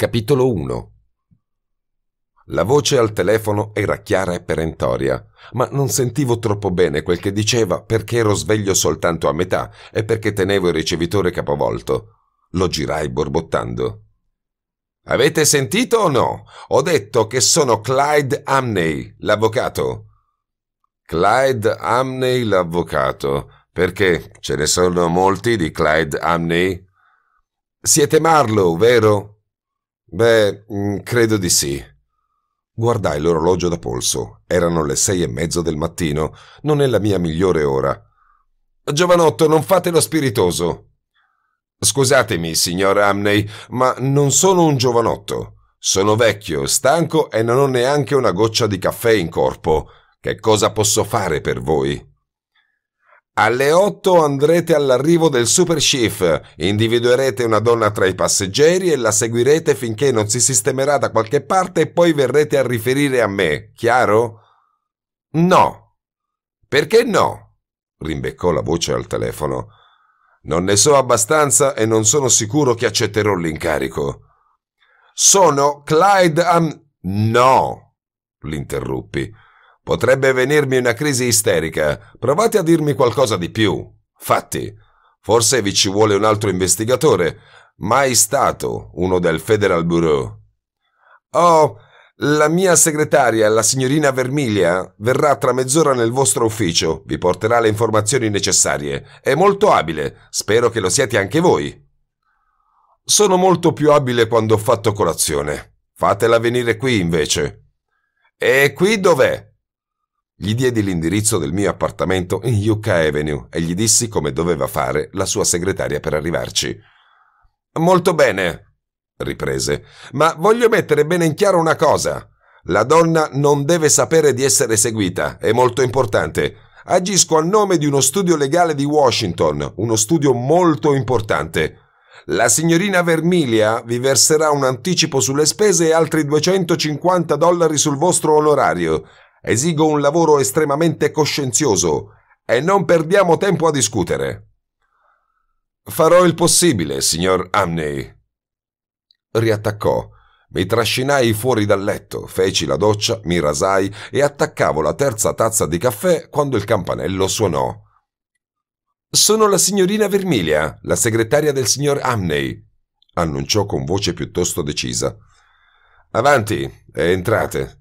Capitolo 1 La voce al telefono era chiara e perentoria, ma non sentivo troppo bene quel che diceva perché ero sveglio soltanto a metà e perché tenevo il ricevitore capovolto. Lo girai borbottando. Avete sentito o no? Ho detto che sono Clyde Amney, l'avvocato. Clyde Amney, l'avvocato. Perché ce ne sono molti di Clyde Amney? Siete Marlowe, vero? Beh, mm, credo di sì. Guardai l'orologio da polso. Erano le sei e mezzo del mattino. Non è la mia migliore ora. Giovanotto, non fate lo spiritoso. Scusatemi, signor Amney, ma non sono un giovanotto. Sono vecchio, stanco e non ho neanche una goccia di caffè in corpo. Che cosa posso fare per voi? Alle 8 andrete all'arrivo del Super Chief, individuerete una donna tra i passeggeri e la seguirete finché non si sistemerà da qualche parte e poi verrete a riferire a me, chiaro? No. Perché no? rimbeccò la voce al telefono. Non ne so abbastanza e non sono sicuro che accetterò l'incarico. Sono Clyde Am... No, l'interruppi. Potrebbe venirmi una crisi isterica. Provate a dirmi qualcosa di più. Fatti. Forse vi ci vuole un altro investigatore. Mai stato uno del Federal Bureau. Oh, la mia segretaria, la signorina Vermiglia, verrà tra mezz'ora nel vostro ufficio, vi porterà le informazioni necessarie. È molto abile, spero che lo siate anche voi. Sono molto più abile quando ho fatto colazione. Fatela venire qui invece. E qui dov'è? Gli diedi l'indirizzo del mio appartamento in Yucca Avenue e gli dissi come doveva fare la sua segretaria per arrivarci. Molto bene, riprese, ma voglio mettere bene in chiaro una cosa. La donna non deve sapere di essere seguita, è molto importante. Agisco a nome di uno studio legale di Washington, uno studio molto importante. La signorina Vermilia vi verserà un anticipo sulle spese e altri 250 dollari sul vostro onorario. Esigo un lavoro estremamente coscienzioso e non perdiamo tempo a discutere. Farò il possibile, signor Amney. Riattaccò. Mi trascinai fuori dal letto, feci la doccia, mi rasai e attaccavo la terza tazza di caffè quando il campanello suonò. Sono la signorina Vermilia, la segretaria del signor Amney, annunciò con voce piuttosto decisa. Avanti, entrate.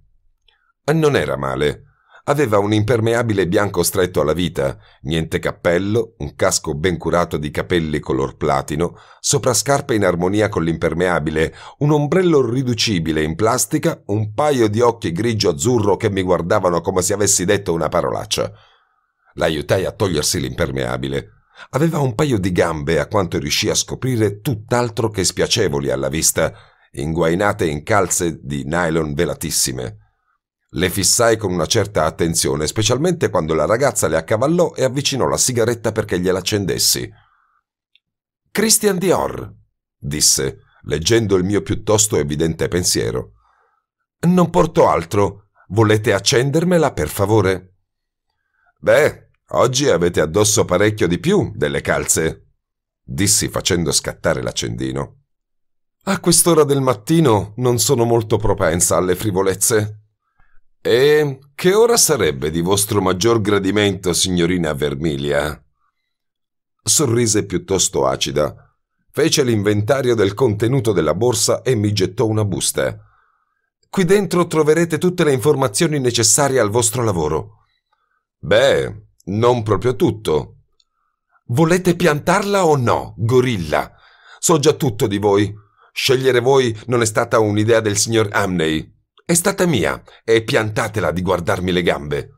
Non era male. Aveva un impermeabile bianco stretto alla vita, niente cappello, un casco ben curato di capelli color platino, soprascarpe in armonia con l'impermeabile, un ombrello riducibile in plastica, un paio di occhi grigio-azzurro che mi guardavano come se avessi detto una parolaccia. L'aiutai a togliersi l'impermeabile. Aveva un paio di gambe, a quanto riuscì a scoprire, tutt'altro che spiacevoli alla vista, inguainate in calze di nylon velatissime. Le fissai con una certa attenzione, specialmente quando la ragazza le accavallò e avvicinò la sigaretta perché gliela accendessi. Christian Dior, disse, leggendo il mio piuttosto evidente pensiero. Non porto altro. Volete accendermela, per favore? Beh, oggi avete addosso parecchio di più delle calze, dissi facendo scattare l'accendino. A quest'ora del mattino non sono molto propensa alle frivolezze, e che ora sarebbe di vostro maggior gradimento, signorina Vermilia? Sorrise piuttosto acida. Fece l'inventario del contenuto della borsa e mi gettò una busta. Qui dentro troverete tutte le informazioni necessarie al vostro lavoro. Beh, non proprio tutto. Volete piantarla o no, gorilla? So già tutto di voi. Scegliere voi non è stata un'idea del signor Amney. È stata mia e piantatela di guardarmi le gambe.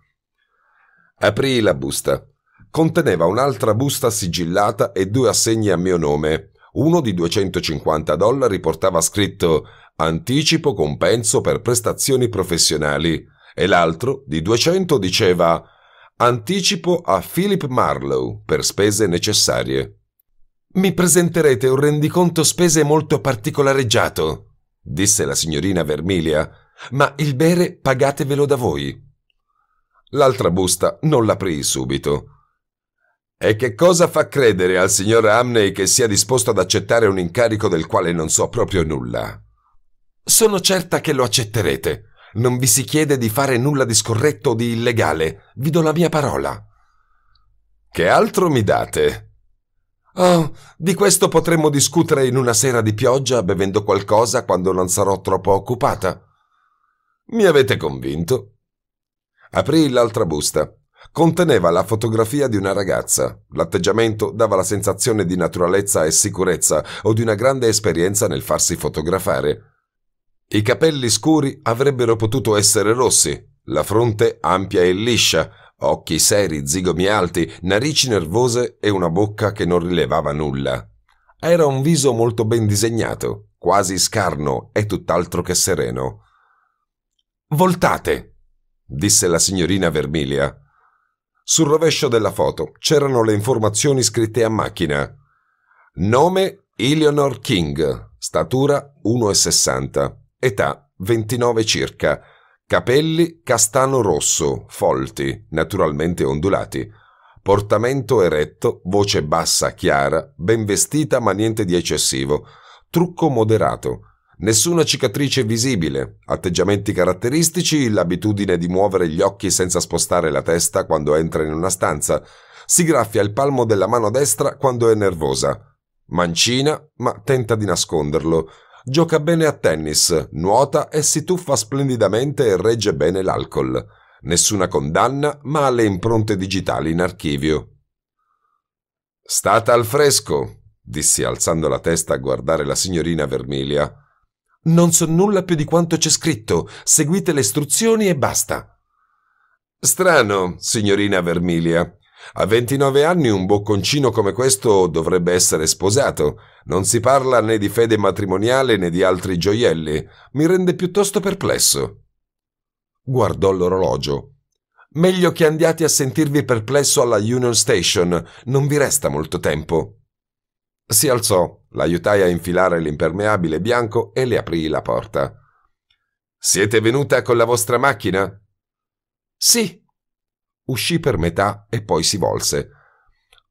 Aprì la busta. Conteneva un'altra busta sigillata e due assegni a mio nome. Uno di 250 dollari portava scritto anticipo compenso per prestazioni professionali e l'altro di 200 diceva anticipo a Philip Marlowe per spese necessarie. Mi presenterete un rendiconto spese molto particolareggiato, disse la signorina Vermilia, ma il bere pagatevelo da voi. L'altra busta non l'aprì subito. E che cosa fa credere al signor Amney che sia disposto ad accettare un incarico del quale non so proprio nulla? Sono certa che lo accetterete. Non vi si chiede di fare nulla di scorretto o di illegale. Vi do la mia parola. Che altro mi date? Oh, di questo potremmo discutere in una sera di pioggia bevendo qualcosa quando non sarò troppo occupata. Mi avete convinto. Aprì l'altra busta. Conteneva la fotografia di una ragazza. L'atteggiamento dava la sensazione di naturalezza e sicurezza o di una grande esperienza nel farsi fotografare. I capelli scuri avrebbero potuto essere rossi, la fronte ampia e liscia, occhi seri, zigomi alti, narici nervose e una bocca che non rilevava nulla. Era un viso molto ben disegnato, quasi scarno e tutt'altro che sereno. Voltate! disse la signorina Vermilia. Sul rovescio della foto c'erano le informazioni scritte a macchina. Nome Eleanor King, statura 1,60, età 29 circa, capelli castano rosso, folti, naturalmente ondulati, portamento eretto, voce bassa chiara, ben vestita ma niente di eccessivo, trucco moderato, Nessuna cicatrice visibile, atteggiamenti caratteristici, l'abitudine di muovere gli occhi senza spostare la testa quando entra in una stanza, si graffia il palmo della mano destra quando è nervosa, mancina ma tenta di nasconderlo, gioca bene a tennis, nuota e si tuffa splendidamente e regge bene l'alcol. Nessuna condanna, ma ha le impronte digitali in archivio. Stata al fresco, dissi alzando la testa a guardare la signorina Vermilia. Non so nulla più di quanto c'è scritto. Seguite le istruzioni e basta. Strano, signorina Vermilia. A 29 anni un bocconcino come questo dovrebbe essere sposato. Non si parla né di fede matrimoniale né di altri gioielli. Mi rende piuttosto perplesso. Guardò l'orologio. Meglio che andiate a sentirvi perplesso alla Union Station. Non vi resta molto tempo. Si alzò, l'aiutai a infilare l'impermeabile bianco e le aprii la porta. Siete venuta con la vostra macchina? Sì. Uscì per metà e poi si volse.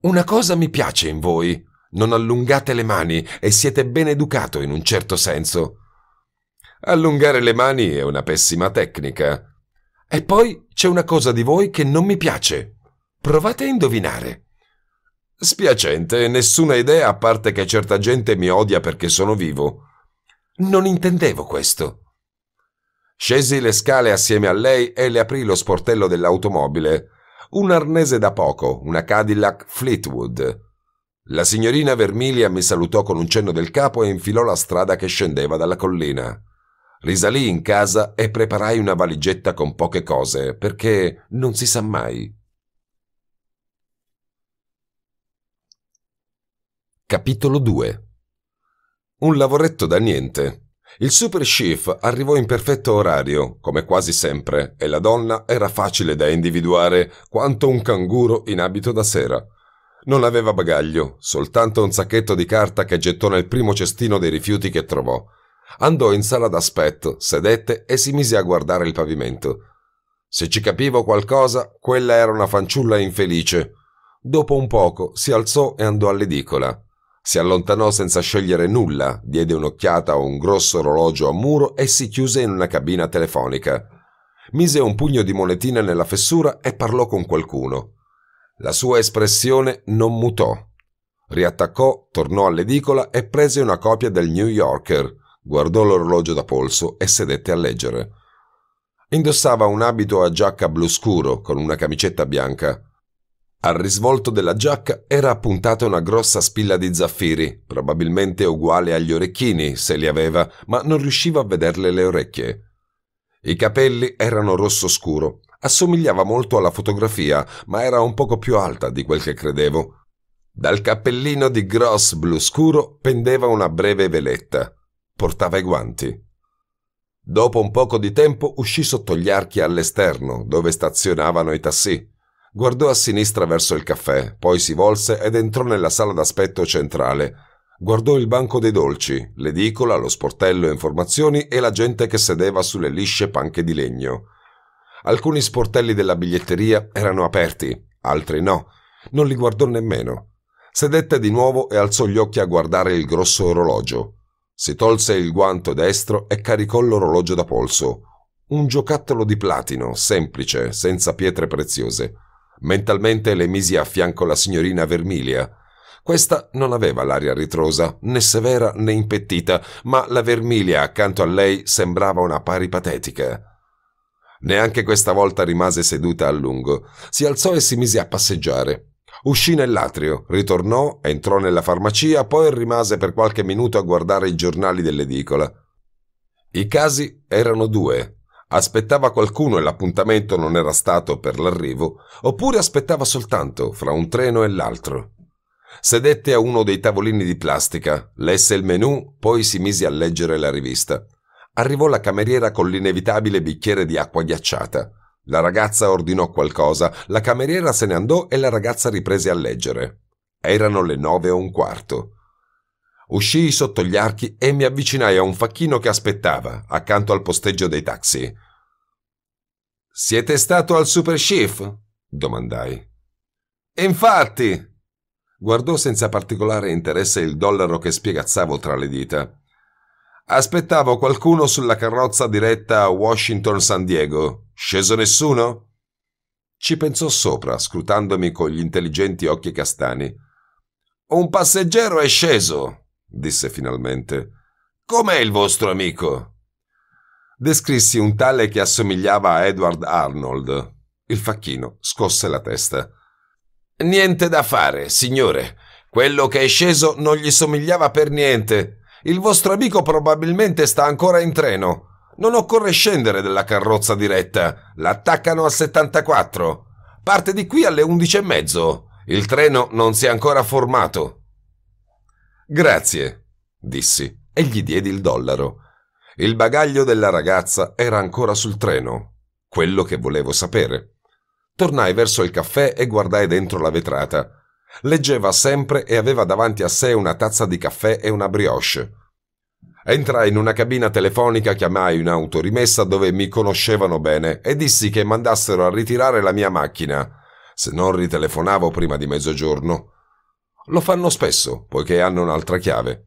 Una cosa mi piace in voi. Non allungate le mani e siete ben educato in un certo senso. Allungare le mani è una pessima tecnica. E poi c'è una cosa di voi che non mi piace. Provate a indovinare. Spiacente, nessuna idea a parte che certa gente mi odia perché sono vivo. Non intendevo questo. Scesi le scale assieme a lei e le aprì lo sportello dell'automobile. Un arnese da poco, una Cadillac Fleetwood. La signorina Vermilia mi salutò con un cenno del capo e infilò la strada che scendeva dalla collina. Risalì in casa e preparai una valigetta con poche cose, perché non si sa mai. Capitolo 2 Un lavoretto da niente. Il super chef arrivò in perfetto orario, come quasi sempre, e la donna era facile da individuare quanto un canguro in abito da sera. Non aveva bagaglio, soltanto un sacchetto di carta che gettò nel primo cestino dei rifiuti che trovò. Andò in sala d'aspetto, sedette e si mise a guardare il pavimento. Se ci capivo qualcosa, quella era una fanciulla infelice. Dopo un poco si alzò e andò all'edicola. Si allontanò senza scegliere nulla, diede un'occhiata a un grosso orologio a muro e si chiuse in una cabina telefonica. Mise un pugno di monetine nella fessura e parlò con qualcuno. La sua espressione non mutò. Riattaccò, tornò all'edicola e prese una copia del New Yorker, guardò l'orologio da polso e sedette a leggere. Indossava un abito a giacca blu scuro con una camicetta bianca. Al risvolto della giacca era appuntata una grossa spilla di zaffiri, probabilmente uguale agli orecchini se li aveva, ma non riusciva a vederle le orecchie. I capelli erano rosso scuro, assomigliava molto alla fotografia, ma era un poco più alta di quel che credevo. Dal cappellino di gross blu scuro pendeva una breve veletta. Portava i guanti. Dopo un poco di tempo uscì sotto gli archi all'esterno, dove stazionavano i tassì. Guardò a sinistra verso il caffè, poi si volse ed entrò nella sala d'aspetto centrale. Guardò il banco dei dolci, l'edicola, lo sportello e informazioni e la gente che sedeva sulle lisce panche di legno. Alcuni sportelli della biglietteria erano aperti, altri no. Non li guardò nemmeno. Sedette di nuovo e alzò gli occhi a guardare il grosso orologio. Si tolse il guanto destro e caricò l'orologio da polso. Un giocattolo di platino, semplice, senza pietre preziose. Mentalmente le misi a fianco la signorina Vermilia. Questa non aveva l'aria ritrosa, né severa né impettita, ma la Vermilia accanto a lei sembrava una pari patetica. Neanche questa volta rimase seduta a lungo. Si alzò e si mise a passeggiare. Uscì nell'atrio, ritornò, entrò nella farmacia, poi rimase per qualche minuto a guardare i giornali dell'edicola. I casi erano due, aspettava qualcuno e l'appuntamento non era stato per l'arrivo, oppure aspettava soltanto fra un treno e l'altro. Sedette a uno dei tavolini di plastica, lesse il menù, poi si mise a leggere la rivista. Arrivò la cameriera con l'inevitabile bicchiere di acqua ghiacciata. La ragazza ordinò qualcosa, la cameriera se ne andò e la ragazza riprese a leggere. Erano le nove e un quarto. Uscii sotto gli archi e mi avvicinai a un facchino che aspettava, accanto al posteggio dei taxi. Siete stato al Super Chief? domandai. Infatti! Guardò senza particolare interesse il dollaro che spiegazzavo tra le dita. Aspettavo qualcuno sulla carrozza diretta a Washington-San Diego. Sceso nessuno? Ci pensò sopra, scrutandomi con gli intelligenti occhi castani. Un passeggero è sceso, disse finalmente. Com'è il vostro amico? Descrissi un tale che assomigliava a Edward Arnold. Il facchino scosse la testa. Niente da fare, signore. Quello che è sceso non gli somigliava per niente. Il vostro amico probabilmente sta ancora in treno. Non occorre scendere dalla carrozza diretta. L'attaccano al 74. Parte di qui alle 11 e mezzo. Il treno non si è ancora formato. Grazie, dissi e gli diedi il dollaro. Il bagaglio della ragazza era ancora sul treno, quello che volevo sapere. Tornai verso il caffè e guardai dentro la vetrata. Leggeva sempre e aveva davanti a sé una tazza di caffè e una brioche. Entrai in una cabina telefonica, chiamai un'autorimessa dove mi conoscevano bene e dissi che mandassero a ritirare la mia macchina, se non ritelefonavo prima di mezzogiorno. Lo fanno spesso, poiché hanno un'altra chiave.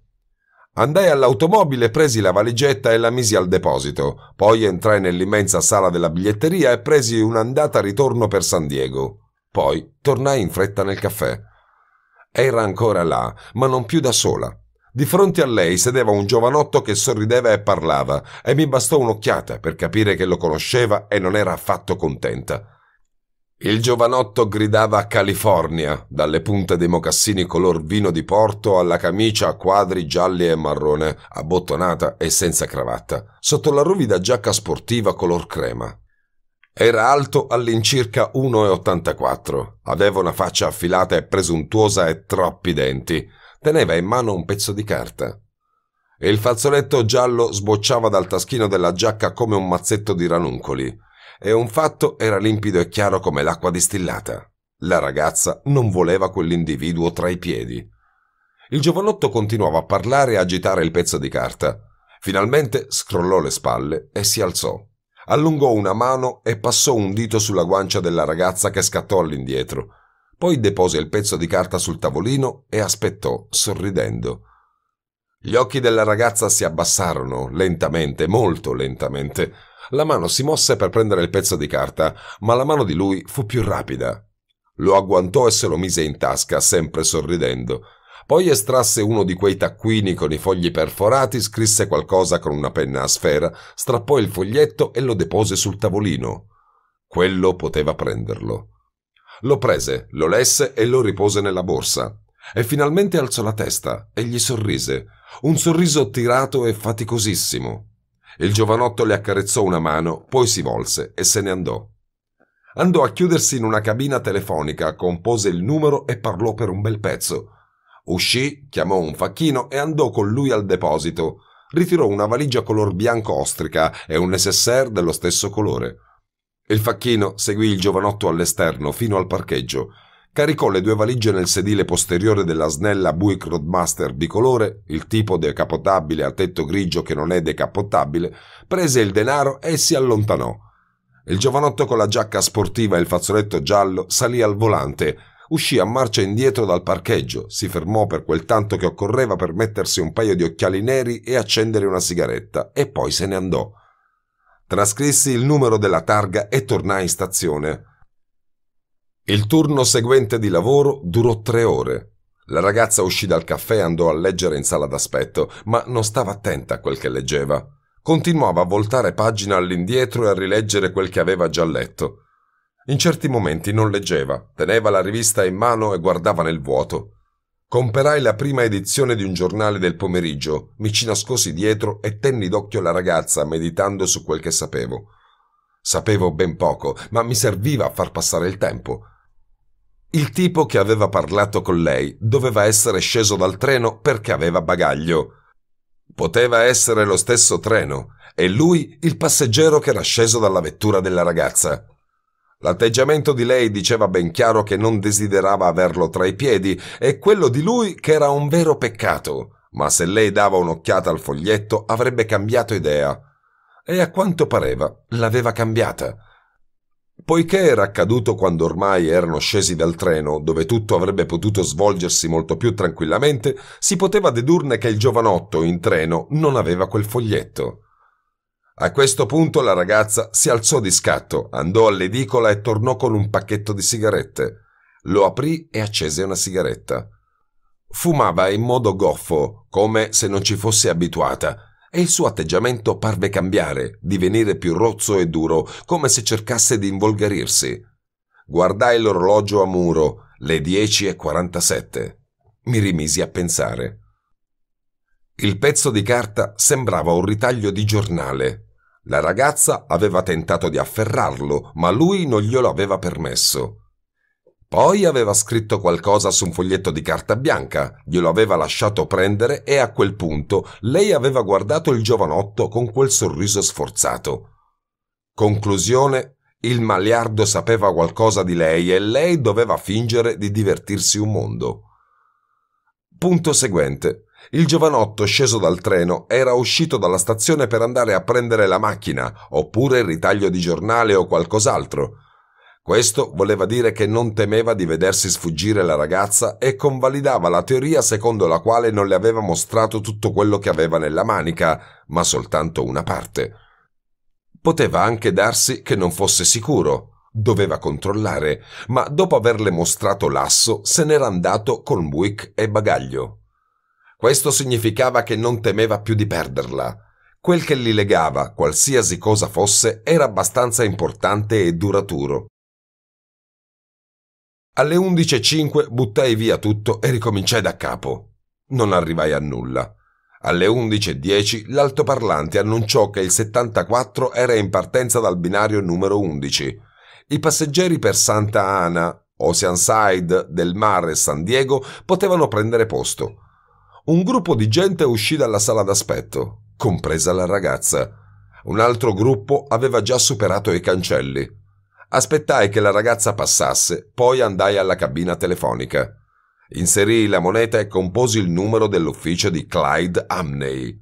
Andai all'automobile, presi la valigetta e la misi al deposito, poi entrai nell'immensa sala della biglietteria e presi un'andata ritorno per San Diego. Poi tornai in fretta nel caffè. Era ancora là, ma non più da sola. Di fronte a lei sedeva un giovanotto che sorrideva e parlava, e mi bastò un'occhiata per capire che lo conosceva e non era affatto contenta. Il giovanotto gridava California dalle punte dei mocassini color vino di porto alla camicia a quadri gialli e marrone, abbottonata e senza cravatta, sotto la ruvida giacca sportiva color crema. Era alto all'incirca 1,84, aveva una faccia affilata e presuntuosa e troppi denti, teneva in mano un pezzo di carta. Il fazzoletto giallo sbocciava dal taschino della giacca come un mazzetto di ranuncoli e un fatto era limpido e chiaro come l'acqua distillata. La ragazza non voleva quell'individuo tra i piedi. Il giovanotto continuava a parlare e agitare il pezzo di carta. Finalmente scrollò le spalle e si alzò. Allungò una mano e passò un dito sulla guancia della ragazza che scattò all'indietro. Poi depose il pezzo di carta sul tavolino e aspettò, sorridendo. Gli occhi della ragazza si abbassarono lentamente, molto lentamente, la mano si mosse per prendere il pezzo di carta, ma la mano di lui fu più rapida. Lo agguantò e se lo mise in tasca, sempre sorridendo. Poi estrasse uno di quei taccuini con i fogli perforati, scrisse qualcosa con una penna a sfera, strappò il foglietto e lo depose sul tavolino. Quello poteva prenderlo. Lo prese, lo lesse e lo ripose nella borsa. E finalmente alzò la testa e gli sorrise, un sorriso tirato e faticosissimo. Il giovanotto le accarezzò una mano, poi si volse e se ne andò. Andò a chiudersi in una cabina telefonica, compose il numero e parlò per un bel pezzo. Uscì, chiamò un facchino e andò con lui al deposito. Ritirò una valigia color bianco ostrica e un necessaire dello stesso colore. Il facchino seguì il giovanotto all'esterno fino al parcheggio caricò le due valigie nel sedile posteriore della snella Buick Roadmaster bicolore, il tipo decapotabile a tetto grigio che non è decapotabile, prese il denaro e si allontanò. Il giovanotto con la giacca sportiva e il fazzoletto giallo salì al volante, uscì a marcia indietro dal parcheggio, si fermò per quel tanto che occorreva per mettersi un paio di occhiali neri e accendere una sigaretta, e poi se ne andò. Trascrissi il numero della targa e tornai in stazione. Il turno seguente di lavoro durò tre ore. La ragazza uscì dal caffè e andò a leggere in sala d'aspetto, ma non stava attenta a quel che leggeva. Continuava a voltare pagina all'indietro e a rileggere quel che aveva già letto. In certi momenti non leggeva, teneva la rivista in mano e guardava nel vuoto. Comperai la prima edizione di un giornale del pomeriggio, mi ci nascosi dietro e tenni d'occhio la ragazza meditando su quel che sapevo. Sapevo ben poco, ma mi serviva a far passare il tempo. Il tipo che aveva parlato con lei doveva essere sceso dal treno perché aveva bagaglio. Poteva essere lo stesso treno e lui il passeggero che era sceso dalla vettura della ragazza. L'atteggiamento di lei diceva ben chiaro che non desiderava averlo tra i piedi e quello di lui che era un vero peccato, ma se lei dava un'occhiata al foglietto avrebbe cambiato idea. E a quanto pareva l'aveva cambiata Poiché era accaduto quando ormai erano scesi dal treno, dove tutto avrebbe potuto svolgersi molto più tranquillamente, si poteva dedurne che il giovanotto in treno non aveva quel foglietto. A questo punto la ragazza si alzò di scatto, andò all'edicola e tornò con un pacchetto di sigarette. Lo aprì e accese una sigaretta. Fumava in modo goffo, come se non ci fosse abituata, e il suo atteggiamento parve cambiare, divenire più rozzo e duro, come se cercasse di involgarirsi. Guardai l'orologio a muro, le 10.47. Mi rimisi a pensare. Il pezzo di carta sembrava un ritaglio di giornale. La ragazza aveva tentato di afferrarlo, ma lui non glielo aveva permesso. Poi aveva scritto qualcosa su un foglietto di carta bianca, glielo aveva lasciato prendere e a quel punto lei aveva guardato il giovanotto con quel sorriso sforzato. Conclusione, il maliardo sapeva qualcosa di lei e lei doveva fingere di divertirsi un mondo. Punto seguente. Il giovanotto sceso dal treno era uscito dalla stazione per andare a prendere la macchina, oppure il ritaglio di giornale o qualcos'altro. Questo voleva dire che non temeva di vedersi sfuggire la ragazza e convalidava la teoria secondo la quale non le aveva mostrato tutto quello che aveva nella manica, ma soltanto una parte. Poteva anche darsi che non fosse sicuro, doveva controllare, ma dopo averle mostrato l'asso se n'era andato con Buick e bagaglio. Questo significava che non temeva più di perderla. Quel che li legava, qualsiasi cosa fosse, era abbastanza importante e duraturo. Alle 11.05 buttai via tutto e ricominciai da capo. Non arrivai a nulla. Alle 11.10 l'altoparlante annunciò che il 74 era in partenza dal binario numero 11. I passeggeri per Santa Ana, Oceanside, Del Mar e San Diego potevano prendere posto. Un gruppo di gente uscì dalla sala d'aspetto, compresa la ragazza. Un altro gruppo aveva già superato i cancelli. Aspettai che la ragazza passasse, poi andai alla cabina telefonica. Inserii la moneta e composi il numero dell'ufficio di Clyde Amney.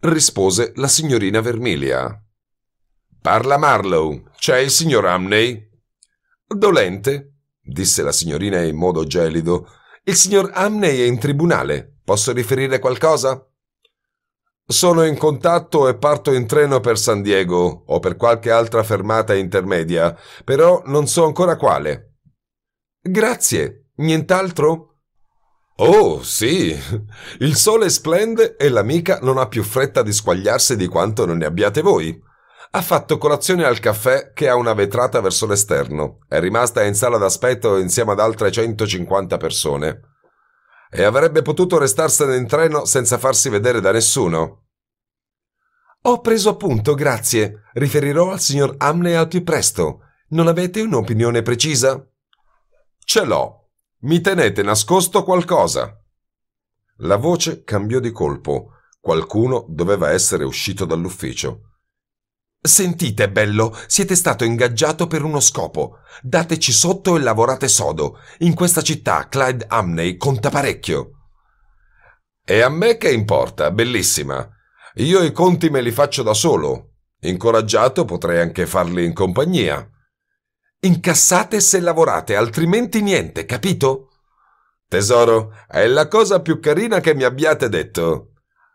Rispose la signorina Vermilia. Parla Marlowe, c'è il signor Amney? Dolente, disse la signorina in modo gelido. Il signor Amney è in tribunale. Posso riferire qualcosa? Sono in contatto e parto in treno per San Diego o per qualche altra fermata intermedia, però non so ancora quale. Grazie, nient'altro? Oh, sì. Il sole splende e l'amica non ha più fretta di squagliarsi di quanto non ne abbiate voi. Ha fatto colazione al caffè che ha una vetrata verso l'esterno. È rimasta in sala d'aspetto insieme ad altre 150 persone e avrebbe potuto restarsene in treno senza farsi vedere da nessuno. Ho preso appunto, grazie. Riferirò al signor Amney al più presto. Non avete un'opinione precisa? Ce l'ho. Mi tenete nascosto qualcosa. La voce cambiò di colpo. Qualcuno doveva essere uscito dall'ufficio. Sentite, bello, siete stato ingaggiato per uno scopo. Dateci sotto e lavorate sodo. In questa città Clyde Amney conta parecchio. E a me che importa, bellissima. Io i conti me li faccio da solo. Incoraggiato potrei anche farli in compagnia. Incassate se lavorate, altrimenti niente, capito? Tesoro, è la cosa più carina che mi abbiate detto.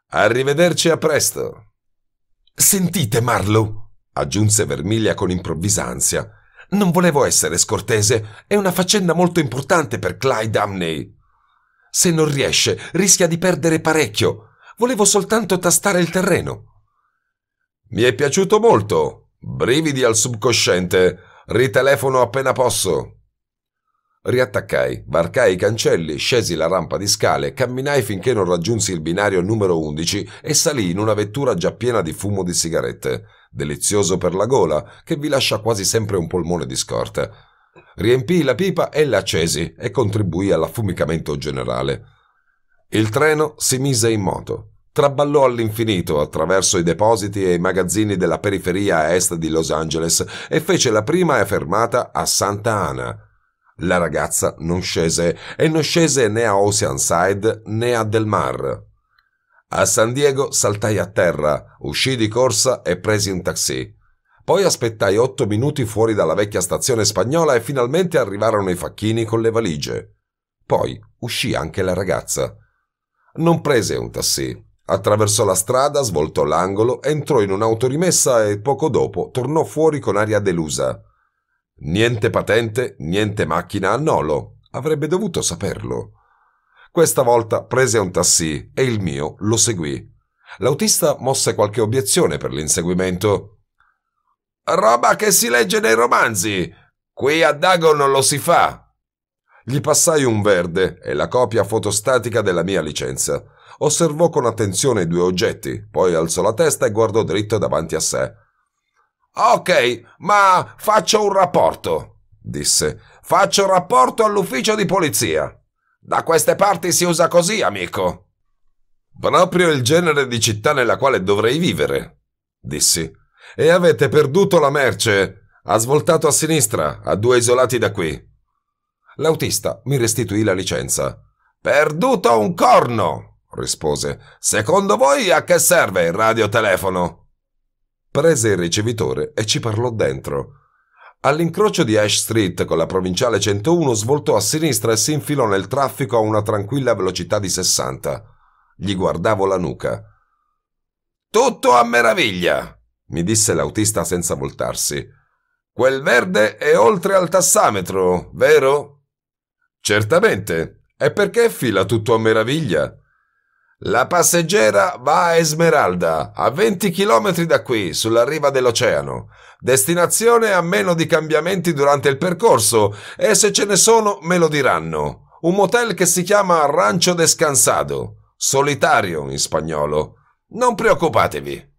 Arrivederci a presto. Sentite, Marlow, aggiunse Vermiglia con improvvisa ansia. Non volevo essere scortese, è una faccenda molto importante per Clyde Amney. Se non riesce, rischia di perdere parecchio. Volevo soltanto tastare il terreno. Mi è piaciuto molto. Brividi al subconsciente. Ritelefono appena posso. Riattaccai, varcai i cancelli, scesi la rampa di scale, camminai finché non raggiunsi il binario numero 11 e salì in una vettura già piena di fumo di sigarette, delizioso per la gola, che vi lascia quasi sempre un polmone di scorta. Riempii la pipa e l'accesi e contribuì all'affumicamento generale. Il treno si mise in moto. Traballò all'infinito attraverso i depositi e i magazzini della periferia est di Los Angeles e fece la prima fermata a Santa Ana, la ragazza non scese e non scese né a Oceanside né a Del Mar. A San Diego saltai a terra, uscì di corsa e presi un taxi. Poi aspettai otto minuti fuori dalla vecchia stazione spagnola e finalmente arrivarono i facchini con le valigie. Poi uscì anche la ragazza. Non prese un taxi. Attraversò la strada, svoltò l'angolo, entrò in un'autorimessa e poco dopo tornò fuori con aria delusa. Niente patente, niente macchina a nolo. Avrebbe dovuto saperlo. Questa volta prese un tassì e il mio lo seguì. L'autista mosse qualche obiezione per l'inseguimento. Roba che si legge nei romanzi. Qui a Dago non lo si fa. Gli passai un verde e la copia fotostatica della mia licenza. Osservò con attenzione i due oggetti, poi alzò la testa e guardò dritto davanti a sé. Ah, ok, ma faccio un rapporto, disse. Faccio rapporto all'ufficio di polizia. Da queste parti si usa così, amico. Proprio il genere di città nella quale dovrei vivere, dissi. E avete perduto la merce. Ha svoltato a sinistra, a due isolati da qui. L'autista mi restituì la licenza. Perduto un corno, rispose. Secondo voi a che serve il radiotelefono? prese il ricevitore e ci parlò dentro. All'incrocio di Ash Street con la provinciale 101 svoltò a sinistra e si infilò nel traffico a una tranquilla velocità di 60. Gli guardavo la nuca. Tutto a meraviglia, mi disse l'autista senza voltarsi. Quel verde è oltre al tassametro, vero? Certamente. E perché fila tutto a meraviglia? La passeggera va a Esmeralda, a 20 km da qui, sulla riva dell'oceano. Destinazione a meno di cambiamenti durante il percorso e se ce ne sono me lo diranno. Un motel che si chiama Rancho Descansado, solitario in spagnolo. Non preoccupatevi.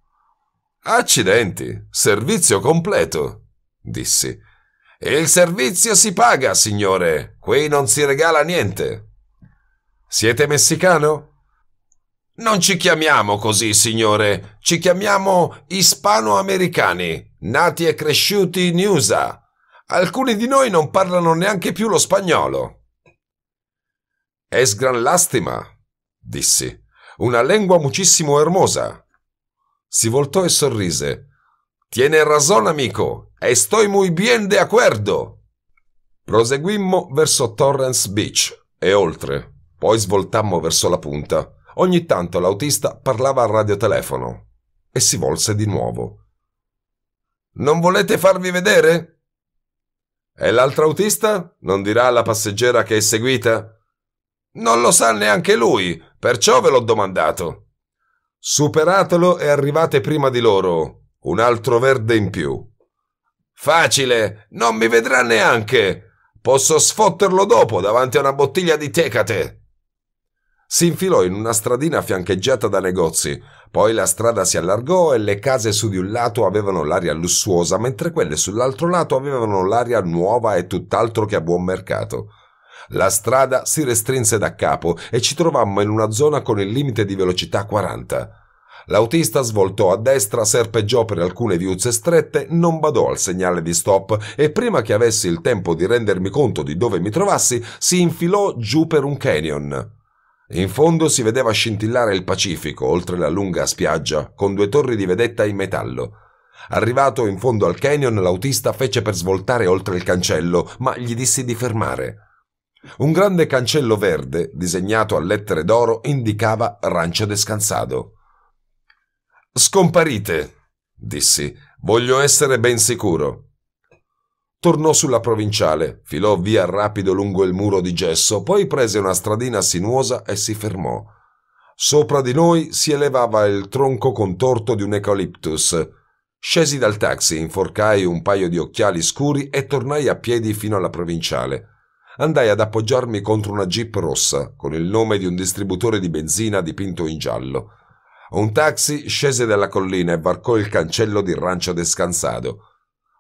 Accidenti, servizio completo, dissi. Il servizio si paga, signore. Qui non si regala niente. Siete messicano? Non ci chiamiamo così, signore. Ci chiamiamo ispanoamericani, nati e cresciuti in USA. Alcuni di noi non parlano neanche più lo spagnolo. Es gran lastima, dissi. Una lingua muchissimo hermosa. Si voltò e sorrise. Tiene ragione, amico. E Estoy muy bien de acuerdo. Proseguimmo verso Torrance Beach e oltre. Poi svoltammo verso la punta. Ogni tanto l'autista parlava al radiotelefono e si volse di nuovo. Non volete farvi vedere? E l'altro autista non dirà alla passeggera che è seguita? Non lo sa neanche lui, perciò ve l'ho domandato. Superatelo e arrivate prima di loro. Un altro verde in più. Facile, non mi vedrà neanche. Posso sfotterlo dopo davanti a una bottiglia di tecate. Si infilò in una stradina fiancheggiata da negozi, poi la strada si allargò e le case su di un lato avevano l'aria lussuosa, mentre quelle sull'altro lato avevano l'aria nuova e tutt'altro che a buon mercato. La strada si restrinse da capo e ci trovammo in una zona con il limite di velocità 40. L'autista svoltò a destra, serpeggiò per alcune viuzze strette, non badò al segnale di stop e prima che avessi il tempo di rendermi conto di dove mi trovassi, si infilò giù per un canyon. In fondo si vedeva scintillare il Pacifico oltre la lunga spiaggia, con due torri di vedetta in metallo. Arrivato in fondo al canyon, l'autista fece per svoltare oltre il cancello, ma gli dissi di fermare. Un grande cancello verde, disegnato a lettere d'oro, indicava Rancio Descansado. Scomparite, dissi, voglio essere ben sicuro. Tornò sulla provinciale, filò via rapido lungo il muro di gesso, poi prese una stradina sinuosa e si fermò. Sopra di noi si elevava il tronco contorto di un eucaliptus. Scesi dal taxi, inforcai un paio di occhiali scuri e tornai a piedi fino alla provinciale. Andai ad appoggiarmi contro una jeep rossa, con il nome di un distributore di benzina dipinto in giallo. Un taxi scese dalla collina e varcò il cancello di Rancio Descansado.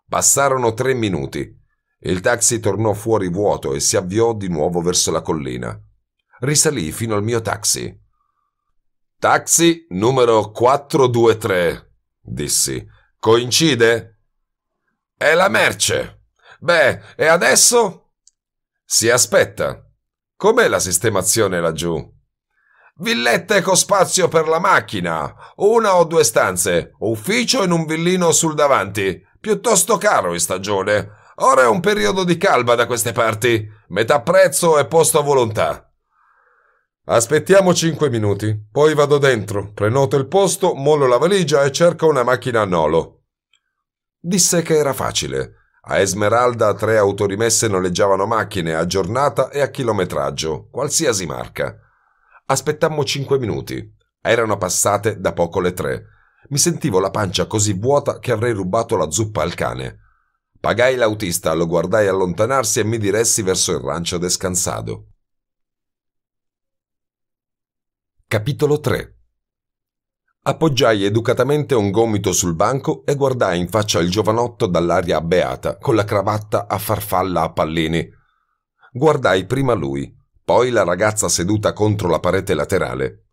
Passarono tre minuti. Il taxi tornò fuori vuoto e si avviò di nuovo verso la collina. Risalì fino al mio taxi. Taxi numero 423, dissi. Coincide? È la merce. Beh, e adesso? Si aspetta. Com'è la sistemazione laggiù? Villette con spazio per la macchina, una o due stanze, ufficio in un villino sul davanti, Piuttosto caro in stagione. Ora è un periodo di calma da queste parti. Metà prezzo e posto a volontà. Aspettiamo 5 minuti, poi vado dentro, prenoto il posto, mollo la valigia e cerco una macchina a nolo. Disse che era facile. A Esmeralda tre autorimesse noleggiavano macchine a giornata e a chilometraggio, qualsiasi marca. Aspettammo 5 minuti. Erano passate da poco le tre. Mi sentivo la pancia così vuota che avrei rubato la zuppa al cane. Pagai l'autista, lo guardai allontanarsi e mi diressi verso il rancio descansato. Capitolo 3 Appoggiai educatamente un gomito sul banco e guardai in faccia il giovanotto dall'aria beata, con la cravatta a farfalla a pallini. Guardai prima lui, poi la ragazza seduta contro la parete laterale.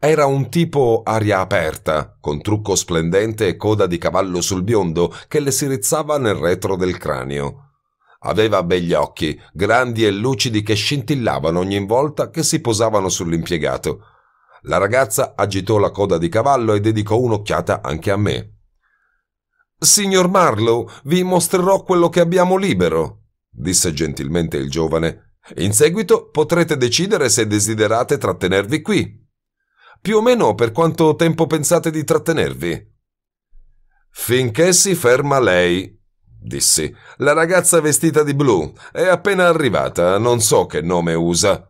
Era un tipo aria aperta, con trucco splendente e coda di cavallo sul biondo che le si rizzava nel retro del cranio. Aveva begli occhi, grandi e lucidi che scintillavano ogni volta che si posavano sull'impiegato. La ragazza agitò la coda di cavallo e dedicò un'occhiata anche a me. Signor Marlowe, vi mostrerò quello che abbiamo libero, disse gentilmente il giovane. In seguito potrete decidere se desiderate trattenervi qui. Più o meno per quanto tempo pensate di trattenervi? Finché si ferma lei, dissi. La ragazza vestita di blu è appena arrivata, non so che nome usa.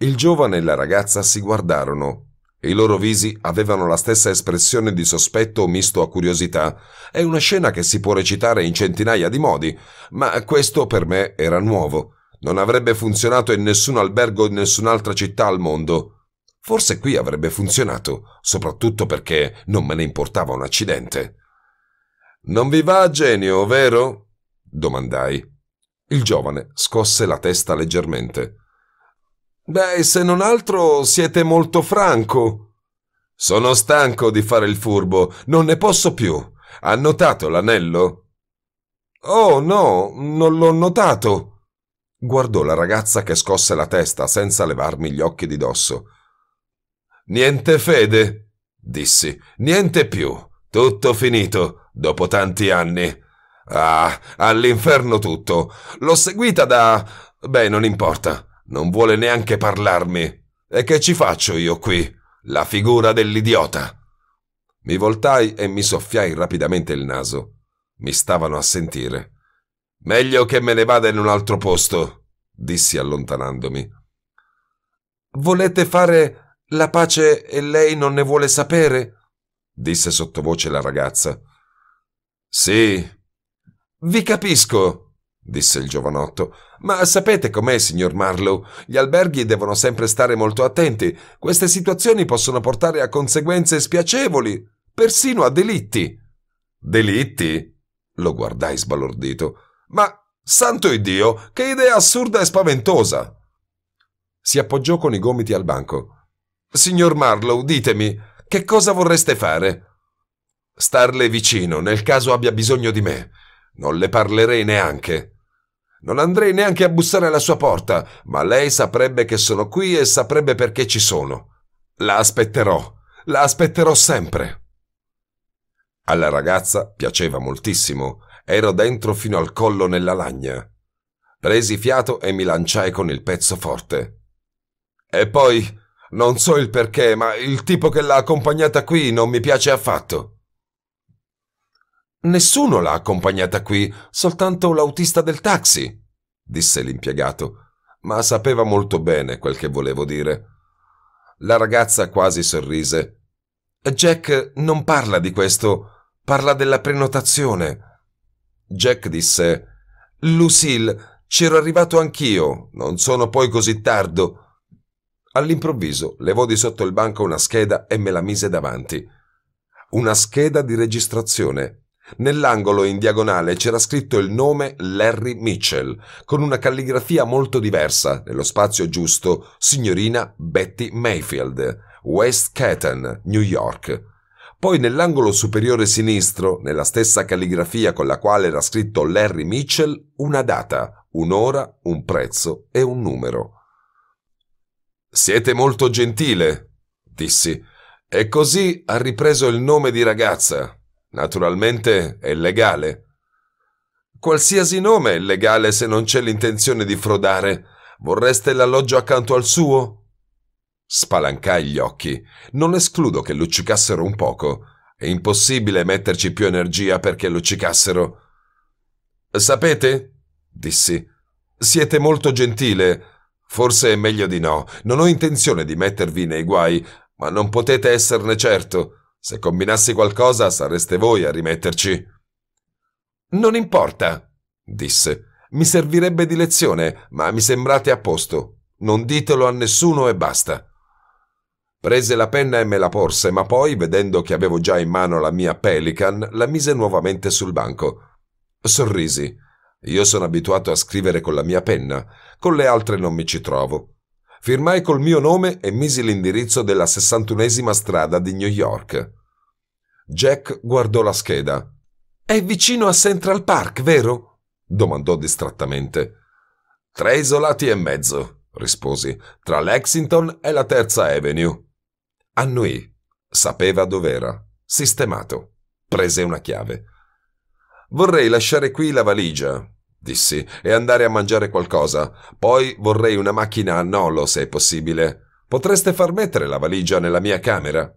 Il giovane e la ragazza si guardarono. I loro visi avevano la stessa espressione di sospetto misto a curiosità. È una scena che si può recitare in centinaia di modi, ma questo per me era nuovo. Non avrebbe funzionato in nessun albergo in nessun'altra città al mondo. Forse qui avrebbe funzionato, soprattutto perché non me ne importava un accidente. Non vi va a genio, vero? domandai. Il giovane scosse la testa leggermente. Beh, se non altro siete molto franco. Sono stanco di fare il furbo, non ne posso più. Ha notato l'anello? Oh no, non l'ho notato. Guardò la ragazza che scosse la testa senza levarmi gli occhi di dosso. Niente fede, dissi. Niente più. Tutto finito, dopo tanti anni. Ah, all'inferno tutto. L'ho seguita da... Beh, non importa. Non vuole neanche parlarmi. E che ci faccio io qui? La figura dell'idiota. Mi voltai e mi soffiai rapidamente il naso. Mi stavano a sentire. Meglio che me ne vada in un altro posto, dissi allontanandomi. Volete fare la pace e lei non ne vuole sapere? disse sottovoce la ragazza. Sì. Vi capisco, disse il giovanotto. Ma sapete com'è, signor Marlowe? Gli alberghi devono sempre stare molto attenti. Queste situazioni possono portare a conseguenze spiacevoli, persino a delitti. Delitti? Lo guardai sbalordito. Ma, santo Iddio, che idea assurda e spaventosa! Si appoggiò con i gomiti al banco. Signor Marlowe, ditemi, che cosa vorreste fare? Starle vicino, nel caso abbia bisogno di me. Non le parlerei neanche. Non andrei neanche a bussare alla sua porta, ma lei saprebbe che sono qui e saprebbe perché ci sono. La aspetterò, la aspetterò sempre. Alla ragazza piaceva moltissimo. Ero dentro fino al collo nella lagna. Presi fiato e mi lanciai con il pezzo forte. E poi non so il perché, ma il tipo che l'ha accompagnata qui non mi piace affatto. Nessuno l'ha accompagnata qui, soltanto l'autista del taxi, disse l'impiegato, ma sapeva molto bene quel che volevo dire. La ragazza quasi sorrise. Jack non parla di questo, parla della prenotazione. Jack disse Lucille, c'ero arrivato anch'io, non sono poi così tardo. All'improvviso levò di sotto il banco una scheda e me la mise davanti. Una scheda di registrazione. Nell'angolo in diagonale c'era scritto il nome Larry Mitchell, con una calligrafia molto diversa, nello spazio giusto, signorina Betty Mayfield, West Catton, New York. Poi nell'angolo superiore sinistro, nella stessa calligrafia con la quale era scritto Larry Mitchell, una data, un'ora, un prezzo e un numero. Siete molto gentile, dissi, e così ha ripreso il nome di ragazza. Naturalmente è legale. Qualsiasi nome è legale se non c'è l'intenzione di frodare. Vorreste l'alloggio accanto al suo? Spalancai gli occhi. Non escludo che luccicassero un poco. È impossibile metterci più energia perché luccicassero. Sapete? dissi. Siete molto gentile. Forse è meglio di no. Non ho intenzione di mettervi nei guai, ma non potete esserne certo. Se combinassi qualcosa sareste voi a rimetterci. Non importa, disse. Mi servirebbe di lezione, ma mi sembrate a posto. Non ditelo a nessuno e basta. Prese la penna e me la porse, ma poi, vedendo che avevo già in mano la mia Pelican, la mise nuovamente sul banco. Sorrisi. Io sono abituato a scrivere con la mia penna, con le altre non mi ci trovo. Firmai col mio nome e misi l'indirizzo della 61esima strada di New York. Jack guardò la scheda. È vicino a Central Park, vero? domandò distrattamente. Tre isolati e mezzo, risposi, tra Lexington e la Terza Avenue. Annui. Sapeva dov'era. Sistemato. Prese una chiave. Vorrei lasciare qui la valigia, dissi, e andare a mangiare qualcosa. Poi vorrei una macchina a nolo, se è possibile. Potreste far mettere la valigia nella mia camera?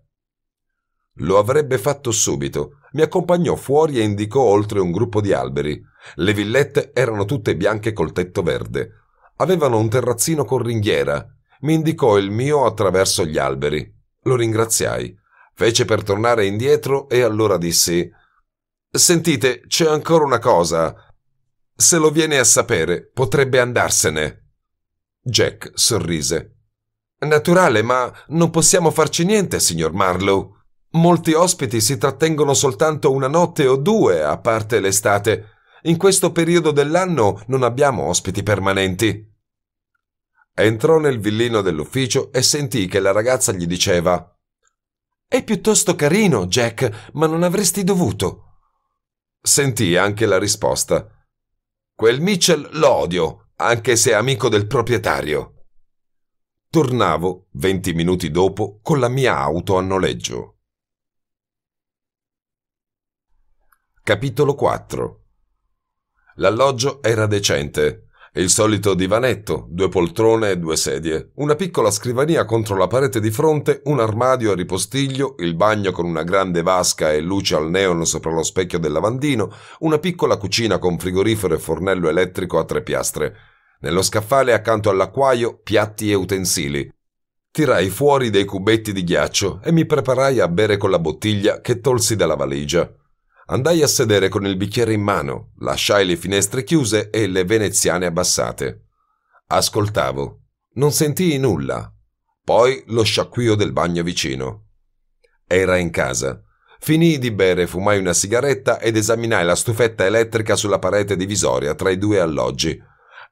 Lo avrebbe fatto subito. Mi accompagnò fuori e indicò oltre un gruppo di alberi. Le villette erano tutte bianche col tetto verde. Avevano un terrazzino con ringhiera. Mi indicò il mio attraverso gli alberi. Lo ringraziai. Fece per tornare indietro e allora dissi Sentite, c'è ancora una cosa. Se lo viene a sapere, potrebbe andarsene. Jack sorrise. Naturale, ma non possiamo farci niente, signor Marlowe. Molti ospiti si trattengono soltanto una notte o due, a parte l'estate. In questo periodo dell'anno non abbiamo ospiti permanenti. Entrò nel villino dell'ufficio e sentì che la ragazza gli diceva è piuttosto carino, Jack, ma non avresti dovuto. Sentì anche la risposta. Quel Mitchell l'odio, anche se è amico del proprietario. Tornavo, venti minuti dopo, con la mia auto a noleggio. Capitolo 4 L'alloggio era decente, il solito divanetto, due poltrone e due sedie, una piccola scrivania contro la parete di fronte, un armadio a ripostiglio, il bagno con una grande vasca e luce al neon sopra lo specchio del lavandino, una piccola cucina con frigorifero e fornello elettrico a tre piastre. Nello scaffale accanto all'acquaio piatti e utensili. Tirai fuori dei cubetti di ghiaccio e mi preparai a bere con la bottiglia che tolsi dalla valigia. Andai a sedere con il bicchiere in mano, lasciai le finestre chiuse e le veneziane abbassate. Ascoltavo. Non sentii nulla. Poi lo sciacquio del bagno vicino. Era in casa. Finii di bere, fumai una sigaretta ed esaminai la stufetta elettrica sulla parete divisoria tra i due alloggi.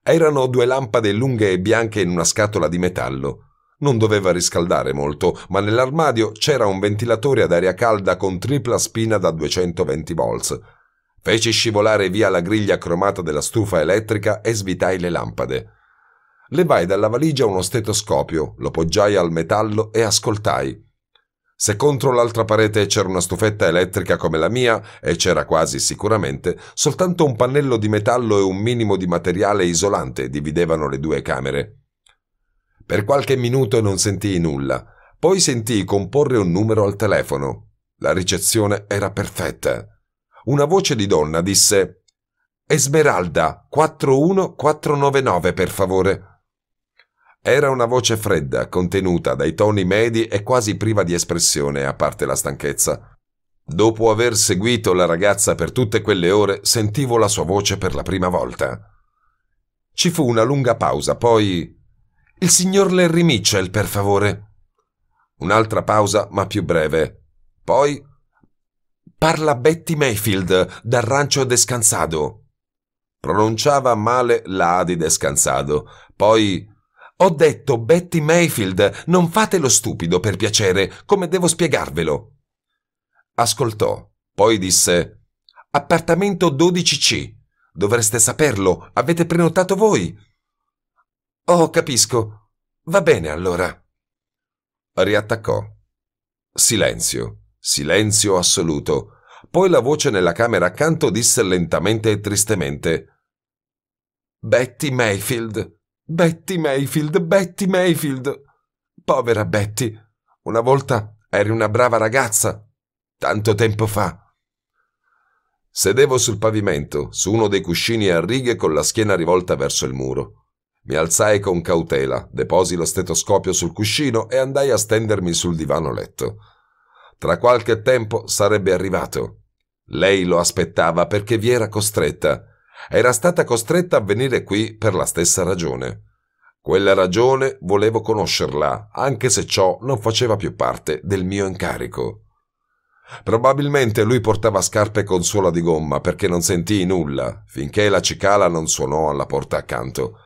Erano due lampade lunghe e bianche in una scatola di metallo. Non doveva riscaldare molto, ma nell'armadio c'era un ventilatore ad aria calda con tripla spina da 220 volts. Feci scivolare via la griglia cromata della stufa elettrica e svitai le lampade. Levai dalla valigia uno stetoscopio, lo poggiai al metallo e ascoltai. Se contro l'altra parete c'era una stufetta elettrica come la mia, e c'era quasi sicuramente, soltanto un pannello di metallo e un minimo di materiale isolante dividevano le due camere. Per qualche minuto non sentii nulla, poi sentii comporre un numero al telefono. La ricezione era perfetta. Una voce di donna disse Esmeralda 41499 per favore. Era una voce fredda, contenuta dai toni medi e quasi priva di espressione, a parte la stanchezza. Dopo aver seguito la ragazza per tutte quelle ore, sentivo la sua voce per la prima volta. Ci fu una lunga pausa, poi il signor Larry Mitchell, per favore. Un'altra pausa, ma più breve. Poi Parla Betty Mayfield dal rancio Descansado. Pronunciava male la di Descansado. Poi ho detto Betty Mayfield, non fate lo stupido per piacere, come devo spiegarvelo? Ascoltò, poi disse Appartamento 12C. Dovreste saperlo, avete prenotato voi. Oh, capisco. Va bene allora. Riattaccò. Silenzio, silenzio assoluto. Poi la voce nella camera accanto disse lentamente e tristemente Betty Mayfield. Betty Mayfield, Betty Mayfield. Povera Betty. Una volta eri una brava ragazza. Tanto tempo fa. Sedevo sul pavimento, su uno dei cuscini a righe con la schiena rivolta verso il muro. Mi alzai con cautela, deposi lo stetoscopio sul cuscino e andai a stendermi sul divano letto. Tra qualche tempo sarebbe arrivato. Lei lo aspettava perché vi era costretta. Era stata costretta a venire qui per la stessa ragione. Quella ragione volevo conoscerla, anche se ciò non faceva più parte del mio incarico. Probabilmente lui portava scarpe con suola di gomma perché non sentii nulla, finché la cicala non suonò alla porta accanto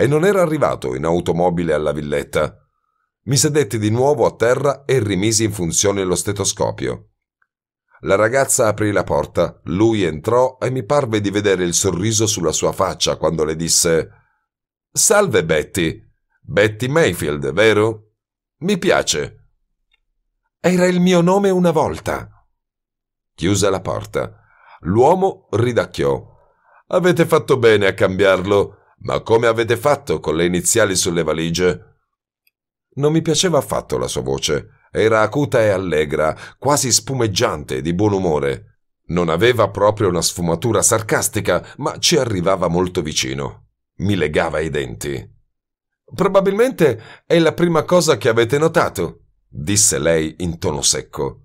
e non era arrivato in automobile alla villetta. Mi sedetti di nuovo a terra e rimisi in funzione lo stetoscopio. La ragazza aprì la porta, lui entrò e mi parve di vedere il sorriso sulla sua faccia quando le disse Salve Betty. Betty Mayfield, vero? Mi piace. Era il mio nome una volta. Chiuse la porta. L'uomo ridacchiò. Avete fatto bene a cambiarlo. Ma come avete fatto con le iniziali sulle valigie? Non mi piaceva affatto la sua voce. Era acuta e allegra, quasi spumeggiante di buon umore. Non aveva proprio una sfumatura sarcastica, ma ci arrivava molto vicino. Mi legava i denti. Probabilmente è la prima cosa che avete notato, disse lei in tono secco.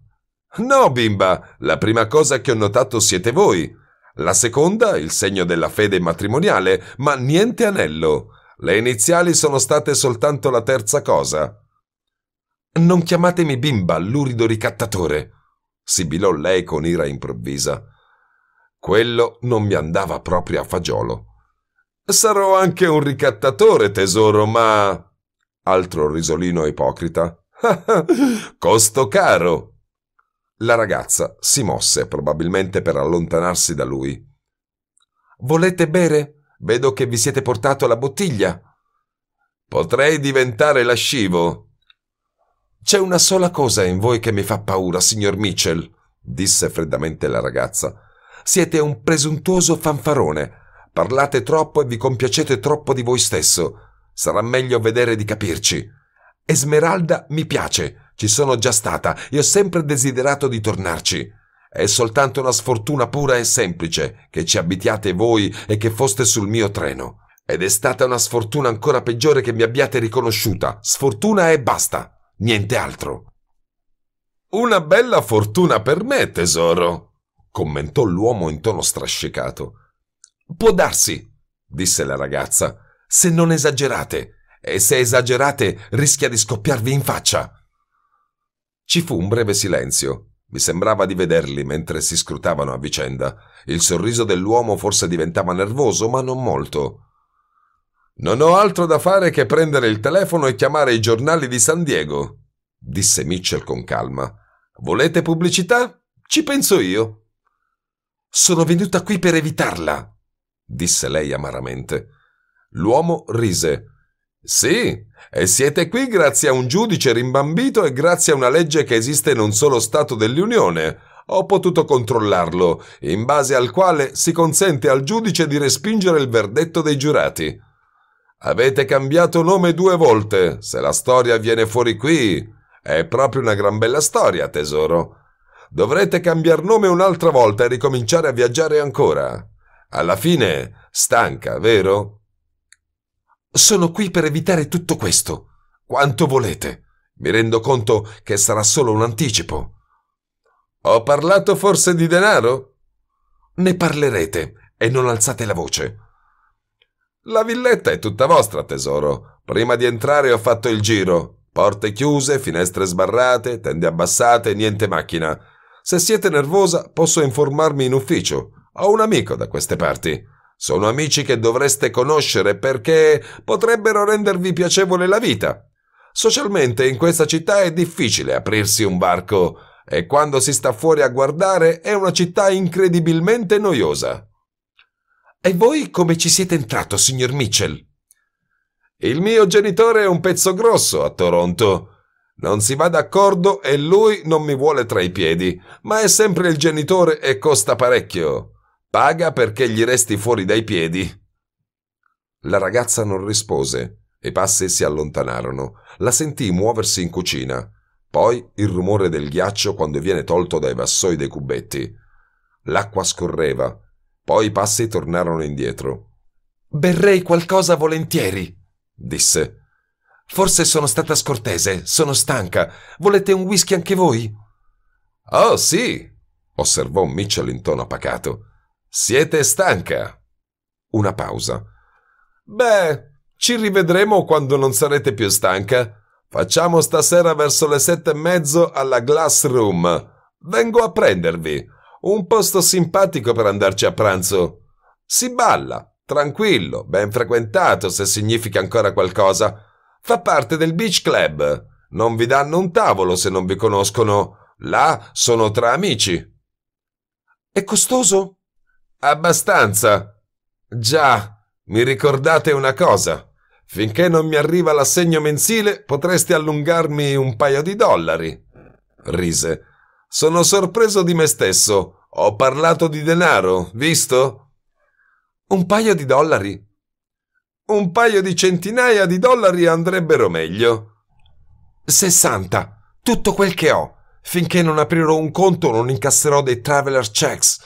No, bimba, la prima cosa che ho notato siete voi. La seconda, il segno della fede matrimoniale, ma niente anello. Le iniziali sono state soltanto la terza cosa. Non chiamatemi bimba, lurido ricattatore, sibilò lei con ira improvvisa. Quello non mi andava proprio a fagiolo. Sarò anche un ricattatore, tesoro, ma... Altro risolino ipocrita. Costo caro, la ragazza si mosse, probabilmente per allontanarsi da lui. Volete bere? Vedo che vi siete portato la bottiglia. Potrei diventare lascivo. C'è una sola cosa in voi che mi fa paura, signor Mitchell, disse freddamente la ragazza. Siete un presuntuoso fanfarone. Parlate troppo e vi compiacete troppo di voi stesso. Sarà meglio vedere di capirci. Esmeralda mi piace, ci sono già stata e ho sempre desiderato di tornarci. È soltanto una sfortuna pura e semplice che ci abitiate voi e che foste sul mio treno. Ed è stata una sfortuna ancora peggiore che mi abbiate riconosciuta. Sfortuna e basta. Niente altro. Una bella fortuna per me, tesoro, commentò l'uomo in tono strascicato. Può darsi, disse la ragazza, se non esagerate. E se esagerate rischia di scoppiarvi in faccia. Ci fu un breve silenzio. Mi sembrava di vederli mentre si scrutavano a vicenda. Il sorriso dell'uomo forse diventava nervoso, ma non molto. Non ho altro da fare che prendere il telefono e chiamare i giornali di San Diego, disse Mitchell con calma. Volete pubblicità? Ci penso io. Sono venuta qui per evitarla, disse lei amaramente. L'uomo rise. Sì, e siete qui grazie a un giudice rimbambito e grazie a una legge che esiste in un solo Stato dell'Unione. Ho potuto controllarlo, in base al quale si consente al giudice di respingere il verdetto dei giurati. Avete cambiato nome due volte, se la storia viene fuori qui. È proprio una gran bella storia, tesoro. Dovrete cambiar nome un'altra volta e ricominciare a viaggiare ancora. Alla fine, stanca, vero? Sono qui per evitare tutto questo. Quanto volete. Mi rendo conto che sarà solo un anticipo. Ho parlato forse di denaro? Ne parlerete e non alzate la voce. La villetta è tutta vostra, tesoro. Prima di entrare ho fatto il giro. Porte chiuse, finestre sbarrate, tende abbassate, niente macchina. Se siete nervosa, posso informarmi in ufficio. Ho un amico da queste parti. Sono amici che dovreste conoscere perché potrebbero rendervi piacevole la vita. Socialmente in questa città è difficile aprirsi un barco e quando si sta fuori a guardare è una città incredibilmente noiosa. E voi come ci siete entrato, signor Mitchell? Il mio genitore è un pezzo grosso a Toronto. Non si va d'accordo e lui non mi vuole tra i piedi, ma è sempre il genitore e costa parecchio. Paga perché gli resti fuori dai piedi. La ragazza non rispose. e I passi si allontanarono. La sentì muoversi in cucina. Poi il rumore del ghiaccio quando viene tolto dai vassoi dei cubetti. L'acqua scorreva. Poi i passi tornarono indietro. Berrei qualcosa volentieri, disse. Forse sono stata scortese, sono stanca. Volete un whisky anche voi? Oh, sì, osservò Mitchell in tono pacato. Siete stanca? Una pausa. Beh, ci rivedremo quando non sarete più stanca. Facciamo stasera verso le sette e mezzo alla Glass Room. Vengo a prendervi. Un posto simpatico per andarci a pranzo. Si balla, tranquillo, ben frequentato se significa ancora qualcosa. Fa parte del beach club. Non vi danno un tavolo se non vi conoscono. Là sono tra amici. È costoso? Abbastanza. Già, mi ricordate una cosa. Finché non mi arriva l'assegno mensile, potreste allungarmi un paio di dollari. Rise. Sono sorpreso di me stesso. Ho parlato di denaro, visto? Un paio di dollari. Un paio di centinaia di dollari andrebbero meglio. Sessanta. Tutto quel che ho. Finché non aprirò un conto non incasserò dei traveler checks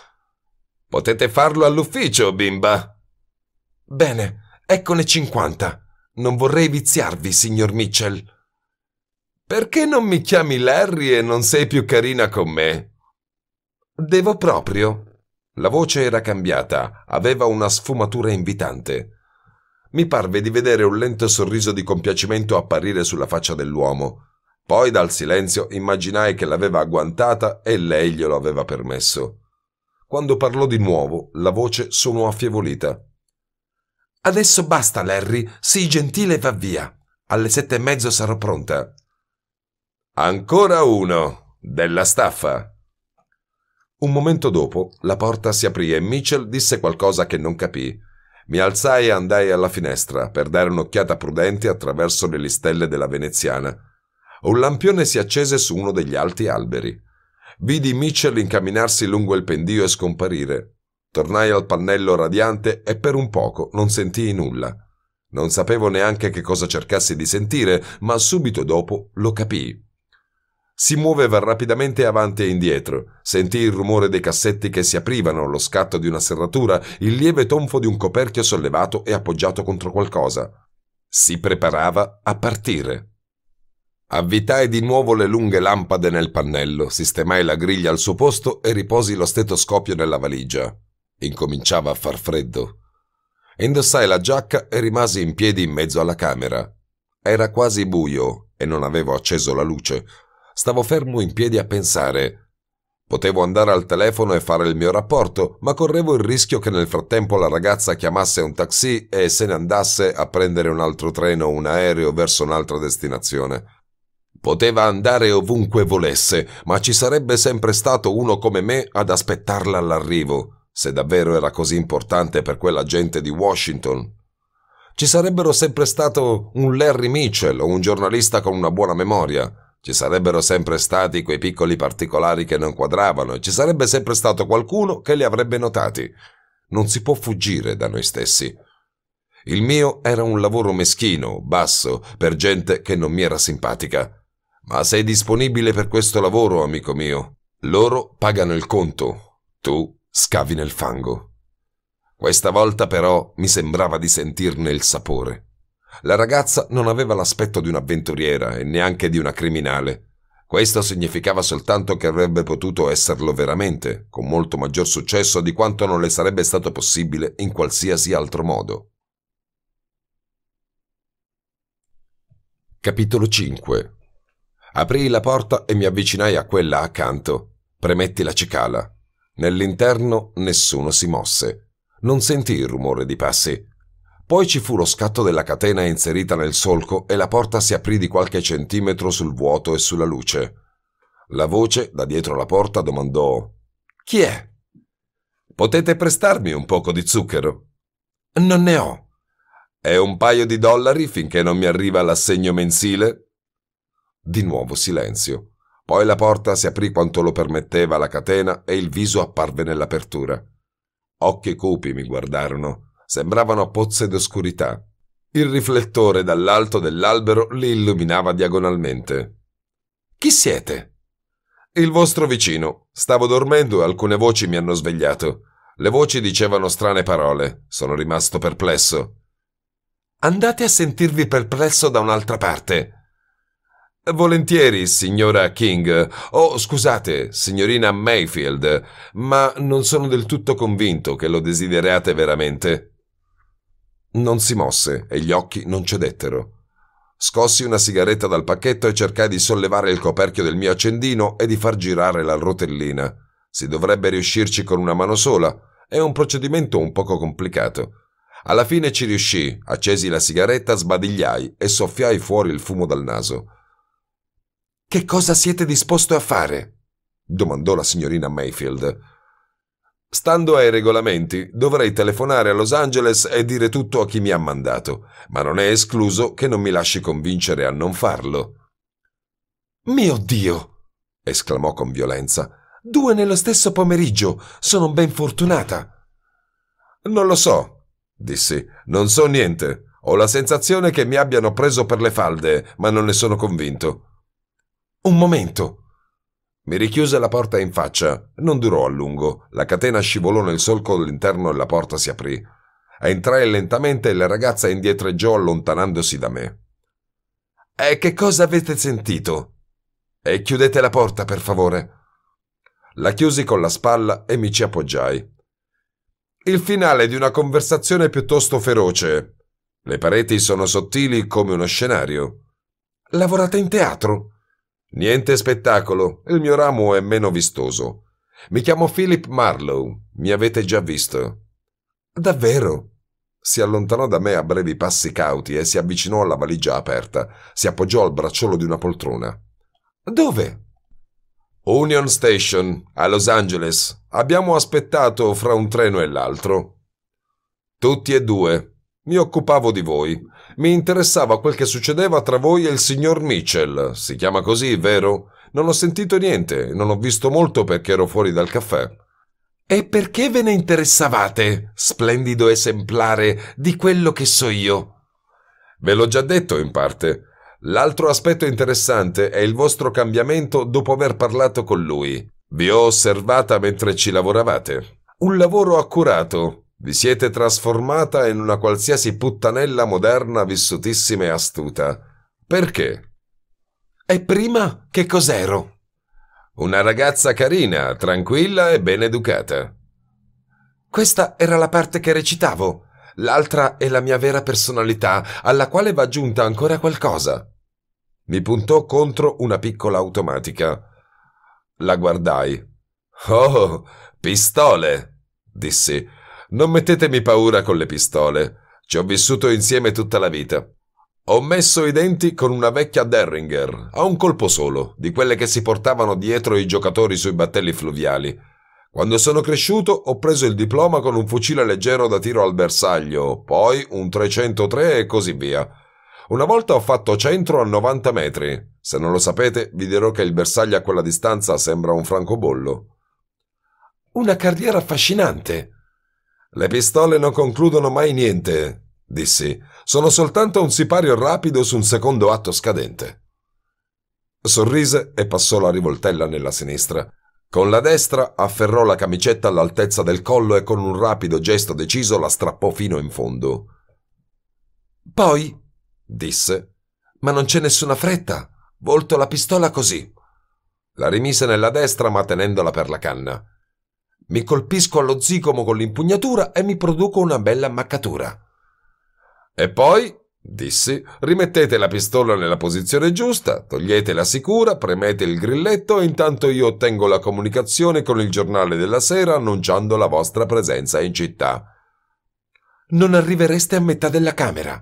Potete farlo all'ufficio, bimba. Bene, eccone 50. Non vorrei viziarvi, signor Mitchell. Perché non mi chiami Larry e non sei più carina con me? Devo proprio. La voce era cambiata, aveva una sfumatura invitante. Mi parve di vedere un lento sorriso di compiacimento apparire sulla faccia dell'uomo. Poi dal silenzio immaginai che l'aveva agguantata e lei glielo aveva permesso. Quando parlò di nuovo, la voce suonò affievolita. Adesso basta, Larry. Sii gentile e va via. Alle sette e mezzo sarò pronta. Ancora uno. Della staffa. Un momento dopo la porta si aprì e Mitchell disse qualcosa che non capì. Mi alzai e andai alla finestra per dare un'occhiata prudente attraverso le listelle della veneziana. Un lampione si accese su uno degli alti alberi. Vidi Mitchell incamminarsi lungo il pendio e scomparire. Tornai al pannello radiante e per un poco non sentii nulla. Non sapevo neanche che cosa cercassi di sentire, ma subito dopo lo capii. Si muoveva rapidamente avanti e indietro. Sentii il rumore dei cassetti che si aprivano, lo scatto di una serratura, il lieve tonfo di un coperchio sollevato e appoggiato contro qualcosa. Si preparava a partire. Avvitai di nuovo le lunghe lampade nel pannello, sistemai la griglia al suo posto e riposi lo stetoscopio nella valigia. Incominciava a far freddo. Indossai la giacca e rimasi in piedi in mezzo alla camera. Era quasi buio e non avevo acceso la luce. Stavo fermo in piedi a pensare. Potevo andare al telefono e fare il mio rapporto, ma correvo il rischio che nel frattempo la ragazza chiamasse un taxi e se ne andasse a prendere un altro treno o un aereo verso un'altra destinazione. Poteva andare ovunque volesse, ma ci sarebbe sempre stato uno come me ad aspettarla all'arrivo, se davvero era così importante per quella gente di Washington. Ci sarebbero sempre stato un Larry Mitchell o un giornalista con una buona memoria. Ci sarebbero sempre stati quei piccoli particolari che non quadravano e ci sarebbe sempre stato qualcuno che li avrebbe notati. Non si può fuggire da noi stessi. Il mio era un lavoro meschino, basso, per gente che non mi era simpatica. Ma sei disponibile per questo lavoro, amico mio? Loro pagano il conto, tu scavi nel fango. Questa volta però mi sembrava di sentirne il sapore. La ragazza non aveva l'aspetto di un'avventuriera e neanche di una criminale. Questo significava soltanto che avrebbe potuto esserlo veramente, con molto maggior successo di quanto non le sarebbe stato possibile in qualsiasi altro modo. Capitolo 5 Aprii la porta e mi avvicinai a quella accanto. Premetti la cicala. Nell'interno nessuno si mosse. Non sentii il rumore di passi. Poi ci fu lo scatto della catena inserita nel solco e la porta si aprì di qualche centimetro sul vuoto e sulla luce. La voce da dietro la porta domandò Chi è? Potete prestarmi un poco di zucchero? Non ne ho. È un paio di dollari finché non mi arriva l'assegno mensile? Di nuovo silenzio. Poi la porta si aprì quanto lo permetteva la catena e il viso apparve nell'apertura. Occhi cupi mi guardarono. Sembravano pozze d'oscurità. Il riflettore dall'alto dell'albero li illuminava diagonalmente. Chi siete? Il vostro vicino. Stavo dormendo e alcune voci mi hanno svegliato. Le voci dicevano strane parole. Sono rimasto perplesso. Andate a sentirvi perplesso da un'altra parte, Volentieri, signora King. Oh, scusate, signorina Mayfield, ma non sono del tutto convinto che lo desideriate veramente. Non si mosse e gli occhi non cedettero. Scossi una sigaretta dal pacchetto e cercai di sollevare il coperchio del mio accendino e di far girare la rotellina. Si dovrebbe riuscirci con una mano sola. È un procedimento un poco complicato. Alla fine ci riuscì, accesi la sigaretta, sbadigliai e soffiai fuori il fumo dal naso. Che cosa siete disposto a fare? domandò la signorina Mayfield. Stando ai regolamenti, dovrei telefonare a Los Angeles e dire tutto a chi mi ha mandato, ma non è escluso che non mi lasci convincere a non farlo. Mio Dio! esclamò con violenza. Due nello stesso pomeriggio. Sono ben fortunata. Non lo so, dissi. Non so niente. Ho la sensazione che mi abbiano preso per le falde, ma non ne sono convinto. Un momento. Mi richiuse la porta in faccia. Non durò a lungo. La catena scivolò nel solco all'interno e la porta si aprì. Entrai lentamente e la ragazza indietreggiò allontanandosi da me. E che cosa avete sentito? E chiudete la porta, per favore. La chiusi con la spalla e mi ci appoggiai. Il finale di una conversazione piuttosto feroce. Le pareti sono sottili come uno scenario. Lavorate in teatro? Niente spettacolo, il mio ramo è meno vistoso. Mi chiamo Philip Marlowe, mi avete già visto. Davvero? Si allontanò da me a brevi passi cauti e si avvicinò alla valigia aperta. Si appoggiò al bracciolo di una poltrona. Dove? Union Station, a Los Angeles. Abbiamo aspettato fra un treno e l'altro. Tutti e due. Mi occupavo di voi. Mi interessava quel che succedeva tra voi e il signor Mitchell. Si chiama così, vero? Non ho sentito niente, non ho visto molto perché ero fuori dal caffè. E perché ve ne interessavate, splendido esemplare di quello che so io? Ve l'ho già detto in parte. L'altro aspetto interessante è il vostro cambiamento dopo aver parlato con lui. Vi ho osservata mentre ci lavoravate. Un lavoro accurato, vi siete trasformata in una qualsiasi puttanella moderna vissutissima e astuta. Perché? E prima che cos'ero? Una ragazza carina, tranquilla e ben educata. Questa era la parte che recitavo. L'altra è la mia vera personalità, alla quale va aggiunta ancora qualcosa. Mi puntò contro una piccola automatica. La guardai. Oh, pistole, dissi non mettetemi paura con le pistole. Ci ho vissuto insieme tutta la vita. Ho messo i denti con una vecchia Derringer, a un colpo solo, di quelle che si portavano dietro i giocatori sui battelli fluviali. Quando sono cresciuto ho preso il diploma con un fucile leggero da tiro al bersaglio, poi un 303 e così via. Una volta ho fatto centro a 90 metri. Se non lo sapete, vi dirò che il bersaglio a quella distanza sembra un francobollo. Una carriera affascinante, le pistole non concludono mai niente, dissi. Sono soltanto un sipario rapido su un secondo atto scadente. Sorrise e passò la rivoltella nella sinistra. Con la destra afferrò la camicetta all'altezza del collo e con un rapido gesto deciso la strappò fino in fondo. Poi, disse, ma non c'è nessuna fretta. Volto la pistola così. La rimise nella destra ma tenendola per la canna. Mi colpisco allo zigomo con l'impugnatura e mi produco una bella ammaccatura. E poi, dissi, rimettete la pistola nella posizione giusta, togliete la sicura, premete il grilletto e intanto io ottengo la comunicazione con il giornale della sera annunciando la vostra presenza in città. Non arrivereste a metà della camera.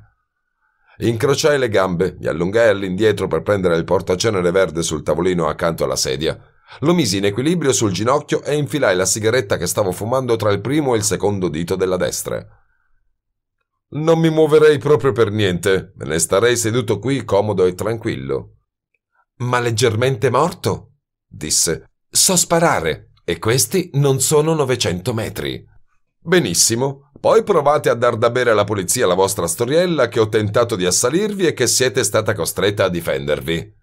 Incrociai le gambe, mi allungai all'indietro per prendere il portacenere verde sul tavolino accanto alla sedia. Lo misi in equilibrio sul ginocchio e infilai la sigaretta che stavo fumando tra il primo e il secondo dito della destra. Non mi muoverei proprio per niente, me ne starei seduto qui comodo e tranquillo. Ma leggermente morto? disse. So sparare, e questi non sono 900 metri. Benissimo, poi provate a dar da bere alla polizia la vostra storiella che ho tentato di assalirvi e che siete stata costretta a difendervi.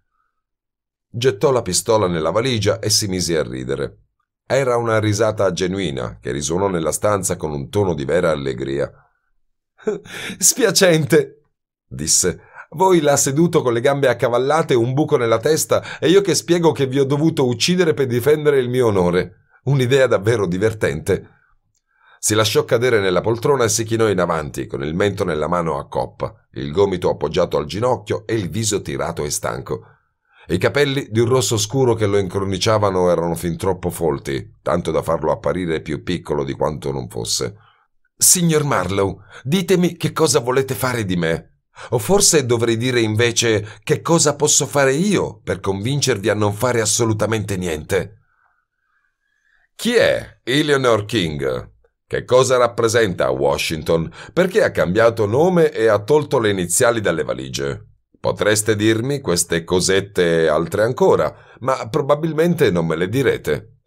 Gettò la pistola nella valigia e si mise a ridere. Era una risata genuina che risuonò nella stanza con un tono di vera allegria. Spiacente, disse. Voi là seduto con le gambe accavallate e un buco nella testa e io che spiego che vi ho dovuto uccidere per difendere il mio onore. Un'idea davvero divertente. Si lasciò cadere nella poltrona e si chinò in avanti, con il mento nella mano a coppa, il gomito appoggiato al ginocchio e il viso tirato e stanco. I capelli di un rosso scuro che lo incorniciavano erano fin troppo folti, tanto da farlo apparire più piccolo di quanto non fosse. Signor Marlowe, ditemi che cosa volete fare di me. O forse dovrei dire invece che cosa posso fare io per convincervi a non fare assolutamente niente. Chi è Eleanor King? Che cosa rappresenta Washington? Perché ha cambiato nome e ha tolto le iniziali dalle valigie? Potreste dirmi queste cosette e altre ancora, ma probabilmente non me le direte.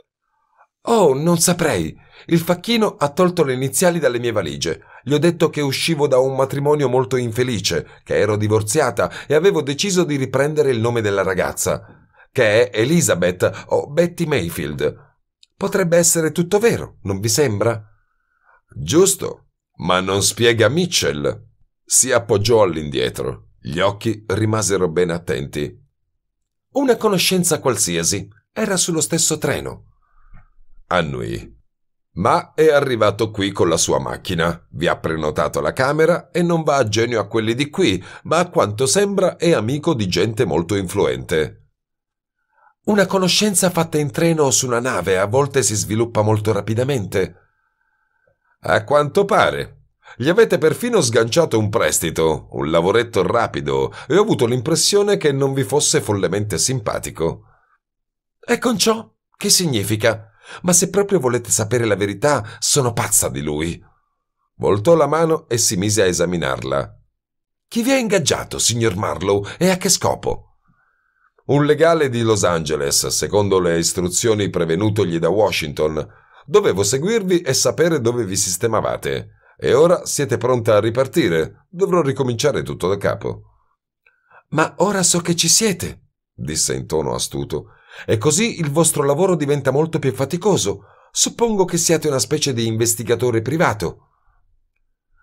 Oh, non saprei. Il facchino ha tolto le iniziali dalle mie valigie. Gli ho detto che uscivo da un matrimonio molto infelice, che ero divorziata e avevo deciso di riprendere il nome della ragazza, che è Elizabeth o Betty Mayfield. Potrebbe essere tutto vero, non vi sembra? Giusto, ma non spiega Mitchell. Si appoggiò all'indietro. Gli occhi rimasero ben attenti. Una conoscenza qualsiasi era sullo stesso treno. Annui. Ma è arrivato qui con la sua macchina, vi ha prenotato la camera e non va a genio a quelli di qui, ma a quanto sembra è amico di gente molto influente. Una conoscenza fatta in treno o su una nave a volte si sviluppa molto rapidamente. A quanto pare, gli avete perfino sganciato un prestito, un lavoretto rapido, e ho avuto l'impressione che non vi fosse follemente simpatico. E con ciò, che significa? Ma se proprio volete sapere la verità, sono pazza di lui. Voltò la mano e si mise a esaminarla. Chi vi ha ingaggiato, signor Marlowe, e a che scopo? Un legale di Los Angeles, secondo le istruzioni prevenutogli da Washington. Dovevo seguirvi e sapere dove vi sistemavate. E ora siete pronta a ripartire. Dovrò ricominciare tutto da capo. Ma ora so che ci siete, disse in tono astuto, e così il vostro lavoro diventa molto più faticoso. Suppongo che siate una specie di investigatore privato.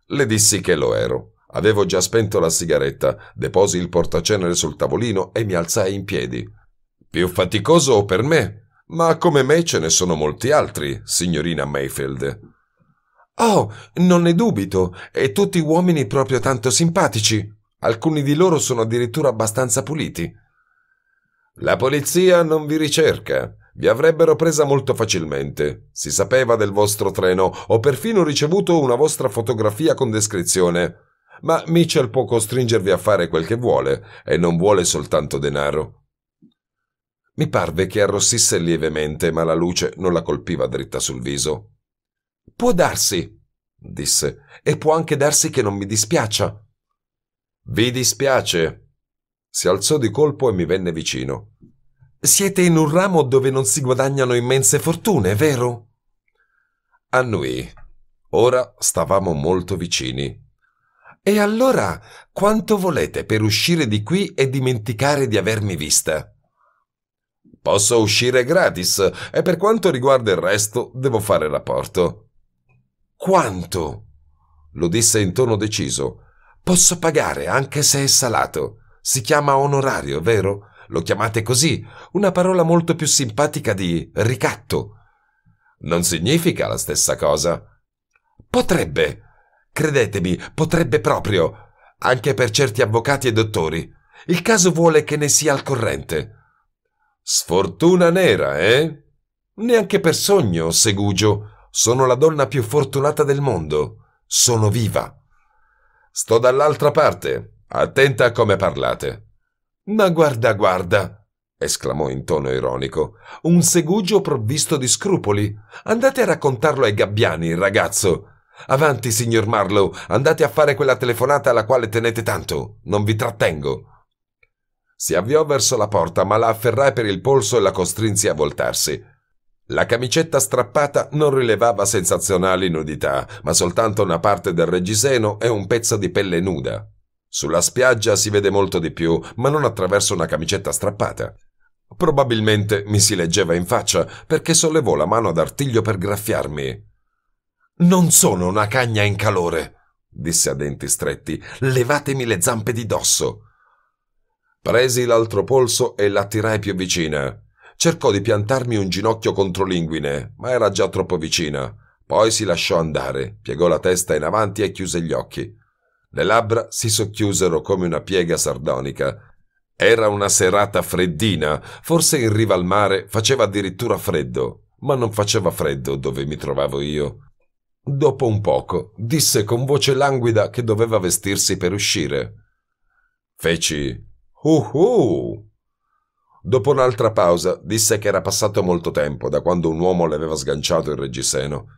Le dissi che lo ero. Avevo già spento la sigaretta, deposi il portacenere sul tavolino e mi alzai in piedi. Più faticoso per me, ma come me ce ne sono molti altri, signorina Mayfield. Oh, non ne dubito, e tutti uomini proprio tanto simpatici. Alcuni di loro sono addirittura abbastanza puliti. La polizia non vi ricerca. Vi avrebbero presa molto facilmente. Si sapeva del vostro treno. Ho perfino ricevuto una vostra fotografia con descrizione. Ma Mitchell può costringervi a fare quel che vuole, e non vuole soltanto denaro. Mi parve che arrossisse lievemente, ma la luce non la colpiva dritta sul viso. Può darsi, disse, e può anche darsi che non mi dispiaccia. Vi dispiace? Si alzò di colpo e mi venne vicino. Siete in un ramo dove non si guadagnano immense fortune, vero? Annui. Ora stavamo molto vicini. E allora quanto volete per uscire di qui e dimenticare di avermi vista? Posso uscire gratis e per quanto riguarda il resto devo fare rapporto. Quanto? lo disse in tono deciso. Posso pagare anche se è salato. Si chiama onorario, vero? Lo chiamate così, una parola molto più simpatica di ricatto. Non significa la stessa cosa. Potrebbe. Credetemi, potrebbe proprio. Anche per certi avvocati e dottori. Il caso vuole che ne sia al corrente. Sfortuna nera, eh? Neanche per sogno, Segugio. Sono la donna più fortunata del mondo. Sono viva. Sto dall'altra parte. Attenta a come parlate. Ma guarda, guarda, esclamò in tono ironico. Un segugio provvisto di scrupoli. Andate a raccontarlo ai gabbiani, ragazzo. Avanti, signor Marlowe, andate a fare quella telefonata alla quale tenete tanto. Non vi trattengo. Si avviò verso la porta, ma la afferrai per il polso e la costrinsi a voltarsi. La camicetta strappata non rilevava sensazionali nudità, ma soltanto una parte del reggiseno e un pezzo di pelle nuda. Sulla spiaggia si vede molto di più, ma non attraverso una camicetta strappata. Probabilmente mi si leggeva in faccia perché sollevò la mano ad artiglio per graffiarmi. Non sono una cagna in calore, disse a denti stretti. Levatemi le zampe di dosso. Presi l'altro polso e l'attirai più vicina. Cercò di piantarmi un ginocchio contro l'inguine, ma era già troppo vicina. Poi si lasciò andare, piegò la testa in avanti e chiuse gli occhi. Le labbra si socchiusero come una piega sardonica. Era una serata freddina, forse in riva al mare faceva addirittura freddo, ma non faceva freddo dove mi trovavo io. Dopo un poco disse con voce languida che doveva vestirsi per uscire. Feci Uh, uh Dopo un'altra pausa disse che era passato molto tempo da quando un uomo le aveva sganciato il reggiseno.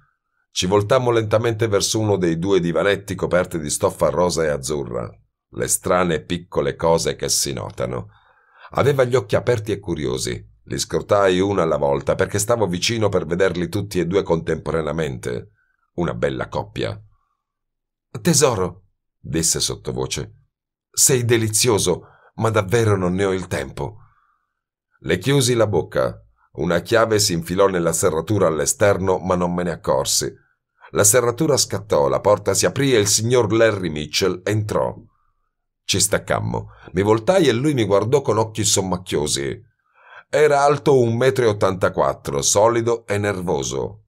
Ci voltammo lentamente verso uno dei due divanetti coperti di stoffa rosa e azzurra, le strane piccole cose che si notano. Aveva gli occhi aperti e curiosi. Li scrutai una alla volta perché stavo vicino per vederli tutti e due contemporaneamente. Una bella coppia. Tesoro, disse sottovoce, sei delizioso, ma davvero non ne ho il tempo. Le chiusi la bocca. Una chiave si infilò nella serratura all'esterno, ma non me ne accorsi. La serratura scattò, la porta si aprì e il signor Larry Mitchell entrò. Ci staccammo. Mi voltai e lui mi guardò con occhi sommacchiosi. Era alto un metro e ottantaquattro, solido e nervoso.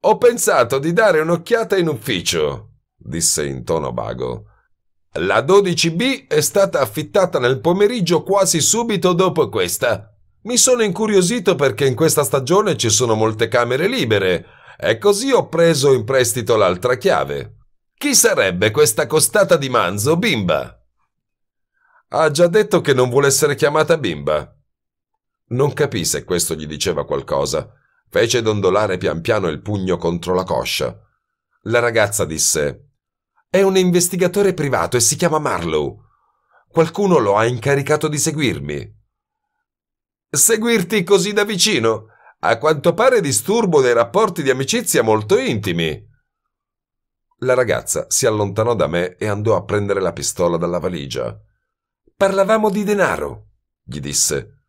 Ho pensato di dare un'occhiata in ufficio, disse in tono vago. La 12B è stata affittata nel pomeriggio quasi subito dopo questa. Mi sono incuriosito perché in questa stagione ci sono molte camere libere e così ho preso in prestito l'altra chiave. Chi sarebbe questa costata di manzo, bimba? Ha già detto che non vuole essere chiamata bimba. Non capì se questo gli diceva qualcosa. Fece dondolare pian piano il pugno contro la coscia. La ragazza disse è un investigatore privato e si chiama Marlowe. Qualcuno lo ha incaricato di seguirmi. Seguirti così da vicino? A quanto pare disturbo dei rapporti di amicizia molto intimi. La ragazza si allontanò da me e andò a prendere la pistola dalla valigia. Parlavamo di denaro, gli disse.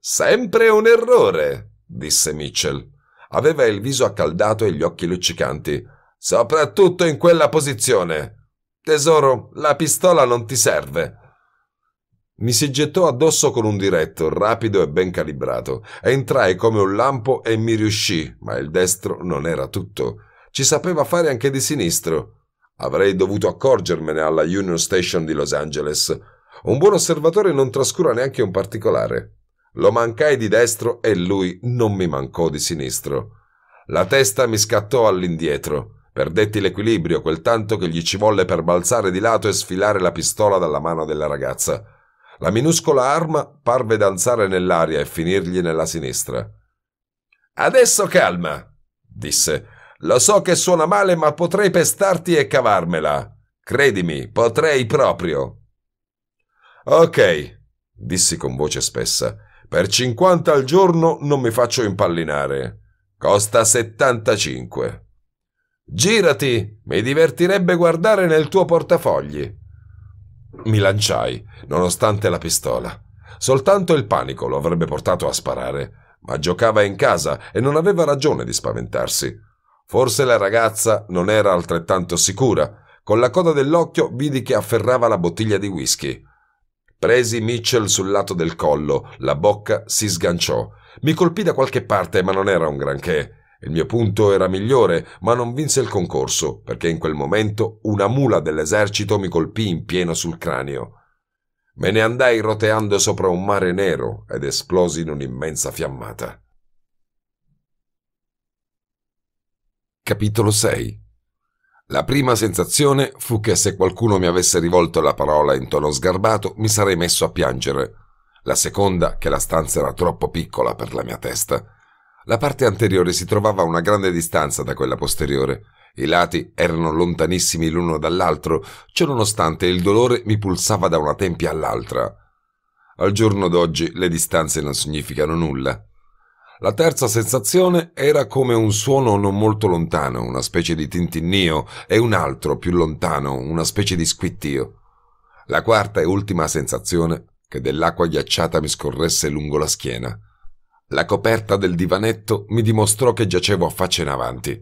Sempre un errore, disse Mitchell. Aveva il viso accaldato e gli occhi luccicanti. Soprattutto in quella posizione. Tesoro, la pistola non ti serve. Mi si gettò addosso con un diretto, rapido e ben calibrato. Entrai come un lampo e mi riuscì, ma il destro non era tutto. Ci sapeva fare anche di sinistro. Avrei dovuto accorgermene alla Union Station di Los Angeles. Un buon osservatore non trascura neanche un particolare. Lo mancai di destro e lui non mi mancò di sinistro. La testa mi scattò all'indietro. Perdetti l'equilibrio, quel tanto che gli ci volle per balzare di lato e sfilare la pistola dalla mano della ragazza. La minuscola arma parve danzare nell'aria e finirgli nella sinistra. Adesso calma, disse. Lo so che suona male, ma potrei pestarti e cavarmela. Credimi, potrei proprio. Ok, dissi con voce spessa. Per 50 al giorno non mi faccio impallinare. Costa 75. Girati, mi divertirebbe guardare nel tuo portafogli. Mi lanciai, nonostante la pistola. Soltanto il panico lo avrebbe portato a sparare, ma giocava in casa e non aveva ragione di spaventarsi. Forse la ragazza non era altrettanto sicura. Con la coda dell'occhio vidi che afferrava la bottiglia di whisky. Presi Mitchell sul lato del collo, la bocca si sganciò. Mi colpì da qualche parte, ma non era un granché. Il mio punto era migliore, ma non vinse il concorso, perché in quel momento una mula dell'esercito mi colpì in pieno sul cranio. Me ne andai roteando sopra un mare nero ed esplosi in un'immensa fiammata. Capitolo 6 La prima sensazione fu che se qualcuno mi avesse rivolto la parola in tono sgarbato mi sarei messo a piangere. La seconda che la stanza era troppo piccola per la mia testa la parte anteriore si trovava a una grande distanza da quella posteriore. I lati erano lontanissimi l'uno dall'altro, ciononostante il dolore mi pulsava da una tempia all'altra. Al giorno d'oggi le distanze non significano nulla. La terza sensazione era come un suono non molto lontano, una specie di tintinnio, e un altro più lontano, una specie di squittio. La quarta e ultima sensazione, che dell'acqua ghiacciata mi scorresse lungo la schiena. La coperta del divanetto mi dimostrò che giacevo a faccia in avanti.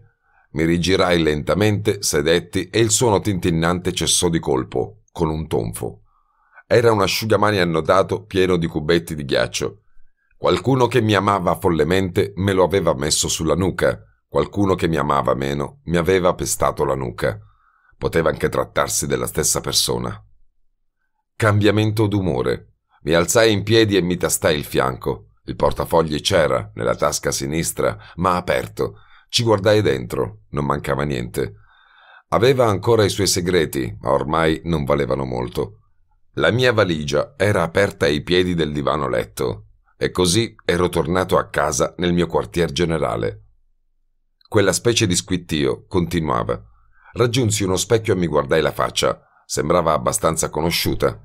Mi rigirai lentamente, sedetti e il suono tintinnante cessò di colpo, con un tonfo. Era un asciugamani annodato pieno di cubetti di ghiaccio. Qualcuno che mi amava follemente me lo aveva messo sulla nuca, qualcuno che mi amava meno mi aveva pestato la nuca. Poteva anche trattarsi della stessa persona. Cambiamento d'umore. Mi alzai in piedi e mi tastai il fianco. Il portafogli c'era, nella tasca sinistra, ma aperto. Ci guardai dentro, non mancava niente. Aveva ancora i suoi segreti, ma ormai non valevano molto. La mia valigia era aperta ai piedi del divano letto, e così ero tornato a casa nel mio quartier generale. Quella specie di squittio continuava. Raggiunsi uno specchio e mi guardai la faccia. Sembrava abbastanza conosciuta.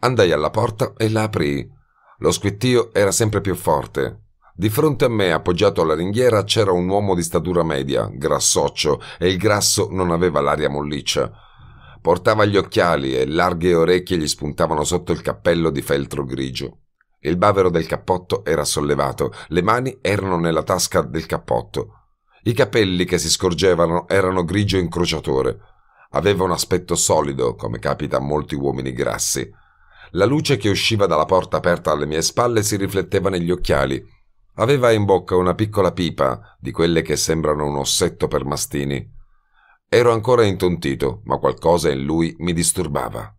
Andai alla porta e la aprii. Lo squittio era sempre più forte. Di fronte a me, appoggiato alla ringhiera, c'era un uomo di statura media, grassoccio, e il grasso non aveva l'aria molliccia. Portava gli occhiali e larghe orecchie gli spuntavano sotto il cappello di feltro grigio. Il bavero del cappotto era sollevato, le mani erano nella tasca del cappotto. I capelli che si scorgevano erano grigio incrociatore. Aveva un aspetto solido, come capita a molti uomini grassi. La luce che usciva dalla porta aperta alle mie spalle si rifletteva negli occhiali. Aveva in bocca una piccola pipa, di quelle che sembrano un ossetto per mastini. Ero ancora intontito, ma qualcosa in lui mi disturbava.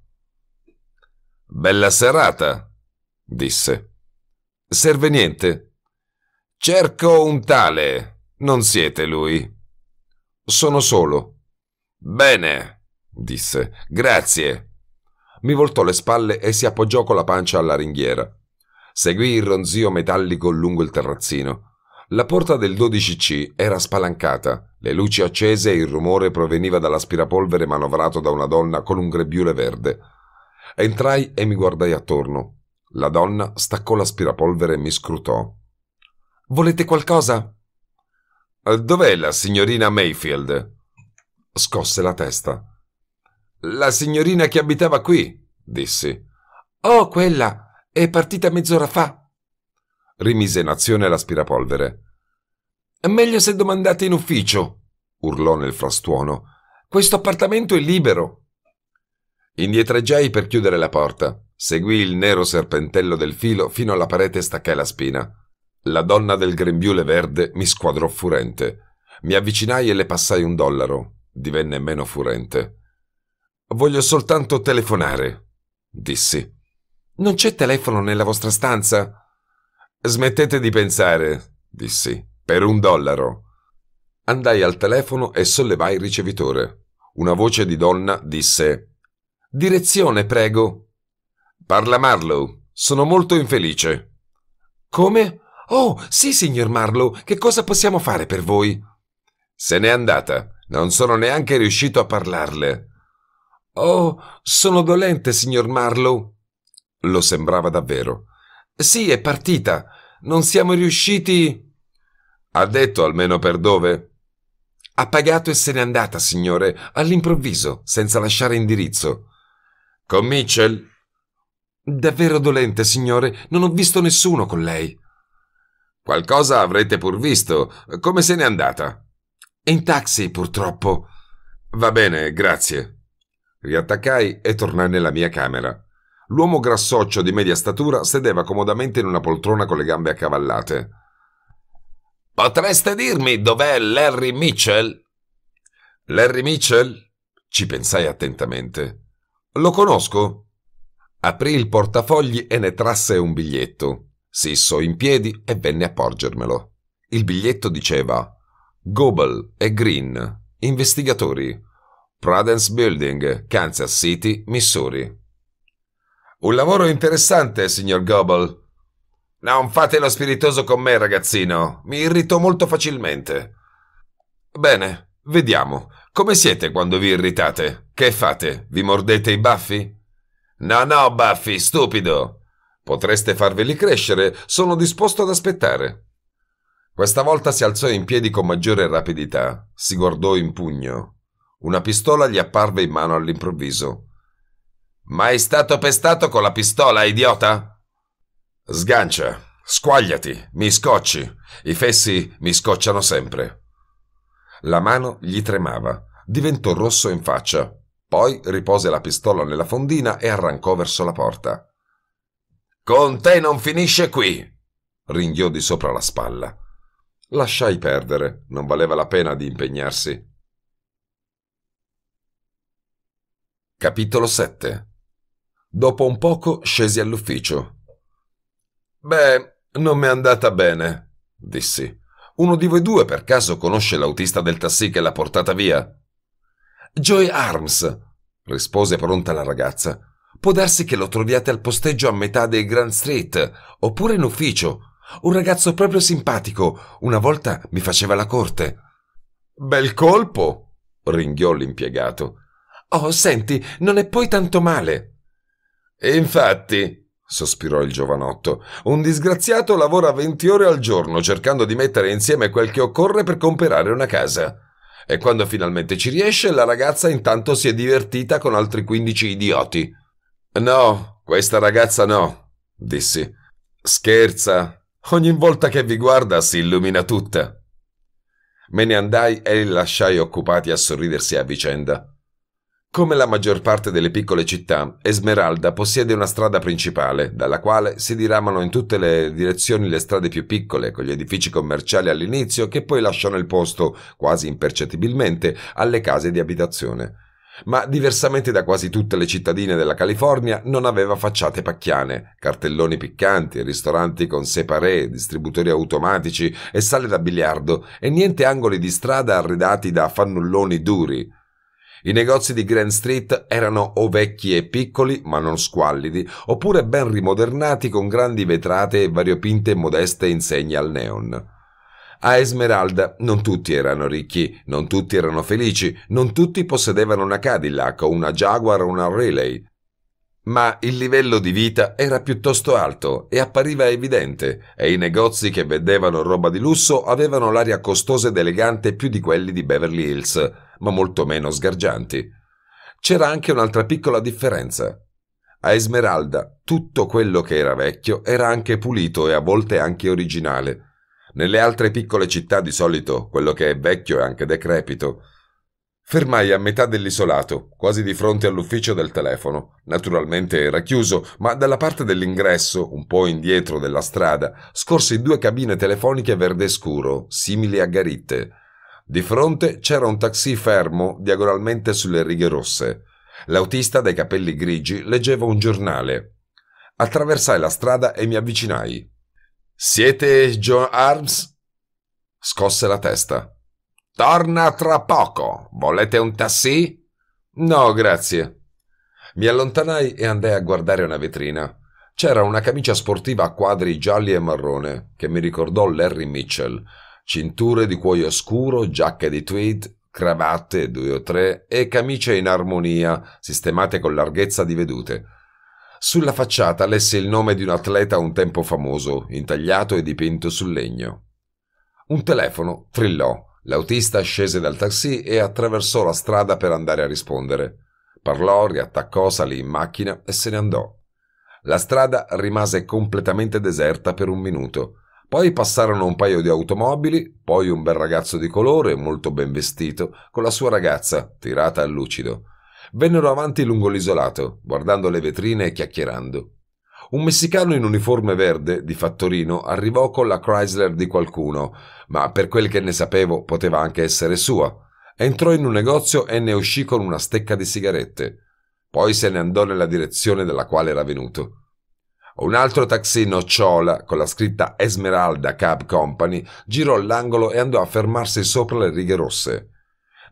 Bella serata, disse. Serve niente. Cerco un tale. Non siete lui. Sono solo. Bene, disse. Grazie mi voltò le spalle e si appoggiò con la pancia alla ringhiera. Seguì il ronzio metallico lungo il terrazzino. La porta del 12C era spalancata, le luci accese e il rumore proveniva dall'aspirapolvere manovrato da una donna con un grebbiule verde. Entrai e mi guardai attorno. La donna staccò l'aspirapolvere e mi scrutò. Volete qualcosa? Eh, dov'è la signorina Mayfield? Scosse la testa. La signorina che abitava qui, dissi. Oh, quella! È partita mezz'ora fa. Rimise in azione l'aspirapolvere. meglio se domandate in ufficio, urlò nel frastuono. Questo appartamento è libero. Indietreggiai per chiudere la porta. Seguì il nero serpentello del filo fino alla parete e staccai la spina. La donna del grembiule verde mi squadrò furente. Mi avvicinai e le passai un dollaro. Divenne meno furente. Voglio soltanto telefonare, dissi. Non c'è telefono nella vostra stanza? Smettete di pensare, dissi, per un dollaro. Andai al telefono e sollevai il ricevitore. Una voce di donna disse Direzione, prego. Parla Marlow, sono molto infelice. Come? Oh, sì, signor Marlow, che cosa possiamo fare per voi? Se n'è andata, non sono neanche riuscito a parlarle. Oh, sono dolente, signor Marlowe. Lo sembrava davvero. Sì, è partita. Non siamo riusciti. Ha detto almeno per dove? Ha pagato e se n'è andata, signore, all'improvviso, senza lasciare indirizzo. Con Mitchell? Davvero dolente, signore, non ho visto nessuno con lei. Qualcosa avrete pur visto. Come se n'è andata? In taxi, purtroppo. Va bene, grazie. Riattaccai e tornai nella mia camera. L'uomo grassoccio di media statura sedeva comodamente in una poltrona con le gambe accavallate. Potreste dirmi dov'è Larry Mitchell? Larry Mitchell? Ci pensai attentamente. Lo conosco. Aprì il portafogli e ne trasse un biglietto. Si issò in piedi e venne a porgermelo. Il biglietto diceva Goebel e Green, investigatori. Prudence Building, Kansas City, Missouri. Un lavoro interessante, signor Goble. Non fate lo spiritoso con me, ragazzino. Mi irrito molto facilmente. Bene, vediamo. Come siete quando vi irritate? Che fate? Vi mordete i baffi? No, no, baffi, stupido. Potreste farveli crescere, sono disposto ad aspettare. Questa volta si alzò in piedi con maggiore rapidità, si guardò in pugno, una pistola gli apparve in mano all'improvviso. Mai stato pestato con la pistola, idiota? Sgancia, squagliati, mi scocci. I fessi mi scocciano sempre. La mano gli tremava, diventò rosso in faccia. Poi ripose la pistola nella fondina e arrancò verso la porta. Con te non finisce qui! ringhiò di sopra la spalla. Lasciai perdere, non valeva la pena di impegnarsi. Capitolo 7 Dopo un poco scesi all'ufficio. Beh, non mi è andata bene, dissi. Uno di voi due per caso conosce l'autista del tassì che l'ha portata via? Joy Arms, rispose pronta la ragazza. Può darsi che lo troviate al posteggio a metà dei Grand Street, oppure in ufficio. Un ragazzo proprio simpatico. Una volta mi faceva la corte. Bel colpo, ringhiò l'impiegato. Oh, senti, non è poi tanto male. E infatti, sospirò il giovanotto, un disgraziato lavora 20 ore al giorno cercando di mettere insieme quel che occorre per comprare una casa. E quando finalmente ci riesce, la ragazza intanto si è divertita con altri 15 idioti. No, questa ragazza no, dissi. Scherza. Ogni volta che vi guarda si illumina tutta. Me ne andai e li lasciai occupati a sorridersi a vicenda. Come la maggior parte delle piccole città, Esmeralda possiede una strada principale, dalla quale si diramano in tutte le direzioni le strade più piccole, con gli edifici commerciali all'inizio che poi lasciano il posto, quasi impercettibilmente, alle case di abitazione. Ma diversamente da quasi tutte le cittadine della California, non aveva facciate pacchiane, cartelloni piccanti, ristoranti con separé, distributori automatici e sale da biliardo, e niente angoli di strada arredati da fannulloni duri i negozi di Grand Street erano o vecchi e piccoli, ma non squallidi, oppure ben rimodernati con grandi vetrate e variopinte e modeste insegne al neon. A Esmeralda non tutti erano ricchi, non tutti erano felici, non tutti possedevano una Cadillac o una Jaguar o una Relay. Ma il livello di vita era piuttosto alto e appariva evidente, e i negozi che vendevano roba di lusso avevano l'aria costosa ed elegante più di quelli di Beverly Hills, ma molto meno sgargianti. C'era anche un'altra piccola differenza. A Esmeralda tutto quello che era vecchio era anche pulito e a volte anche originale. Nelle altre piccole città di solito quello che è vecchio è anche decrepito, Fermai a metà dell'isolato, quasi di fronte all'ufficio del telefono. Naturalmente era chiuso, ma dalla parte dell'ingresso, un po' indietro della strada, scorsi due cabine telefoniche verde scuro, simili a garitte. Di fronte c'era un taxi fermo, diagonalmente sulle righe rosse. L'autista dai capelli grigi leggeva un giornale. Attraversai la strada e mi avvicinai. Siete John Arms? Scosse la testa. Torna tra poco. Volete un tassì? No, grazie. Mi allontanai e andai a guardare una vetrina. C'era una camicia sportiva a quadri gialli e marrone, che mi ricordò Larry Mitchell. Cinture di cuoio scuro, giacche di tweed, cravatte due o tre e camicie in armonia, sistemate con larghezza di vedute. Sulla facciata lesse il nome di un atleta un tempo famoso, intagliato e dipinto sul legno. Un telefono trillò L'autista scese dal taxi e attraversò la strada per andare a rispondere. Parlò, riattaccò, salì in macchina e se ne andò. La strada rimase completamente deserta per un minuto. Poi passarono un paio di automobili, poi un bel ragazzo di colore, molto ben vestito, con la sua ragazza, tirata al lucido. Vennero avanti lungo l'isolato, guardando le vetrine e chiacchierando. Un messicano in uniforme verde di fattorino arrivò con la Chrysler di qualcuno, ma per quel che ne sapevo poteva anche essere sua. Entrò in un negozio e ne uscì con una stecca di sigarette. Poi se ne andò nella direzione dalla quale era venuto. Un altro taxi nocciola con la scritta Esmeralda Cab Company girò l'angolo e andò a fermarsi sopra le righe rosse.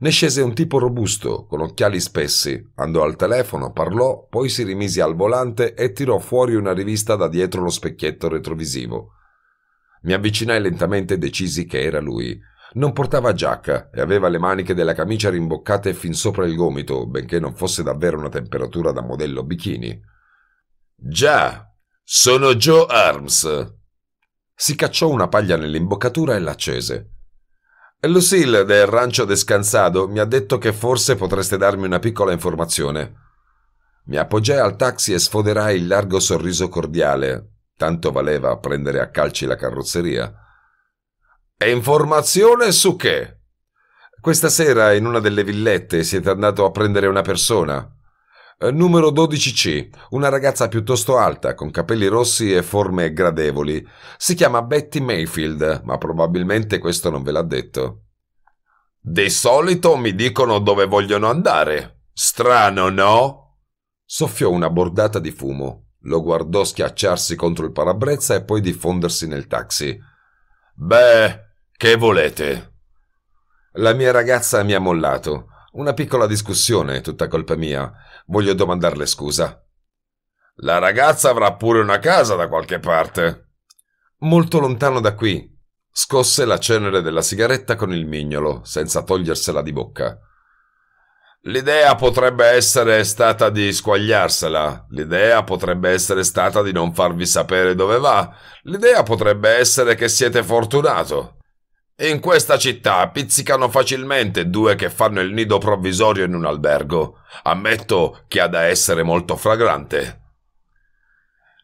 Ne scese un tipo robusto, con occhiali spessi, andò al telefono, parlò, poi si rimise al volante e tirò fuori una rivista da dietro lo specchietto retrovisivo. Mi avvicinai lentamente e decisi che era lui. Non portava giacca e aveva le maniche della camicia rimboccate fin sopra il gomito, benché non fosse davvero una temperatura da modello bikini. Già, sono Joe Arms. Si cacciò una paglia nell'imboccatura e l'accese. Lucille del Rancio Descansado mi ha detto che forse potreste darmi una piccola informazione. Mi appoggiai al taxi e sfoderai il largo sorriso cordiale. Tanto valeva prendere a calci la carrozzeria. E informazione su che? Questa sera in una delle villette siete andato a prendere una persona. Eh, numero 12C, una ragazza piuttosto alta, con capelli rossi e forme gradevoli. Si chiama Betty Mayfield, ma probabilmente questo non ve l'ha detto. Di solito mi dicono dove vogliono andare. Strano, no? Soffiò una bordata di fumo. Lo guardò schiacciarsi contro il parabrezza e poi diffondersi nel taxi. Beh, che volete? La mia ragazza mi ha mollato. Una piccola discussione, tutta colpa mia. Voglio domandarle scusa. La ragazza avrà pure una casa da qualche parte. Molto lontano da qui. Scosse la cenere della sigaretta con il mignolo, senza togliersela di bocca. L'idea potrebbe essere stata di squagliarsela, l'idea potrebbe essere stata di non farvi sapere dove va, l'idea potrebbe essere che siete fortunato. In questa città pizzicano facilmente due che fanno il nido provvisorio in un albergo. Ammetto che ha da essere molto fragrante.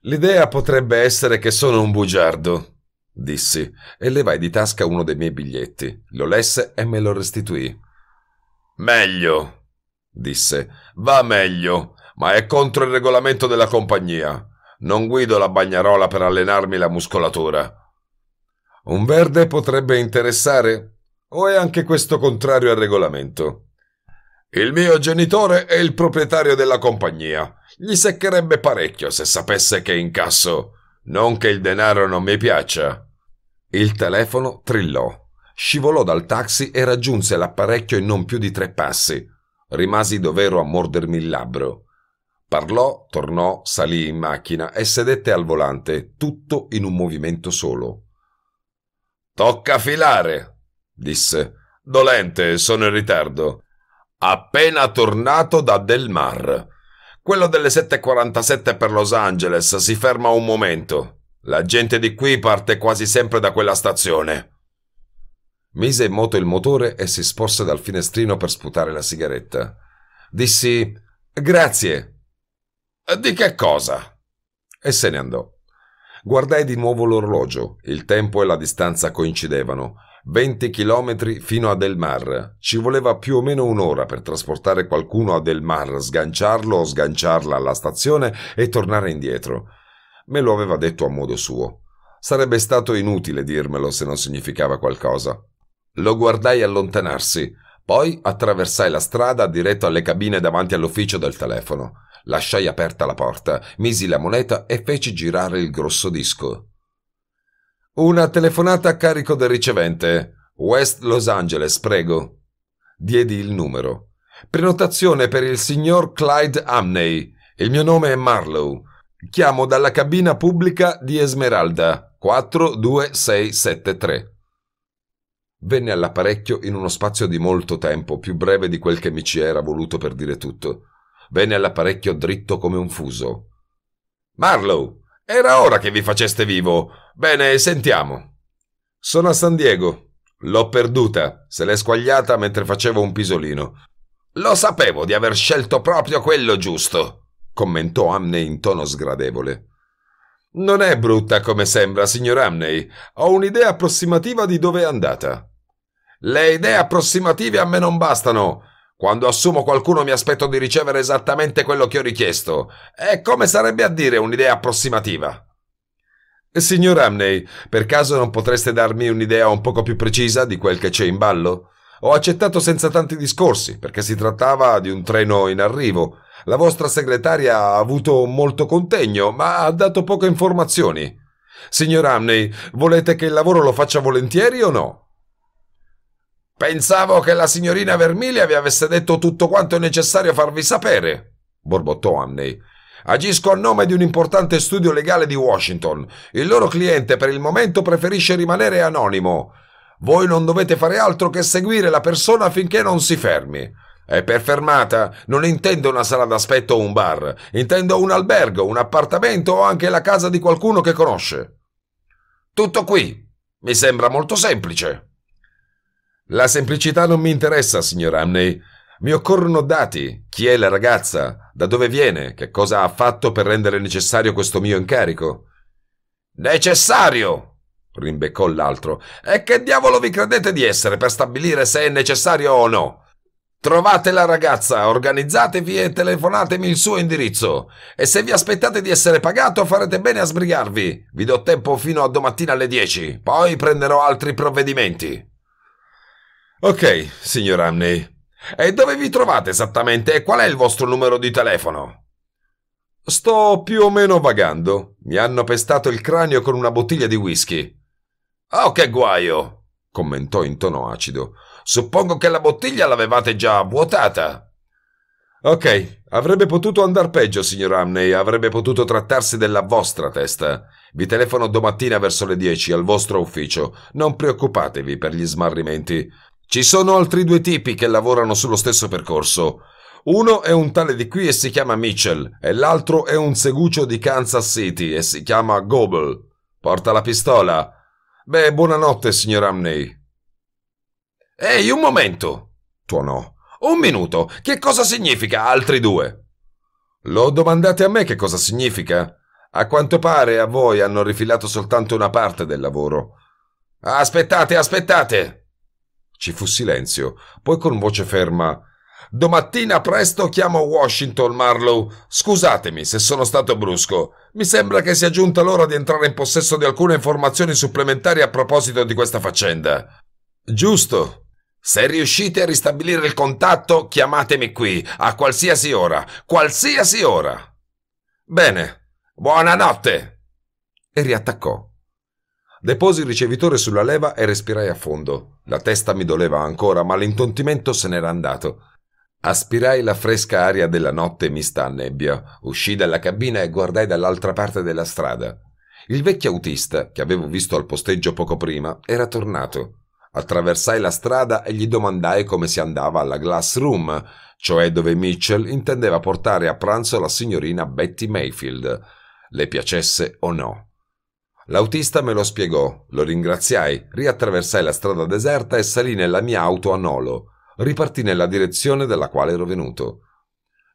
L'idea potrebbe essere che sono un bugiardo, dissi, e levai di tasca uno dei miei biglietti, lo lesse e me lo restituì. Meglio, disse, va meglio, ma è contro il regolamento della compagnia. Non guido la bagnarola per allenarmi la muscolatura. Un verde potrebbe interessare? O è anche questo contrario al regolamento? Il mio genitore è il proprietario della compagnia. Gli seccherebbe parecchio se sapesse che incasso. Non che il denaro non mi piaccia. Il telefono trillò. Scivolò dal taxi e raggiunse l'apparecchio in non più di tre passi. Rimasi dovero a mordermi il labbro. Parlò, tornò, salì in macchina e sedette al volante, tutto in un movimento solo. Tocca filare, disse. Dolente, sono in ritardo. Appena tornato da Del Mar. Quello delle 7.47 per Los Angeles si ferma un momento. La gente di qui parte quasi sempre da quella stazione. Mise in moto il motore e si sporse dal finestrino per sputare la sigaretta. Dissi Grazie. Di che cosa? E se ne andò. Guardai di nuovo l'orologio. Il tempo e la distanza coincidevano. 20 chilometri fino a Del Mar. Ci voleva più o meno un'ora per trasportare qualcuno a Del Mar, sganciarlo o sganciarla alla stazione e tornare indietro. Me lo aveva detto a modo suo. Sarebbe stato inutile dirmelo se non significava qualcosa. Lo guardai allontanarsi, poi attraversai la strada diretto alle cabine davanti all'ufficio del telefono. Lasciai aperta la porta, misi la moneta e feci girare il grosso disco. Una telefonata a carico del ricevente. West Los Angeles, prego. Diedi il numero. Prenotazione per il signor Clyde Amney. Il mio nome è Marlowe. Chiamo dalla cabina pubblica di Esmeralda 42673. Venne all'apparecchio in uno spazio di molto tempo, più breve di quel che mi ci era voluto per dire tutto venne all'apparecchio dritto come un fuso. Marlow, era ora che vi faceste vivo. Bene, sentiamo. Sono a San Diego. L'ho perduta, se l'è squagliata mentre facevo un pisolino. Lo sapevo di aver scelto proprio quello giusto, commentò Amney in tono sgradevole. Non è brutta come sembra, signor Amney. Ho un'idea approssimativa di dove è andata. Le idee approssimative a me non bastano. Quando assumo qualcuno mi aspetto di ricevere esattamente quello che ho richiesto. E come sarebbe a dire un'idea approssimativa? Signor Amney, per caso non potreste darmi un'idea un poco più precisa di quel che c'è in ballo? Ho accettato senza tanti discorsi, perché si trattava di un treno in arrivo. La vostra segretaria ha avuto molto contegno, ma ha dato poche informazioni. Signor Amney, volete che il lavoro lo faccia volentieri o no? Pensavo che la signorina Vermilia vi avesse detto tutto quanto è necessario farvi sapere, borbottò Anney. Agisco a nome di un importante studio legale di Washington. Il loro cliente per il momento preferisce rimanere anonimo. Voi non dovete fare altro che seguire la persona finché non si fermi. E per fermata non intendo una sala d'aspetto o un bar, intendo un albergo, un appartamento o anche la casa di qualcuno che conosce. Tutto qui. Mi sembra molto semplice. La semplicità non mi interessa, signor Amney. Mi occorrono dati. Chi è la ragazza? Da dove viene? Che cosa ha fatto per rendere necessario questo mio incarico? Necessario! rimbeccò l'altro. E che diavolo vi credete di essere per stabilire se è necessario o no? Trovate la ragazza, organizzatevi e telefonatemi il suo indirizzo. E se vi aspettate di essere pagato farete bene a sbrigarvi. Vi do tempo fino a domattina alle 10, poi prenderò altri provvedimenti. Ok, signor Amney. E dove vi trovate esattamente e qual è il vostro numero di telefono? Sto più o meno vagando. Mi hanno pestato il cranio con una bottiglia di whisky. Oh, che guaio! commentò in tono acido. Suppongo che la bottiglia l'avevate già vuotata. Ok, avrebbe potuto andar peggio, signor Amney, avrebbe potuto trattarsi della vostra testa. Vi telefono domattina verso le 10 al vostro ufficio. Non preoccupatevi per gli smarrimenti. Ci sono altri due tipi che lavorano sullo stesso percorso. Uno è un tale di qui e si chiama Mitchell, e l'altro è un seguccio di Kansas City e si chiama Goble. Porta la pistola. Beh, buonanotte, signor Amney. Ehi, un momento! tuonò. Un minuto. Che cosa significa altri due? Lo domandate a me che cosa significa? A quanto pare a voi hanno rifilato soltanto una parte del lavoro. Aspettate, aspettate! Ci fu silenzio, poi con voce ferma Domattina presto chiamo Washington Marlowe. Scusatemi se sono stato brusco. Mi sembra che sia giunta l'ora di entrare in possesso di alcune informazioni supplementari a proposito di questa faccenda. Giusto. Se riuscite a ristabilire il contatto, chiamatemi qui, a qualsiasi ora. Qualsiasi ora. Bene. Buonanotte. E riattaccò. Deposi il ricevitore sulla leva e respirai a fondo. La testa mi doleva ancora, ma l'intontimento se n'era andato. Aspirai la fresca aria della notte mista a nebbia, uscii dalla cabina e guardai dall'altra parte della strada. Il vecchio autista, che avevo visto al posteggio poco prima, era tornato. Attraversai la strada e gli domandai come si andava alla glass room, cioè dove Mitchell intendeva portare a pranzo la signorina Betty Mayfield, le piacesse o no. L'autista me lo spiegò, lo ringraziai, riattraversai la strada deserta e salì nella mia auto a Nolo. Ripartì nella direzione dalla quale ero venuto.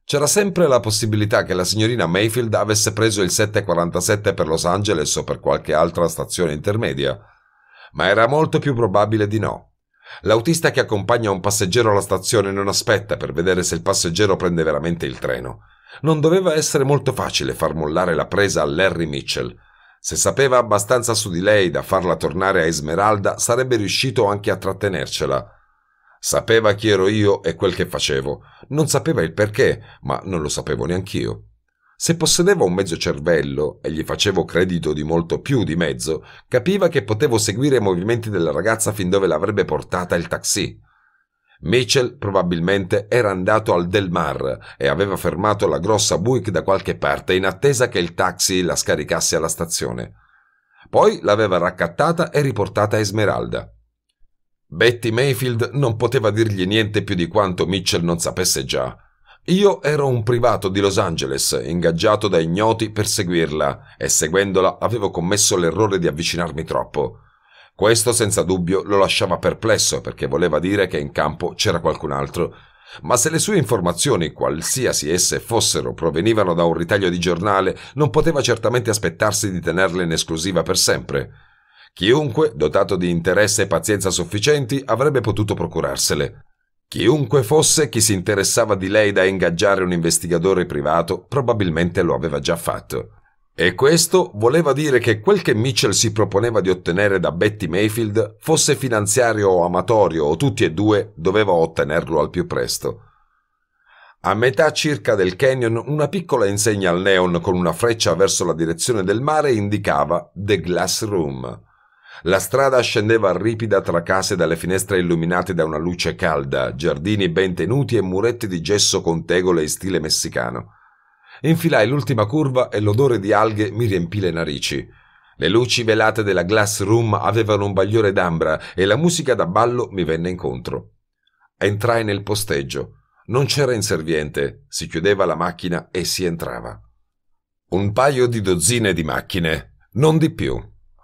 C'era sempre la possibilità che la signorina Mayfield avesse preso il 747 per Los Angeles o per qualche altra stazione intermedia, ma era molto più probabile di no. L'autista che accompagna un passeggero alla stazione non aspetta per vedere se il passeggero prende veramente il treno. Non doveva essere molto facile far mollare la presa a Larry Mitchell, se sapeva abbastanza su di lei da farla tornare a Esmeralda, sarebbe riuscito anche a trattenercela. Sapeva chi ero io e quel che facevo. Non sapeva il perché, ma non lo sapevo neanch'io. Se possedeva un mezzo cervello e gli facevo credito di molto più di mezzo, capiva che potevo seguire i movimenti della ragazza fin dove l'avrebbe portata il taxi. Mitchell probabilmente era andato al Del Mar e aveva fermato la grossa Buick da qualche parte in attesa che il taxi la scaricasse alla stazione. Poi l'aveva raccattata e riportata a Esmeralda. Betty Mayfield non poteva dirgli niente più di quanto Mitchell non sapesse già. Io ero un privato di Los Angeles, ingaggiato da ignoti per seguirla, e seguendola avevo commesso l'errore di avvicinarmi troppo. Questo senza dubbio lo lasciava perplesso perché voleva dire che in campo c'era qualcun altro. Ma se le sue informazioni, qualsiasi esse fossero, provenivano da un ritaglio di giornale, non poteva certamente aspettarsi di tenerle in esclusiva per sempre. Chiunque, dotato di interesse e pazienza sufficienti, avrebbe potuto procurarsele. Chiunque fosse chi si interessava di lei da ingaggiare un investigatore privato, probabilmente lo aveva già fatto. E questo voleva dire che quel che Mitchell si proponeva di ottenere da Betty Mayfield, fosse finanziario o amatorio o tutti e due, doveva ottenerlo al più presto. A metà circa del canyon una piccola insegna al neon con una freccia verso la direzione del mare indicava The Glass Room. La strada scendeva ripida tra case dalle finestre illuminate da una luce calda, giardini ben tenuti e muretti di gesso con tegole in stile messicano. Infilai l'ultima curva e l'odore di alghe mi riempì le narici. Le luci velate della glass room avevano un bagliore d'ambra e la musica da ballo mi venne incontro. Entrai nel posteggio. Non c'era inserviente, si chiudeva la macchina e si entrava. Un paio di dozzine di macchine, non di più.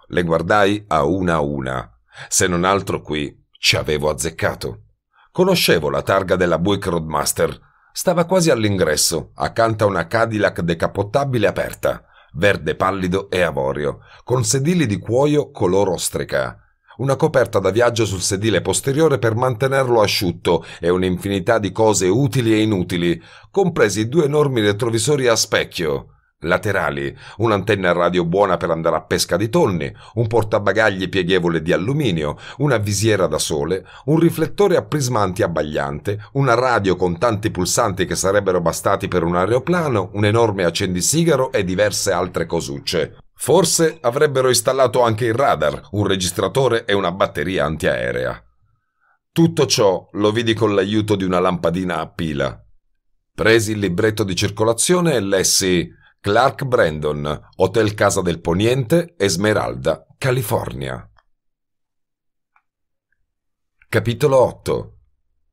Le guardai a una a una. Se non altro qui ci avevo azzeccato. Conoscevo la targa della Buick Roadmaster, Stava quasi all'ingresso, accanto a una Cadillac decappottabile aperta, verde pallido e avorio, con sedili di cuoio color ostrica, una coperta da viaggio sul sedile posteriore per mantenerlo asciutto e un'infinità di cose utili e inutili, compresi due enormi retrovisori a specchio, laterali, un'antenna radio buona per andare a pesca di tonni, un portabagagli pieghevole di alluminio, una visiera da sole, un riflettore a prismanti abbagliante, una radio con tanti pulsanti che sarebbero bastati per un aeroplano, un enorme accendisigaro e diverse altre cosucce. Forse avrebbero installato anche il radar, un registratore e una batteria antiaerea. Tutto ciò lo vidi con l'aiuto di una lampadina a pila. Presi il libretto di circolazione e lessi Clark Brandon, Hotel Casa del Poniente, Esmeralda, California. Capitolo 8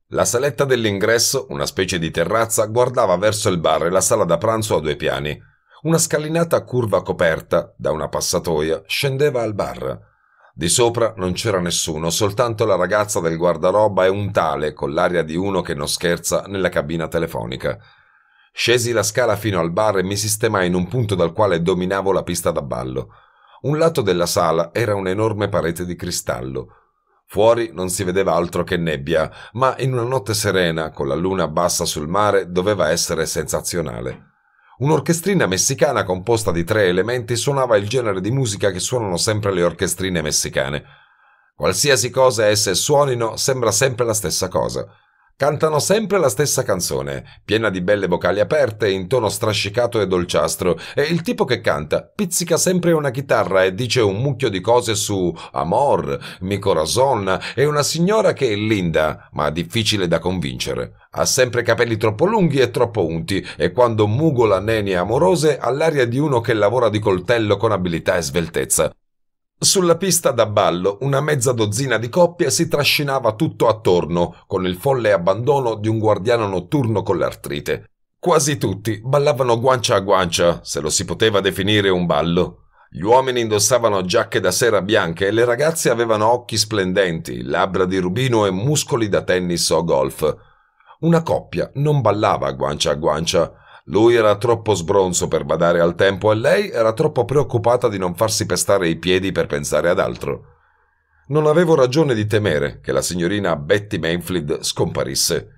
La saletta dell'ingresso, una specie di terrazza, guardava verso il bar e la sala da pranzo a due piani. Una scalinata a curva coperta, da una passatoia, scendeva al bar. Di sopra non c'era nessuno, soltanto la ragazza del guardaroba e un tale, con l'aria di uno che non scherza, nella cabina telefonica. Scesi la scala fino al bar e mi sistemai in un punto dal quale dominavo la pista da ballo. Un lato della sala era un'enorme parete di cristallo. Fuori non si vedeva altro che nebbia, ma in una notte serena, con la luna bassa sul mare, doveva essere sensazionale. Un'orchestrina messicana composta di tre elementi suonava il genere di musica che suonano sempre le orchestrine messicane. Qualsiasi cosa esse suonino sembra sempre la stessa cosa. Cantano sempre la stessa canzone, piena di belle vocali aperte, in tono strascicato e dolciastro, e il tipo che canta pizzica sempre una chitarra e dice un mucchio di cose su Amor, Mi Corazon e una signora che è linda, ma difficile da convincere. Ha sempre capelli troppo lunghi e troppo unti, e quando mugola nene amorose ha l'aria di uno che lavora di coltello con abilità e sveltezza. Sulla pista da ballo una mezza dozzina di coppie si trascinava tutto attorno, con il folle abbandono di un guardiano notturno con l'artrite. Quasi tutti ballavano guancia a guancia, se lo si poteva definire un ballo. Gli uomini indossavano giacche da sera bianche e le ragazze avevano occhi splendenti, labbra di rubino e muscoli da tennis o golf. Una coppia non ballava guancia a guancia, lui era troppo sbronzo per badare al tempo e lei era troppo preoccupata di non farsi pestare i piedi per pensare ad altro. Non avevo ragione di temere che la signorina Betty Mainflid scomparisse.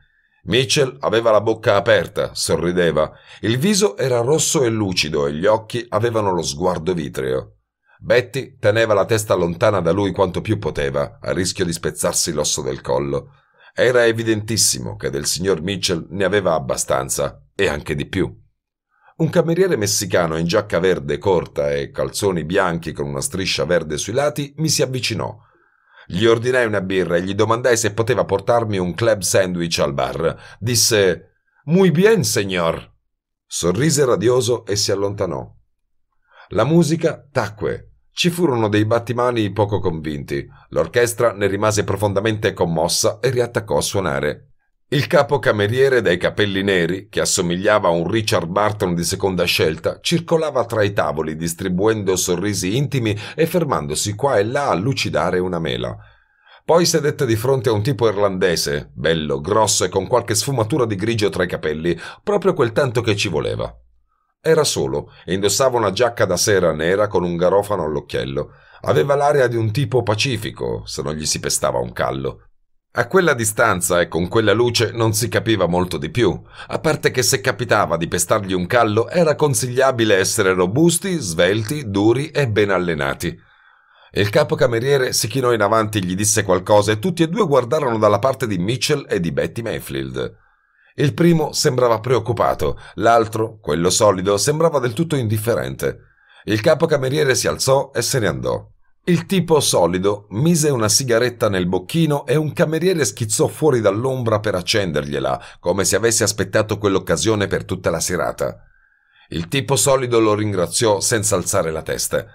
Mitchell aveva la bocca aperta, sorrideva, il viso era rosso e lucido e gli occhi avevano lo sguardo vitreo. Betty teneva la testa lontana da lui quanto più poteva, a rischio di spezzarsi l'osso del collo. Era evidentissimo che del signor Mitchell ne aveva abbastanza, e anche di più. Un cameriere messicano in giacca verde corta e calzoni bianchi con una striscia verde sui lati mi si avvicinò. Gli ordinai una birra e gli domandai se poteva portarmi un club sandwich al bar. Disse: Muy bien, signor. Sorrise radioso e si allontanò. La musica tacque ci furono dei battimani poco convinti. L'orchestra ne rimase profondamente commossa e riattaccò a suonare. Il capocameriere dai capelli neri, che assomigliava a un Richard Barton di seconda scelta, circolava tra i tavoli distribuendo sorrisi intimi e fermandosi qua e là a lucidare una mela. Poi sedette di fronte a un tipo irlandese, bello, grosso e con qualche sfumatura di grigio tra i capelli, proprio quel tanto che ci voleva. Era solo e indossava una giacca da sera nera con un garofano all'occhiello. Aveva l'aria di un tipo pacifico, se non gli si pestava un callo. A quella distanza e con quella luce non si capiva molto di più, a parte che se capitava di pestargli un callo era consigliabile essere robusti, svelti, duri e ben allenati. Il capocameriere si chinò in avanti e gli disse qualcosa e tutti e due guardarono dalla parte di Mitchell e di Betty Mayfield. Il primo sembrava preoccupato, l'altro, quello solido, sembrava del tutto indifferente. Il capocameriere si alzò e se ne andò. Il tipo solido mise una sigaretta nel bocchino e un cameriere schizzò fuori dall'ombra per accendergliela, come se avesse aspettato quell'occasione per tutta la serata. Il tipo solido lo ringraziò senza alzare la testa.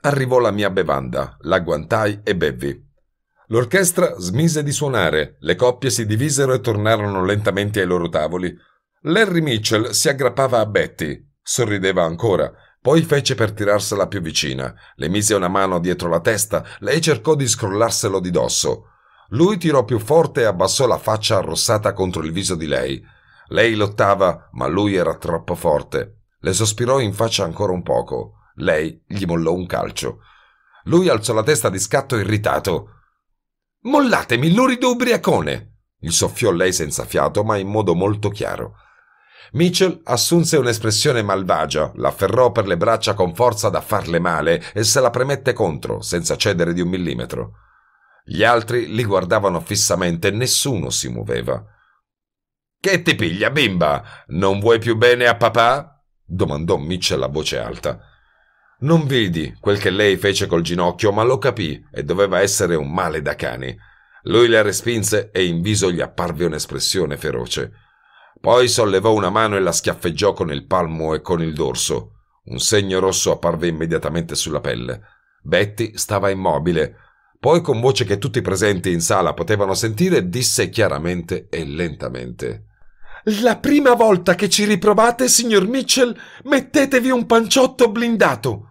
Arrivò la mia bevanda, l'agguantai e bevvi. L'orchestra smise di suonare, le coppie si divisero e tornarono lentamente ai loro tavoli. Larry Mitchell si aggrappava a Betty, sorrideva ancora, poi fece per tirarsela più vicina, le mise una mano dietro la testa, lei cercò di scrollarselo di dosso. Lui tirò più forte e abbassò la faccia arrossata contro il viso di lei. Lei lottava, ma lui era troppo forte. Le sospirò in faccia ancora un poco. Lei gli mollò un calcio. Lui alzò la testa di scatto irritato. Mollatemi, lurido ubriacone! gli soffiò lei senza fiato, ma in modo molto chiaro. Mitchell assunse un'espressione malvagia, l'afferrò per le braccia con forza da farle male e se la premette contro, senza cedere di un millimetro. Gli altri li guardavano fissamente e nessuno si muoveva. Che ti piglia, bimba? Non vuoi più bene a papà? domandò Mitchell a voce alta. Non vidi quel che lei fece col ginocchio, ma lo capì e doveva essere un male da cani. Lui la respinse e in viso gli apparve un'espressione feroce. Poi sollevò una mano e la schiaffeggiò con il palmo e con il dorso. Un segno rosso apparve immediatamente sulla pelle. Betty stava immobile. Poi, con voce che tutti i presenti in sala potevano sentire, disse chiaramente e lentamente: La prima volta che ci riprovate, signor Mitchell, mettetevi un panciotto blindato.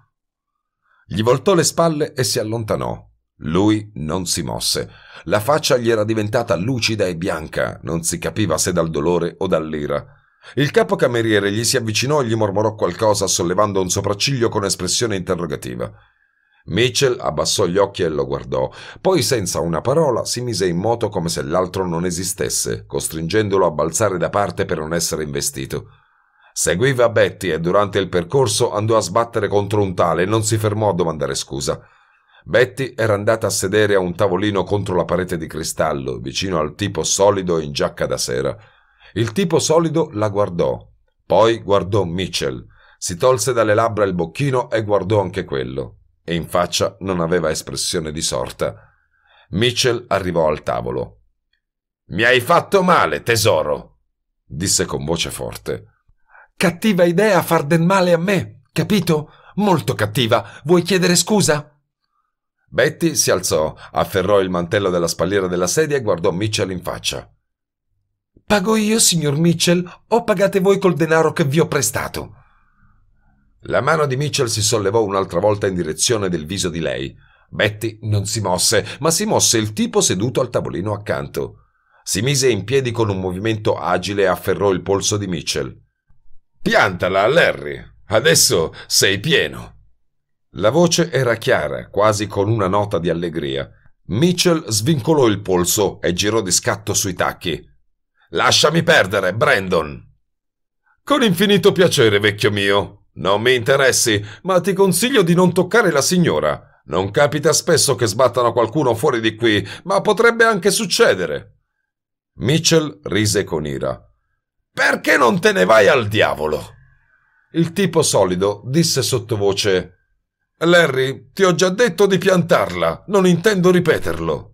Gli voltò le spalle e si allontanò. Lui non si mosse. La faccia gli era diventata lucida e bianca, non si capiva se dal dolore o dall'ira. Il capocameriere gli si avvicinò e gli mormorò qualcosa sollevando un sopracciglio con espressione interrogativa. Mitchell abbassò gli occhi e lo guardò, poi senza una parola si mise in moto come se l'altro non esistesse, costringendolo a balzare da parte per non essere investito. Seguiva Betty e durante il percorso andò a sbattere contro un tale e non si fermò a domandare scusa. Betty era andata a sedere a un tavolino contro la parete di cristallo, vicino al tipo solido in giacca da sera. Il tipo solido la guardò, poi guardò Mitchell, si tolse dalle labbra il bocchino e guardò anche quello, e in faccia non aveva espressione di sorta. Mitchell arrivò al tavolo. Mi hai fatto male, tesoro, disse con voce forte. Cattiva idea far del male a me, capito? Molto cattiva. Vuoi chiedere scusa? Betty si alzò, afferrò il mantello della spalliera della sedia e guardò Mitchell in faccia. Pago io, signor Mitchell, o pagate voi col denaro che vi ho prestato? La mano di Mitchell si sollevò un'altra volta in direzione del viso di lei. Betty non si mosse, ma si mosse il tipo seduto al tavolino accanto. Si mise in piedi con un movimento agile e afferrò il polso di Mitchell. Piantala, Larry. Adesso sei pieno. La voce era chiara, quasi con una nota di allegria. Mitchell svincolò il polso e girò di scatto sui tacchi. Lasciami perdere, Brandon. Con infinito piacere, vecchio mio. Non mi interessi, ma ti consiglio di non toccare la signora. Non capita spesso che sbattano qualcuno fuori di qui, ma potrebbe anche succedere. Mitchell rise con ira. Perché non te ne vai al diavolo? Il tipo solido disse sottovoce Larry, ti ho già detto di piantarla, non intendo ripeterlo.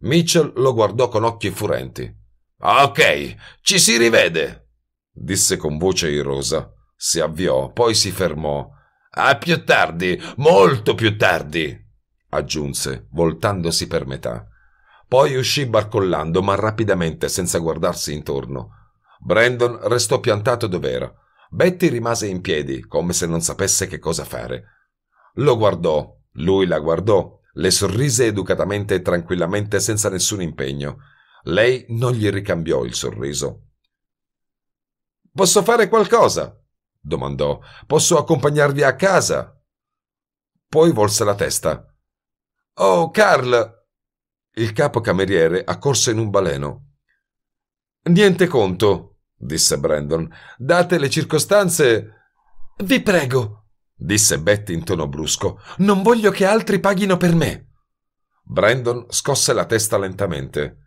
Mitchell lo guardò con occhi furenti. Ok, ci si rivede, disse con voce irosa. Si avviò, poi si fermò. A ah, più tardi, molto più tardi, aggiunse, voltandosi per metà. Poi uscì barcollando, ma rapidamente, senza guardarsi intorno. Brandon restò piantato dov'era. Betty rimase in piedi, come se non sapesse che cosa fare. Lo guardò, lui la guardò, le sorrise educatamente e tranquillamente senza nessun impegno. Lei non gli ricambiò il sorriso. Posso fare qualcosa? domandò. Posso accompagnarvi a casa? Poi volse la testa. Oh, Carl! Il capo cameriere accorse in un baleno. Niente conto, disse Brandon. Date le circostanze. Vi prego, disse Betty in tono brusco, non voglio che altri paghino per me. Brandon scosse la testa lentamente.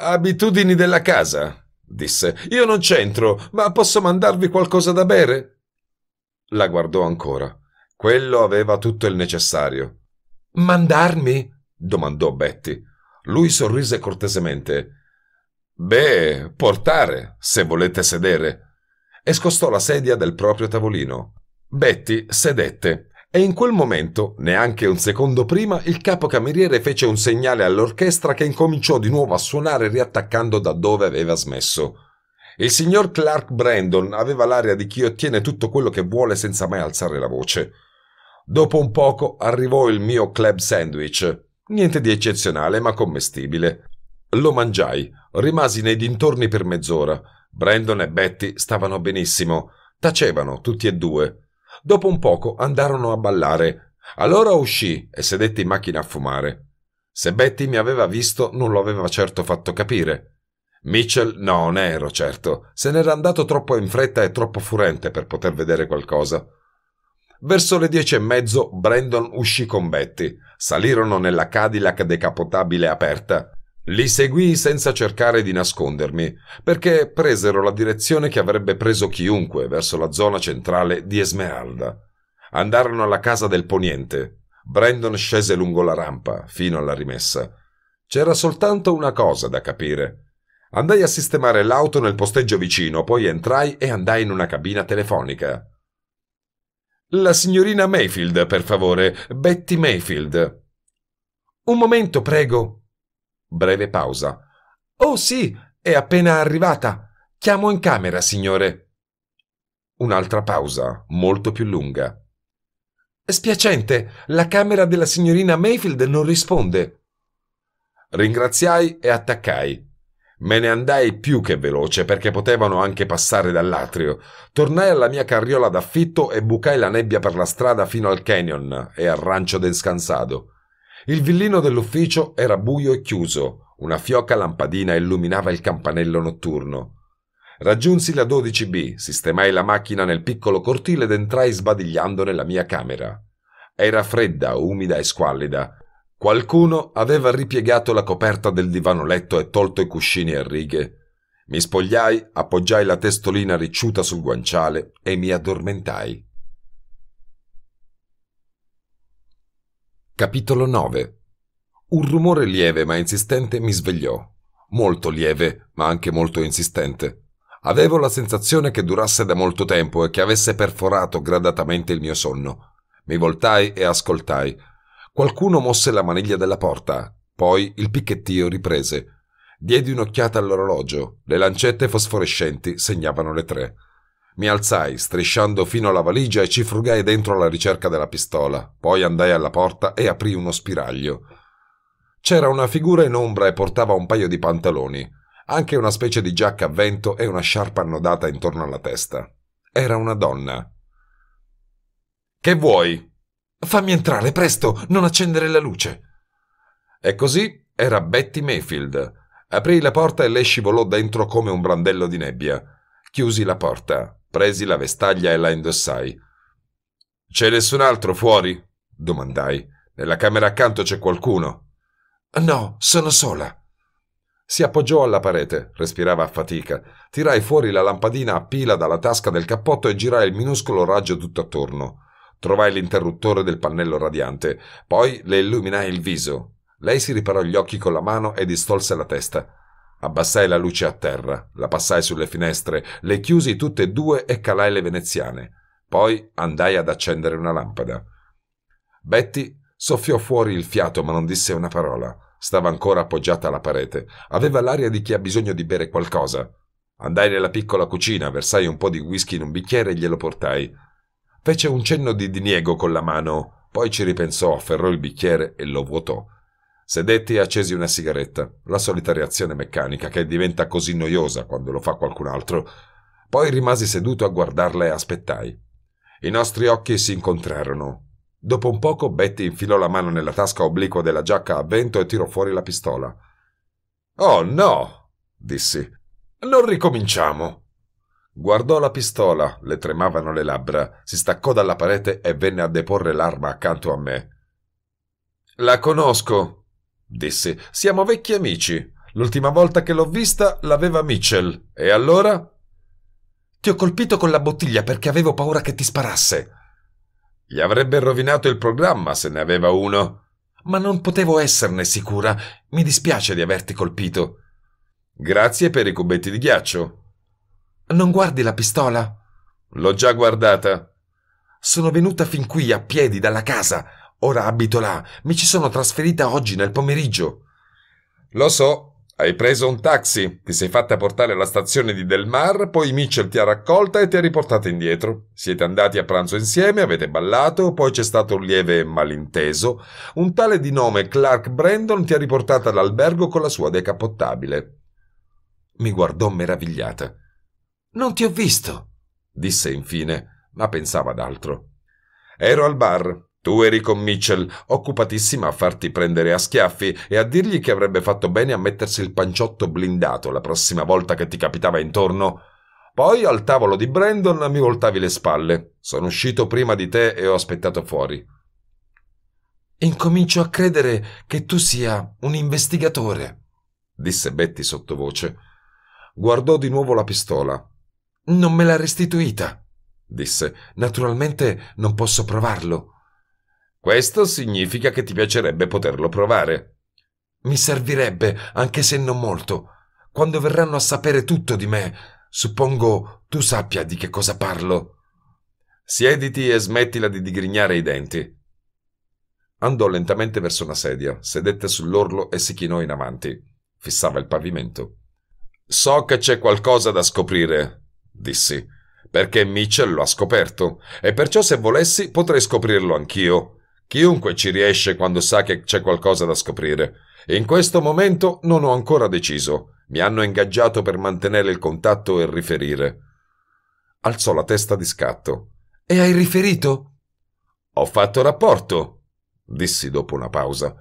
Abitudini della casa, disse. Io non c'entro, ma posso mandarvi qualcosa da bere? La guardò ancora. Quello aveva tutto il necessario. Mandarmi? domandò Betty. Lui sorrise cortesemente. Beh, portare, se volete sedere. E scostò la sedia del proprio tavolino. Betty sedette e in quel momento, neanche un secondo prima, il capocameriere fece un segnale all'orchestra che incominciò di nuovo a suonare riattaccando da dove aveva smesso. Il signor Clark Brandon aveva l'aria di chi ottiene tutto quello che vuole senza mai alzare la voce. Dopo un poco arrivò il mio club sandwich. Niente di eccezionale ma commestibile. Lo mangiai, rimasi nei dintorni per mezz'ora. Brandon e Betty stavano benissimo, tacevano tutti e due. Dopo un poco andarono a ballare. Allora uscì e sedetti in macchina a fumare. Se Betty mi aveva visto non lo aveva certo fatto capire. Mitchell non ero certo, se n'era andato troppo in fretta e troppo furente per poter vedere qualcosa. Verso le dieci e mezzo Brandon uscì con Betty. Salirono nella Cadillac decapotabile aperta. Li seguii senza cercare di nascondermi, perché presero la direzione che avrebbe preso chiunque verso la zona centrale di Esmeralda. Andarono alla casa del poniente. Brandon scese lungo la rampa, fino alla rimessa. C'era soltanto una cosa da capire. Andai a sistemare l'auto nel posteggio vicino, poi entrai e andai in una cabina telefonica. La signorina Mayfield, per favore, Betty Mayfield. Un momento, prego, Breve pausa. Oh sì, è appena arrivata. Chiamo in camera, signore. Un'altra pausa, molto più lunga. Spiacente, la camera della signorina Mayfield non risponde. Ringraziai e attaccai. Me ne andai più che veloce perché potevano anche passare dall'atrio. Tornai alla mia carriola d'affitto e bucai la nebbia per la strada fino al canyon e al rancio del scansado. Il villino dell'ufficio era buio e chiuso, una fioca lampadina illuminava il campanello notturno. Raggiunsi la 12B, sistemai la macchina nel piccolo cortile ed entrai sbadigliando nella mia camera. Era fredda, umida e squallida. Qualcuno aveva ripiegato la coperta del divano letto e tolto i cuscini a righe. Mi spogliai, appoggiai la testolina ricciuta sul guanciale e mi addormentai. Capitolo 9 Un rumore lieve ma insistente mi svegliò. Molto lieve, ma anche molto insistente. Avevo la sensazione che durasse da molto tempo e che avesse perforato gradatamente il mio sonno. Mi voltai e ascoltai. Qualcuno mosse la maniglia della porta, poi il picchettio riprese. Diedi un'occhiata all'orologio. Le lancette fosforescenti segnavano le tre. Mi alzai, strisciando fino alla valigia e ci frugai dentro alla ricerca della pistola. Poi andai alla porta e aprì uno spiraglio. C'era una figura in ombra e portava un paio di pantaloni, anche una specie di giacca a vento e una sciarpa annodata intorno alla testa. Era una donna. Che vuoi? Fammi entrare, presto, non accendere la luce. E così era Betty Mayfield. Aprì la porta e lei scivolò dentro come un brandello di nebbia. Chiusi la porta. Presi la vestaglia e la indossai. C'è nessun altro fuori? domandai. Nella camera accanto c'è qualcuno. No, sono sola. Si appoggiò alla parete, respirava a fatica. Tirai fuori la lampadina a pila dalla tasca del cappotto e girai il minuscolo raggio tutto attorno. Trovai l'interruttore del pannello radiante, poi le illuminai il viso. Lei si riparò gli occhi con la mano e distolse la testa. Abbassai la luce a terra, la passai sulle finestre, le chiusi tutte e due e calai le veneziane. Poi andai ad accendere una lampada. Betty soffiò fuori il fiato ma non disse una parola. Stava ancora appoggiata alla parete. Aveva l'aria di chi ha bisogno di bere qualcosa. Andai nella piccola cucina, versai un po' di whisky in un bicchiere e glielo portai. Fece un cenno di diniego con la mano, poi ci ripensò, afferrò il bicchiere e lo vuotò. Sedetti e accesi una sigaretta, la solita reazione meccanica che diventa così noiosa quando lo fa qualcun altro. Poi rimasi seduto a guardarla e aspettai. I nostri occhi si incontrarono. Dopo un poco Betty infilò la mano nella tasca obliqua della giacca a vento e tirò fuori la pistola. Oh no! dissi. Non ricominciamo. Guardò la pistola, le tremavano le labbra, si staccò dalla parete e venne a deporre l'arma accanto a me. La conosco, disse. Siamo vecchi amici. L'ultima volta che l'ho vista l'aveva Mitchell. E allora? Ti ho colpito con la bottiglia perché avevo paura che ti sparasse. Gli avrebbe rovinato il programma se ne aveva uno. Ma non potevo esserne sicura. Mi dispiace di averti colpito. Grazie per i cubetti di ghiaccio. Non guardi la pistola? L'ho già guardata. Sono venuta fin qui a piedi dalla casa. Ora abito là, mi ci sono trasferita oggi nel pomeriggio. Lo so, hai preso un taxi, ti sei fatta portare alla stazione di Del Mar, poi Mitchell ti ha raccolta e ti ha riportata indietro. Siete andati a pranzo insieme, avete ballato, poi c'è stato un lieve malinteso. Un tale di nome Clark Brandon ti ha riportata all'albergo con la sua decapottabile. Mi guardò meravigliata. Non ti ho visto, disse infine, ma pensava ad altro. Ero al bar, tu eri con Mitchell, occupatissima a farti prendere a schiaffi e a dirgli che avrebbe fatto bene a mettersi il panciotto blindato la prossima volta che ti capitava intorno. Poi al tavolo di Brandon mi voltavi le spalle. Sono uscito prima di te e ho aspettato fuori. Incomincio a credere che tu sia un investigatore, disse Betty sottovoce. Guardò di nuovo la pistola. Non me l'ha restituita, disse. Naturalmente non posso provarlo. Questo significa che ti piacerebbe poterlo provare. Mi servirebbe, anche se non molto. Quando verranno a sapere tutto di me, suppongo tu sappia di che cosa parlo. Siediti e smettila di digrignare i denti. Andò lentamente verso una sedia, sedette sull'orlo e si chinò in avanti. Fissava il pavimento. So che c'è qualcosa da scoprire, dissi, perché Mitchell lo ha scoperto, e perciò se volessi potrei scoprirlo anch'io. Chiunque ci riesce quando sa che c'è qualcosa da scoprire. In questo momento non ho ancora deciso. Mi hanno ingaggiato per mantenere il contatto e riferire. Alzò la testa di scatto. E hai riferito? Ho fatto rapporto, dissi dopo una pausa.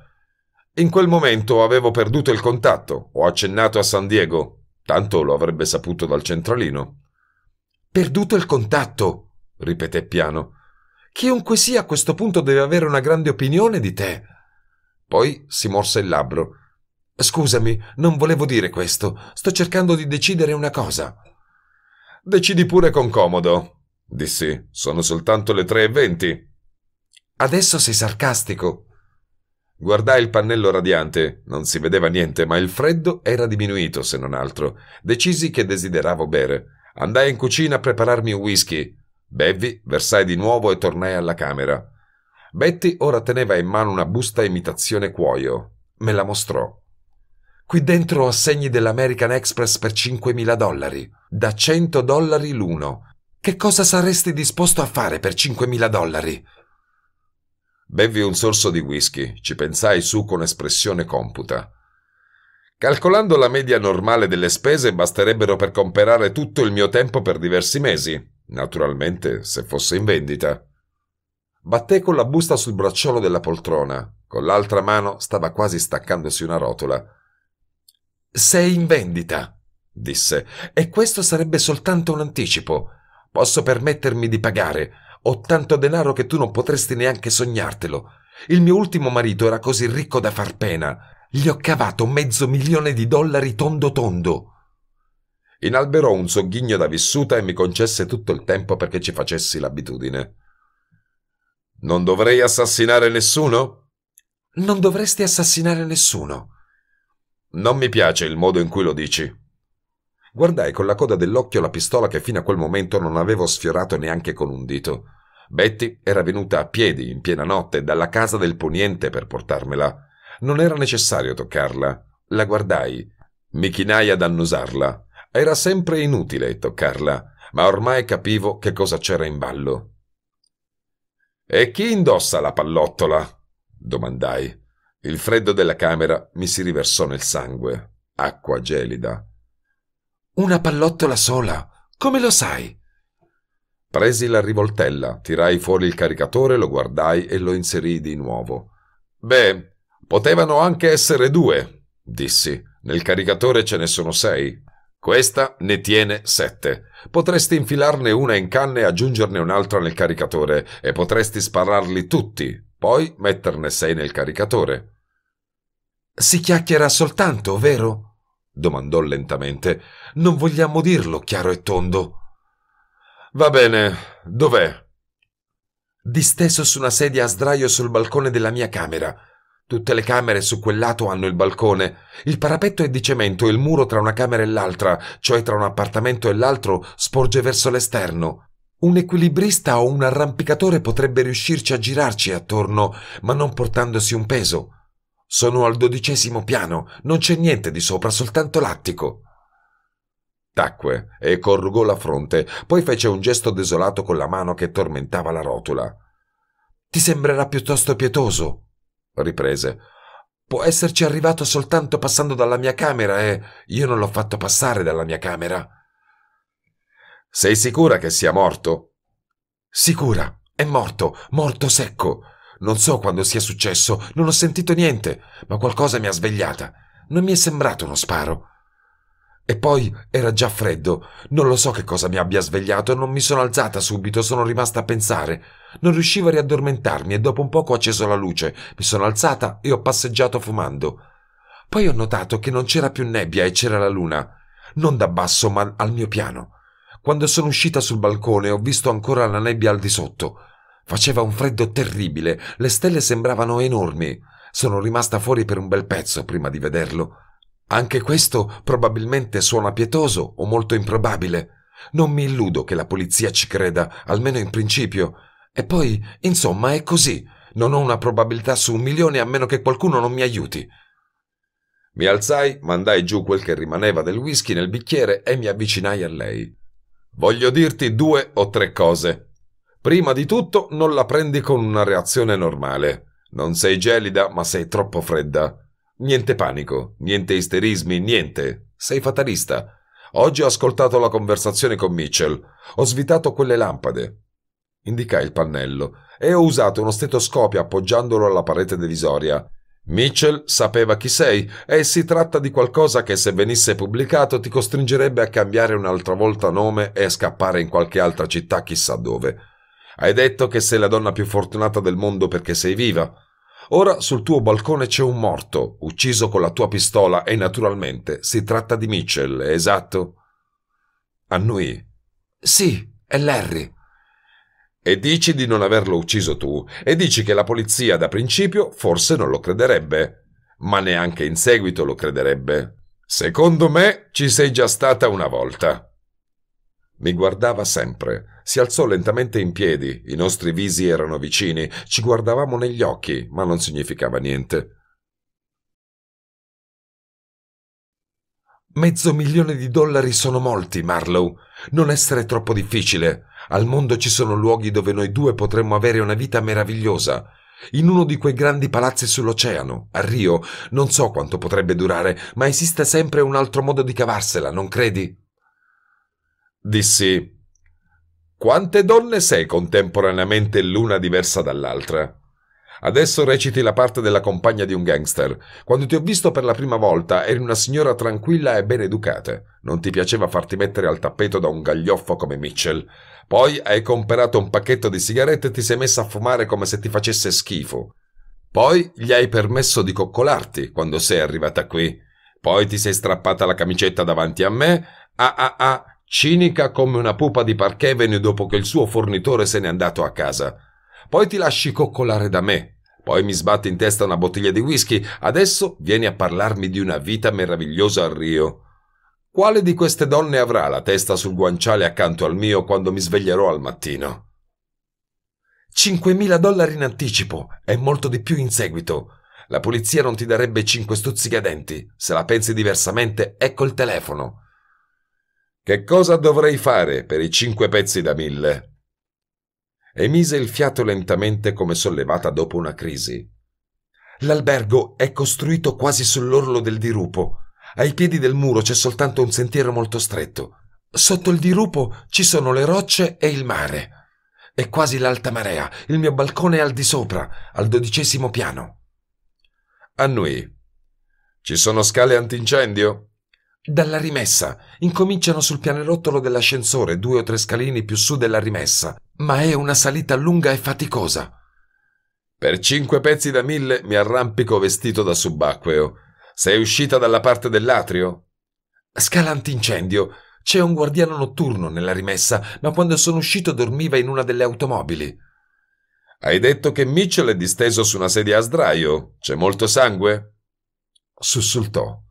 In quel momento avevo perduto il contatto. Ho accennato a San Diego. Tanto lo avrebbe saputo dal centralino. Perduto il contatto, ripeté piano. Chiunque sia a questo punto deve avere una grande opinione di te. Poi si morse il labbro. Scusami, non volevo dire questo. Sto cercando di decidere una cosa. Decidi pure con comodo, dissi. Sono soltanto le tre e venti. Adesso sei sarcastico. Guardai il pannello radiante, non si vedeva niente, ma il freddo era diminuito se non altro. Decisi che desideravo bere. Andai in cucina a prepararmi un whisky. Bevvi, versai di nuovo e tornai alla camera. Betty ora teneva in mano una busta imitazione cuoio. Me la mostrò. Qui dentro ho segni dell'American Express per 5.000 dollari, da 100 dollari l'uno. Che cosa saresti disposto a fare per 5.000 dollari? Bevvi un sorso di whisky, ci pensai su con espressione computa. Calcolando la media normale delle spese basterebbero per comprare tutto il mio tempo per diversi mesi, Naturalmente, se fosse in vendita. Batté con la busta sul bracciolo della poltrona. Con l'altra mano stava quasi staccandosi una rotola. Sei in vendita, disse, e questo sarebbe soltanto un anticipo. Posso permettermi di pagare. Ho tanto denaro che tu non potresti neanche sognartelo. Il mio ultimo marito era così ricco da far pena. Gli ho cavato mezzo milione di dollari tondo tondo. Inalberò un sogghigno da vissuta e mi concesse tutto il tempo perché ci facessi l'abitudine. Non dovrei assassinare nessuno? Non dovresti assassinare nessuno. Non mi piace il modo in cui lo dici. Guardai con la coda dell'occhio la pistola che fino a quel momento non avevo sfiorato neanche con un dito. Betty era venuta a piedi in piena notte dalla casa del poniente per portarmela. Non era necessario toccarla. La guardai. Mi chinai ad annusarla. Era sempre inutile toccarla, ma ormai capivo che cosa c'era in ballo. E chi indossa la pallottola? domandai. Il freddo della camera mi si riversò nel sangue, acqua gelida. Una pallottola sola. Come lo sai? Presi la rivoltella, tirai fuori il caricatore, lo guardai e lo inserii di nuovo. Beh, potevano anche essere due, dissi. Nel caricatore ce ne sono sei. Questa ne tiene sette. Potresti infilarne una in canne e aggiungerne un'altra nel caricatore e potresti spararli tutti, poi metterne sei nel caricatore. Si chiacchiera soltanto, vero? domandò lentamente. Non vogliamo dirlo chiaro e tondo. Va bene, dov'è? Disteso su una sedia a sdraio sul balcone della mia camera. Tutte le camere su quel lato hanno il balcone. Il parapetto è di cemento e il muro tra una camera e l'altra, cioè tra un appartamento e l'altro, sporge verso l'esterno. Un equilibrista o un arrampicatore potrebbe riuscirci a girarci attorno, ma non portandosi un peso. Sono al dodicesimo piano, non c'è niente di sopra, soltanto l'attico. Tacque e corrugò la fronte, poi fece un gesto desolato con la mano che tormentava la rotola. Ti sembrerà piuttosto pietoso, riprese. Può esserci arrivato soltanto passando dalla mia camera e io non l'ho fatto passare dalla mia camera. Sei sicura che sia morto? Sicura, è morto, morto secco. Non so quando sia successo, non ho sentito niente, ma qualcosa mi ha svegliata. Non mi è sembrato uno sparo. E poi era già freddo. Non lo so che cosa mi abbia svegliato, non mi sono alzata subito, sono rimasta a pensare. Non riuscivo a riaddormentarmi e dopo un poco ho acceso la luce. Mi sono alzata e ho passeggiato fumando. Poi ho notato che non c'era più nebbia e c'era la luna. Non da basso, ma al mio piano. Quando sono uscita sul balcone ho visto ancora la nebbia al di sotto. Faceva un freddo terribile, le stelle sembravano enormi. Sono rimasta fuori per un bel pezzo prima di vederlo. Anche questo probabilmente suona pietoso o molto improbabile. Non mi illudo che la polizia ci creda, almeno in principio. E poi, insomma, è così. Non ho una probabilità su un milione a meno che qualcuno non mi aiuti. Mi alzai, mandai giù quel che rimaneva del whisky nel bicchiere e mi avvicinai a lei. Voglio dirti due o tre cose. Prima di tutto, non la prendi con una reazione normale. Non sei gelida, ma sei troppo fredda. Niente panico, niente isterismi, niente. Sei fatalista. Oggi ho ascoltato la conversazione con Mitchell. Ho svitato quelle lampade. Indicai il pannello e ho usato uno stetoscopio appoggiandolo alla parete divisoria. Mitchell sapeva chi sei e si tratta di qualcosa che se venisse pubblicato ti costringerebbe a cambiare un'altra volta nome e a scappare in qualche altra città chissà dove. Hai detto che sei la donna più fortunata del mondo perché sei viva. Ora sul tuo balcone c'è un morto, ucciso con la tua pistola e naturalmente si tratta di Mitchell, esatto? Annui. Sì, è Larry. E dici di non averlo ucciso tu, e dici che la polizia da principio forse non lo crederebbe, ma neanche in seguito lo crederebbe. Secondo me ci sei già stata una volta. Mi guardava sempre, si alzò lentamente in piedi, i nostri visi erano vicini, ci guardavamo negli occhi, ma non significava niente. Mezzo milione di dollari sono molti, Marlow. Non essere troppo difficile. Al mondo ci sono luoghi dove noi due potremmo avere una vita meravigliosa. In uno di quei grandi palazzi sull'oceano, a Rio, non so quanto potrebbe durare, ma esiste sempre un altro modo di cavarsela, non credi? Dissi, quante donne sei contemporaneamente l'una diversa dall'altra? Adesso reciti la parte della compagna di un gangster. Quando ti ho visto per la prima volta eri una signora tranquilla e ben educata. Non ti piaceva farti mettere al tappeto da un gaglioffo come Mitchell. Poi hai comperato un pacchetto di sigarette e ti sei messa a fumare come se ti facesse schifo. Poi gli hai permesso di coccolarti quando sei arrivata qui. Poi ti sei strappata la camicetta davanti a me. Ah ah ah, cinica come una pupa di parchevene dopo che il suo fornitore se n'è andato a casa. Poi ti lasci coccolare da me. Poi mi sbatti in testa una bottiglia di whisky. Adesso vieni a parlarmi di una vita meravigliosa a Rio. Quale di queste donne avrà la testa sul guanciale accanto al mio quando mi sveglierò al mattino? 5.000 dollari in anticipo e molto di più in seguito. La polizia non ti darebbe 5 stuzzicadenti. Se la pensi diversamente, ecco il telefono. Che cosa dovrei fare per i cinque pezzi da mille? Emise il fiato lentamente come sollevata dopo una crisi. L'albergo è costruito quasi sull'orlo del dirupo. Ai piedi del muro c'è soltanto un sentiero molto stretto. Sotto il dirupo ci sono le rocce e il mare. È quasi l'alta marea. Il mio balcone è al di sopra, al dodicesimo piano. Annui. Ci sono scale antincendio? Dalla rimessa. Incominciano sul pianerottolo dell'ascensore, due o tre scalini più su della rimessa, ma è una salita lunga e faticosa. Per cinque pezzi da mille mi arrampico vestito da subacqueo. Sei uscita dalla parte dell'atrio? Scala antincendio. C'è un guardiano notturno nella rimessa, ma quando sono uscito dormiva in una delle automobili. Hai detto che Mitchell è disteso su una sedia a sdraio. C'è molto sangue? Sussultò.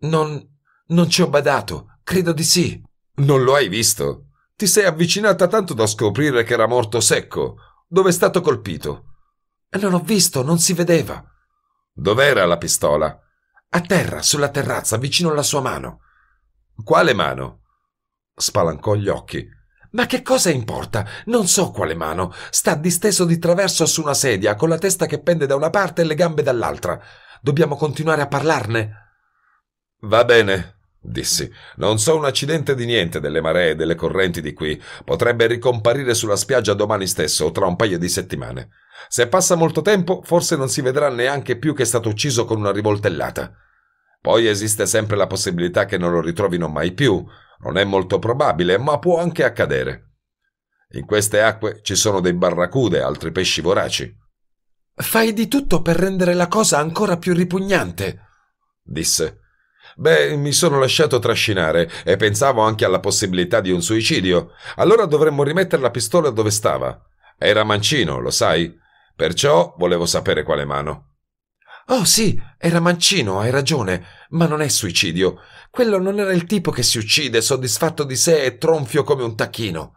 Non non ci ho badato, credo di sì. Non lo hai visto? Ti sei avvicinata tanto da scoprire che era morto secco. Dove è stato colpito? Non ho visto, non si vedeva. Dov'era la pistola? A terra, sulla terrazza, vicino alla sua mano. Quale mano? Spalancò gli occhi. Ma che cosa importa? Non so quale mano. Sta disteso di traverso su una sedia, con la testa che pende da una parte e le gambe dall'altra. Dobbiamo continuare a parlarne. Va bene, dissi. Non so un accidente di niente delle maree e delle correnti di qui. Potrebbe ricomparire sulla spiaggia domani stesso o tra un paio di settimane. Se passa molto tempo, forse non si vedrà neanche più che è stato ucciso con una rivoltellata. Poi esiste sempre la possibilità che non lo ritrovino mai più. Non è molto probabile, ma può anche accadere. In queste acque ci sono dei barracude e altri pesci voraci. Fai di tutto per rendere la cosa ancora più ripugnante, disse. Beh, mi sono lasciato trascinare e pensavo anche alla possibilità di un suicidio. Allora dovremmo rimettere la pistola dove stava. Era mancino, lo sai? Perciò volevo sapere quale mano. Oh sì, era mancino, hai ragione, ma non è suicidio. Quello non era il tipo che si uccide soddisfatto di sé e tronfio come un tacchino.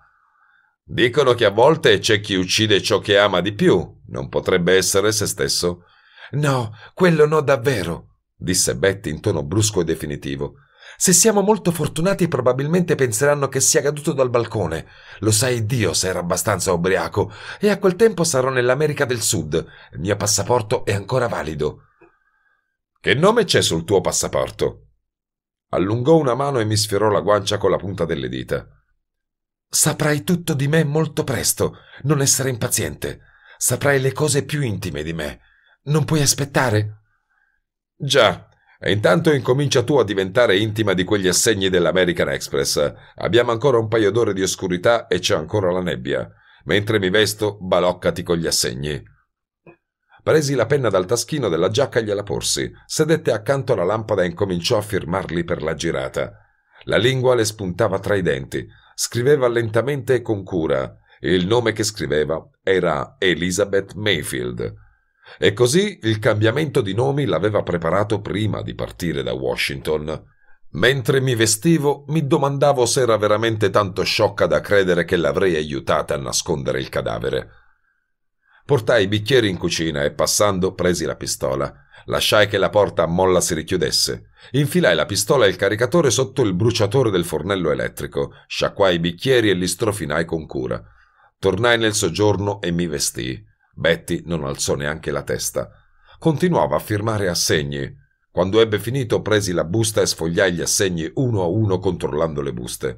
Dicono che a volte c'è chi uccide ciò che ama di più. Non potrebbe essere se stesso. No, quello no davvero disse Betty in tono brusco e definitivo. Se siamo molto fortunati probabilmente penseranno che sia caduto dal balcone. Lo sai Dio se era abbastanza ubriaco, e a quel tempo sarò nell'America del Sud. Il mio passaporto è ancora valido. Che nome c'è sul tuo passaporto? Allungò una mano e mi sfiorò la guancia con la punta delle dita. Saprai tutto di me molto presto. Non essere impaziente. Saprai le cose più intime di me. Non puoi aspettare? Già, e intanto incomincia tu a diventare intima di quegli assegni dell'American Express. Abbiamo ancora un paio d'ore di oscurità e c'è ancora la nebbia. Mentre mi vesto, baloccati con gli assegni. Presi la penna dal taschino della giacca e gliela porsi. Sedette accanto alla lampada e incominciò a firmarli per la girata. La lingua le spuntava tra i denti. Scriveva lentamente e con cura. Il nome che scriveva era Elizabeth Mayfield. E così il cambiamento di nomi l'aveva preparato prima di partire da Washington. Mentre mi vestivo, mi domandavo se era veramente tanto sciocca da credere che l'avrei aiutata a nascondere il cadavere. Portai i bicchieri in cucina e passando presi la pistola. Lasciai che la porta a molla si richiudesse. Infilai la pistola e il caricatore sotto il bruciatore del fornello elettrico, sciacquai i bicchieri e li strofinai con cura. Tornai nel soggiorno e mi vestii. Betty non alzò neanche la testa. Continuava a firmare assegni. Quando ebbe finito presi la busta e sfogliai gli assegni uno a uno controllando le buste.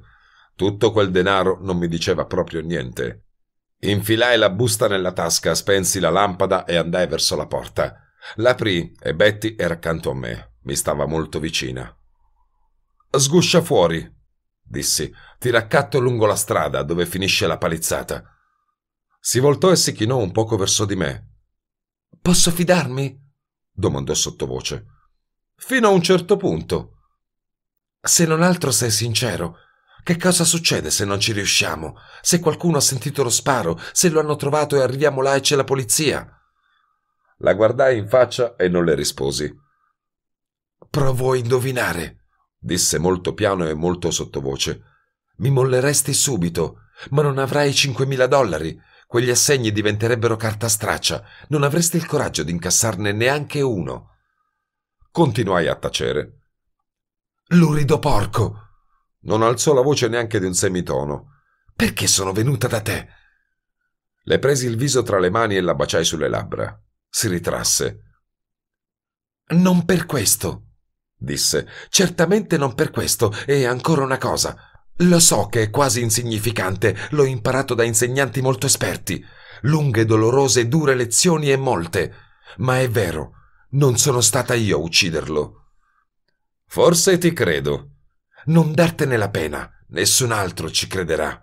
Tutto quel denaro non mi diceva proprio niente. Infilai la busta nella tasca, spensi la lampada e andai verso la porta. L'aprì e Betty era accanto a me. Mi stava molto vicina. Sguscia fuori, dissi. Ti raccatto lungo la strada dove finisce la palizzata. Si voltò e si chinò un poco verso di me. Posso fidarmi? domandò sottovoce. Fino a un certo punto. Se non altro sei sincero. Che cosa succede se non ci riusciamo? Se qualcuno ha sentito lo sparo, se lo hanno trovato e arriviamo là e c'è la polizia? La guardai in faccia e non le risposi. Provo a indovinare, disse molto piano e molto sottovoce. Mi molleresti subito, ma non avrai 5.000 dollari, Quegli assegni diventerebbero carta straccia, non avreste il coraggio di incassarne neanche uno. Continuai a tacere. Lurido porco! Non alzò la voce neanche di un semitono. Perché sono venuta da te? Le presi il viso tra le mani e la baciai sulle labbra. Si ritrasse. Non per questo, disse. Certamente non per questo, e ancora una cosa. Lo so che è quasi insignificante, l'ho imparato da insegnanti molto esperti. Lunghe, dolorose, dure lezioni e molte. Ma è vero, non sono stata io a ucciderlo. Forse ti credo. Non dartene la pena, nessun altro ci crederà.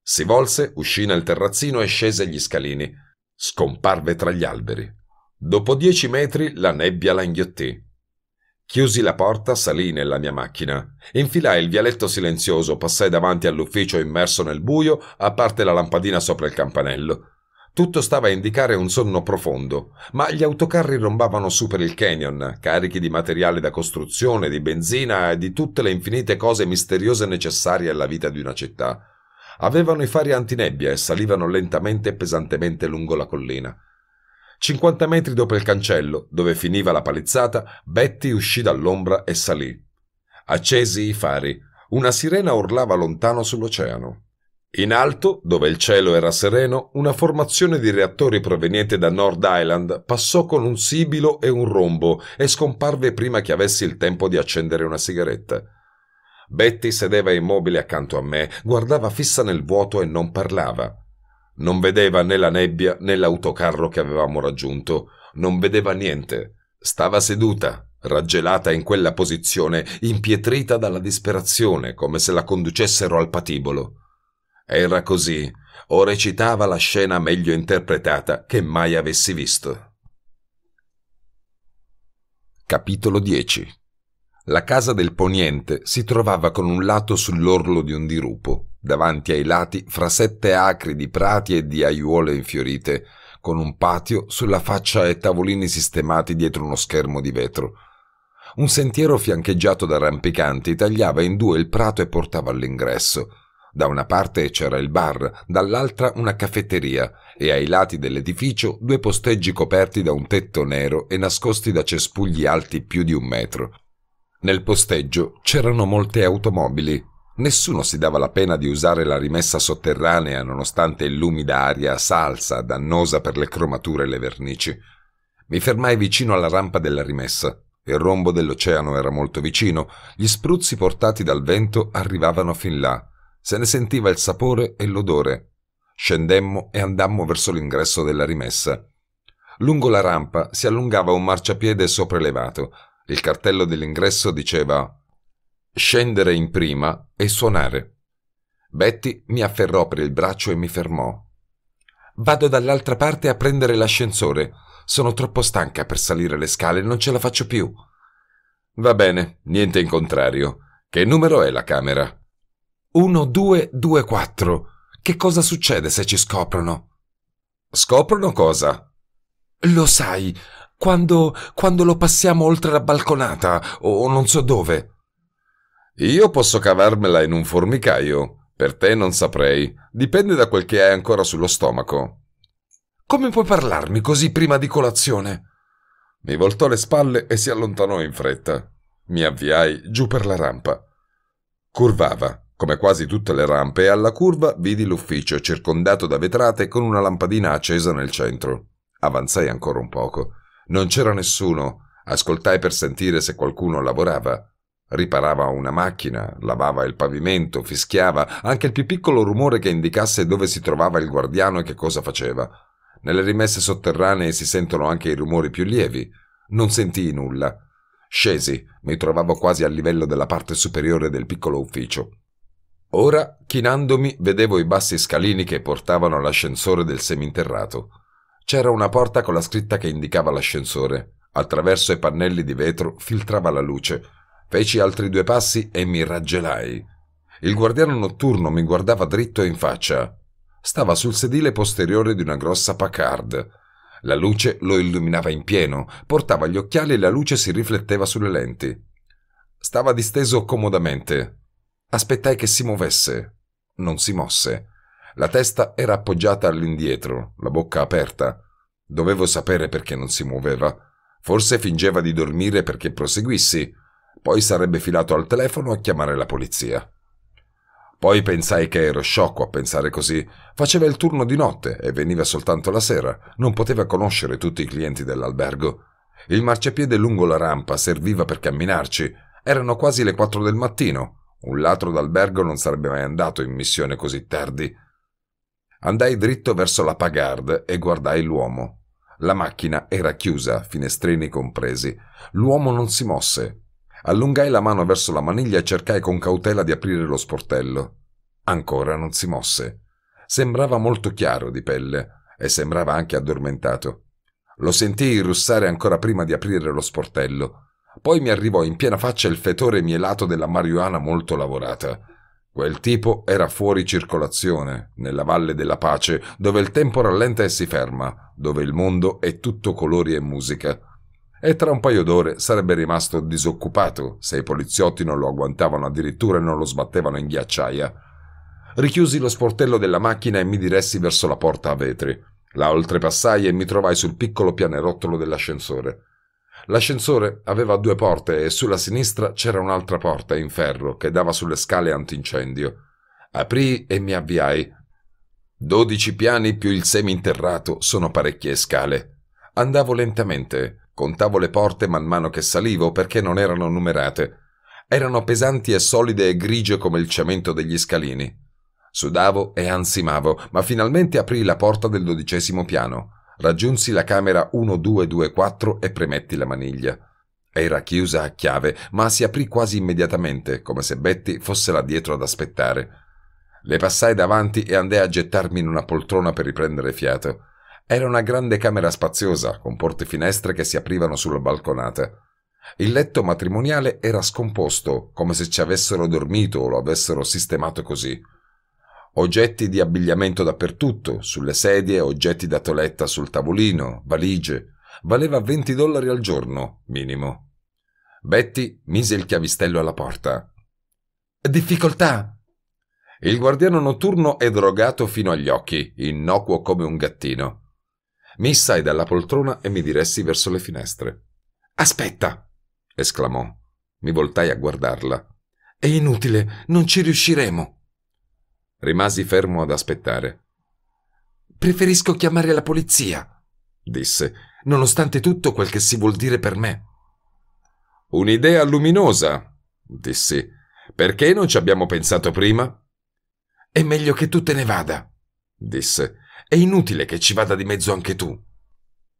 Si volse, uscì nel terrazzino e scese gli scalini. Scomparve tra gli alberi. Dopo dieci metri la nebbia la inghiottì. Chiusi la porta, salii nella mia macchina. Infilai il vialetto silenzioso, passai davanti all'ufficio immerso nel buio, a parte la lampadina sopra il campanello. Tutto stava a indicare un sonno profondo, ma gli autocarri rombavano su per il canyon, carichi di materiale da costruzione, di benzina e di tutte le infinite cose misteriose necessarie alla vita di una città. Avevano i fari antinebbia e salivano lentamente e pesantemente lungo la collina. 50 metri dopo il cancello, dove finiva la palizzata, Betty uscì dall'ombra e salì. Accesi i fari, una sirena urlava lontano sull'oceano. In alto, dove il cielo era sereno, una formazione di reattori proveniente da Nord Island passò con un sibilo e un rombo e scomparve prima che avessi il tempo di accendere una sigaretta. Betty sedeva immobile accanto a me, guardava fissa nel vuoto e non parlava. Non vedeva né la nebbia né l'autocarro che avevamo raggiunto. Non vedeva niente. Stava seduta, raggelata in quella posizione, impietrita dalla disperazione, come se la conducessero al patibolo. Era così, o recitava la scena meglio interpretata che mai avessi visto. Capitolo 10 La casa del Poniente si trovava con un lato sull'orlo di un dirupo, davanti ai lati fra sette acri di prati e di aiuole infiorite, con un patio sulla faccia e tavolini sistemati dietro uno schermo di vetro. Un sentiero fiancheggiato da rampicanti tagliava in due il prato e portava all'ingresso. Da una parte c'era il bar, dall'altra una caffetteria e ai lati dell'edificio due posteggi coperti da un tetto nero e nascosti da cespugli alti più di un metro. Nel posteggio c'erano molte automobili, Nessuno si dava la pena di usare la rimessa sotterranea nonostante l'umida aria salsa, dannosa per le cromature e le vernici. Mi fermai vicino alla rampa della rimessa. Il rombo dell'oceano era molto vicino, gli spruzzi portati dal vento arrivavano fin là. Se ne sentiva il sapore e l'odore. Scendemmo e andammo verso l'ingresso della rimessa. Lungo la rampa si allungava un marciapiede sopraelevato. Il cartello dell'ingresso diceva scendere in prima e suonare. Betty mi afferrò per il braccio e mi fermò. Vado dall'altra parte a prendere l'ascensore. Sono troppo stanca per salire le scale, non ce la faccio più. Va bene, niente in contrario. Che numero è la camera? 1224. Che cosa succede se ci scoprono? Scoprono cosa? Lo sai, quando, quando lo passiamo oltre la balconata o non so dove. Io posso cavarmela in un formicaio. Per te non saprei. Dipende da quel che hai ancora sullo stomaco. Come puoi parlarmi così prima di colazione? Mi voltò le spalle e si allontanò in fretta. Mi avviai giù per la rampa. Curvava. Come quasi tutte le rampe, e alla curva vidi l'ufficio circondato da vetrate con una lampadina accesa nel centro. Avanzai ancora un poco. Non c'era nessuno. Ascoltai per sentire se qualcuno lavorava. Riparava una macchina, lavava il pavimento, fischiava, anche il più piccolo rumore che indicasse dove si trovava il guardiano e che cosa faceva. Nelle rimesse sotterranee si sentono anche i rumori più lievi. Non sentii nulla. Scesi, mi trovavo quasi al livello della parte superiore del piccolo ufficio. Ora, chinandomi, vedevo i bassi scalini che portavano all'ascensore del seminterrato. C'era una porta con la scritta che indicava l'ascensore. Attraverso i pannelli di vetro filtrava la luce. Feci altri due passi e mi raggelai. Il guardiano notturno mi guardava dritto in faccia. Stava sul sedile posteriore di una grossa Packard. La luce lo illuminava in pieno, portava gli occhiali e la luce si rifletteva sulle lenti. Stava disteso comodamente. Aspettai che si muovesse. Non si mosse. La testa era appoggiata all'indietro, la bocca aperta. Dovevo sapere perché non si muoveva. Forse fingeva di dormire perché proseguissi. Poi sarebbe filato al telefono a chiamare la polizia. Poi pensai che ero sciocco a pensare così. Faceva il turno di notte e veniva soltanto la sera. Non poteva conoscere tutti i clienti dell'albergo. Il marciapiede lungo la rampa serviva per camminarci. Erano quasi le quattro del mattino. Un ladro d'albergo non sarebbe mai andato in missione così tardi. Andai dritto verso la Pagard e guardai l'uomo. La macchina era chiusa, finestrini compresi. L'uomo non si mosse, Allungai la mano verso la maniglia e cercai con cautela di aprire lo sportello. Ancora non si mosse. Sembrava molto chiaro di pelle e sembrava anche addormentato. Lo sentii russare ancora prima di aprire lo sportello. Poi mi arrivò in piena faccia il fetore mielato della marijuana molto lavorata. Quel tipo era fuori circolazione, nella valle della pace, dove il tempo rallenta e si ferma, dove il mondo è tutto colori e musica e tra un paio d'ore sarebbe rimasto disoccupato se i poliziotti non lo agguantavano addirittura e non lo sbattevano in ghiacciaia. Richiusi lo sportello della macchina e mi diressi verso la porta a vetri. La oltrepassai e mi trovai sul piccolo pianerottolo dell'ascensore. L'ascensore aveva due porte e sulla sinistra c'era un'altra porta in ferro che dava sulle scale antincendio. Aprii e mi avviai. Dodici piani più il seminterrato sono parecchie scale. Andavo lentamente. Contavo le porte man mano che salivo perché non erano numerate. Erano pesanti e solide e grigie come il cemento degli scalini. Sudavo e ansimavo, ma finalmente aprii la porta del dodicesimo piano. Raggiunsi la camera 1224 e premetti la maniglia. Era chiusa a chiave, ma si aprì quasi immediatamente, come se Betty fosse là dietro ad aspettare. Le passai davanti e andai a gettarmi in una poltrona per riprendere fiato. Era una grande camera spaziosa, con porte finestre che si aprivano sulle balconate. Il letto matrimoniale era scomposto, come se ci avessero dormito o lo avessero sistemato così. Oggetti di abbigliamento dappertutto, sulle sedie, oggetti da toletta sul tavolino, valigie. Valeva 20 dollari al giorno, minimo. Betty mise il chiavistello alla porta. Difficoltà! Il guardiano notturno è drogato fino agli occhi, innocuo come un gattino. Mi issai dalla poltrona e mi diressi verso le finestre. Aspetta! esclamò. Mi voltai a guardarla. È inutile, non ci riusciremo. Rimasi fermo ad aspettare. Preferisco chiamare la polizia, disse, nonostante tutto quel che si vuol dire per me. Un'idea luminosa, dissi. Perché non ci abbiamo pensato prima? È meglio che tu te ne vada, disse è inutile che ci vada di mezzo anche tu.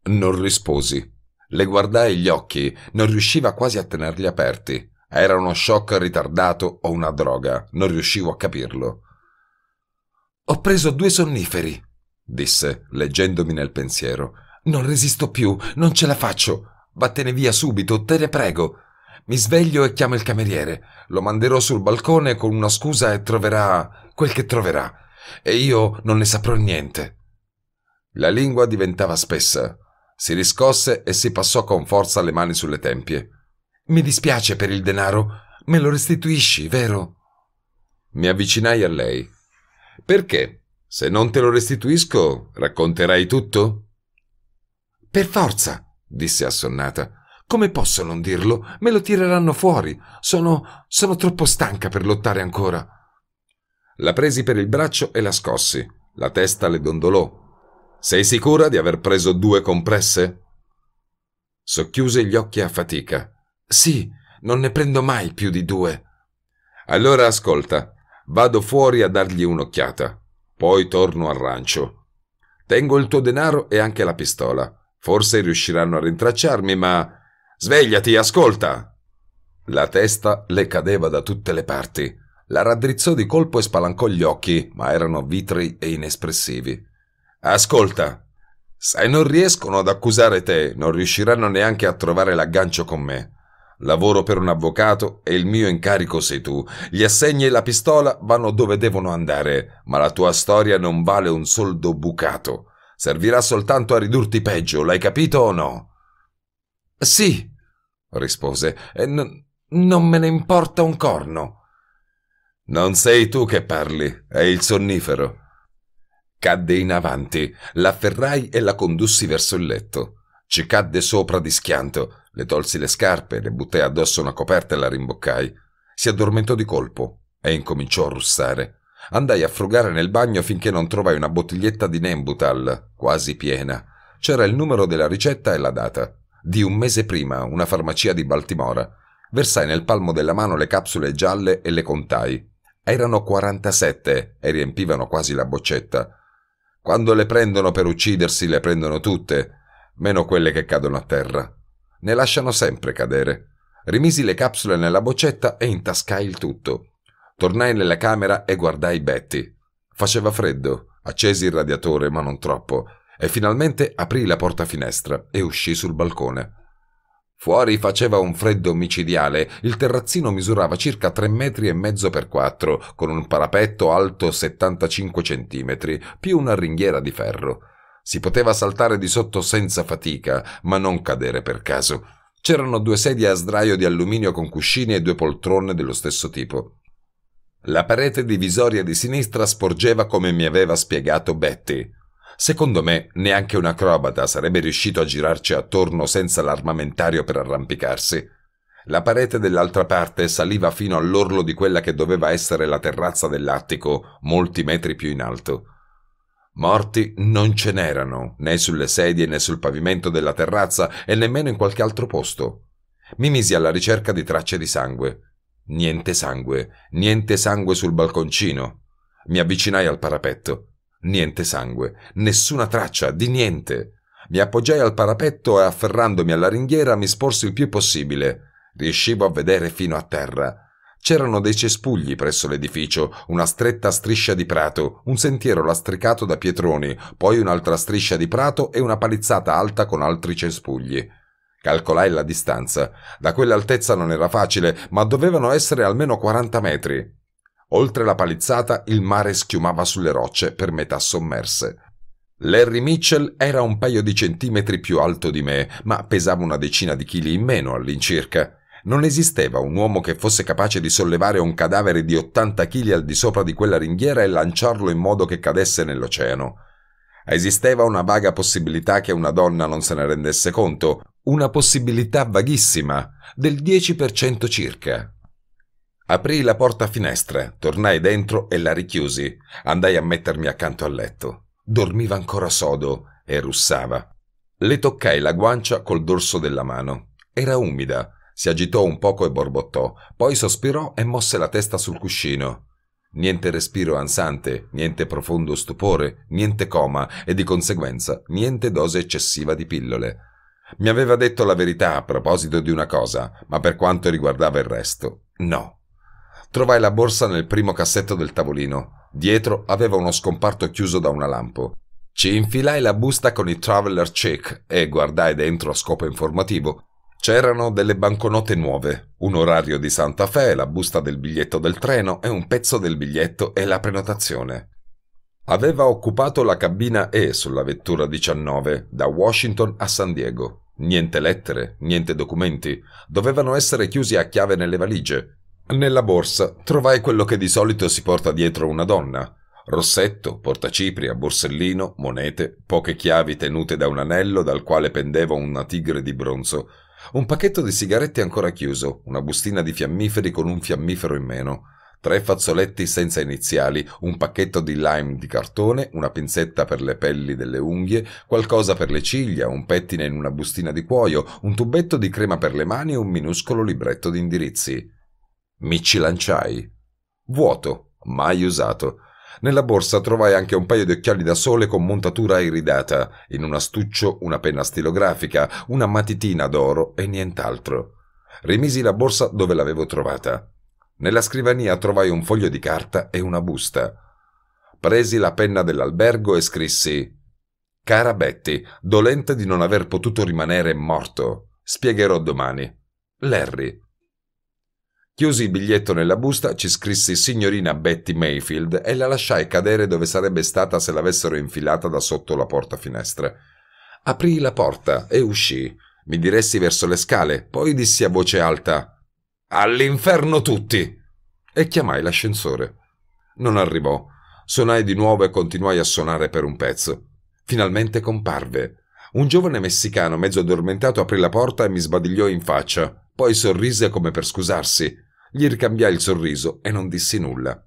Non risposi. Le guardai gli occhi, non riusciva quasi a tenerli aperti. Era uno shock ritardato o una droga, non riuscivo a capirlo. Ho preso due sonniferi, disse, leggendomi nel pensiero. Non resisto più, non ce la faccio. Vattene via subito, te ne prego. Mi sveglio e chiamo il cameriere. Lo manderò sul balcone con una scusa e troverà quel che troverà e io non ne saprò niente. La lingua diventava spessa, si riscosse e si passò con forza le mani sulle tempie. Mi dispiace per il denaro, me lo restituisci, vero? Mi avvicinai a lei. Perché? Se non te lo restituisco, racconterai tutto? Per forza, disse assonnata. Come posso non dirlo? Me lo tireranno fuori. Sono. sono troppo stanca per lottare ancora. La presi per il braccio e la scossi. La testa le dondolò. Sei sicura di aver preso due compresse? Socchiuse gli occhi a fatica. Sì, non ne prendo mai più di due. Allora ascolta, vado fuori a dargli un'occhiata. Poi torno al rancio. Tengo il tuo denaro e anche la pistola. Forse riusciranno a rintracciarmi, ma... Svegliati, ascolta! La testa le cadeva da tutte le parti. La raddrizzò di colpo e spalancò gli occhi, ma erano vitrei e inespressivi. Ascolta, se non riescono ad accusare te, non riusciranno neanche a trovare l'aggancio con me. Lavoro per un avvocato e il mio incarico sei tu. Gli assegni e la pistola vanno dove devono andare, ma la tua storia non vale un soldo bucato. Servirà soltanto a ridurti peggio, l'hai capito o no? Sì, rispose, e non me ne importa un corno. Non sei tu che parli, è il sonnifero. Cadde in avanti, l'afferrai e la condussi verso il letto. Ci cadde sopra di schianto, le tolsi le scarpe, le buttai addosso una coperta e la rimboccai. Si addormentò di colpo e incominciò a russare. Andai a frugare nel bagno finché non trovai una bottiglietta di Nembutal, quasi piena. C'era il numero della ricetta e la data. Di un mese prima, una farmacia di Baltimora. Versai nel palmo della mano le capsule gialle e le contai. Erano 47 e riempivano quasi la boccetta. Quando le prendono per uccidersi le prendono tutte, meno quelle che cadono a terra. Ne lasciano sempre cadere. Rimisi le capsule nella boccetta e intascai il tutto. Tornai nella camera e guardai Betty. Faceva freddo, accesi il radiatore ma non troppo, e finalmente aprì la porta finestra e uscì sul balcone. Fuori faceva un freddo micidiale, il terrazzino misurava circa 3 metri e mezzo per 4, con un parapetto alto 75 centimetri, più una ringhiera di ferro. Si poteva saltare di sotto senza fatica, ma non cadere per caso. C'erano due sedie a sdraio di alluminio con cuscini e due poltrone dello stesso tipo. La parete divisoria di sinistra sporgeva come mi aveva spiegato Betty. Secondo me, neanche un acrobata sarebbe riuscito a girarci attorno senza l'armamentario per arrampicarsi. La parete dell'altra parte saliva fino all'orlo di quella che doveva essere la terrazza dell'attico, molti metri più in alto. Morti non ce n'erano, né sulle sedie né sul pavimento della terrazza e nemmeno in qualche altro posto. Mi misi alla ricerca di tracce di sangue. Niente sangue, niente sangue sul balconcino. Mi avvicinai al parapetto. Niente sangue, nessuna traccia di niente. Mi appoggiai al parapetto e afferrandomi alla ringhiera mi sporsi il più possibile. Riuscivo a vedere fino a terra. C'erano dei cespugli presso l'edificio, una stretta striscia di prato, un sentiero lastricato da pietroni, poi un'altra striscia di prato e una palizzata alta con altri cespugli. Calcolai la distanza. Da quell'altezza non era facile, ma dovevano essere almeno 40 metri. Oltre la palizzata il mare schiumava sulle rocce per metà sommerse. Larry Mitchell era un paio di centimetri più alto di me, ma pesava una decina di chili in meno all'incirca. Non esisteva un uomo che fosse capace di sollevare un cadavere di 80 chili al di sopra di quella ringhiera e lanciarlo in modo che cadesse nell'oceano. Esisteva una vaga possibilità che una donna non se ne rendesse conto, una possibilità vaghissima, del 10% circa. Aprii la porta finestra, tornai dentro e la richiusi. Andai a mettermi accanto al letto. Dormiva ancora sodo e russava. Le toccai la guancia col dorso della mano. Era umida. Si agitò un poco e borbottò, poi sospirò e mosse la testa sul cuscino. Niente respiro ansante, niente profondo stupore, niente coma e di conseguenza niente dose eccessiva di pillole. Mi aveva detto la verità a proposito di una cosa, ma per quanto riguardava il resto, no. Trovai la borsa nel primo cassetto del tavolino. Dietro aveva uno scomparto chiuso da una lampo. Ci infilai la busta con i traveler check e guardai dentro a scopo informativo. C'erano delle banconote nuove, un orario di Santa Fe, la busta del biglietto del treno e un pezzo del biglietto e la prenotazione. Aveva occupato la cabina E sulla vettura 19, da Washington a San Diego. Niente lettere, niente documenti. Dovevano essere chiusi a chiave nelle valigie. Nella borsa trovai quello che di solito si porta dietro una donna. Rossetto, portacipria, borsellino, monete, poche chiavi tenute da un anello dal quale pendeva una tigre di bronzo, un pacchetto di sigarette ancora chiuso, una bustina di fiammiferi con un fiammifero in meno, tre fazzoletti senza iniziali, un pacchetto di lime di cartone, una pinzetta per le pelli delle unghie, qualcosa per le ciglia, un pettine in una bustina di cuoio, un tubetto di crema per le mani e un minuscolo libretto di indirizzi. Mi ci lanciai. Vuoto, mai usato. Nella borsa trovai anche un paio di occhiali da sole con montatura iridata, in un astuccio una penna stilografica, una matitina d'oro e nient'altro. Rimisi la borsa dove l'avevo trovata. Nella scrivania trovai un foglio di carta e una busta. Presi la penna dell'albergo e scrissi Cara Betty, dolente di non aver potuto rimanere morto. Spiegherò domani. Larry. Chiusi il biglietto nella busta, ci scrissi signorina Betty Mayfield e la lasciai cadere dove sarebbe stata se l'avessero infilata da sotto la porta portafinestra. Aprii la porta e uscii. Mi diressi verso le scale, poi dissi a voce alta All'inferno tutti! e chiamai l'ascensore. Non arrivò. Suonai di nuovo e continuai a suonare per un pezzo. Finalmente comparve. Un giovane messicano mezzo addormentato aprì la porta e mi sbadigliò in faccia. Poi sorrise come per scusarsi gli ricambiai il sorriso e non dissi nulla.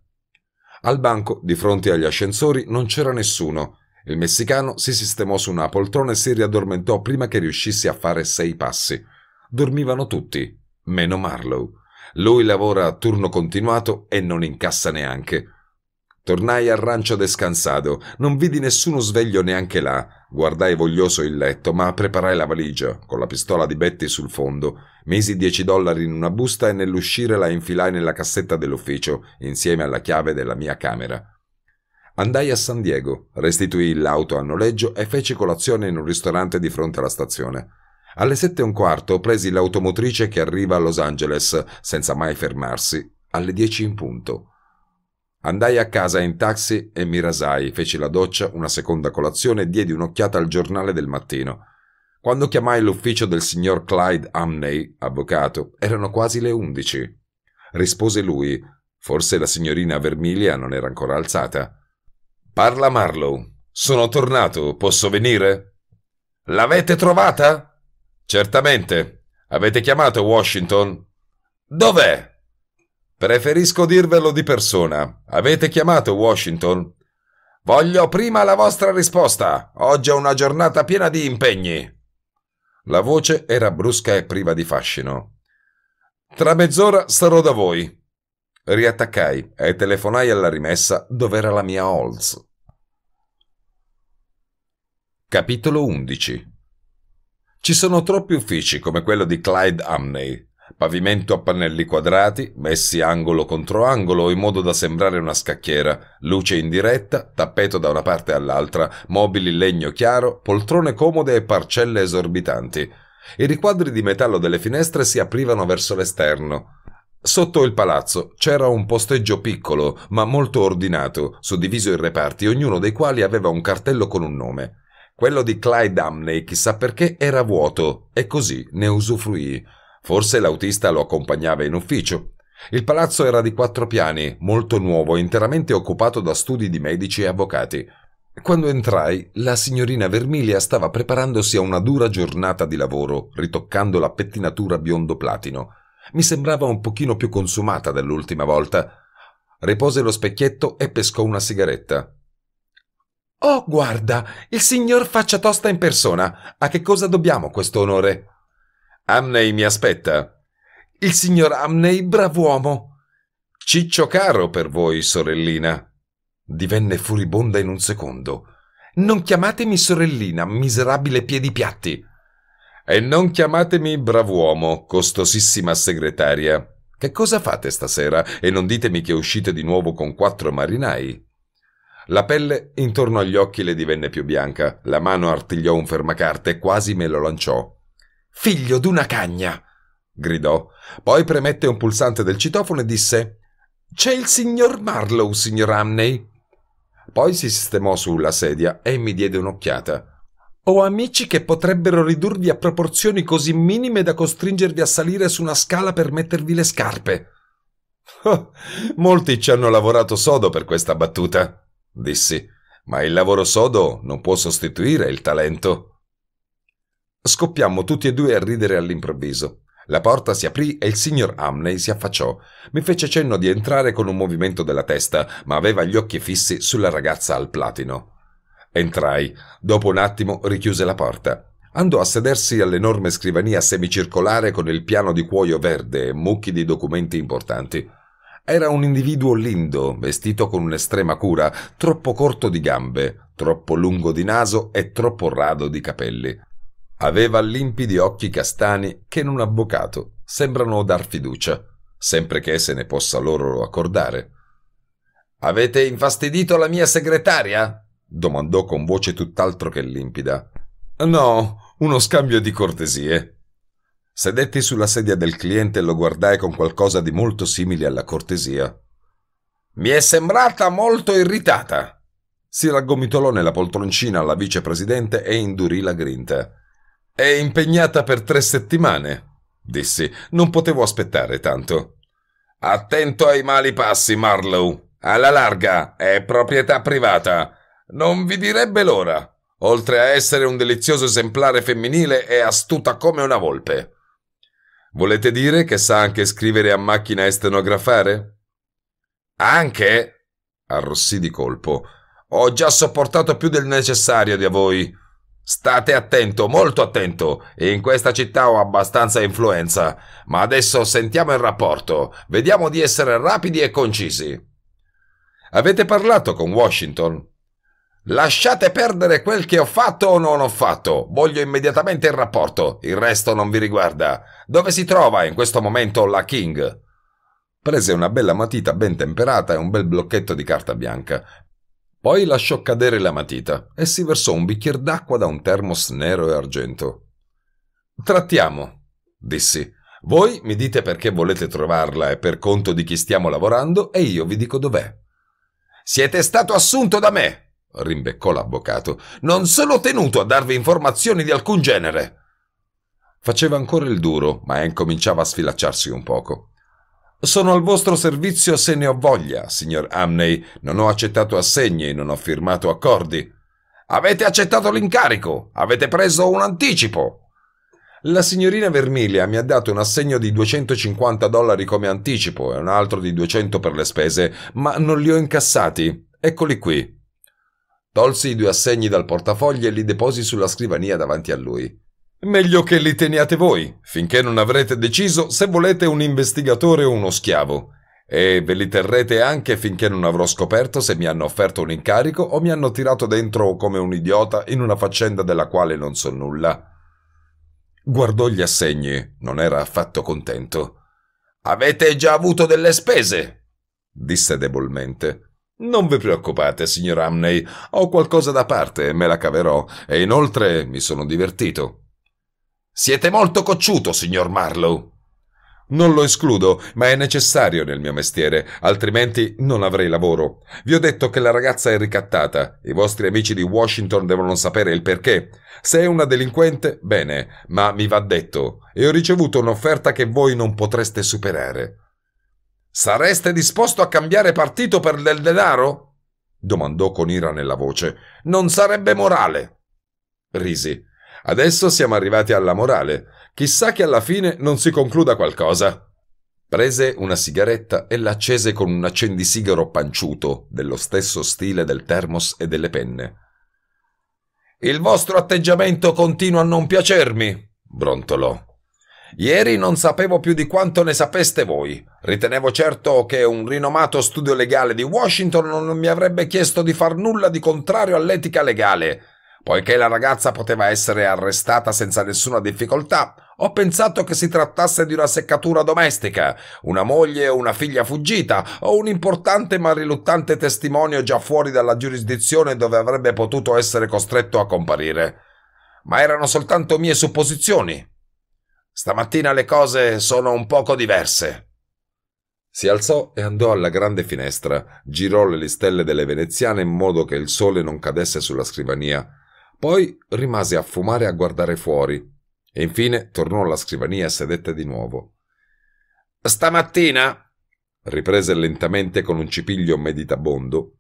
Al banco, di fronte agli ascensori, non c'era nessuno. Il messicano si sistemò su una poltrona e si riaddormentò prima che riuscissi a fare sei passi. Dormivano tutti, meno Marlowe. Lui lavora a turno continuato e non incassa neanche. Tornai al rancio descansato, non vidi nessuno sveglio neanche là. Guardai voglioso il letto, ma preparai la valigia, con la pistola di Betty sul fondo. Misi 10 dollari in una busta e nell'uscire la infilai nella cassetta dell'ufficio, insieme alla chiave della mia camera. Andai a San Diego, restituii l'auto a noleggio e feci colazione in un ristorante di fronte alla stazione. Alle sette e un quarto presi l'automotrice che arriva a Los Angeles, senza mai fermarsi, alle dieci in punto. Andai a casa in taxi e mi rasai, feci la doccia, una seconda colazione e diedi un'occhiata al giornale del mattino. Quando chiamai l'ufficio del signor Clyde Amney, avvocato, erano quasi le undici. Rispose lui, forse la signorina Vermilia non era ancora alzata. Parla Marlow. Sono tornato, posso venire? L'avete trovata? Certamente. Avete chiamato Washington? Dov'è? Preferisco dirvelo di persona. Avete chiamato Washington? Voglio prima la vostra risposta. Oggi è una giornata piena di impegni. La voce era brusca e priva di fascino. Tra mezz'ora sarò da voi. Riattaccai e telefonai alla rimessa dove era la mia Holz. Capitolo 11 Ci sono troppi uffici come quello di Clyde Amney Pavimento a pannelli quadrati, messi angolo contro angolo in modo da sembrare una scacchiera, luce indiretta, tappeto da una parte all'altra, mobili in legno chiaro, poltrone comode e parcelle esorbitanti. I riquadri di metallo delle finestre si aprivano verso l'esterno. Sotto il palazzo c'era un posteggio piccolo, ma molto ordinato, suddiviso in reparti, ognuno dei quali aveva un cartello con un nome. Quello di Clyde Amney, chissà perché, era vuoto, e così ne usufruì. Forse l'autista lo accompagnava in ufficio. Il palazzo era di quattro piani, molto nuovo, interamente occupato da studi di medici e avvocati. Quando entrai, la signorina Vermilia stava preparandosi a una dura giornata di lavoro, ritoccando la pettinatura biondo platino. Mi sembrava un pochino più consumata dell'ultima volta. Repose lo specchietto e pescò una sigaretta. Oh, guarda, il signor Facciatosta in persona. A che cosa dobbiamo questo onore? Amney mi aspetta. Il signor Amney, brav'uomo. Ciccio caro per voi, sorellina. Divenne furibonda in un secondo. Non chiamatemi sorellina, miserabile piedi E non chiamatemi brav'uomo, costosissima segretaria. Che cosa fate stasera? E non ditemi che uscite di nuovo con quattro marinai. La pelle intorno agli occhi le divenne più bianca, la mano artigliò un fermacarte e quasi me lo lanciò. Figlio d'una cagna! gridò. Poi premette un pulsante del citofono e disse C'è il signor Marlowe, signor Amney. Poi si sistemò sulla sedia e mi diede un'occhiata. Ho amici che potrebbero ridurvi a proporzioni così minime da costringervi a salire su una scala per mettervi le scarpe. Oh, molti ci hanno lavorato sodo per questa battuta, dissi, ma il lavoro sodo non può sostituire il talento. Scoppiammo tutti e due a ridere all'improvviso. La porta si aprì e il signor Amney si affacciò. Mi fece cenno di entrare con un movimento della testa, ma aveva gli occhi fissi sulla ragazza al platino. Entrai. Dopo un attimo richiuse la porta. Andò a sedersi all'enorme scrivania semicircolare con il piano di cuoio verde e mucchi di documenti importanti. Era un individuo lindo, vestito con un'estrema cura, troppo corto di gambe, troppo lungo di naso e troppo rado di capelli. Aveva limpidi occhi castani che in un avvocato sembrano dar fiducia, sempre che se ne possa loro accordare. Avete infastidito la mia segretaria? domandò con voce tutt'altro che limpida. No, uno scambio di cortesie. Sedetti sulla sedia del cliente e lo guardai con qualcosa di molto simile alla cortesia. Mi è sembrata molto irritata. Si raggomitolò nella poltroncina alla vicepresidente e indurì la grinta. È impegnata per tre settimane, dissi. Non potevo aspettare tanto. Attento ai mali passi, Marlowe. Alla larga, è proprietà privata. Non vi direbbe l'ora. Oltre a essere un delizioso esemplare femminile, è astuta come una volpe. Volete dire che sa anche scrivere a macchina e stenografare? Anche? Arrossì di colpo. Ho già sopportato più del necessario di voi. State attento, molto attento. In questa città ho abbastanza influenza. Ma adesso sentiamo il rapporto. Vediamo di essere rapidi e concisi. Avete parlato con Washington? Lasciate perdere quel che ho fatto o non ho fatto. Voglio immediatamente il rapporto. Il resto non vi riguarda. Dove si trova in questo momento la King? Prese una bella matita ben temperata e un bel blocchetto di carta bianca. Poi lasciò cadere la matita e si versò un bicchiere d'acqua da un termos nero e argento. Trattiamo, dissi. Voi mi dite perché volete trovarla e per conto di chi stiamo lavorando e io vi dico dov'è. Siete stato assunto da me, rimbeccò l'avvocato. Non sono tenuto a darvi informazioni di alcun genere. Faceva ancora il duro, ma incominciava a sfilacciarsi un poco. Sono al vostro servizio se ne ho voglia, signor Amney. Non ho accettato assegni, e non ho firmato accordi. Avete accettato l'incarico, avete preso un anticipo. La signorina Vermilia mi ha dato un assegno di 250 dollari come anticipo e un altro di 200 per le spese, ma non li ho incassati. Eccoli qui. Tolsi i due assegni dal portafoglio e li deposi sulla scrivania davanti a lui. Meglio che li teniate voi, finché non avrete deciso se volete un investigatore o uno schiavo. E ve li terrete anche finché non avrò scoperto se mi hanno offerto un incarico o mi hanno tirato dentro come un idiota in una faccenda della quale non so nulla. Guardò gli assegni, non era affatto contento. Avete già avuto delle spese? disse debolmente. Non vi preoccupate, signor Amney, ho qualcosa da parte e me la caverò, e inoltre mi sono divertito. Siete molto cocciuto, signor Marlowe. Non lo escludo, ma è necessario nel mio mestiere, altrimenti non avrei lavoro. Vi ho detto che la ragazza è ricattata. I vostri amici di Washington devono sapere il perché. Se è una delinquente, bene, ma mi va detto. E ho ricevuto un'offerta che voi non potreste superare. Sareste disposto a cambiare partito per del denaro? domandò con ira nella voce. Non sarebbe morale. Risi. Adesso siamo arrivati alla morale. Chissà che alla fine non si concluda qualcosa. Prese una sigaretta e l'accese con un accendisigaro panciuto, dello stesso stile del termos e delle penne. Il vostro atteggiamento continua a non piacermi, brontolò. Ieri non sapevo più di quanto ne sapeste voi. Ritenevo certo che un rinomato studio legale di Washington non mi avrebbe chiesto di far nulla di contrario all'etica legale. Poiché la ragazza poteva essere arrestata senza nessuna difficoltà, ho pensato che si trattasse di una seccatura domestica, una moglie o una figlia fuggita, o un importante ma riluttante testimonio già fuori dalla giurisdizione dove avrebbe potuto essere costretto a comparire. Ma erano soltanto mie supposizioni. Stamattina le cose sono un poco diverse. Si alzò e andò alla grande finestra, girò le stelle delle veneziane in modo che il sole non cadesse sulla scrivania poi rimase a fumare e a guardare fuori. E infine tornò alla scrivania e sedette di nuovo. Stamattina, riprese lentamente con un cipiglio meditabondo,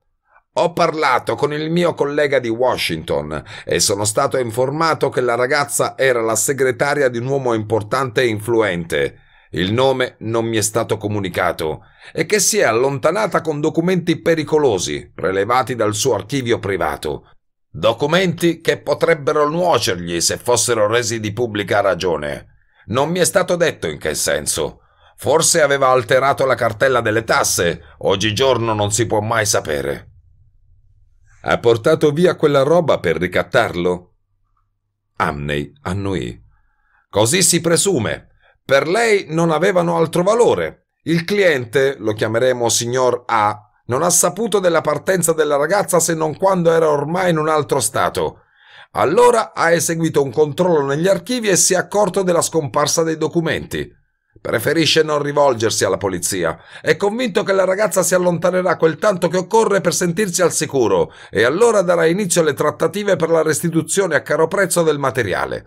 ho parlato con il mio collega di Washington e sono stato informato che la ragazza era la segretaria di un uomo importante e influente. Il nome non mi è stato comunicato e che si è allontanata con documenti pericolosi, prelevati dal suo archivio privato. Documenti che potrebbero nuocergli se fossero resi di pubblica ragione. Non mi è stato detto in che senso. Forse aveva alterato la cartella delle tasse. Oggigiorno non si può mai sapere. Ha portato via quella roba per ricattarlo? Amney annuì. Così si presume. Per lei non avevano altro valore. Il cliente, lo chiameremo signor A, non ha saputo della partenza della ragazza se non quando era ormai in un altro stato. Allora ha eseguito un controllo negli archivi e si è accorto della scomparsa dei documenti. Preferisce non rivolgersi alla polizia. È convinto che la ragazza si allontanerà quel tanto che occorre per sentirsi al sicuro e allora darà inizio alle trattative per la restituzione a caro prezzo del materiale.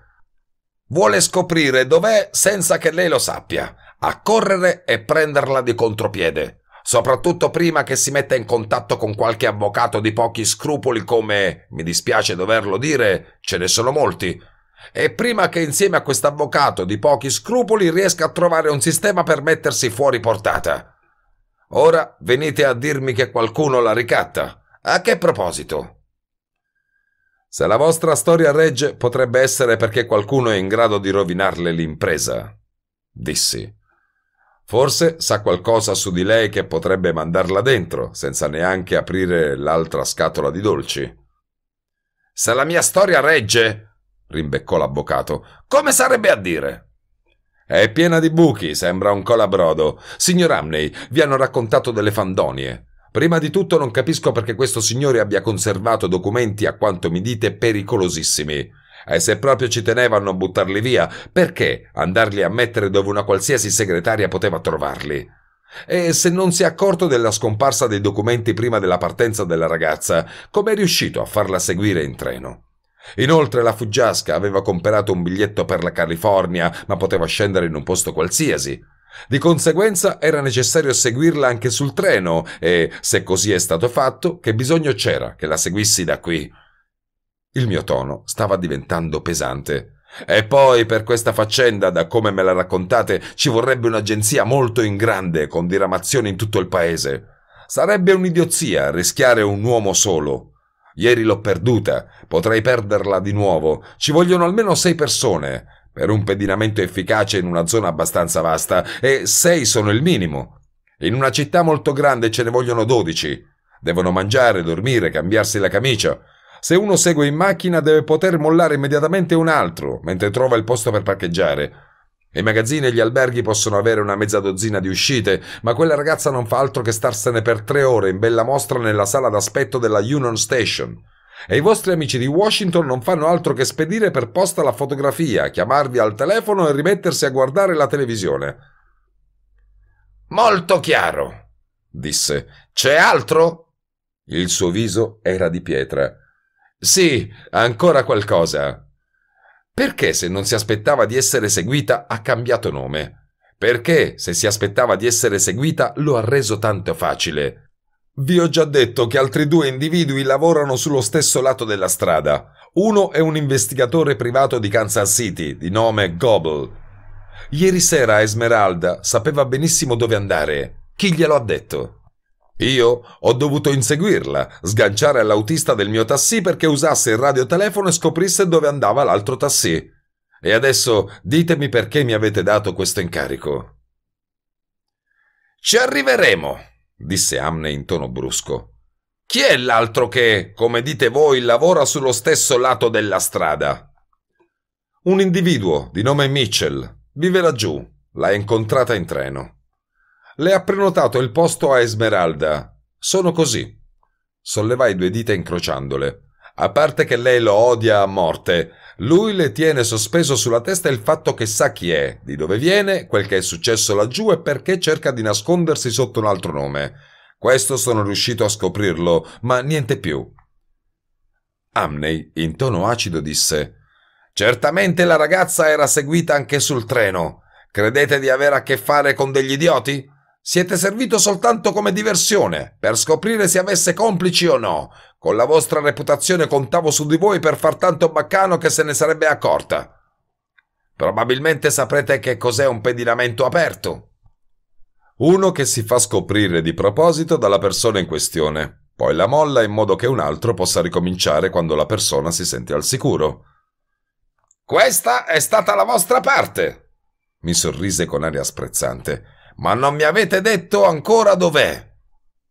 Vuole scoprire dov'è senza che lei lo sappia, accorrere e prenderla di contropiede soprattutto prima che si metta in contatto con qualche avvocato di pochi scrupoli come, mi dispiace doverlo dire, ce ne sono molti, e prima che insieme a quest'avvocato di pochi scrupoli riesca a trovare un sistema per mettersi fuori portata. Ora venite a dirmi che qualcuno la ricatta. A che proposito? Se la vostra storia regge, potrebbe essere perché qualcuno è in grado di rovinarle l'impresa, dissi. Forse sa qualcosa su di lei che potrebbe mandarla dentro, senza neanche aprire l'altra scatola di dolci. Se la mia storia regge, rimbeccò l'avvocato, come sarebbe a dire? È piena di buchi, sembra un colabrodo. Signor Amney, vi hanno raccontato delle fandonie. Prima di tutto non capisco perché questo signore abbia conservato documenti a quanto mi dite pericolosissimi. E se proprio ci teneva a non buttarli via, perché andarli a mettere dove una qualsiasi segretaria poteva trovarli? E se non si è accorto della scomparsa dei documenti prima della partenza della ragazza, come è riuscito a farla seguire in treno? Inoltre la fuggiasca aveva comperato un biglietto per la California, ma poteva scendere in un posto qualsiasi. Di conseguenza era necessario seguirla anche sul treno e, se così è stato fatto, che bisogno c'era che la seguissi da qui? Il mio tono stava diventando pesante. E poi per questa faccenda, da come me la raccontate, ci vorrebbe un'agenzia molto in grande, con diramazioni in tutto il paese. Sarebbe un'idiozia rischiare un uomo solo. Ieri l'ho perduta, potrei perderla di nuovo. Ci vogliono almeno sei persone per un pedinamento efficace in una zona abbastanza vasta, e sei sono il minimo. In una città molto grande ce ne vogliono dodici. Devono mangiare, dormire, cambiarsi la camicia. Se uno segue in macchina deve poter mollare immediatamente un altro mentre trova il posto per parcheggiare. I magazzini e gli alberghi possono avere una mezza dozzina di uscite, ma quella ragazza non fa altro che starsene per tre ore in bella mostra nella sala d'aspetto della Union Station. E i vostri amici di Washington non fanno altro che spedire per posta la fotografia, chiamarvi al telefono e rimettersi a guardare la televisione. Molto chiaro, disse. C'è altro? Il suo viso era di pietra. Sì, ancora qualcosa. Perché se non si aspettava di essere seguita ha cambiato nome? Perché se si aspettava di essere seguita lo ha reso tanto facile? Vi ho già detto che altri due individui lavorano sullo stesso lato della strada. Uno è un investigatore privato di Kansas City, di nome Gobble. Ieri sera Esmeralda sapeva benissimo dove andare. Chi glielo ha detto? Io ho dovuto inseguirla, sganciare all'autista del mio tassì perché usasse il radiotelefono e scoprisse dove andava l'altro tassì. E adesso ditemi perché mi avete dato questo incarico. Ci arriveremo, disse Amne in tono brusco. Chi è l'altro che, come dite voi, lavora sullo stesso lato della strada? Un individuo di nome Mitchell. Vive laggiù. L'ha incontrata in treno. Le ha prenotato il posto a Esmeralda. Sono così. Sollevai due dita incrociandole. A parte che lei lo odia a morte, lui le tiene sospeso sulla testa il fatto che sa chi è, di dove viene, quel che è successo laggiù e perché cerca di nascondersi sotto un altro nome. Questo sono riuscito a scoprirlo, ma niente più. Amney, in tono acido, disse Certamente la ragazza era seguita anche sul treno. Credete di avere a che fare con degli idioti? Siete servito soltanto come diversione, per scoprire se avesse complici o no. Con la vostra reputazione contavo su di voi per far tanto baccano che se ne sarebbe accorta. Probabilmente saprete che cos'è un pedinamento aperto. Uno che si fa scoprire di proposito dalla persona in questione, poi la molla in modo che un altro possa ricominciare quando la persona si sente al sicuro. Questa è stata la vostra parte, mi sorrise con aria sprezzante. Ma non mi avete detto ancora dov'è.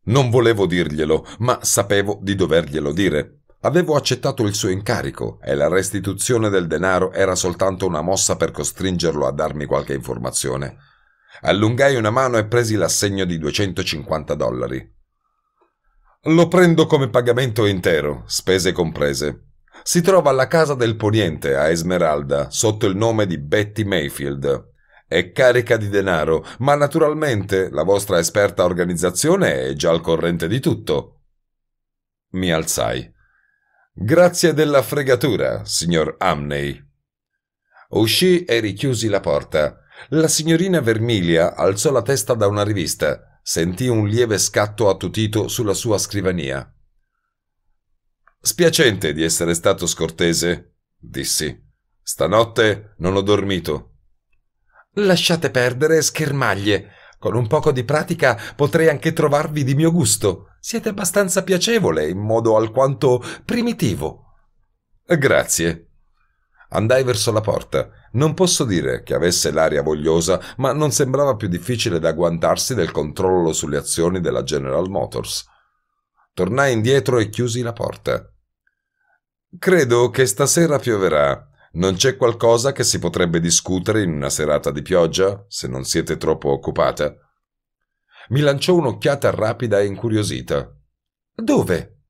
Non volevo dirglielo, ma sapevo di doverglielo dire. Avevo accettato il suo incarico e la restituzione del denaro era soltanto una mossa per costringerlo a darmi qualche informazione. Allungai una mano e presi l'assegno di 250 dollari. Lo prendo come pagamento intero, spese comprese. Si trova alla casa del Poniente a Esmeralda, sotto il nome di Betty Mayfield, è carica di denaro, ma naturalmente la vostra esperta organizzazione è già al corrente di tutto. Mi alzai. Grazie della fregatura, signor Amney. Uscì e richiusi la porta. La signorina Vermilia alzò la testa da una rivista. Sentì un lieve scatto attutito sulla sua scrivania. Spiacente di essere stato scortese, dissi. Stanotte non ho dormito. Lasciate perdere schermaglie. Con un poco di pratica potrei anche trovarvi di mio gusto. Siete abbastanza piacevole in modo alquanto primitivo. Grazie. Andai verso la porta. Non posso dire che avesse l'aria vogliosa, ma non sembrava più difficile da guantarsi del controllo sulle azioni della General Motors. Tornai indietro e chiusi la porta. Credo che stasera pioverà, non c'è qualcosa che si potrebbe discutere in una serata di pioggia, se non siete troppo occupata? Mi lanciò un'occhiata rapida e incuriosita. Dove?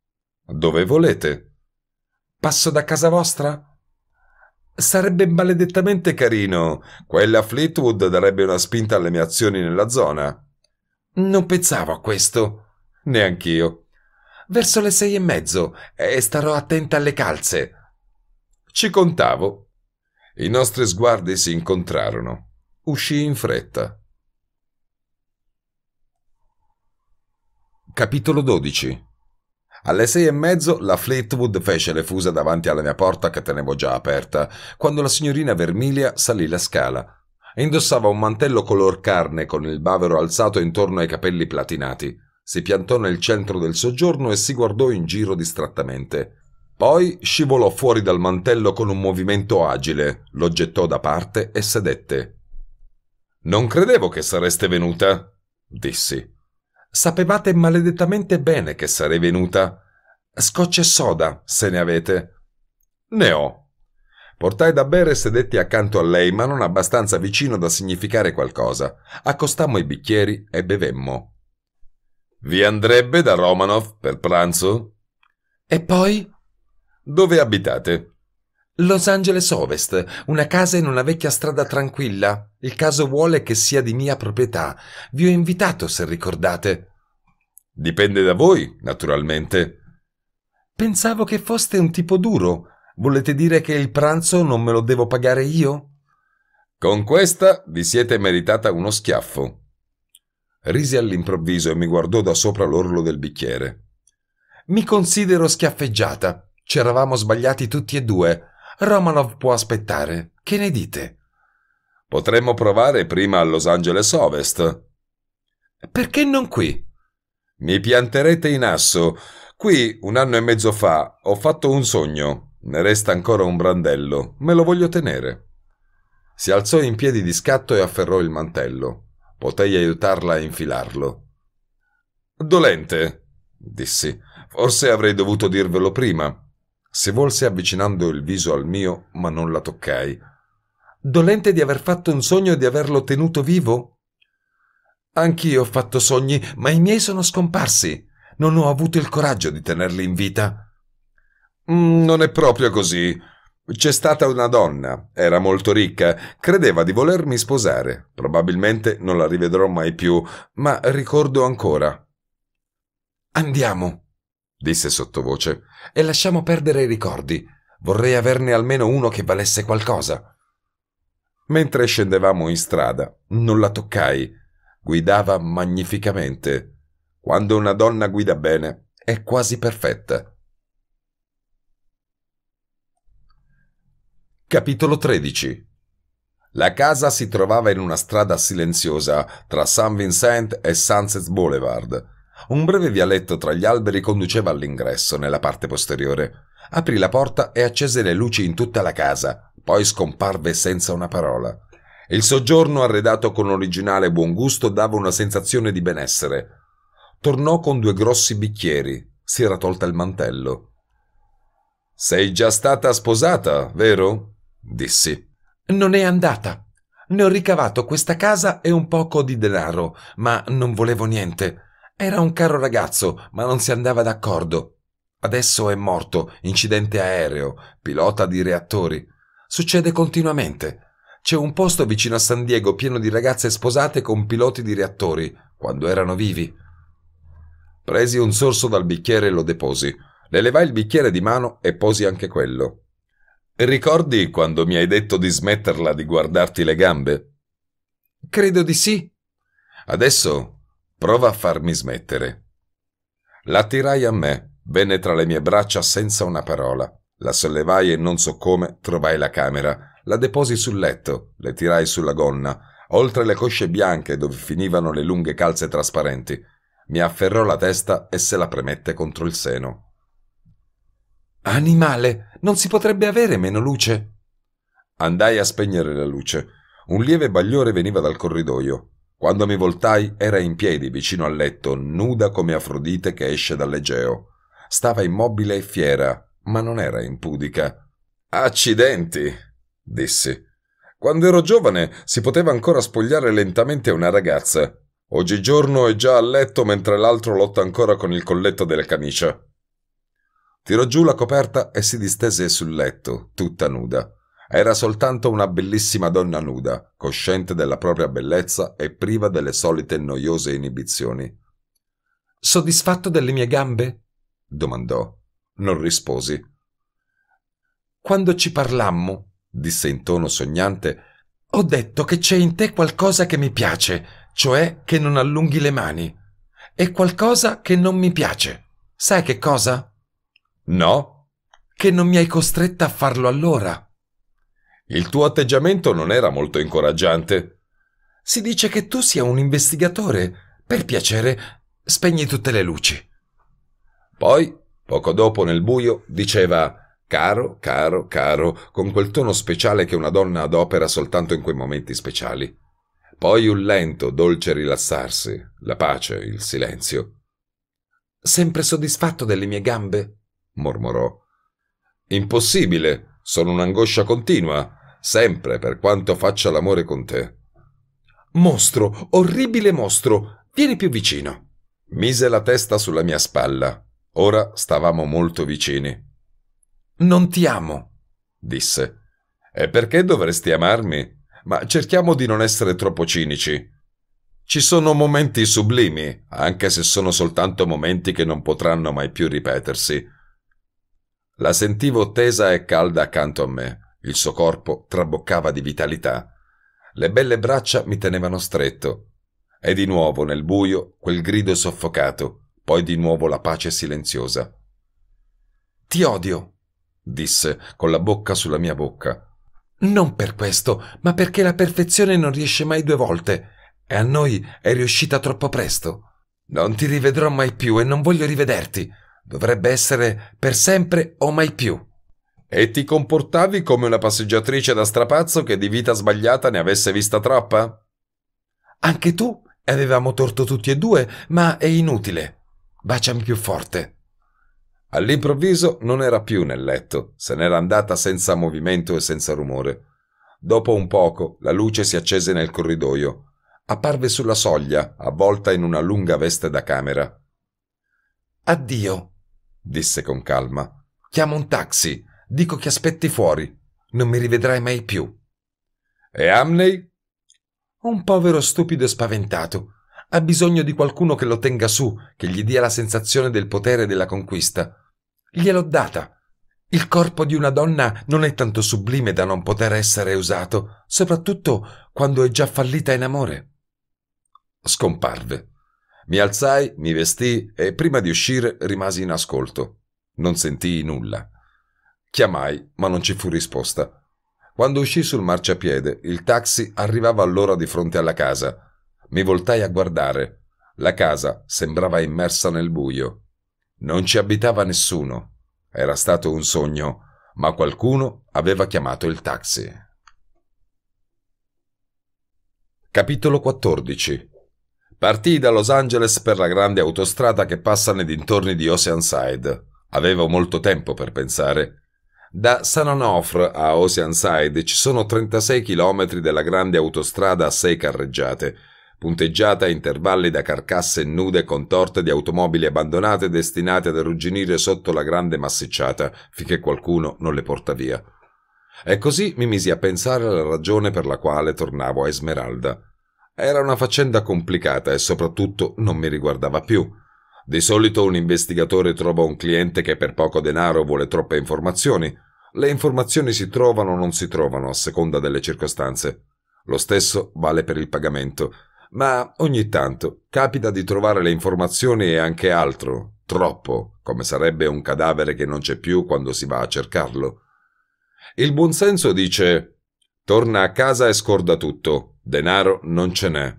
Dove volete? Passo da casa vostra? Sarebbe maledettamente carino. Quella Fleetwood darebbe una spinta alle mie azioni nella zona. Non pensavo a questo. Neanch'io. Verso le sei e mezzo, e starò attenta alle calze. Ci contavo. I nostri sguardi si incontrarono. Uscì in fretta. Capitolo 12 alle sei e mezzo la Fleetwood fece le fusa davanti alla mia porta che tenevo già aperta, quando la signorina Vermilia salì la scala. Indossava un mantello color carne con il bavero alzato intorno ai capelli platinati. Si piantò nel centro del soggiorno e si guardò in giro distrattamente. Poi scivolò fuori dal mantello con un movimento agile, lo gettò da parte e sedette. Non credevo che sareste venuta, dissi. Sapevate maledettamente bene che sarei venuta. Scotch e soda, se ne avete. Ne ho. Portai da bere e sedetti accanto a lei, ma non abbastanza vicino da significare qualcosa. Accostammo i bicchieri e bevemmo. Vi andrebbe da Romanov per pranzo? E poi? Dove abitate? Los Angeles Ovest, una casa in una vecchia strada tranquilla. Il caso vuole che sia di mia proprietà. Vi ho invitato, se ricordate. Dipende da voi, naturalmente. Pensavo che foste un tipo duro. Volete dire che il pranzo non me lo devo pagare io? Con questa vi siete meritata uno schiaffo. Rise all'improvviso e mi guardò da sopra l'orlo del bicchiere. Mi considero schiaffeggiata. Ci eravamo sbagliati tutti e due. Romanov può aspettare. Che ne dite? Potremmo provare prima a Los Angeles Ovest. Perché non qui? Mi pianterete in asso. Qui, un anno e mezzo fa, ho fatto un sogno. Ne resta ancora un brandello. Me lo voglio tenere. Si alzò in piedi di scatto e afferrò il mantello. Potei aiutarla a infilarlo. Dolente, dissi. Forse avrei dovuto dirvelo prima. Si volse avvicinando il viso al mio, ma non la toccai. Dolente di aver fatto un sogno e di averlo tenuto vivo? Anch'io ho fatto sogni, ma i miei sono scomparsi. Non ho avuto il coraggio di tenerli in vita. Mm, non è proprio così. C'è stata una donna, era molto ricca, credeva di volermi sposare. Probabilmente non la rivedrò mai più, ma ricordo ancora. Andiamo disse sottovoce, e lasciamo perdere i ricordi. Vorrei averne almeno uno che valesse qualcosa. Mentre scendevamo in strada, non la toccai. Guidava magnificamente. Quando una donna guida bene, è quasi perfetta. Capitolo 13 La casa si trovava in una strada silenziosa tra San Vincent e Sunset Boulevard un breve vialetto tra gli alberi conduceva all'ingresso, nella parte posteriore. Aprì la porta e accese le luci in tutta la casa, poi scomparve senza una parola. Il soggiorno, arredato con originale buon gusto, dava una sensazione di benessere. Tornò con due grossi bicchieri, si era tolta il mantello. Sei già stata sposata, vero? dissi. Non è andata. Ne ho ricavato questa casa e un poco di denaro, ma non volevo niente. Era un caro ragazzo, ma non si andava d'accordo. Adesso è morto, incidente aereo, pilota di reattori. Succede continuamente. C'è un posto vicino a San Diego pieno di ragazze sposate con piloti di reattori, quando erano vivi. Presi un sorso dal bicchiere e lo deposi. Le levai il bicchiere di mano e posi anche quello. Ricordi quando mi hai detto di smetterla di guardarti le gambe? Credo di sì. Adesso Prova a farmi smettere. L'attirai a me, venne tra le mie braccia senza una parola. La sollevai e non so come trovai la camera. La deposi sul letto, le tirai sulla gonna, oltre le cosce bianche dove finivano le lunghe calze trasparenti. Mi afferrò la testa e se la premette contro il seno. Animale, non si potrebbe avere meno luce. Andai a spegnere la luce. Un lieve bagliore veniva dal corridoio. Quando mi voltai era in piedi vicino al letto, nuda come Afrodite che esce dall'Egeo. Stava immobile e fiera, ma non era impudica. Accidenti, dissi. Quando ero giovane si poteva ancora spogliare lentamente una ragazza. Oggigiorno è già a letto mentre l'altro lotta ancora con il colletto della camicia. Tirò giù la coperta e si distese sul letto, tutta nuda. Era soltanto una bellissima donna nuda, cosciente della propria bellezza e priva delle solite noiose inibizioni. Soddisfatto delle mie gambe? domandò. Non risposi. Quando ci parlammo, disse in tono sognante, ho detto che c'è in te qualcosa che mi piace, cioè che non allunghi le mani. E qualcosa che non mi piace. Sai che cosa? No. Che non mi hai costretta a farlo allora. Il tuo atteggiamento non era molto incoraggiante. Si dice che tu sia un investigatore. Per piacere, spegni tutte le luci. Poi, poco dopo nel buio, diceva caro, caro, caro, con quel tono speciale che una donna adopera soltanto in quei momenti speciali. Poi un lento, dolce rilassarsi, la pace, il silenzio. Sempre soddisfatto delle mie gambe? mormorò. Impossibile, sono un'angoscia continua sempre per quanto faccia l'amore con te. Mostro, orribile mostro, vieni più vicino. Mise la testa sulla mia spalla. Ora stavamo molto vicini. Non ti amo, disse. E perché dovresti amarmi? Ma cerchiamo di non essere troppo cinici. Ci sono momenti sublimi, anche se sono soltanto momenti che non potranno mai più ripetersi. La sentivo tesa e calda accanto a me. Il suo corpo traboccava di vitalità. Le belle braccia mi tenevano stretto. E di nuovo nel buio quel grido soffocato, poi di nuovo la pace silenziosa. Ti odio, disse con la bocca sulla mia bocca. Non per questo, ma perché la perfezione non riesce mai due volte, e a noi è riuscita troppo presto. Non ti rivedrò mai più e non voglio rivederti. Dovrebbe essere per sempre o mai più. E ti comportavi come una passeggiatrice da strapazzo che di vita sbagliata ne avesse vista troppa? Anche tu avevamo torto tutti e due, ma è inutile. Baciami più forte. All'improvviso non era più nel letto, se n'era andata senza movimento e senza rumore. Dopo un poco la luce si accese nel corridoio. Apparve sulla soglia, avvolta in una lunga veste da camera. Addio, disse con calma. Chiamo un taxi. Dico che aspetti fuori. Non mi rivedrai mai più. E Amney? Un povero stupido e spaventato. Ha bisogno di qualcuno che lo tenga su, che gli dia la sensazione del potere e della conquista. Gliel'ho data. Il corpo di una donna non è tanto sublime da non poter essere usato, soprattutto quando è già fallita in amore. Scomparve. Mi alzai, mi vestì e prima di uscire rimasi in ascolto. Non sentii nulla. Chiamai, ma non ci fu risposta. Quando uscì sul marciapiede, il taxi arrivava allora di fronte alla casa. Mi voltai a guardare. La casa sembrava immersa nel buio. Non ci abitava nessuno. Era stato un sogno, ma qualcuno aveva chiamato il taxi. Capitolo 14 Partì da Los Angeles per la grande autostrada che passa nei dintorni di Oceanside. Avevo molto tempo per pensare. Da San Onofre a Oceanside ci sono 36 km della grande autostrada a sei carreggiate, punteggiata a intervalli da carcasse nude contorte di automobili abbandonate destinate ad arrugginire sotto la grande massicciata finché qualcuno non le porta via. E così mi misi a pensare alla ragione per la quale tornavo a Esmeralda. Era una faccenda complicata e soprattutto non mi riguardava più. Di solito un investigatore trova un cliente che per poco denaro vuole troppe informazioni. Le informazioni si trovano o non si trovano a seconda delle circostanze. Lo stesso vale per il pagamento. Ma ogni tanto capita di trovare le informazioni e anche altro, troppo, come sarebbe un cadavere che non c'è più quando si va a cercarlo. Il buonsenso dice torna a casa e scorda tutto, denaro non ce n'è.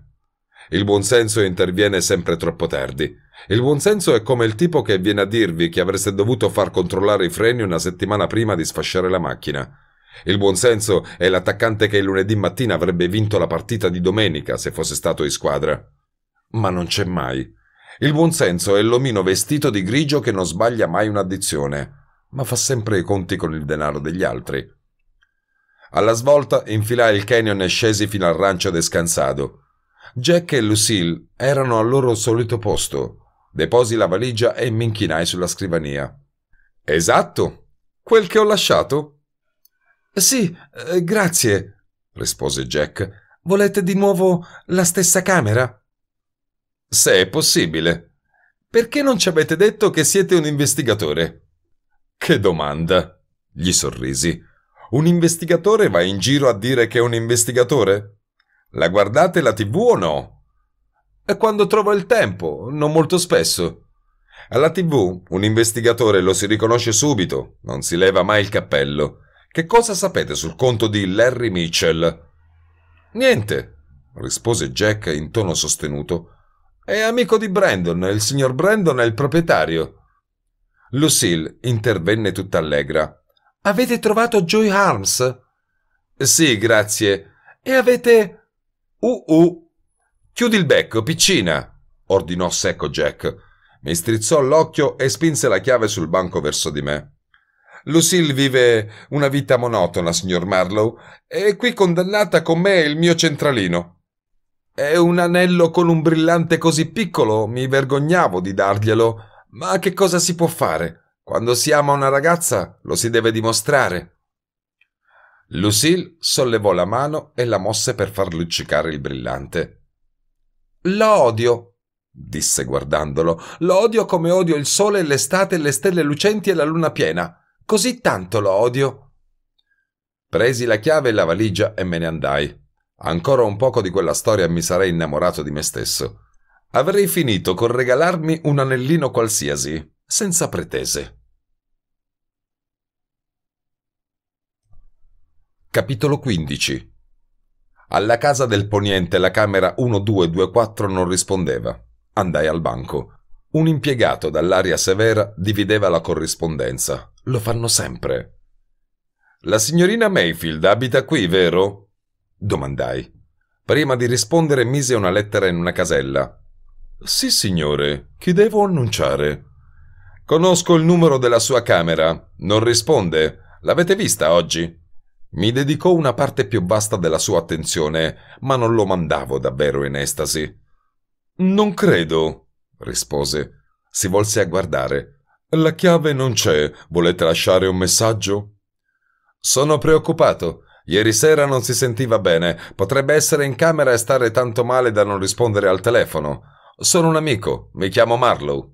Il buonsenso interviene sempre troppo tardi. Il buonsenso è come il tipo che viene a dirvi che avreste dovuto far controllare i freni una settimana prima di sfasciare la macchina. Il buonsenso è l'attaccante che il lunedì mattina avrebbe vinto la partita di domenica se fosse stato in squadra. Ma non c'è mai. Il buonsenso è l'omino vestito di grigio che non sbaglia mai un'addizione, ma fa sempre i conti con il denaro degli altri. Alla svolta infilai il canyon e scesi fino al rancio descansato. Jack e Lucille erano al loro solito posto, Deposi la valigia e mi inchinai sulla scrivania. Esatto, quel che ho lasciato? Sì, eh, grazie, rispose Jack. Volete di nuovo la stessa camera? Se è possibile. Perché non ci avete detto che siete un investigatore? Che domanda! gli sorrisi. Un investigatore va in giro a dire che è un investigatore? La guardate la tv o no? È quando trova il tempo, non molto spesso. Alla tv un investigatore lo si riconosce subito, non si leva mai il cappello. Che cosa sapete sul conto di Larry Mitchell? Niente, rispose Jack in tono sostenuto. È amico di Brandon, il signor Brandon è il proprietario. Lucille intervenne tutta allegra. Avete trovato Joy Harms? Sì, grazie. E avete... Uh, uh, Chiudi il becco, piccina, ordinò secco Jack. Mi strizzò l'occhio e spinse la chiave sul banco verso di me. Lucille vive una vita monotona, signor Marlowe, e qui condannata con me il mio centralino. È un anello con un brillante così piccolo, mi vergognavo di darglielo. Ma che cosa si può fare? Quando si ama una ragazza lo si deve dimostrare. Lucille sollevò la mano e la mosse per far luccicare il brillante. Lo odio, disse guardandolo. Lo odio come odio il sole e l'estate e le stelle lucenti e la luna piena. Così tanto lo odio. Presi la chiave e la valigia e me ne andai. Ancora un poco di quella storia mi sarei innamorato di me stesso. Avrei finito col regalarmi un anellino qualsiasi, senza pretese. Capitolo 15 alla casa del poniente la camera 1224 non rispondeva. Andai al banco. Un impiegato dall'aria severa divideva la corrispondenza. Lo fanno sempre. La signorina Mayfield abita qui, vero? domandai. Prima di rispondere mise una lettera in una casella. Sì, signore, chi devo annunciare? Conosco il numero della sua camera. Non risponde. L'avete vista oggi? Mi dedicò una parte più vasta della sua attenzione, ma non lo mandavo davvero in estasi. Non credo, rispose. Si volse a guardare. La chiave non c'è. Volete lasciare un messaggio? Sono preoccupato. Ieri sera non si sentiva bene. Potrebbe essere in camera e stare tanto male da non rispondere al telefono. Sono un amico. Mi chiamo Marlowe.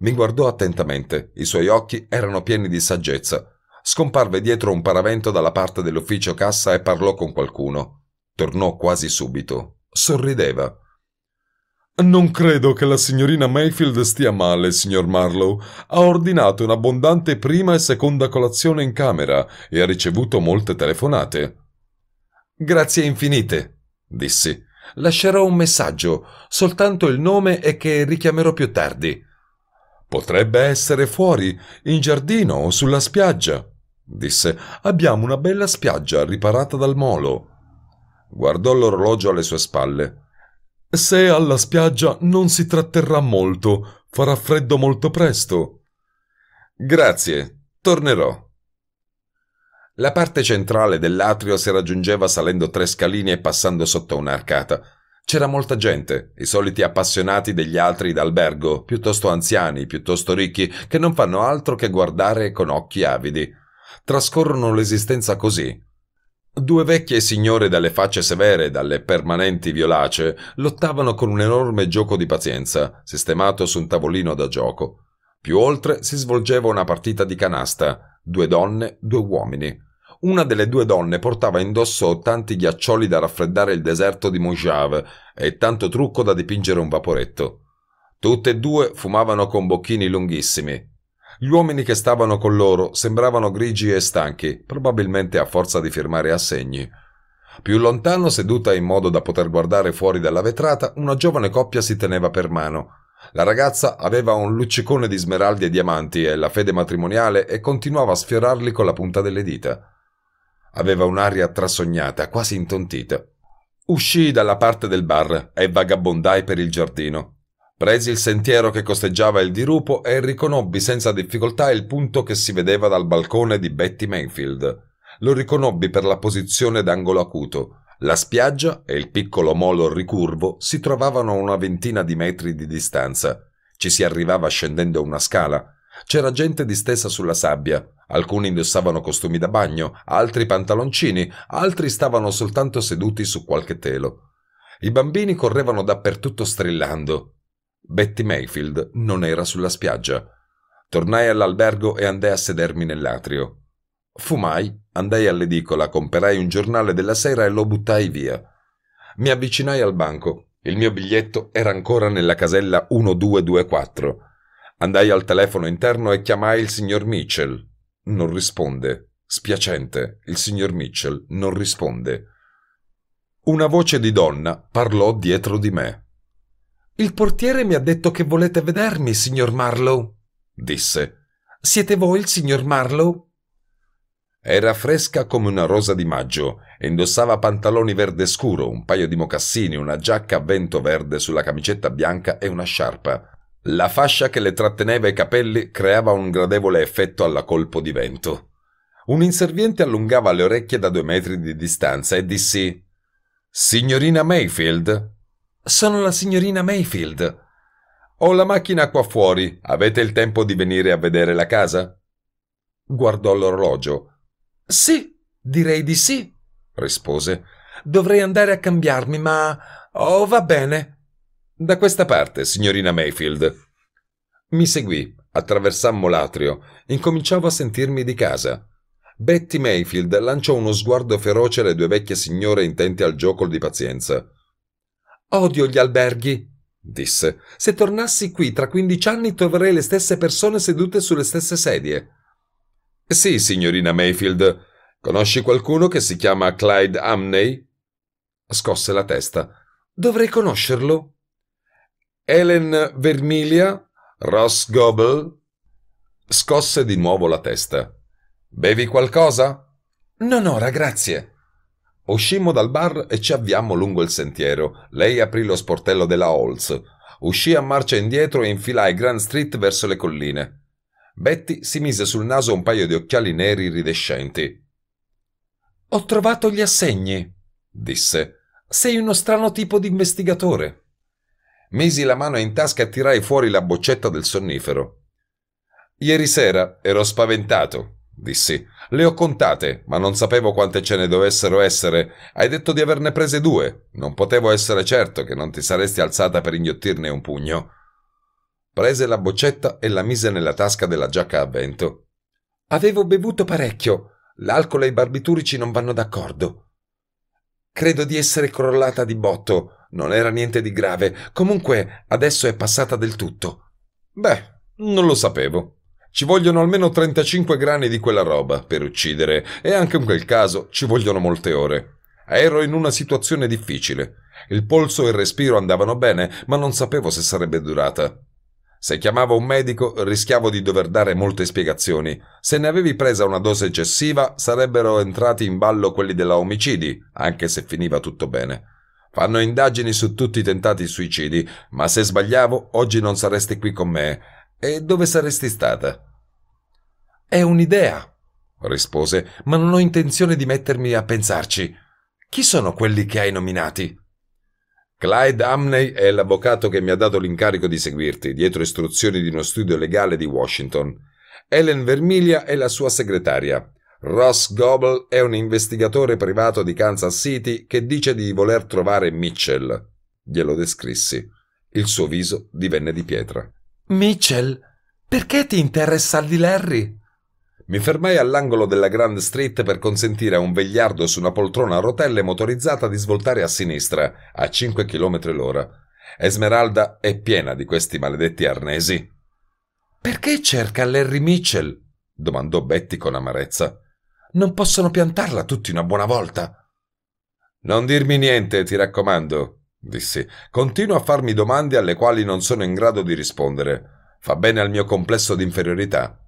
Mi guardò attentamente. I suoi occhi erano pieni di saggezza. Scomparve dietro un paravento dalla parte dell'ufficio cassa e parlò con qualcuno. Tornò quasi subito. Sorrideva. Non credo che la signorina Mayfield stia male, signor Marlowe. Ha ordinato un'abbondante prima e seconda colazione in camera e ha ricevuto molte telefonate. Grazie infinite, dissi. Lascerò un messaggio, soltanto il nome e che richiamerò più tardi. Potrebbe essere fuori, in giardino o sulla spiaggia. Disse, abbiamo una bella spiaggia riparata dal molo. Guardò l'orologio alle sue spalle. Se alla spiaggia non si tratterrà molto, farà freddo molto presto. Grazie, tornerò. La parte centrale dell'atrio si raggiungeva salendo tre scalini e passando sotto un'arcata. C'era molta gente, i soliti appassionati degli altri d'albergo, piuttosto anziani, piuttosto ricchi, che non fanno altro che guardare con occhi avidi trascorrono l'esistenza così. Due vecchie signore dalle facce severe e dalle permanenti violacee lottavano con un enorme gioco di pazienza, sistemato su un tavolino da gioco. Più oltre si svolgeva una partita di canasta, due donne, due uomini. Una delle due donne portava indosso tanti ghiaccioli da raffreddare il deserto di Mojave e tanto trucco da dipingere un vaporetto. Tutte e due fumavano con bocchini lunghissimi, gli uomini che stavano con loro sembravano grigi e stanchi, probabilmente a forza di firmare assegni. Più lontano, seduta in modo da poter guardare fuori dalla vetrata, una giovane coppia si teneva per mano. La ragazza aveva un luccicone di smeraldi e diamanti e la fede matrimoniale e continuava a sfiorarli con la punta delle dita. Aveva un'aria trasognata, quasi intontita. Uscii dalla parte del bar e vagabondai per il giardino. Presi il sentiero che costeggiava il dirupo e riconobbi senza difficoltà il punto che si vedeva dal balcone di Betty Mayfield. Lo riconobbi per la posizione d'angolo acuto. La spiaggia e il piccolo molo ricurvo si trovavano a una ventina di metri di distanza. Ci si arrivava scendendo una scala. C'era gente distesa sulla sabbia. Alcuni indossavano costumi da bagno, altri pantaloncini, altri stavano soltanto seduti su qualche telo. I bambini correvano dappertutto strillando. Betty Mayfield non era sulla spiaggia. Tornai all'albergo e andai a sedermi nell'atrio. Fumai, andai all'edicola, comperai un giornale della sera e lo buttai via. Mi avvicinai al banco. Il mio biglietto era ancora nella casella 1224. Andai al telefono interno e chiamai il signor Mitchell. Non risponde. Spiacente, il signor Mitchell non risponde. Una voce di donna parlò dietro di me. Il portiere mi ha detto che volete vedermi, signor Marlowe, disse. Siete voi il signor Marlowe? Era fresca come una rosa di maggio e indossava pantaloni verde scuro, un paio di mocassini, una giacca a vento verde sulla camicetta bianca e una sciarpa. La fascia che le tratteneva i capelli creava un gradevole effetto alla colpo di vento. Un inserviente allungava le orecchie da due metri di distanza e dissi Signorina Mayfield? Sono la signorina Mayfield. Ho la macchina qua fuori. Avete il tempo di venire a vedere la casa? Guardò l'orologio. Sì, direi di sì, rispose. Dovrei andare a cambiarmi, ma. Oh, va bene. Da questa parte, signorina Mayfield. Mi seguì, attraversammo l'atrio, incominciavo a sentirmi di casa. Betty Mayfield lanciò uno sguardo feroce alle due vecchie signore intente al gioco di pazienza. Odio gli alberghi, disse. Se tornassi qui tra quindici anni troverei le stesse persone sedute sulle stesse sedie. Sì, signorina Mayfield. Conosci qualcuno che si chiama Clyde Amney? Scosse la testa. Dovrei conoscerlo. Helen Vermilia? Ross Goble? Scosse di nuovo la testa. Bevi qualcosa? Non ora, grazie. Uscimmo dal bar e ci avviammo lungo il sentiero. Lei aprì lo sportello della Holz. Uscì a marcia indietro e infilai Grand Street verso le colline. Betty si mise sul naso un paio di occhiali neri iridescenti. Ho trovato gli assegni, disse. Sei uno strano tipo di investigatore. Misi la mano in tasca e tirai fuori la boccetta del sonnifero. Ieri sera ero spaventato, dissi. Le ho contate, ma non sapevo quante ce ne dovessero essere. Hai detto di averne prese due. Non potevo essere certo che non ti saresti alzata per inghiottirne un pugno. Prese la boccetta e la mise nella tasca della giacca a vento. Avevo bevuto parecchio. L'alcol e i barbiturici non vanno d'accordo. Credo di essere crollata di botto. Non era niente di grave. Comunque, adesso è passata del tutto. Beh, non lo sapevo. Ci vogliono almeno 35 grani di quella roba per uccidere e anche in quel caso ci vogliono molte ore. Ero in una situazione difficile. Il polso e il respiro andavano bene, ma non sapevo se sarebbe durata. Se chiamavo un medico rischiavo di dover dare molte spiegazioni. Se ne avevi presa una dose eccessiva sarebbero entrati in ballo quelli della omicidi, anche se finiva tutto bene. Fanno indagini su tutti i tentati suicidi, ma se sbagliavo oggi non saresti qui con me. E dove saresti stata? È un'idea, rispose, ma non ho intenzione di mettermi a pensarci. Chi sono quelli che hai nominati? Clyde Amney è l'avvocato che mi ha dato l'incarico di seguirti, dietro istruzioni di uno studio legale di Washington. Ellen Vermiglia è la sua segretaria. Ross Goble è un investigatore privato di Kansas City che dice di voler trovare Mitchell. Glielo descrissi. Il suo viso divenne di pietra. Mitchell, perché ti interessa di Larry? Mi fermai all'angolo della Grand Street per consentire a un vegliardo su una poltrona a rotelle motorizzata di svoltare a sinistra, a 5 km l'ora. Esmeralda è piena di questi maledetti arnesi. Perché cerca Larry Mitchell? domandò Betty con amarezza. Non possono piantarla tutti una buona volta. Non dirmi niente, ti raccomando, dissi. Continua a farmi domande alle quali non sono in grado di rispondere. Fa bene al mio complesso di inferiorità.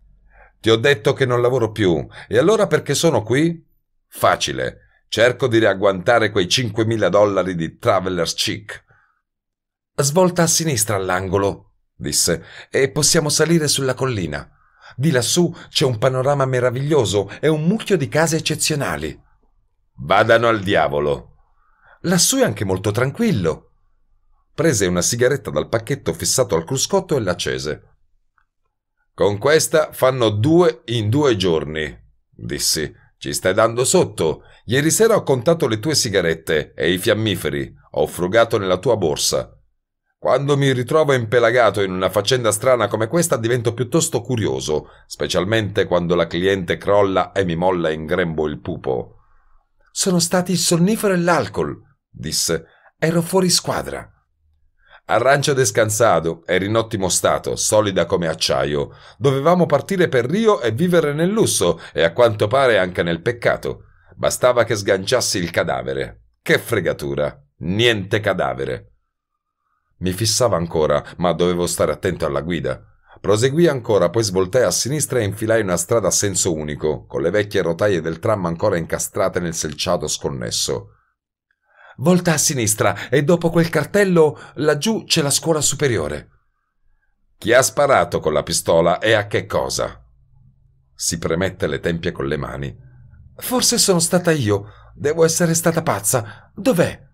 Ti ho detto che non lavoro più. E allora perché sono qui? Facile. Cerco di riagguantare quei 5.000 dollari di Traveler's Chic. Svolta a sinistra all'angolo, disse, e possiamo salire sulla collina. Di lassù c'è un panorama meraviglioso e un mucchio di case eccezionali. Vadano al diavolo. Lassù è anche molto tranquillo. Prese una sigaretta dal pacchetto fissato al cruscotto e l'accese. Con questa fanno due in due giorni, dissi. Ci stai dando sotto. Ieri sera ho contato le tue sigarette e i fiammiferi. Ho frugato nella tua borsa. Quando mi ritrovo impelagato in una faccenda strana come questa divento piuttosto curioso, specialmente quando la cliente crolla e mi molla in grembo il pupo. Sono stati il sonnifero e l'alcol, disse. Ero fuori squadra. Arancia descansato, era in ottimo stato, solida come acciaio. Dovevamo partire per Rio e vivere nel lusso, e a quanto pare anche nel peccato. Bastava che sganciassi il cadavere. Che fregatura! Niente cadavere! Mi fissava ancora, ma dovevo stare attento alla guida. Proseguì ancora, poi svoltai a sinistra e infilai una strada a senso unico, con le vecchie rotaie del tram ancora incastrate nel selciato sconnesso. Volta a sinistra e dopo quel cartello laggiù c'è la scuola superiore. Chi ha sparato con la pistola e a che cosa? Si premette le tempie con le mani. Forse sono stata io. Devo essere stata pazza. Dov'è?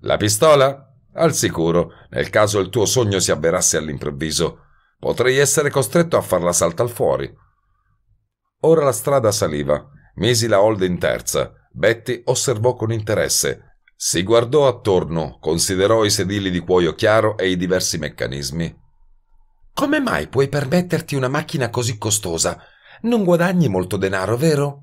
La pistola? Al sicuro, nel caso il tuo sogno si avverasse all'improvviso. Potrei essere costretto a farla saltar fuori. Ora la strada saliva. Misi la Hold in terza. Betty osservò con interesse. Si guardò attorno, considerò i sedili di cuoio chiaro e i diversi meccanismi. Come mai puoi permetterti una macchina così costosa? Non guadagni molto denaro, vero?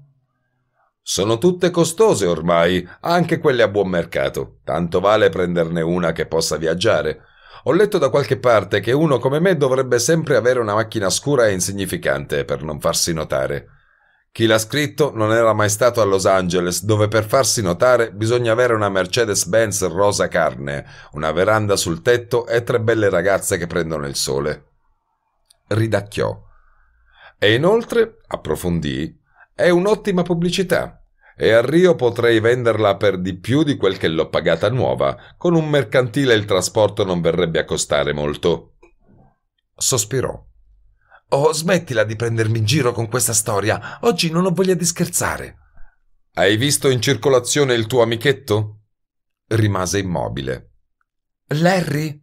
Sono tutte costose ormai, anche quelle a buon mercato. Tanto vale prenderne una che possa viaggiare. Ho letto da qualche parte che uno come me dovrebbe sempre avere una macchina scura e insignificante per non farsi notare. Chi l'ha scritto non era mai stato a Los Angeles, dove per farsi notare bisogna avere una Mercedes-Benz rosa carne, una veranda sul tetto e tre belle ragazze che prendono il sole. Ridacchiò. E inoltre, approfondì, è un'ottima pubblicità. E a Rio potrei venderla per di più di quel che l'ho pagata nuova. Con un mercantile il trasporto non verrebbe a costare molto. Sospirò. Oh, smettila di prendermi in giro con questa storia. Oggi non ho voglia di scherzare. Hai visto in circolazione il tuo amichetto? Rimase immobile. Larry?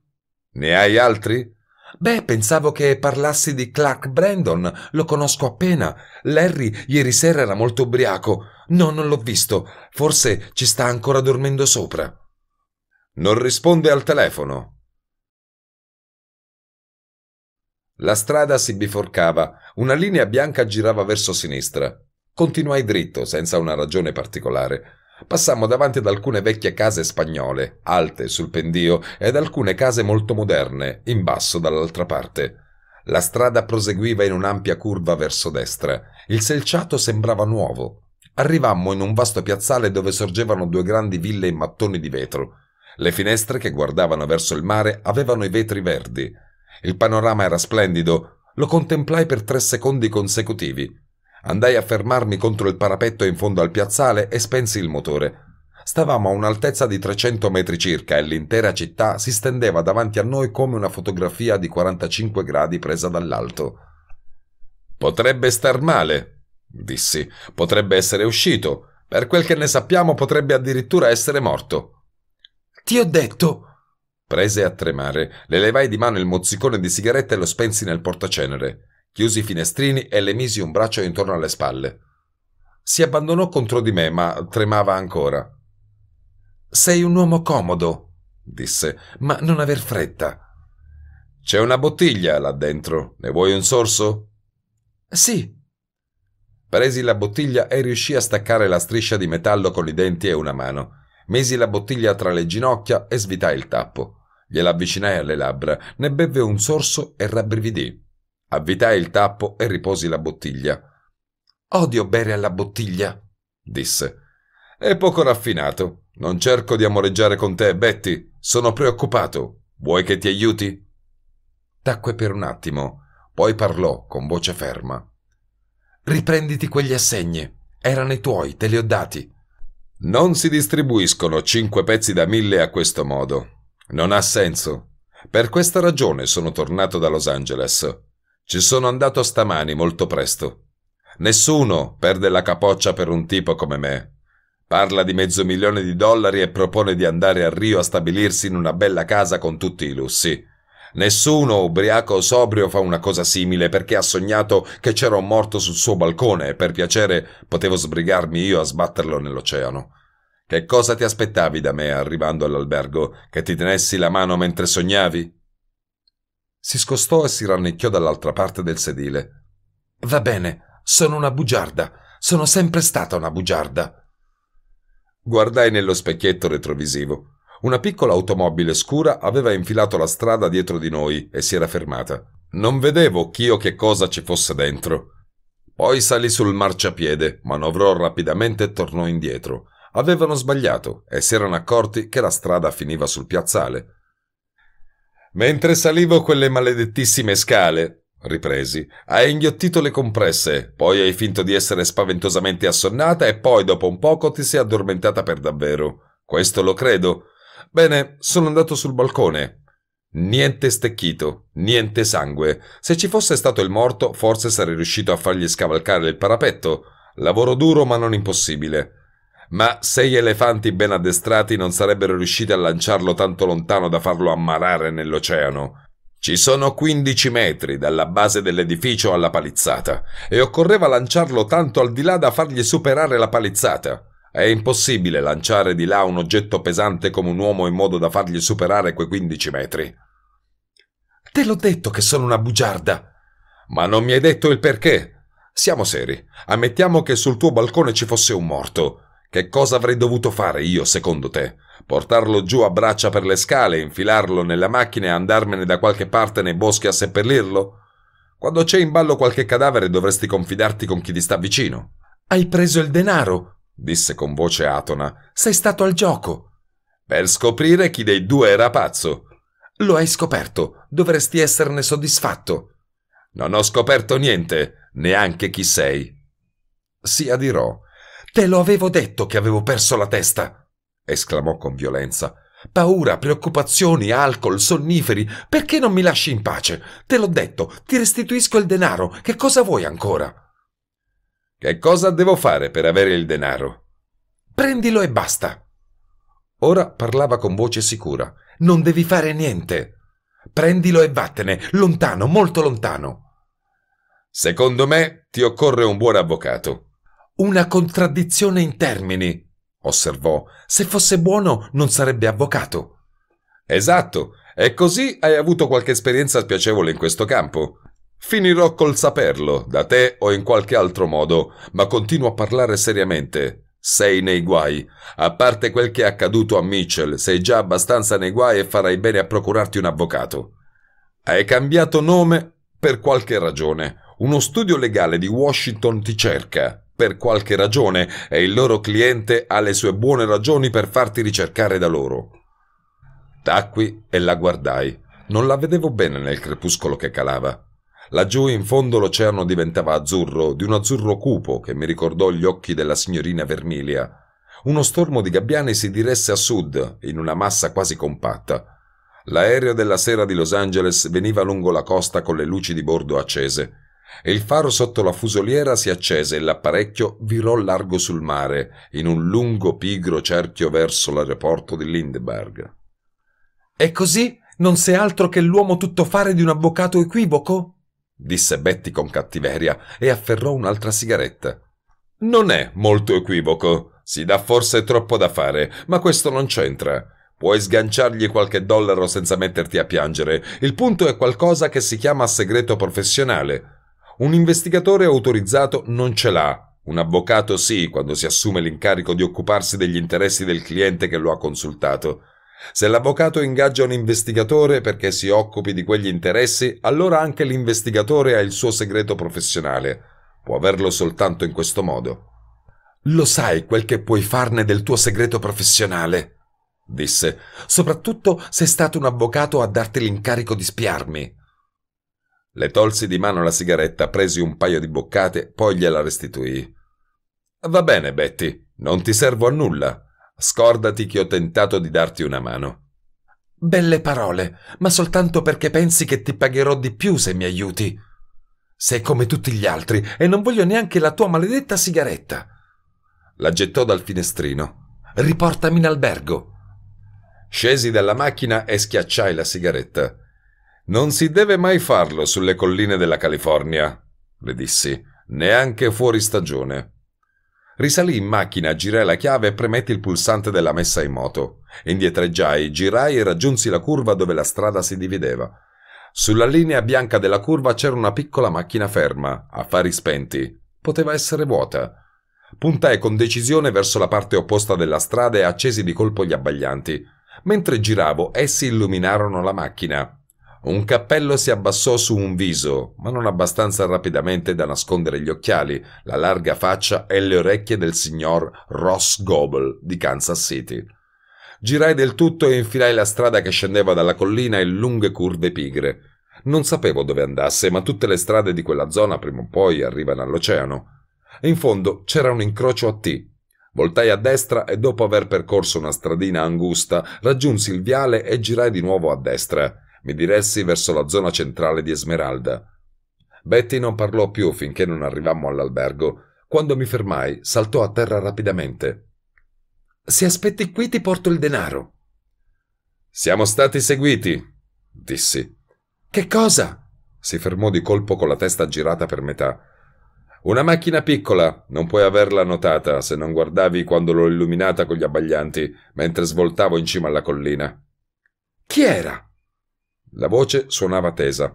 Ne hai altri? Beh, pensavo che parlassi di Clark Brandon, lo conosco appena. Larry ieri sera era molto ubriaco. No, non l'ho visto. Forse ci sta ancora dormendo sopra. Non risponde al telefono. La strada si biforcava, una linea bianca girava verso sinistra. Continuai dritto, senza una ragione particolare. Passammo davanti ad alcune vecchie case spagnole, alte sul pendio, e ad alcune case molto moderne, in basso dall'altra parte. La strada proseguiva in un'ampia curva verso destra. Il selciato sembrava nuovo. Arrivammo in un vasto piazzale dove sorgevano due grandi ville in mattoni di vetro. Le finestre che guardavano verso il mare avevano i vetri verdi. Il panorama era splendido. Lo contemplai per tre secondi consecutivi. Andai a fermarmi contro il parapetto in fondo al piazzale e spensi il motore. Stavamo a un'altezza di 300 metri circa e l'intera città si stendeva davanti a noi come una fotografia di 45 gradi presa dall'alto. Potrebbe star male, dissi. Potrebbe essere uscito. Per quel che ne sappiamo potrebbe addirittura essere morto. Ti ho detto, Prese a tremare, le levai di mano il mozzicone di sigaretta e lo spensi nel portacenere. Chiusi i finestrini e le misi un braccio intorno alle spalle. Si abbandonò contro di me, ma tremava ancora. Sei un uomo comodo, disse, ma non aver fretta. C'è una bottiglia là dentro. Ne vuoi un sorso? Sì. Presi la bottiglia e riuscii a staccare la striscia di metallo con i denti e una mano. Misi la bottiglia tra le ginocchia e svitai il tappo gliela avvicinai alle labbra, ne bevve un sorso e rabbrividì. Avvitai il tappo e riposi la bottiglia. Odio bere alla bottiglia, disse. È poco raffinato. Non cerco di amoreggiare con te, Betty. Sono preoccupato. Vuoi che ti aiuti? Tacque per un attimo, poi parlò con voce ferma. Riprenditi quegli assegni. Erano i tuoi, te li ho dati. Non si distribuiscono cinque pezzi da mille a questo modo. Non ha senso. Per questa ragione sono tornato da Los Angeles. Ci sono andato stamani molto presto. Nessuno perde la capoccia per un tipo come me. Parla di mezzo milione di dollari e propone di andare a Rio a stabilirsi in una bella casa con tutti i lussi. Nessuno ubriaco o sobrio fa una cosa simile perché ha sognato che c'era un morto sul suo balcone e per piacere potevo sbrigarmi io a sbatterlo nell'oceano. Che cosa ti aspettavi da me arrivando all'albergo? Che ti tenessi la mano mentre sognavi? Si scostò e si rannicchiò dall'altra parte del sedile. Va bene, sono una bugiarda. Sono sempre stata una bugiarda. Guardai nello specchietto retrovisivo. Una piccola automobile scura aveva infilato la strada dietro di noi e si era fermata. Non vedevo ch'io che cosa ci fosse dentro. Poi salì sul marciapiede, manovrò rapidamente e tornò indietro. Avevano sbagliato e si erano accorti che la strada finiva sul piazzale. Mentre salivo quelle maledettissime scale, ripresi, hai inghiottito le compresse, poi hai finto di essere spaventosamente assonnata e poi dopo un poco ti sei addormentata per davvero. Questo lo credo. Bene, sono andato sul balcone. Niente stecchito, niente sangue. Se ci fosse stato il morto, forse sarei riuscito a fargli scavalcare il parapetto. Lavoro duro ma non impossibile ma sei elefanti ben addestrati non sarebbero riusciti a lanciarlo tanto lontano da farlo ammalare nell'oceano. Ci sono 15 metri dalla base dell'edificio alla palizzata e occorreva lanciarlo tanto al di là da fargli superare la palizzata. È impossibile lanciare di là un oggetto pesante come un uomo in modo da fargli superare quei 15 metri. Te l'ho detto che sono una bugiarda. Ma non mi hai detto il perché. Siamo seri. Ammettiamo che sul tuo balcone ci fosse un morto. Che cosa avrei dovuto fare io, secondo te? Portarlo giù a braccia per le scale, infilarlo nella macchina e andarmene da qualche parte nei boschi a seppellirlo? Quando c'è in ballo qualche cadavere dovresti confidarti con chi ti sta vicino. Hai preso il denaro, disse con voce atona. Sei stato al gioco. Per scoprire chi dei due era pazzo. Lo hai scoperto, dovresti esserne soddisfatto. Non ho scoperto niente, neanche chi sei. Sia dirò. Te lo avevo detto che avevo perso la testa! esclamò con violenza. Paura, preoccupazioni, alcol, sonniferi, perché non mi lasci in pace? Te l'ho detto, ti restituisco il denaro, che cosa vuoi ancora? Che cosa devo fare per avere il denaro? Prendilo e basta. Ora parlava con voce sicura. Non devi fare niente. Prendilo e vattene, lontano, molto lontano. Secondo me ti occorre un buon avvocato. Una contraddizione in termini, osservò. Se fosse buono non sarebbe avvocato. Esatto, e così hai avuto qualche esperienza spiacevole in questo campo. Finirò col saperlo, da te o in qualche altro modo, ma continuo a parlare seriamente. Sei nei guai. A parte quel che è accaduto a Mitchell, sei già abbastanza nei guai e farai bene a procurarti un avvocato. Hai cambiato nome per qualche ragione. Uno studio legale di Washington ti cerca per qualche ragione e il loro cliente ha le sue buone ragioni per farti ricercare da loro. Tacqui e la guardai. Non la vedevo bene nel crepuscolo che calava. Laggiù in fondo l'oceano diventava azzurro, di un azzurro cupo che mi ricordò gli occhi della signorina Vermilia. Uno stormo di gabbiani si diresse a sud, in una massa quasi compatta. L'aereo della sera di Los Angeles veniva lungo la costa con le luci di bordo accese e il faro sotto la fusoliera si accese e l'apparecchio virò largo sul mare in un lungo pigro cerchio verso l'aeroporto di Lindeberg. E così non sei altro che l'uomo tuttofare di un avvocato equivoco? disse Betty con cattiveria e afferrò un'altra sigaretta. Non è molto equivoco. Si dà forse troppo da fare, ma questo non c'entra. Puoi sganciargli qualche dollaro senza metterti a piangere. Il punto è qualcosa che si chiama segreto professionale. Un investigatore autorizzato non ce l'ha, un avvocato sì quando si assume l'incarico di occuparsi degli interessi del cliente che lo ha consultato. Se l'avvocato ingaggia un investigatore perché si occupi di quegli interessi, allora anche l'investigatore ha il suo segreto professionale. Può averlo soltanto in questo modo. Lo sai quel che puoi farne del tuo segreto professionale, disse, soprattutto se è stato un avvocato a darti l'incarico di spiarmi. Le tolsi di mano la sigaretta, presi un paio di boccate, poi gliela restituì. Va bene, Betty, non ti servo a nulla. Scordati che ho tentato di darti una mano. Belle parole, ma soltanto perché pensi che ti pagherò di più se mi aiuti. Sei come tutti gli altri e non voglio neanche la tua maledetta sigaretta. La gettò dal finestrino. Riportami in albergo. Scesi dalla macchina e schiacciai la sigaretta. Non si deve mai farlo sulle colline della California, le dissi, neanche fuori stagione. Risalì in macchina, girai la chiave e premetti il pulsante della messa in moto. Indietreggiai, girai e raggiunsi la curva dove la strada si divideva. Sulla linea bianca della curva c'era una piccola macchina ferma, a fari spenti. Poteva essere vuota. Puntai con decisione verso la parte opposta della strada e accesi di colpo gli abbaglianti. Mentre giravo, essi illuminarono la macchina. Un cappello si abbassò su un viso, ma non abbastanza rapidamente da nascondere gli occhiali, la larga faccia e le orecchie del signor Ross Goble di Kansas City. Girai del tutto e infilai la strada che scendeva dalla collina in lunghe curve pigre. Non sapevo dove andasse, ma tutte le strade di quella zona prima o poi arrivano all'oceano. In fondo c'era un incrocio a T, Voltai a destra e dopo aver percorso una stradina angusta raggiunsi il viale e girai di nuovo a destra. Mi diressi verso la zona centrale di Esmeralda. Betty non parlò più finché non arrivammo all'albergo. Quando mi fermai, saltò a terra rapidamente. Se aspetti qui ti porto il denaro. Siamo stati seguiti, dissi. Che cosa? Si fermò di colpo con la testa girata per metà. Una macchina piccola, non puoi averla notata se non guardavi quando l'ho illuminata con gli abbaglianti, mentre svoltavo in cima alla collina. Chi era? La voce suonava tesa.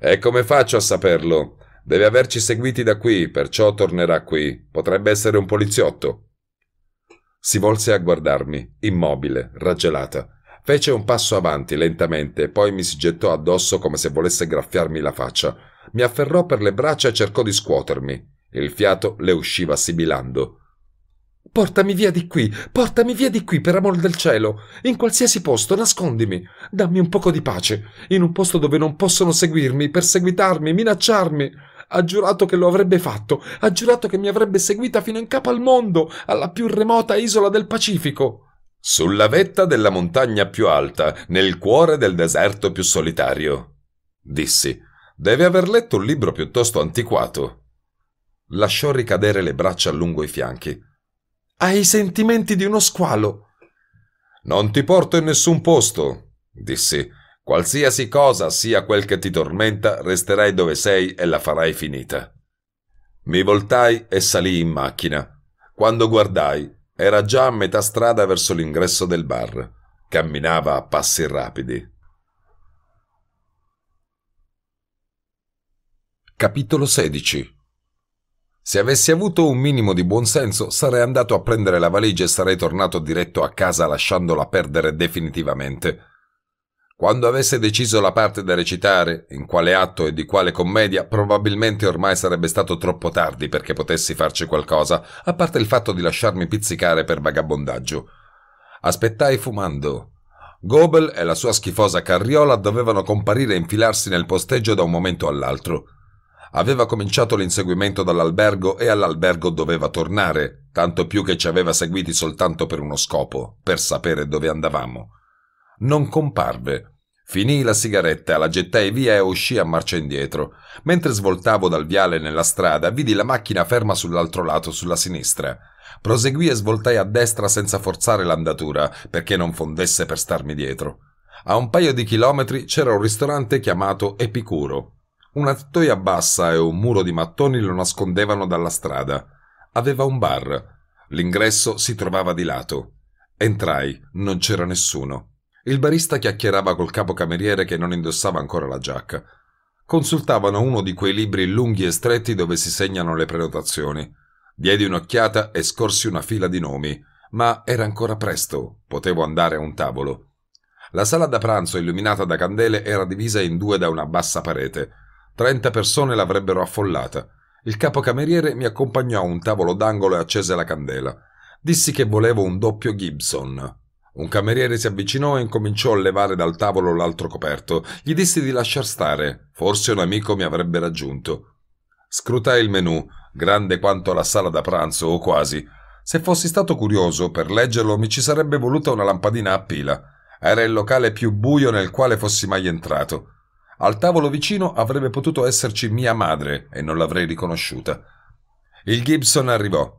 E come faccio a saperlo? Deve averci seguiti da qui, perciò tornerà qui. Potrebbe essere un poliziotto. Si volse a guardarmi, immobile, raggelata. Fece un passo avanti lentamente, poi mi si gettò addosso come se volesse graffiarmi la faccia. Mi afferrò per le braccia e cercò di scuotermi. Il fiato le usciva sibilando. Portami via di qui, portami via di qui, per amor del cielo. In qualsiasi posto, nascondimi. Dammi un poco di pace. In un posto dove non possono seguirmi, perseguitarmi, minacciarmi. Ha giurato che lo avrebbe fatto. Ha giurato che mi avrebbe seguita fino in capo al mondo, alla più remota isola del Pacifico. Sulla vetta della montagna più alta, nel cuore del deserto più solitario. Dissi, deve aver letto un libro piuttosto antiquato. Lasciò ricadere le braccia lungo i fianchi hai i sentimenti di uno squalo. Non ti porto in nessun posto, dissi. Qualsiasi cosa sia quel che ti tormenta, resterai dove sei e la farai finita. Mi voltai e salii in macchina. Quando guardai, era già a metà strada verso l'ingresso del bar. Camminava a passi rapidi. Capitolo 16 se avessi avuto un minimo di buonsenso, sarei andato a prendere la valigia e sarei tornato diretto a casa lasciandola perdere definitivamente. Quando avesse deciso la parte da recitare, in quale atto e di quale commedia, probabilmente ormai sarebbe stato troppo tardi perché potessi farci qualcosa, a parte il fatto di lasciarmi pizzicare per vagabondaggio. Aspettai fumando. Goebel e la sua schifosa carriola dovevano comparire e infilarsi nel posteggio da un momento all'altro. Aveva cominciato l'inseguimento dall'albergo e all'albergo doveva tornare, tanto più che ci aveva seguiti soltanto per uno scopo, per sapere dove andavamo. Non comparve. Finii la sigaretta, la gettai via e uscì a marcia indietro. Mentre svoltavo dal viale nella strada, vidi la macchina ferma sull'altro lato, sulla sinistra. Proseguì e svoltai a destra senza forzare l'andatura, perché non fondesse per starmi dietro. A un paio di chilometri c'era un ristorante chiamato Epicuro. Una tettoia bassa e un muro di mattoni lo nascondevano dalla strada. Aveva un bar. L'ingresso si trovava di lato. Entrai, non c'era nessuno. Il barista chiacchierava col capocameriere che non indossava ancora la giacca. Consultavano uno di quei libri lunghi e stretti dove si segnano le prenotazioni. Diedi un'occhiata e scorsi una fila di nomi, ma era ancora presto, potevo andare a un tavolo. La sala da pranzo illuminata da candele era divisa in due da una bassa parete. Trenta persone l'avrebbero affollata. Il capocameriere mi accompagnò a un tavolo d'angolo e accese la candela. Dissi che volevo un doppio Gibson. Un cameriere si avvicinò e incominciò a levare dal tavolo l'altro coperto. Gli dissi di lasciar stare, forse un amico mi avrebbe raggiunto. Scrutai il menù, grande quanto la sala da pranzo o quasi. Se fossi stato curioso per leggerlo mi ci sarebbe voluta una lampadina a pila. Era il locale più buio nel quale fossi mai entrato. Al tavolo vicino avrebbe potuto esserci mia madre e non l'avrei riconosciuta. Il Gibson arrivò.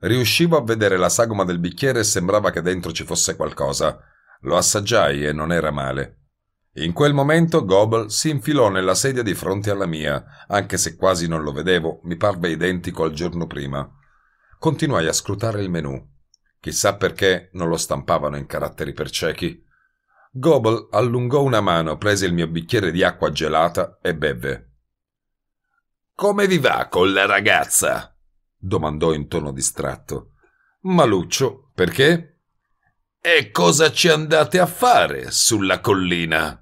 Riuscivo a vedere la sagoma del bicchiere e sembrava che dentro ci fosse qualcosa. Lo assaggiai e non era male. In quel momento Gobel si infilò nella sedia di fronte alla mia, anche se quasi non lo vedevo, mi parve identico al giorno prima. Continuai a scrutare il menù. Chissà perché non lo stampavano in caratteri per ciechi. Gobble allungò una mano, prese il mio bicchiere di acqua gelata e bevve. Come vi va con la ragazza? domandò in tono distratto. Maluccio, perché? E cosa ci andate a fare sulla collina?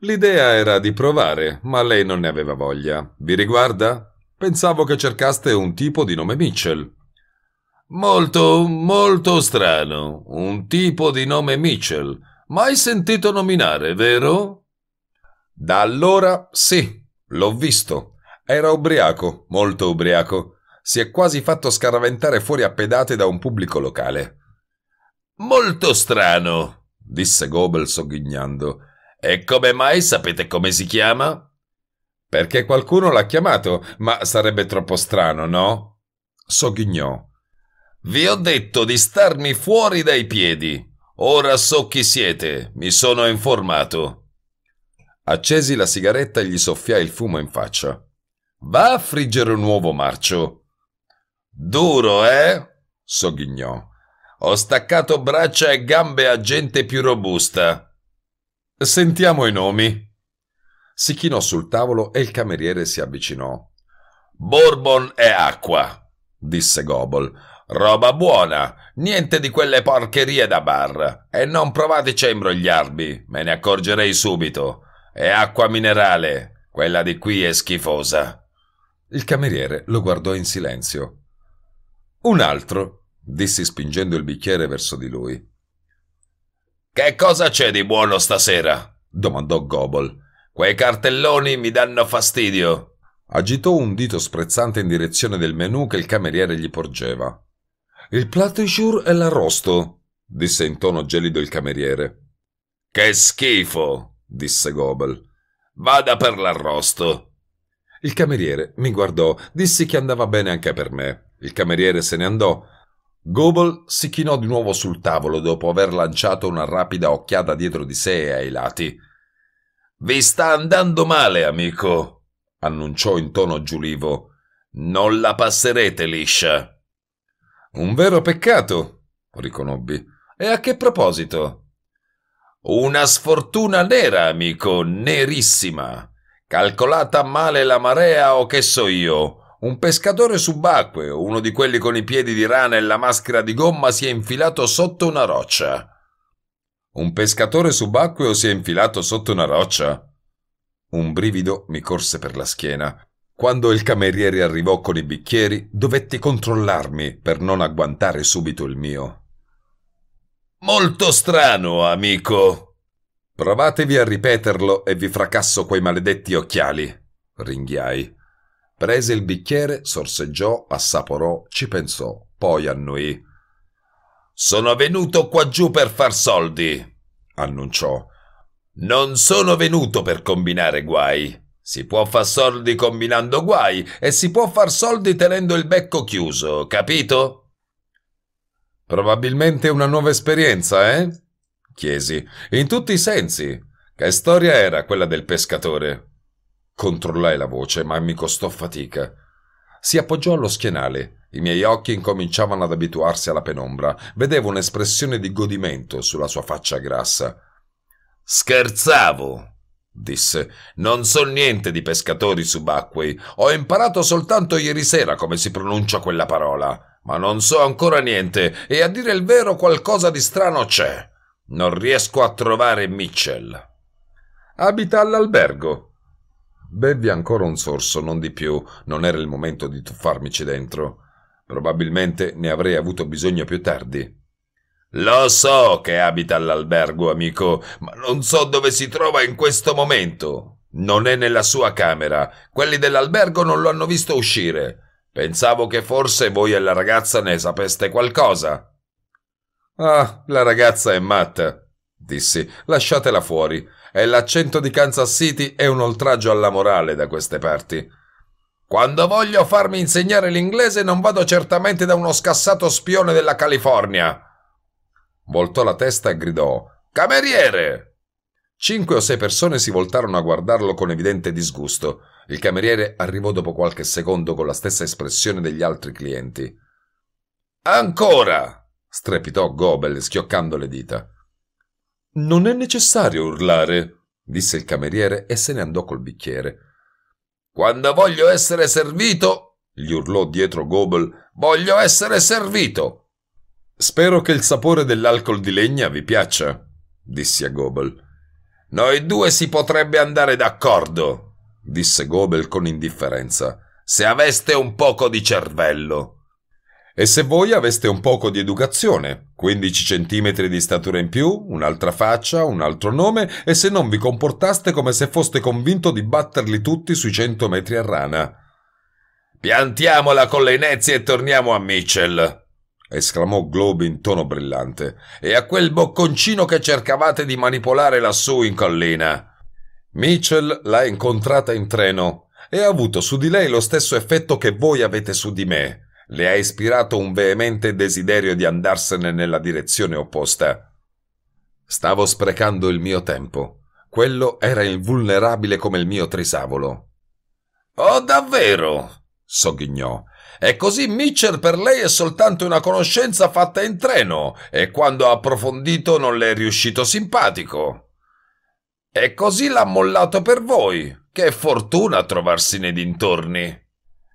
L'idea era di provare, ma lei non ne aveva voglia. Vi riguarda? Pensavo che cercaste un tipo di nome Mitchell. Molto, molto strano. Un tipo di nome Mitchell. Mai sentito nominare, vero? Da allora sì, l'ho visto. Era ubriaco, molto ubriaco. Si è quasi fatto scaraventare fuori a pedate da un pubblico locale. Molto strano, disse Gobel sogghignando. E come mai sapete come si chiama? Perché qualcuno l'ha chiamato, ma sarebbe troppo strano, no? Sogghignò. Vi ho detto di starmi fuori dai piedi. Ora so chi siete, mi sono informato. Accesi la sigaretta e gli soffiai il fumo in faccia. Va a friggere un uovo marcio. Duro, eh? sogghignò. Ho staccato braccia e gambe a gente più robusta. Sentiamo i nomi. Si chinò sul tavolo e il cameriere si avvicinò. Bourbon e acqua, disse Gobol. Roba buona, niente di quelle porcherie da bar. E non provateci a imbrogliarvi, me ne accorgerei subito. È acqua minerale, quella di qui è schifosa. Il cameriere lo guardò in silenzio. Un altro, dissi spingendo il bicchiere verso di lui. Che cosa c'è di buono stasera? domandò Gobol. Quei cartelloni mi danno fastidio. Agitò un dito sprezzante in direzione del menù che il cameriere gli porgeva. Il plat e l'arrosto, disse in tono gelido il cameriere. Che schifo, disse Gobel. Vada per l'arrosto. Il cameriere mi guardò, dissi che andava bene anche per me. Il cameriere se ne andò. Gobel si chinò di nuovo sul tavolo dopo aver lanciato una rapida occhiata dietro di sé e ai lati. Vi sta andando male, amico, annunciò in tono giulivo. Non la passerete liscia. Un vero peccato, riconobbi. E a che proposito? Una sfortuna nera, amico, nerissima. Calcolata male la marea o che so io. Un pescatore subacqueo, uno di quelli con i piedi di rana e la maschera di gomma, si è infilato sotto una roccia. Un pescatore subacqueo si è infilato sotto una roccia? Un brivido mi corse per la schiena. Quando il cameriere arrivò con i bicchieri, dovetti controllarmi per non agguantare subito il mio. Molto strano, amico. Provatevi a ripeterlo e vi fracasso quei maledetti occhiali, ringhiai. Prese il bicchiere, sorseggiò, assaporò, ci pensò, poi annuì. Sono venuto qua giù per far soldi, annunciò. Non sono venuto per combinare guai. Si può far soldi combinando guai e si può far soldi tenendo il becco chiuso, capito? Probabilmente una nuova esperienza, eh? chiesi, in tutti i sensi. Che storia era quella del pescatore? Controllai la voce, ma mi costò fatica. Si appoggiò allo schienale. I miei occhi incominciavano ad abituarsi alla penombra. Vedevo un'espressione di godimento sulla sua faccia grassa. Scherzavo, disse. Non so niente di pescatori subacquei. Ho imparato soltanto ieri sera come si pronuncia quella parola. Ma non so ancora niente, e a dire il vero qualcosa di strano c'è. Non riesco a trovare Mitchell. Abita all'albergo. Bevvi ancora un sorso, non di più. Non era il momento di tuffarmici dentro. Probabilmente ne avrei avuto bisogno più tardi. Lo so che abita all'albergo, amico, ma non so dove si trova in questo momento. Non è nella sua camera. Quelli dell'albergo non lo hanno visto uscire. Pensavo che forse voi e la ragazza ne sapeste qualcosa. Ah, la ragazza è matta, dissi. Lasciatela fuori. E l'accento di Kansas City è un oltraggio alla morale da queste parti. Quando voglio farmi insegnare l'inglese non vado certamente da uno scassato spione della California voltò la testa e gridò Cameriere! Cinque o sei persone si voltarono a guardarlo con evidente disgusto. Il cameriere arrivò dopo qualche secondo con la stessa espressione degli altri clienti. Ancora! strepitò Gobel schioccando le dita. Non è necessario urlare, disse il cameriere e se ne andò col bicchiere. Quando voglio essere servito, gli urlò dietro Gobel, voglio essere servito. Spero che il sapore dell'alcol di legna vi piaccia, dissi a Gobel. Noi due si potrebbe andare d'accordo, disse Gobel con indifferenza, se aveste un poco di cervello. E se voi aveste un poco di educazione, 15 centimetri di statura in più, un'altra faccia, un altro nome, e se non vi comportaste come se foste convinto di batterli tutti sui 100 metri a rana. Piantiamola con le inezie e torniamo a Mitchell, esclamò Globe in tono brillante, e a quel bocconcino che cercavate di manipolare lassù in collina. Mitchell l'ha incontrata in treno e ha avuto su di lei lo stesso effetto che voi avete su di me. Le ha ispirato un veemente desiderio di andarsene nella direzione opposta. Stavo sprecando il mio tempo. Quello era invulnerabile come il mio trisavolo. Oh, davvero? sogghignò e così Mitchell per lei è soltanto una conoscenza fatta in treno e quando ha approfondito non le è riuscito simpatico. E così l'ha mollato per voi. Che fortuna trovarsi nei dintorni.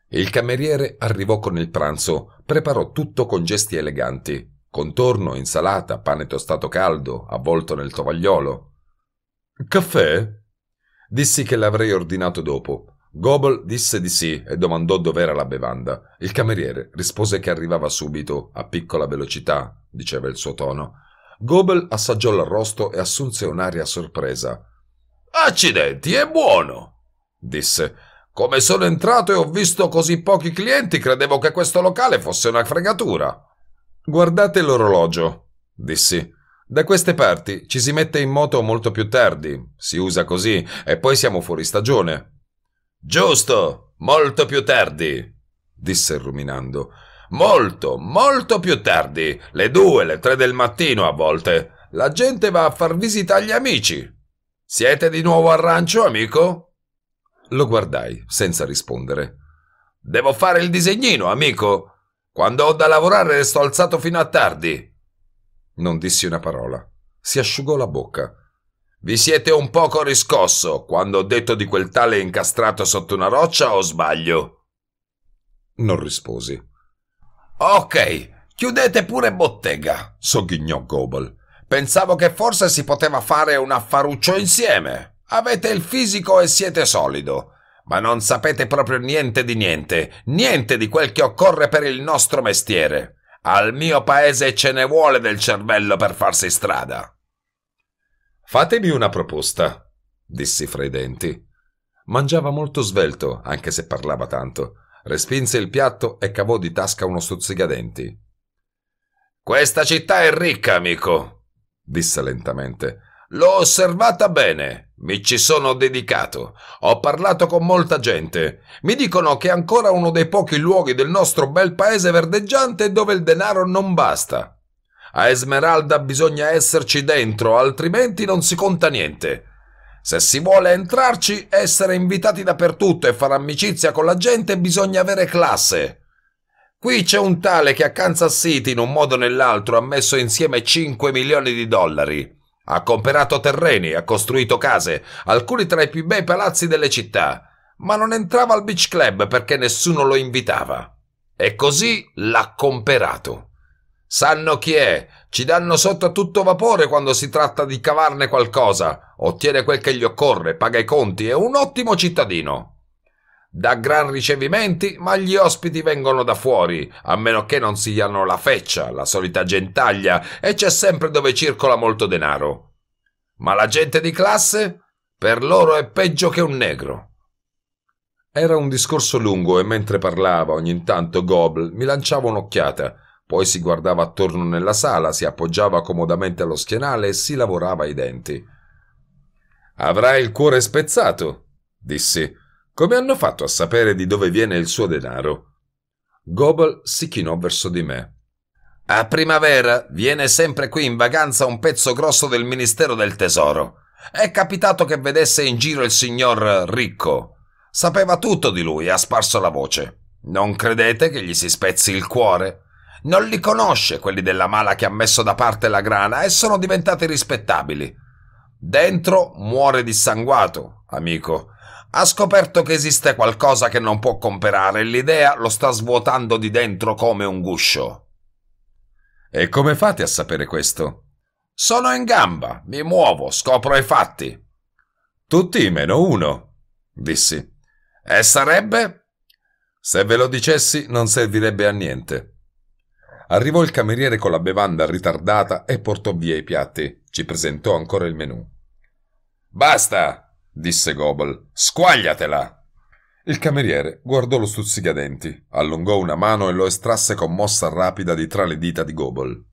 Il cameriere arrivò con il pranzo, preparò tutto con gesti eleganti. Contorno, insalata, pane tostato caldo, avvolto nel tovagliolo. Caffè? Dissi che l'avrei ordinato dopo. Gobble disse di sì e domandò dov'era la bevanda. Il cameriere rispose che arrivava subito, a piccola velocità, diceva il suo tono. Gobble assaggiò l'arrosto e assunse un'aria sorpresa. Accidenti, è buono! disse. Come sono entrato e ho visto così pochi clienti, credevo che questo locale fosse una fregatura. Guardate l'orologio, dissi. Da queste parti ci si mette in moto molto più tardi, si usa così, e poi siamo fuori stagione. Giusto, molto più tardi, disse ruminando. Molto, molto più tardi, le due, le tre del mattino a volte. La gente va a far visita agli amici. Siete di nuovo a rancio, amico? Lo guardai, senza rispondere. Devo fare il disegnino, amico. Quando ho da lavorare sto alzato fino a tardi. Non dissi una parola. Si asciugò la bocca vi siete un poco riscosso quando ho detto di quel tale incastrato sotto una roccia o sbaglio? Non risposi. Ok, chiudete pure bottega, sogghignò Gobel. Pensavo che forse si poteva fare un affaruccio insieme. Avete il fisico e siete solido, ma non sapete proprio niente di niente, niente di quel che occorre per il nostro mestiere. Al mio paese ce ne vuole del cervello per farsi strada. Fatemi una proposta, dissi fra i denti. Mangiava molto svelto, anche se parlava tanto. Respinse il piatto e cavò di tasca uno stuzzicadenti. Questa città è ricca, amico, disse lentamente. L'ho osservata bene, mi ci sono dedicato, ho parlato con molta gente. Mi dicono che è ancora uno dei pochi luoghi del nostro bel paese verdeggiante dove il denaro non basta. A Esmeralda bisogna esserci dentro, altrimenti non si conta niente. Se si vuole entrarci, essere invitati dappertutto e fare amicizia con la gente, bisogna avere classe. Qui c'è un tale che a Kansas City, in un modo o nell'altro, ha messo insieme 5 milioni di dollari. Ha comperato terreni, ha costruito case, alcuni tra i più bei palazzi delle città, ma non entrava al beach club perché nessuno lo invitava. E così l'ha comperato. Sanno chi è, ci danno sotto a tutto vapore quando si tratta di cavarne qualcosa, ottiene quel che gli occorre, paga i conti, è un ottimo cittadino. Da gran ricevimenti, ma gli ospiti vengono da fuori, a meno che non siano la feccia, la solita gentaglia, e c'è sempre dove circola molto denaro. Ma la gente di classe? Per loro è peggio che un negro. Era un discorso lungo e mentre parlava ogni tanto Gobble mi lanciava un'occhiata poi si guardava attorno nella sala, si appoggiava comodamente allo schienale e si lavorava i denti. Avrai il cuore spezzato, dissi. Come hanno fatto a sapere di dove viene il suo denaro? Gobel si chinò verso di me. A primavera viene sempre qui in vacanza un pezzo grosso del Ministero del Tesoro. È capitato che vedesse in giro il signor Ricco. Sapeva tutto di lui e ha sparso la voce. Non credete che gli si spezzi il cuore? Non li conosce quelli della mala che ha messo da parte la grana e sono diventati rispettabili. Dentro muore dissanguato, amico. Ha scoperto che esiste qualcosa che non può comprare e l'idea lo sta svuotando di dentro come un guscio. E come fate a sapere questo? Sono in gamba, mi muovo, scopro i fatti. Tutti meno uno, dissi. E sarebbe? Se ve lo dicessi non servirebbe a niente. Arrivò il cameriere con la bevanda ritardata e portò via i piatti. Ci presentò ancora il menù. Basta! disse Gobel. Squagliatela! Il cameriere guardò lo stuzzicadenti, allungò una mano e lo estrasse con mossa rapida di tra le dita di Gobel.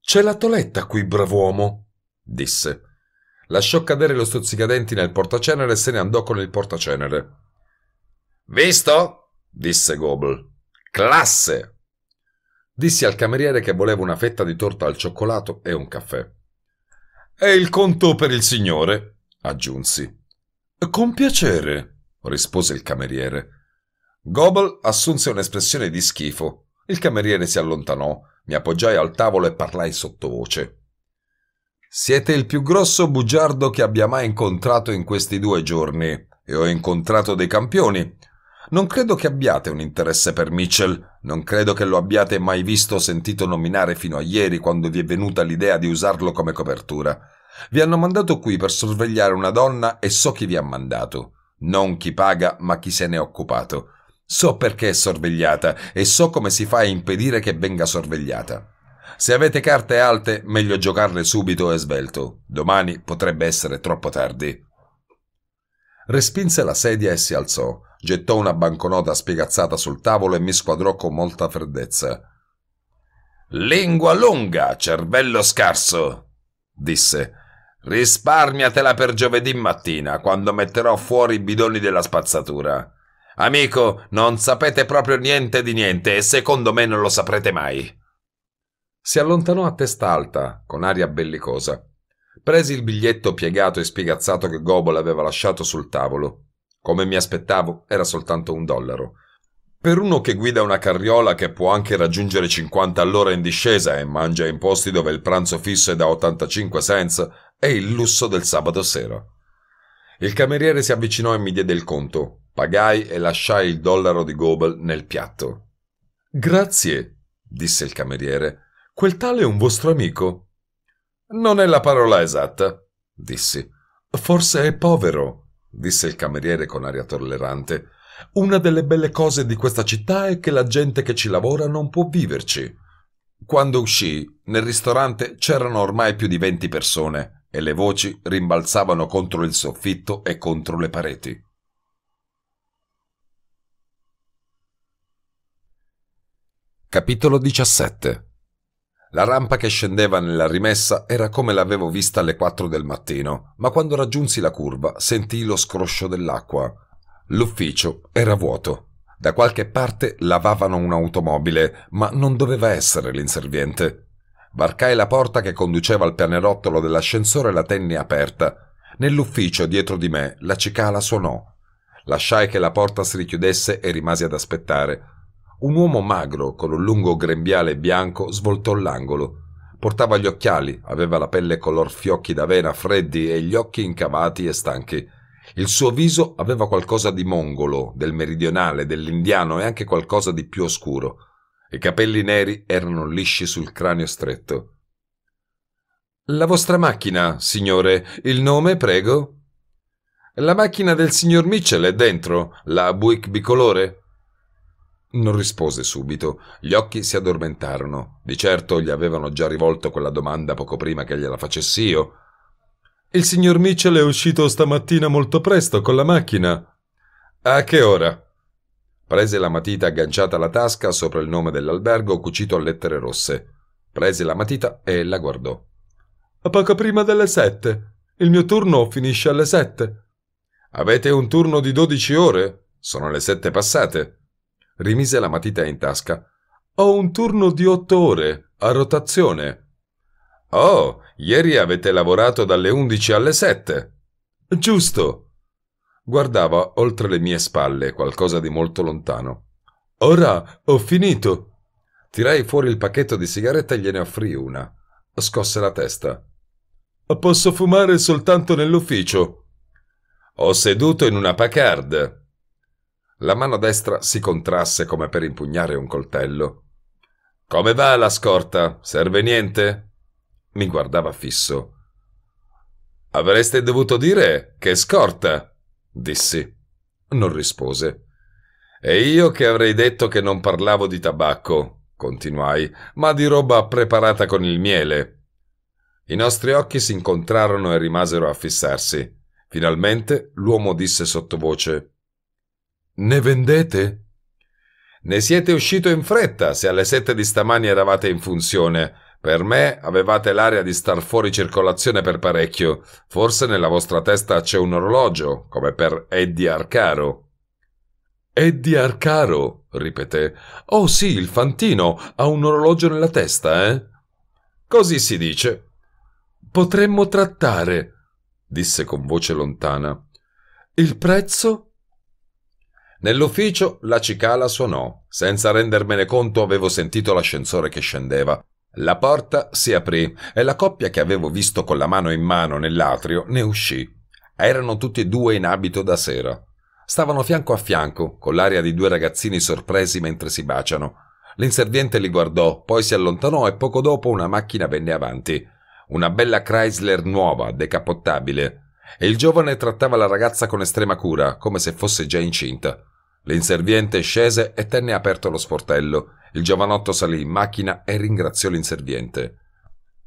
C'è la toletta qui, brav'uomo, disse. Lasciò cadere lo stuzzicadenti nel portacenere e se ne andò con il portacenere. Visto? disse Gobel. Classe! Dissi al cameriere che volevo una fetta di torta al cioccolato e un caffè. E il conto per il signore? aggiunsi. Con piacere, rispose il cameriere. Gobel assunse un'espressione di schifo. Il cameriere si allontanò, mi appoggiai al tavolo e parlai sottovoce. Siete il più grosso bugiardo che abbia mai incontrato in questi due giorni, e ho incontrato dei campioni, non credo che abbiate un interesse per Mitchell, non credo che lo abbiate mai visto o sentito nominare fino a ieri quando vi è venuta l'idea di usarlo come copertura. Vi hanno mandato qui per sorvegliare una donna e so chi vi ha mandato. Non chi paga, ma chi se n'è occupato. So perché è sorvegliata e so come si fa a impedire che venga sorvegliata. Se avete carte alte, meglio giocarle subito e svelto. Domani potrebbe essere troppo tardi. Respinse la sedia e si alzò gettò una banconota spiegazzata sul tavolo e mi squadrò con molta freddezza. Lingua lunga, cervello scarso, disse. Risparmiatela per giovedì mattina, quando metterò fuori i bidoni della spazzatura. Amico, non sapete proprio niente di niente e secondo me non lo saprete mai. Si allontanò a testa alta, con aria bellicosa. Presi il biglietto piegato e spiegazzato che Gobol aveva lasciato sul tavolo. Come mi aspettavo, era soltanto un dollaro. Per uno che guida una carriola che può anche raggiungere 50 all'ora in discesa e mangia in posti dove il pranzo fisso è da 85 cents, è il lusso del sabato sera. Il cameriere si avvicinò e mi diede il conto. Pagai e lasciai il dollaro di Gobel nel piatto. Grazie, disse il cameriere. Quel tale è un vostro amico. Non è la parola esatta, dissi. Forse è povero disse il cameriere con aria tollerante, una delle belle cose di questa città è che la gente che ci lavora non può viverci. Quando uscì, nel ristorante c'erano ormai più di venti persone e le voci rimbalzavano contro il soffitto e contro le pareti. Capitolo 17 la rampa che scendeva nella rimessa era come l'avevo vista alle 4 del mattino, ma quando raggiunsi la curva sentii lo scroscio dell'acqua. L'ufficio era vuoto. Da qualche parte lavavano un'automobile, ma non doveva essere l'inserviente. Varcai la porta che conduceva al pianerottolo dell'ascensore e la tenni aperta. Nell'ufficio dietro di me la cicala suonò. Lasciai che la porta si richiudesse e rimasi ad aspettare. Un uomo magro, con un lungo grembiale bianco, svoltò l'angolo. Portava gli occhiali, aveva la pelle color fiocchi d'avena freddi e gli occhi incavati e stanchi. Il suo viso aveva qualcosa di mongolo, del meridionale, dell'indiano e anche qualcosa di più oscuro. I capelli neri erano lisci sul cranio stretto. La vostra macchina, signore, il nome, prego? La macchina del signor Mitchell è dentro, la Buick bicolore? Non rispose subito, gli occhi si addormentarono. Di certo gli avevano già rivolto quella domanda poco prima che gliela facessi io. Il signor Mitchell è uscito stamattina molto presto con la macchina. A che ora? Prese la matita agganciata alla tasca sopra il nome dell'albergo cucito a lettere rosse. Prese la matita e la guardò. A poco prima delle sette. Il mio turno finisce alle sette. Avete un turno di dodici ore? Sono le sette passate. Rimise la matita in tasca. Ho un turno di otto ore, a rotazione. Oh, ieri avete lavorato dalle undici alle sette. Giusto. Guardava oltre le mie spalle qualcosa di molto lontano. Ora ho finito. Tirai fuori il pacchetto di sigarette e gliene offrì una. Scosse la testa. Posso fumare soltanto nell'ufficio. Ho seduto in una Packard. La mano destra si contrasse come per impugnare un coltello. Come va la scorta? Serve niente? Mi guardava fisso. Avreste dovuto dire che scorta, dissi. Non rispose. E io che avrei detto che non parlavo di tabacco, continuai, ma di roba preparata con il miele. I nostri occhi si incontrarono e rimasero a fissarsi. Finalmente l'uomo disse sottovoce ne vendete? Ne siete uscito in fretta se alle sette di stamani eravate in funzione. Per me avevate l'aria di star fuori circolazione per parecchio. Forse nella vostra testa c'è un orologio, come per Eddie Arcaro. Eddie Arcaro, ripeté. Oh sì, il fantino ha un orologio nella testa, eh? Così si dice. Potremmo trattare, disse con voce lontana. Il prezzo? Nell'ufficio la cicala suonò. Senza rendermene conto avevo sentito l'ascensore che scendeva. La porta si aprì e la coppia che avevo visto con la mano in mano nell'atrio ne uscì. Erano tutti e due in abito da sera. Stavano fianco a fianco, con l'aria di due ragazzini sorpresi mentre si baciano. L'inserviente li guardò, poi si allontanò e poco dopo una macchina venne avanti. Una bella Chrysler nuova, decapottabile. E il giovane trattava la ragazza con estrema cura, come se fosse già incinta. L'inserviente scese e tenne aperto lo sportello. Il giovanotto salì in macchina e ringraziò l'inserviente.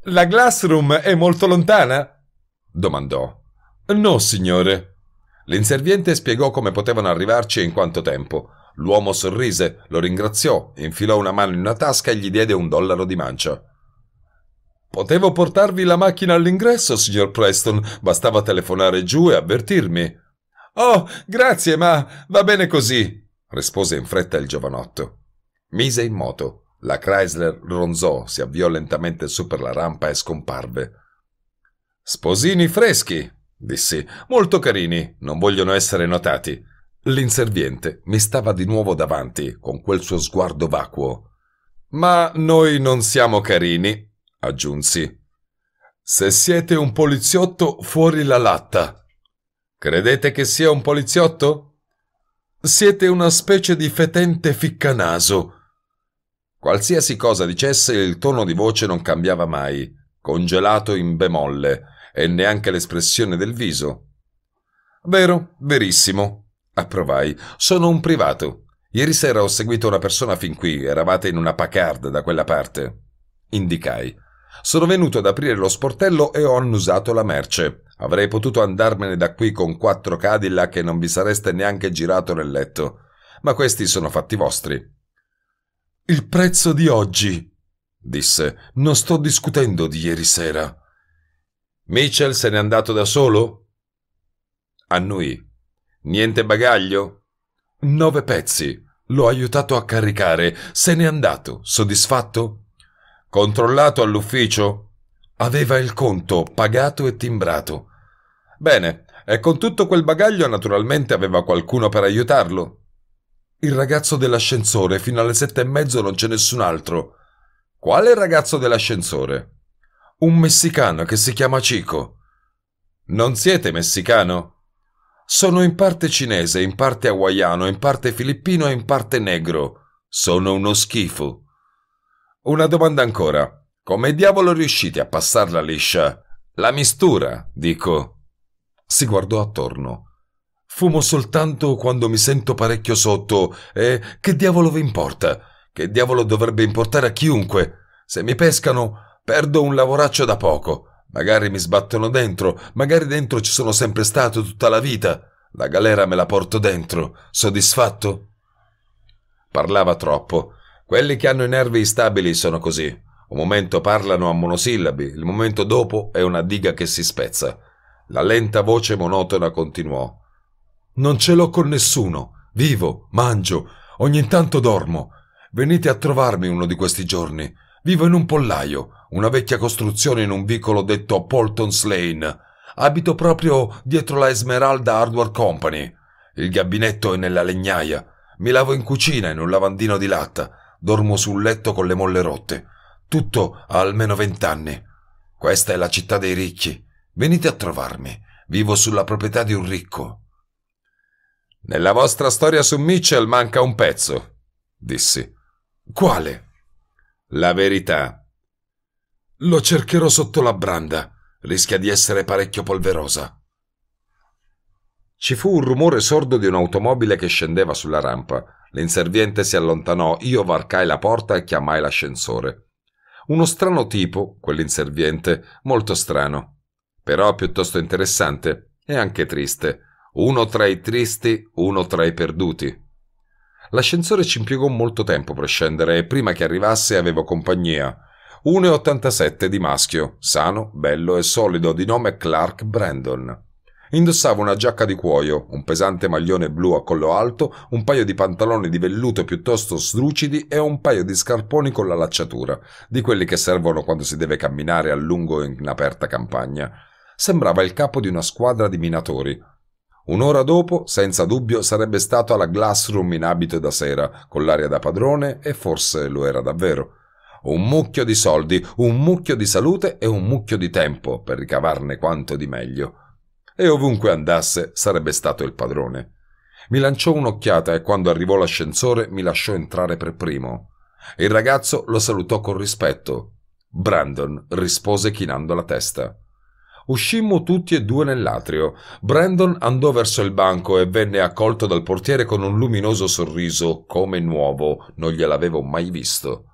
La classroom è molto lontana? domandò. No, signore. L'inserviente spiegò come potevano arrivarci e in quanto tempo. L'uomo sorrise, lo ringraziò, infilò una mano in una tasca e gli diede un dollaro di mancia. Potevo portarvi la macchina all'ingresso, signor Preston, bastava telefonare giù e avvertirmi. Oh, grazie, ma va bene così, rispose in fretta il giovanotto. Mise in moto. La Chrysler ronzò, si avviò lentamente su per la rampa e scomparve. Sposini freschi, dissi, molto carini, non vogliono essere notati. L'inserviente mi stava di nuovo davanti, con quel suo sguardo vacuo. Ma noi non siamo carini, aggiunsi. Se siete un poliziotto fuori la latta, Credete che sia un poliziotto? Siete una specie di fetente ficcanaso. Qualsiasi cosa dicesse, il tono di voce non cambiava mai, congelato in bemolle, e neanche l'espressione del viso. Vero, verissimo, approvai. Sono un privato. Ieri sera ho seguito una persona fin qui, eravate in una Packard da quella parte. Indicai. Sono venuto ad aprire lo sportello e ho annusato la merce. Avrei potuto andarmene da qui con quattro Cadillac e non vi sareste neanche girato nel letto. Ma questi sono fatti vostri. Il prezzo di oggi, disse, non sto discutendo di ieri sera. Mitchell se n'è andato da solo? Annui. Niente bagaglio? Nove pezzi. L'ho aiutato a caricare. Se n'è andato. Soddisfatto? Controllato all'ufficio? Aveva il conto pagato e timbrato. Bene, e con tutto quel bagaglio naturalmente aveva qualcuno per aiutarlo. Il ragazzo dell'ascensore fino alle sette e mezzo non c'è nessun altro. Quale ragazzo dell'ascensore? Un messicano che si chiama Cico. Non siete messicano? Sono in parte cinese, in parte hawaiano, in parte filippino e in parte negro. Sono uno schifo. Una domanda ancora. Come diavolo riuscite a passarla liscia? La mistura, dico. Si guardò attorno. Fumo soltanto quando mi sento parecchio sotto e che diavolo vi importa? Che diavolo dovrebbe importare a chiunque? Se mi pescano, perdo un lavoraccio da poco. Magari mi sbattono dentro, magari dentro ci sono sempre stato tutta la vita. La galera me la porto dentro. Soddisfatto? Parlava troppo quelli che hanno i nervi instabili sono così. Un momento parlano a monosillabi, il momento dopo è una diga che si spezza. La lenta voce monotona continuò. Non ce l'ho con nessuno. Vivo, mangio, ogni tanto dormo. Venite a trovarmi uno di questi giorni. Vivo in un pollaio, una vecchia costruzione in un vicolo detto Polton's Lane. Abito proprio dietro la Esmeralda Hardware Company. Il gabinetto è nella legnaia. Mi lavo in cucina in un lavandino di latta. Dormo sul letto con le molle rotte. Tutto ha almeno vent'anni. Questa è la città dei ricchi. Venite a trovarmi. Vivo sulla proprietà di un ricco. Nella vostra storia su Mitchell manca un pezzo, dissi. Quale? La verità. Lo cercherò sotto la branda. Rischia di essere parecchio polverosa. Ci fu un rumore sordo di un'automobile che scendeva sulla rampa. L'inserviente si allontanò, io varcai la porta e chiamai l'ascensore. Uno strano tipo, quell'inserviente, molto strano, però piuttosto interessante e anche triste. Uno tra i tristi, uno tra i perduti. L'ascensore ci impiegò molto tempo per scendere e prima che arrivasse avevo compagnia. 1,87 di maschio, sano, bello e solido, di nome Clark Brandon. Indossava una giacca di cuoio, un pesante maglione blu a collo alto, un paio di pantaloni di velluto piuttosto sdrucidi e un paio di scarponi con la lacciatura, di quelli che servono quando si deve camminare a lungo in aperta campagna. Sembrava il capo di una squadra di minatori. Un'ora dopo, senza dubbio, sarebbe stato alla glassroom in abito da sera, con l'aria da padrone e forse lo era davvero. Un mucchio di soldi, un mucchio di salute e un mucchio di tempo per ricavarne quanto di meglio e ovunque andasse sarebbe stato il padrone. Mi lanciò un'occhiata e quando arrivò l'ascensore mi lasciò entrare per primo. Il ragazzo lo salutò con rispetto. Brandon rispose chinando la testa. Uscimmo tutti e due nell'atrio. Brandon andò verso il banco e venne accolto dal portiere con un luminoso sorriso come nuovo, non gliel'avevo mai visto.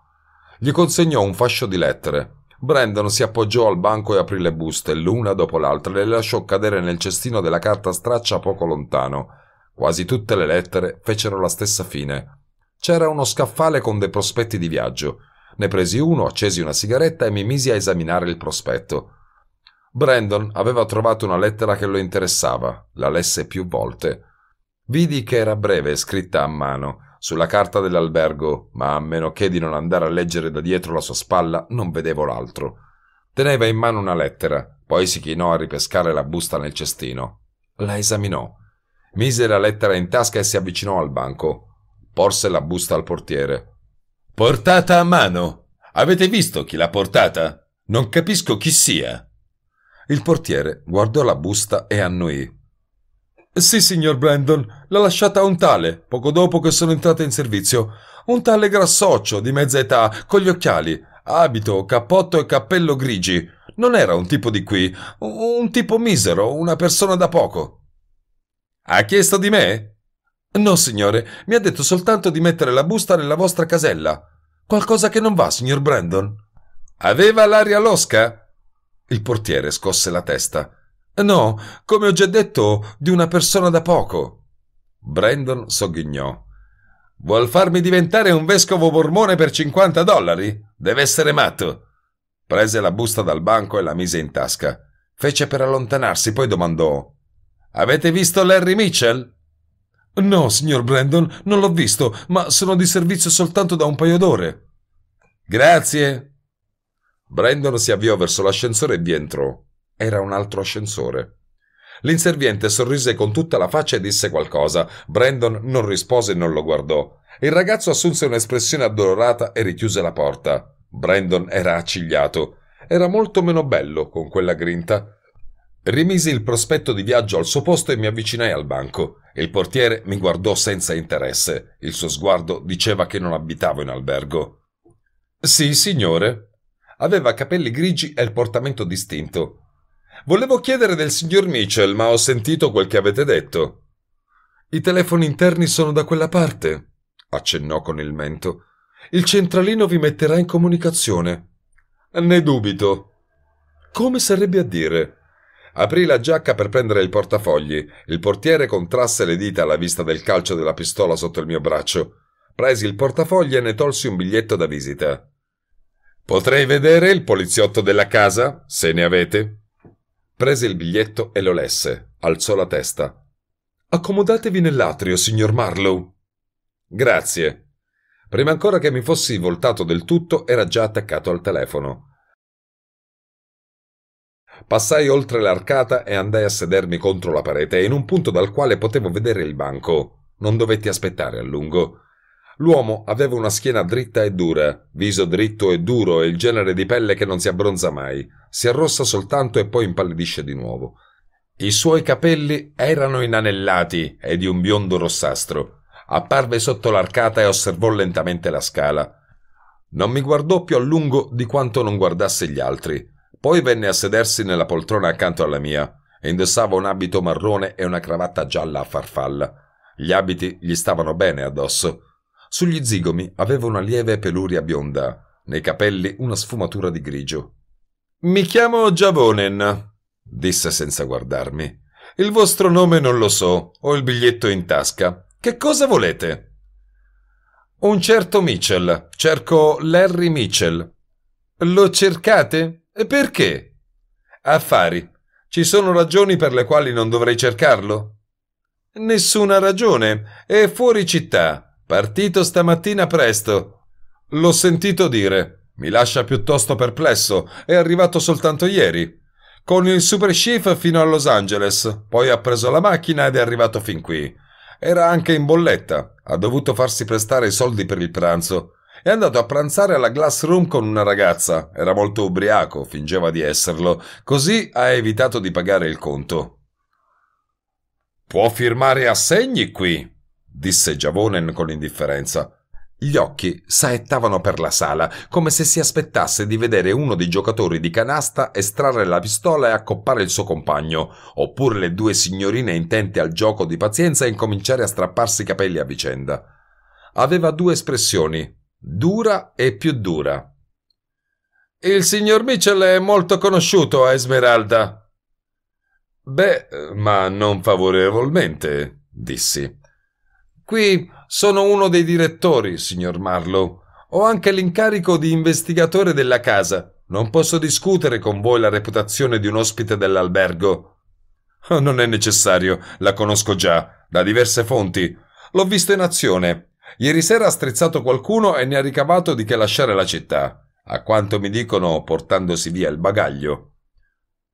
Gli consegnò un fascio di lettere. Brandon si appoggiò al banco e aprì le buste, l'una dopo l'altra, e le lasciò cadere nel cestino della carta straccia poco lontano. Quasi tutte le lettere fecero la stessa fine. C'era uno scaffale con dei prospetti di viaggio. Ne presi uno, accesi una sigaretta e mi misi a esaminare il prospetto. Brandon aveva trovato una lettera che lo interessava, la lesse più volte. Vidi che era breve, scritta a mano, sulla carta dell'albergo, ma a meno che di non andare a leggere da dietro la sua spalla, non vedevo l'altro. Teneva in mano una lettera, poi si chinò a ripescare la busta nel cestino. La esaminò. Mise la lettera in tasca e si avvicinò al banco. Porse la busta al portiere. Portata a mano! Avete visto chi l'ha portata? Non capisco chi sia. Il portiere guardò la busta e annuì. Sì, signor Brandon, l'ha lasciata a un tale, poco dopo che sono entrata in servizio. Un tale grassoccio, di mezza età, con gli occhiali, abito, cappotto e cappello grigi. Non era un tipo di qui, un tipo misero, una persona da poco. Ha chiesto di me? No, signore, mi ha detto soltanto di mettere la busta nella vostra casella. Qualcosa che non va, signor Brandon. Aveva l'aria losca? Il portiere scosse la testa. No, come ho già detto, di una persona da poco. Brandon sogghignò. Vuol farmi diventare un vescovo mormone per 50 dollari? Deve essere matto. Prese la busta dal banco e la mise in tasca. Fece per allontanarsi, poi domandò: Avete visto Larry Mitchell? No, signor Brandon, non l'ho visto, ma sono di servizio soltanto da un paio d'ore. Grazie. Brandon si avviò verso l'ascensore e vi entrò. Era un altro ascensore. L'inserviente sorrise con tutta la faccia e disse qualcosa. Brandon non rispose e non lo guardò. Il ragazzo assunse un'espressione addolorata e richiuse la porta. Brandon era accigliato. Era molto meno bello con quella grinta. Rimisi il prospetto di viaggio al suo posto e mi avvicinai al banco. Il portiere mi guardò senza interesse. Il suo sguardo diceva che non abitavo in albergo. Sì, signore. Aveva capelli grigi e il portamento distinto. Volevo chiedere del signor Mitchell, ma ho sentito quel che avete detto. I telefoni interni sono da quella parte, accennò con il mento. Il centralino vi metterà in comunicazione. Ne dubito. Come sarebbe a dire? Aprì la giacca per prendere il portafogli. Il portiere contrasse le dita alla vista del calcio della pistola sotto il mio braccio. Presi il portafogli e ne tolsi un biglietto da visita. Potrei vedere il poliziotto della casa, se ne avete? Prese il biglietto e lo lesse, alzò la testa. Accomodatevi nell'atrio, signor Marlowe. Grazie. Prima ancora che mi fossi voltato del tutto, era già attaccato al telefono. Passai oltre l'arcata e andai a sedermi contro la parete, in un punto dal quale potevo vedere il banco. Non dovetti aspettare a lungo. L'uomo aveva una schiena dritta e dura, viso dritto e duro e il genere di pelle che non si abbronza mai, si arrossa soltanto e poi impallidisce di nuovo. I suoi capelli erano inanellati e di un biondo rossastro. Apparve sotto l'arcata e osservò lentamente la scala. Non mi guardò più a lungo di quanto non guardasse gli altri. Poi venne a sedersi nella poltrona accanto alla mia. Indossava un abito marrone e una cravatta gialla a farfalla. Gli abiti gli stavano bene addosso. Sugli zigomi aveva una lieve peluria bionda, nei capelli una sfumatura di grigio. Mi chiamo Giavonen, disse senza guardarmi. Il vostro nome non lo so, ho il biglietto in tasca. Che cosa volete? Un certo Mitchell, cerco Larry Mitchell. Lo cercate? E perché? Affari. Ci sono ragioni per le quali non dovrei cercarlo? Nessuna ragione, è fuori città, Partito stamattina presto. L'ho sentito dire. Mi lascia piuttosto perplesso. È arrivato soltanto ieri. Con il super chief fino a Los Angeles. Poi ha preso la macchina ed è arrivato fin qui. Era anche in bolletta. Ha dovuto farsi prestare i soldi per il pranzo. È andato a pranzare alla glass room con una ragazza. Era molto ubriaco, fingeva di esserlo. Così ha evitato di pagare il conto. Può firmare assegni qui, disse Giavonen con indifferenza. Gli occhi saettavano per la sala, come se si aspettasse di vedere uno dei giocatori di canasta estrarre la pistola e accoppare il suo compagno, oppure le due signorine intente al gioco di pazienza e incominciare a strapparsi i capelli a vicenda. Aveva due espressioni, dura e più dura. Il signor Mitchell è molto conosciuto a Esmeralda. Beh, ma non favorevolmente, dissi. Qui sono uno dei direttori, signor Marlowe. Ho anche l'incarico di investigatore della casa. Non posso discutere con voi la reputazione di un ospite dell'albergo. Ah, non è necessario, la conosco già, da diverse fonti. L'ho visto in azione. Ieri sera ha strizzato qualcuno e ne ha ricavato di che lasciare la città, a quanto mi dicono portandosi via il bagaglio.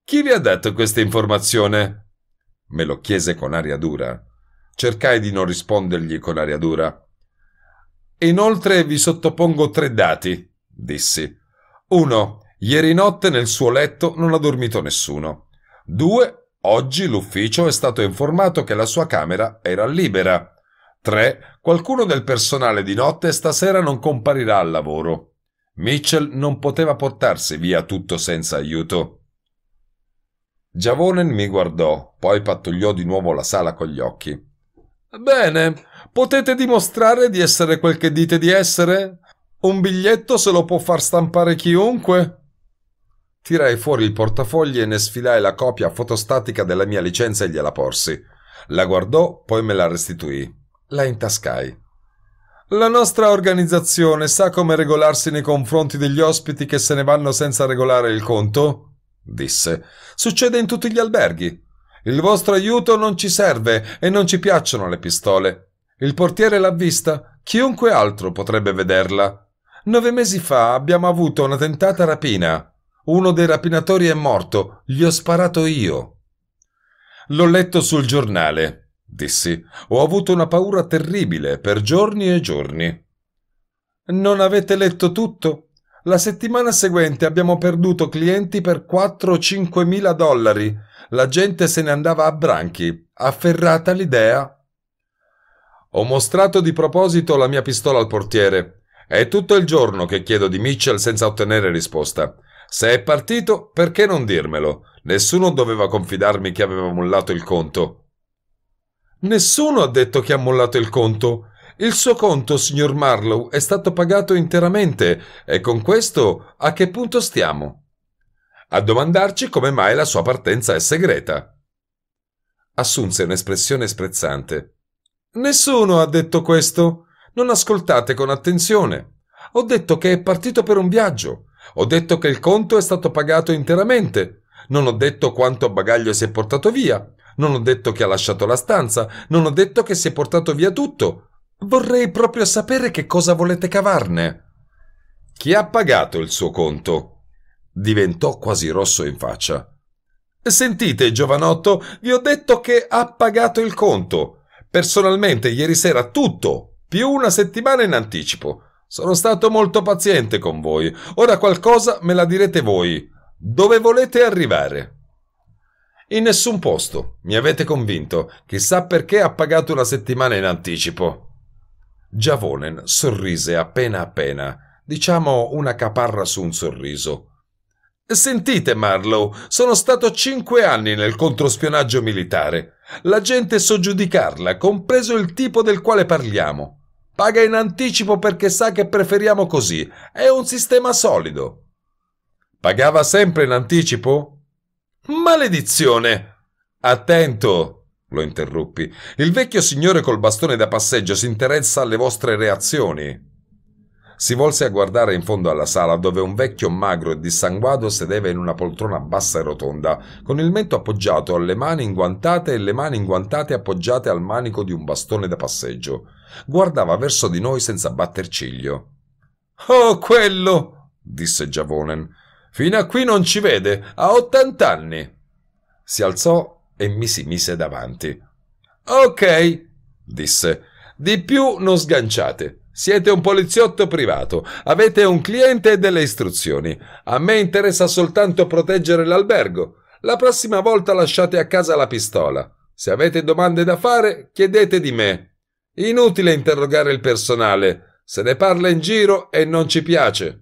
Chi vi ha detto questa informazione? Me lo chiese con aria dura. Cercai di non rispondergli con aria dura. Inoltre vi sottopongo tre dati, dissi. Uno, ieri notte nel suo letto non ha dormito nessuno. Due, oggi l'ufficio è stato informato che la sua camera era libera. Tre, qualcuno del personale di notte stasera non comparirà al lavoro. Mitchell non poteva portarsi via tutto senza aiuto. Giavonen mi guardò, poi pattugliò di nuovo la sala con gli occhi. Bene, potete dimostrare di essere quel che dite di essere? Un biglietto se lo può far stampare chiunque? Tirai fuori il portafogli e ne sfilai la copia fotostatica della mia licenza e gliela porsi. La guardò, poi me la restituì. La intascai. La nostra organizzazione sa come regolarsi nei confronti degli ospiti che se ne vanno senza regolare il conto? disse. Succede in tutti gli alberghi. Il vostro aiuto non ci serve e non ci piacciono le pistole. Il portiere l'ha vista, chiunque altro potrebbe vederla. Nove mesi fa abbiamo avuto una tentata rapina. Uno dei rapinatori è morto, gli ho sparato io. L'ho letto sul giornale, dissi. Ho avuto una paura terribile per giorni e giorni. Non avete letto tutto? La settimana seguente abbiamo perduto clienti per 4-5 mila dollari. La gente se ne andava a branchi, afferrata l'idea. Ho mostrato di proposito la mia pistola al portiere. È tutto il giorno che chiedo di Mitchell senza ottenere risposta. Se è partito, perché non dirmelo? Nessuno doveva confidarmi che aveva mollato il conto. Nessuno ha detto che ha mollato il conto. Il suo conto, signor Marlowe, è stato pagato interamente e con questo a che punto stiamo? A domandarci come mai la sua partenza è segreta. Assunse un'espressione sprezzante. Nessuno ha detto questo. Non ascoltate con attenzione. Ho detto che è partito per un viaggio. Ho detto che il conto è stato pagato interamente. Non ho detto quanto bagaglio si è portato via. Non ho detto che ha lasciato la stanza. Non ho detto che si è portato via tutto. Vorrei proprio sapere che cosa volete cavarne. Chi ha pagato il suo conto? Diventò quasi rosso in faccia. Sentite, giovanotto, vi ho detto che ha pagato il conto. Personalmente ieri sera tutto, più una settimana in anticipo. Sono stato molto paziente con voi. Ora qualcosa me la direte voi. Dove volete arrivare? In nessun posto. Mi avete convinto. Chissà perché ha pagato una settimana in anticipo. Giavonen sorrise appena appena, diciamo una caparra su un sorriso. Sentite, Marlow, sono stato cinque anni nel controspionaggio militare. La gente so giudicarla, compreso il tipo del quale parliamo. Paga in anticipo perché sa che preferiamo così. È un sistema solido. Pagava sempre in anticipo? Maledizione! Attento! lo interruppi. Il vecchio signore col bastone da passeggio si interessa alle vostre reazioni. Si volse a guardare in fondo alla sala dove un vecchio magro e dissanguato sedeva in una poltrona bassa e rotonda, con il mento appoggiato alle mani inguantate e le mani inguantate appoggiate al manico di un bastone da passeggio. Guardava verso di noi senza batter ciglio. Oh, quello! disse Giavonen. Fino a qui non ci vede, ha ottant'anni. Si alzò e mi si mise davanti. Ok, disse. Di più non sganciate. Siete un poliziotto privato, avete un cliente e delle istruzioni. A me interessa soltanto proteggere l'albergo. La prossima volta lasciate a casa la pistola. Se avete domande da fare, chiedete di me. Inutile interrogare il personale. Se ne parla in giro e non ci piace.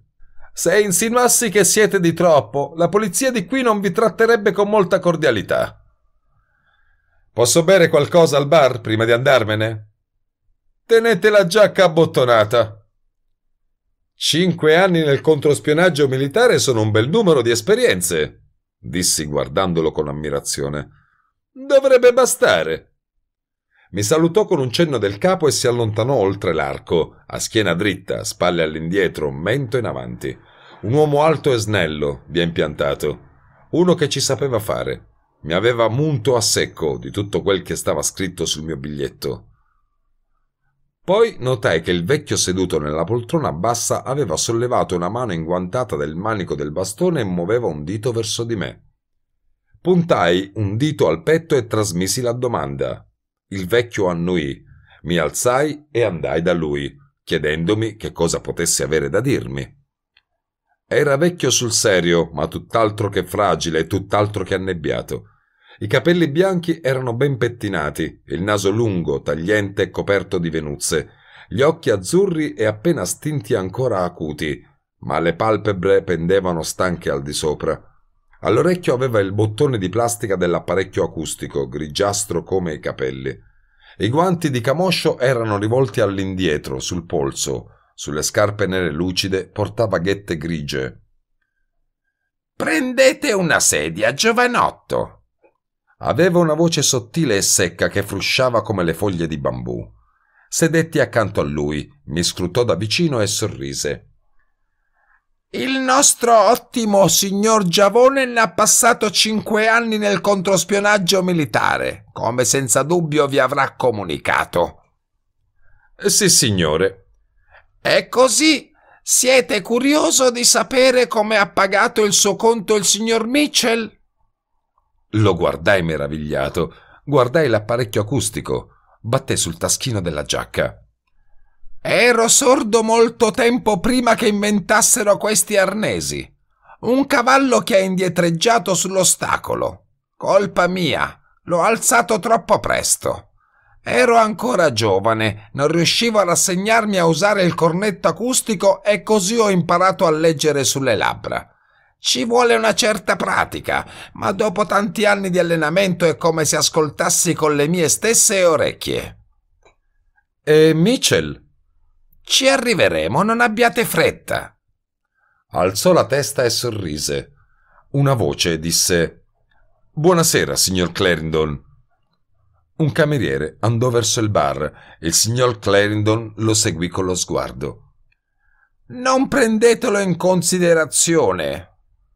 Se insinuassi che siete di troppo, la polizia di qui non vi tratterebbe con molta cordialità. Posso bere qualcosa al bar prima di andarmene? Tenete la giacca abbottonata. Cinque anni nel controspionaggio militare sono un bel numero di esperienze, dissi guardandolo con ammirazione. Dovrebbe bastare. Mi salutò con un cenno del capo e si allontanò oltre l'arco, a schiena dritta, spalle all'indietro, mento in avanti. Un uomo alto e snello, ben piantato. Uno che ci sapeva fare. Mi aveva munto a secco di tutto quel che stava scritto sul mio biglietto. Poi notai che il vecchio seduto nella poltrona bassa aveva sollevato una mano inguantata del manico del bastone e muoveva un dito verso di me. Puntai un dito al petto e trasmisi la domanda. Il vecchio annuì. Mi alzai e andai da lui, chiedendomi che cosa potesse avere da dirmi. Era vecchio sul serio, ma tutt'altro che fragile e tutt'altro che annebbiato. I capelli bianchi erano ben pettinati, il naso lungo, tagliente e coperto di venuzze, gli occhi azzurri e appena stinti ancora acuti, ma le palpebre pendevano stanche al di sopra. All'orecchio aveva il bottone di plastica dell'apparecchio acustico, grigiastro come i capelli. I guanti di camoscio erano rivolti all'indietro, sul polso. Sulle scarpe nere lucide portava ghette grigie. Prendete una sedia, giovanotto, Aveva una voce sottile e secca che frusciava come le foglie di bambù. Sedetti accanto a lui, mi scrutò da vicino e sorrise. Il nostro ottimo signor Giavone ne ha passato cinque anni nel controspionaggio militare, come senza dubbio vi avrà comunicato. Sì, signore. E così siete curioso di sapere come ha pagato il suo conto il signor Mitchell? Lo guardai meravigliato, guardai l'apparecchio acustico, batté sul taschino della giacca. Ero sordo molto tempo prima che inventassero questi arnesi. Un cavallo che ha indietreggiato sull'ostacolo. Colpa mia, l'ho alzato troppo presto. Ero ancora giovane, non riuscivo a rassegnarmi a usare il cornetto acustico e così ho imparato a leggere sulle labbra. Ci vuole una certa pratica, ma dopo tanti anni di allenamento è come se ascoltassi con le mie stesse orecchie. E Mitchell? Ci arriveremo, non abbiate fretta. Alzò la testa e sorrise. Una voce disse Buonasera, signor Clarendon. Un cameriere andò verso il bar e il signor Clarendon lo seguì con lo sguardo. Non prendetelo in considerazione,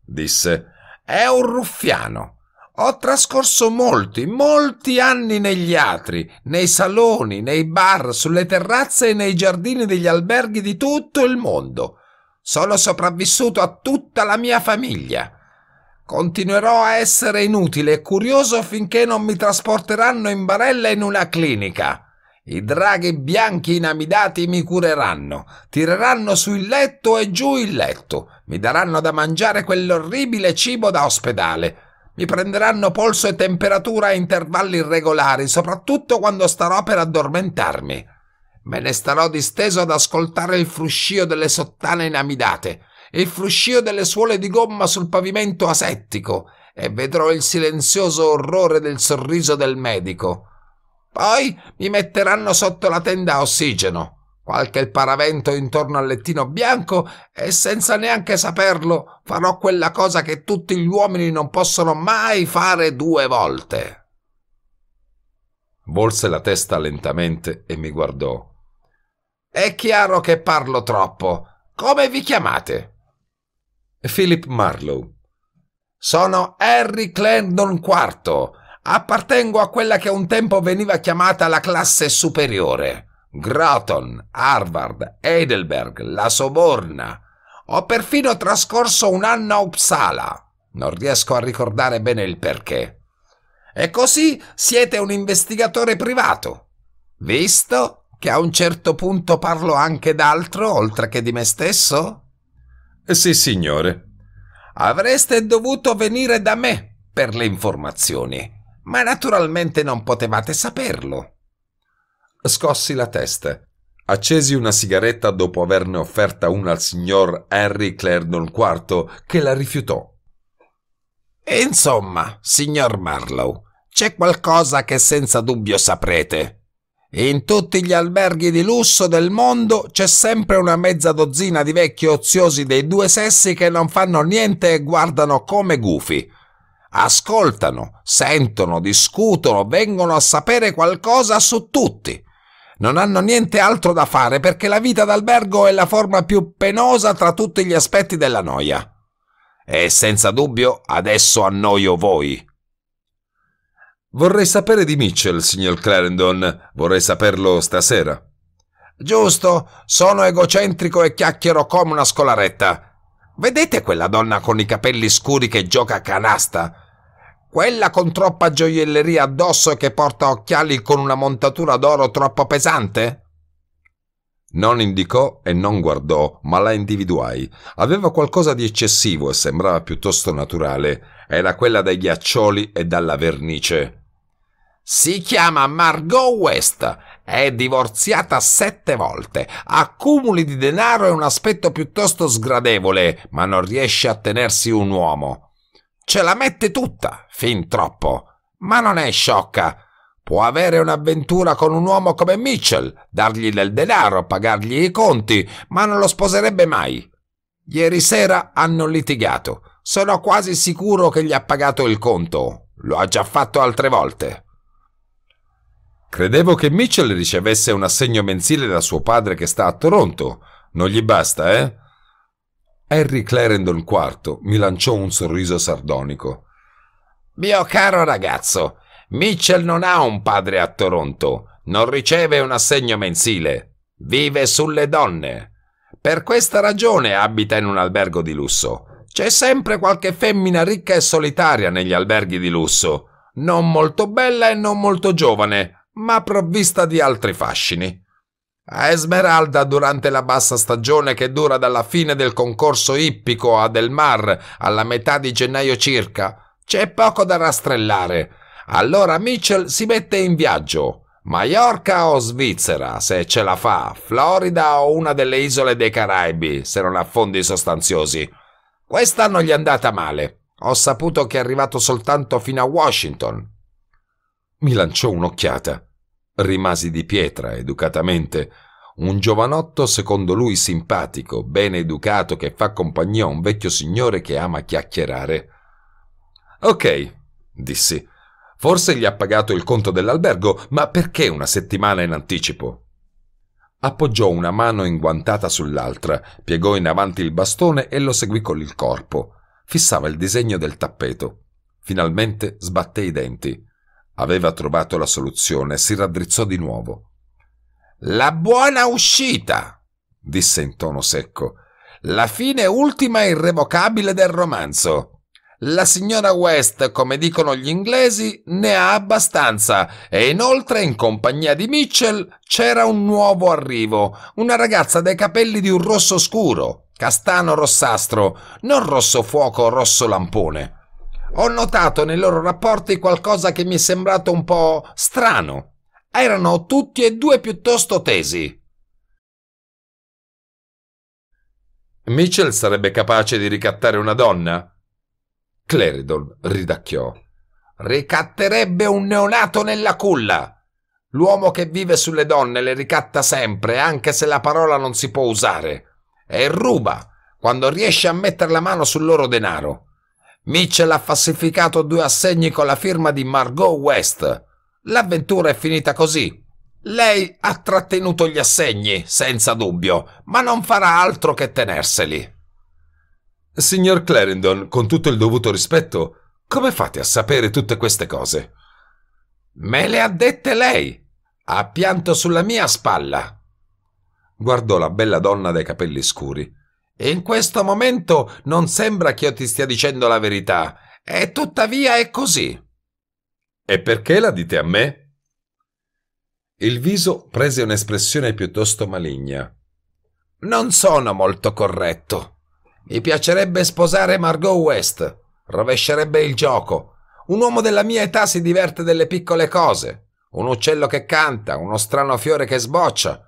disse. È un ruffiano. Ho trascorso molti, molti anni negli atri, nei saloni, nei bar, sulle terrazze e nei giardini degli alberghi di tutto il mondo. Sono sopravvissuto a tutta la mia famiglia. Continuerò a essere inutile e curioso finché non mi trasporteranno in barella in una clinica. I draghi bianchi inamidati mi cureranno, tireranno su il letto e giù il letto, mi daranno da mangiare quell'orribile cibo da ospedale. Mi prenderanno polso e temperatura a intervalli regolari, soprattutto quando starò per addormentarmi. Me ne starò disteso ad ascoltare il fruscio delle sottane inamidate, il fruscio delle suole di gomma sul pavimento asettico, e vedrò il silenzioso orrore del sorriso del medico. Poi mi metteranno sotto la tenda a ossigeno, qualche paravento intorno al lettino bianco e senza neanche saperlo farò quella cosa che tutti gli uomini non possono mai fare due volte. Volse la testa lentamente e mi guardò. È chiaro che parlo troppo. Come vi chiamate? Philip Marlowe. Sono Harry Clandon IV, Appartengo a quella che un tempo veniva chiamata la classe superiore. Groton, Harvard, Heidelberg, la Soborna. Ho perfino trascorso un anno a Uppsala. Non riesco a ricordare bene il perché. E così siete un investigatore privato. Visto che a un certo punto parlo anche d'altro oltre che di me stesso? Eh, sì, signore. Avreste dovuto venire da me per le informazioni. Ma naturalmente non potevate saperlo. Scossi la testa. Accesi una sigaretta dopo averne offerta una al signor Henry Clarendon IV, che la rifiutò. E insomma, signor Marlowe, c'è qualcosa che senza dubbio saprete. In tutti gli alberghi di lusso del mondo c'è sempre una mezza dozzina di vecchi oziosi dei due sessi che non fanno niente e guardano come gufi ascoltano, sentono, discutono, vengono a sapere qualcosa su tutti. Non hanno niente altro da fare perché la vita d'albergo è la forma più penosa tra tutti gli aspetti della noia. E senza dubbio adesso annoio voi. Vorrei sapere di Mitchell, signor Clarendon. Vorrei saperlo stasera. Giusto, sono egocentrico e chiacchiero come una scolaretta. Vedete quella donna con i capelli scuri che gioca a canasta? Quella con troppa gioielleria addosso che porta occhiali con una montatura d'oro troppo pesante? Non indicò e non guardò, ma la individuai. Aveva qualcosa di eccessivo e sembrava piuttosto naturale. Era quella dai ghiaccioli e dalla vernice. Si chiama Margot West. È divorziata sette volte, accumuli di denaro e un aspetto piuttosto sgradevole, ma non riesce a tenersi un uomo. Ce la mette tutta, fin troppo. Ma non è sciocca. Può avere un'avventura con un uomo come Mitchell, dargli del denaro, pagargli i conti, ma non lo sposerebbe mai. Ieri sera hanno litigato. Sono quasi sicuro che gli ha pagato il conto. Lo ha già fatto altre volte. Credevo che Mitchell ricevesse un assegno mensile da suo padre che sta a Toronto. Non gli basta, eh? Harry Clarendon IV mi lanciò un sorriso sardonico. Mio caro ragazzo, Mitchell non ha un padre a Toronto, non riceve un assegno mensile, vive sulle donne. Per questa ragione abita in un albergo di lusso. C'è sempre qualche femmina ricca e solitaria negli alberghi di lusso, non molto bella e non molto giovane, ma provvista di altri fascini. A Esmeralda durante la bassa stagione che dura dalla fine del concorso ippico a Del Mar alla metà di gennaio circa, c'è poco da rastrellare. Allora Mitchell si mette in viaggio. Maiorca o Svizzera, se ce la fa, Florida o una delle isole dei Caraibi, se non ha fondi sostanziosi. non gli è andata male. Ho saputo che è arrivato soltanto fino a Washington. Mi lanciò un'occhiata. Rimasi di pietra, educatamente. Un giovanotto, secondo lui, simpatico, bene educato, che fa compagnia a un vecchio signore che ama chiacchierare. Ok, dissi. Forse gli ha pagato il conto dell'albergo, ma perché una settimana in anticipo? Appoggiò una mano inguantata sull'altra, piegò in avanti il bastone e lo seguì con il corpo. Fissava il disegno del tappeto. Finalmente sbatté i denti. Aveva trovato la soluzione e si raddrizzò di nuovo. La buona uscita, disse in tono secco. La fine ultima e irrevocabile del romanzo. La signora West, come dicono gli inglesi, ne ha abbastanza e inoltre in compagnia di Mitchell c'era un nuovo arrivo, una ragazza dai capelli di un rosso scuro, castano rossastro, non rosso fuoco o rosso lampone ho notato nei loro rapporti qualcosa che mi è sembrato un po' strano. Erano tutti e due piuttosto tesi. Mitchell sarebbe capace di ricattare una donna? Cleridon ridacchiò. Ricatterebbe un neonato nella culla. L'uomo che vive sulle donne le ricatta sempre, anche se la parola non si può usare. E ruba, quando riesce a mettere la mano sul loro denaro. Mitchell ha falsificato due assegni con la firma di Margot West. L'avventura è finita così. Lei ha trattenuto gli assegni, senza dubbio, ma non farà altro che tenerseli. Signor Clarendon, con tutto il dovuto rispetto, come fate a sapere tutte queste cose? Me le ha dette lei. Ha pianto sulla mia spalla. Guardò la bella donna dai capelli scuri e in questo momento non sembra che io ti stia dicendo la verità, e tuttavia è così. E perché la dite a me? Il viso prese un'espressione piuttosto maligna. Non sono molto corretto. Mi piacerebbe sposare Margot West. Rovescerebbe il gioco. Un uomo della mia età si diverte delle piccole cose. Un uccello che canta, uno strano fiore che sboccia,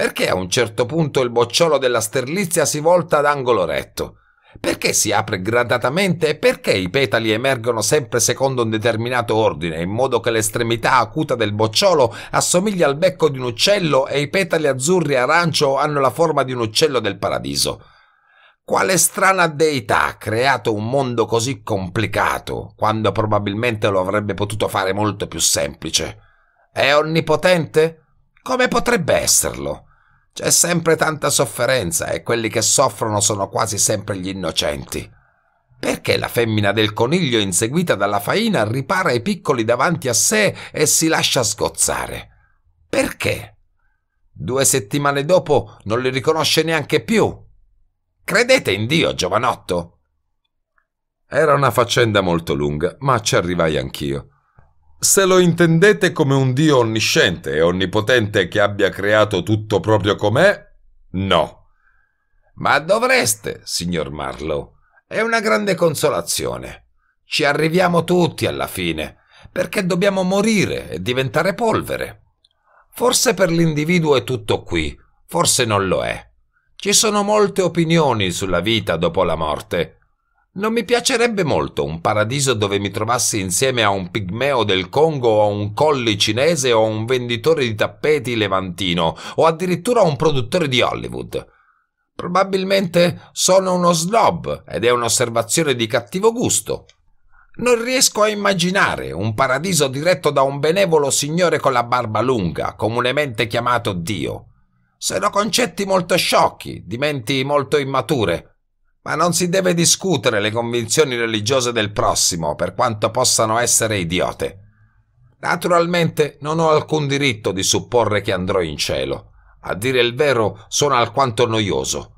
perché a un certo punto il bocciolo della sterlizia si volta ad angolo retto? Perché si apre gradatamente e perché i petali emergono sempre secondo un determinato ordine, in modo che l'estremità acuta del bocciolo assomiglia al becco di un uccello e i petali azzurri e arancio hanno la forma di un uccello del paradiso? Quale strana deità ha creato un mondo così complicato, quando probabilmente lo avrebbe potuto fare molto più semplice? È onnipotente? Come potrebbe esserlo? C'è sempre tanta sofferenza e quelli che soffrono sono quasi sempre gli innocenti. Perché la femmina del coniglio inseguita dalla faina ripara i piccoli davanti a sé e si lascia sgozzare? Perché? Due settimane dopo non li riconosce neanche più. Credete in Dio, giovanotto? Era una faccenda molto lunga, ma ci arrivai anch'io. Se lo intendete come un Dio onnisciente e onnipotente che abbia creato tutto proprio com'è, no. Ma dovreste, signor Marlowe. È una grande consolazione. Ci arriviamo tutti alla fine, perché dobbiamo morire e diventare polvere. Forse per l'individuo è tutto qui, forse non lo è. Ci sono molte opinioni sulla vita dopo la morte, non mi piacerebbe molto un paradiso dove mi trovassi insieme a un pigmeo del Congo o a un colli cinese o a un venditore di tappeti levantino o addirittura a un produttore di Hollywood. Probabilmente sono uno snob ed è un'osservazione di cattivo gusto. Non riesco a immaginare un paradiso diretto da un benevolo signore con la barba lunga, comunemente chiamato Dio. Sono concetti molto sciocchi, di menti molto immature. Ma non si deve discutere le convinzioni religiose del prossimo, per quanto possano essere idiote. Naturalmente non ho alcun diritto di supporre che andrò in cielo. A dire il vero, sono alquanto noioso.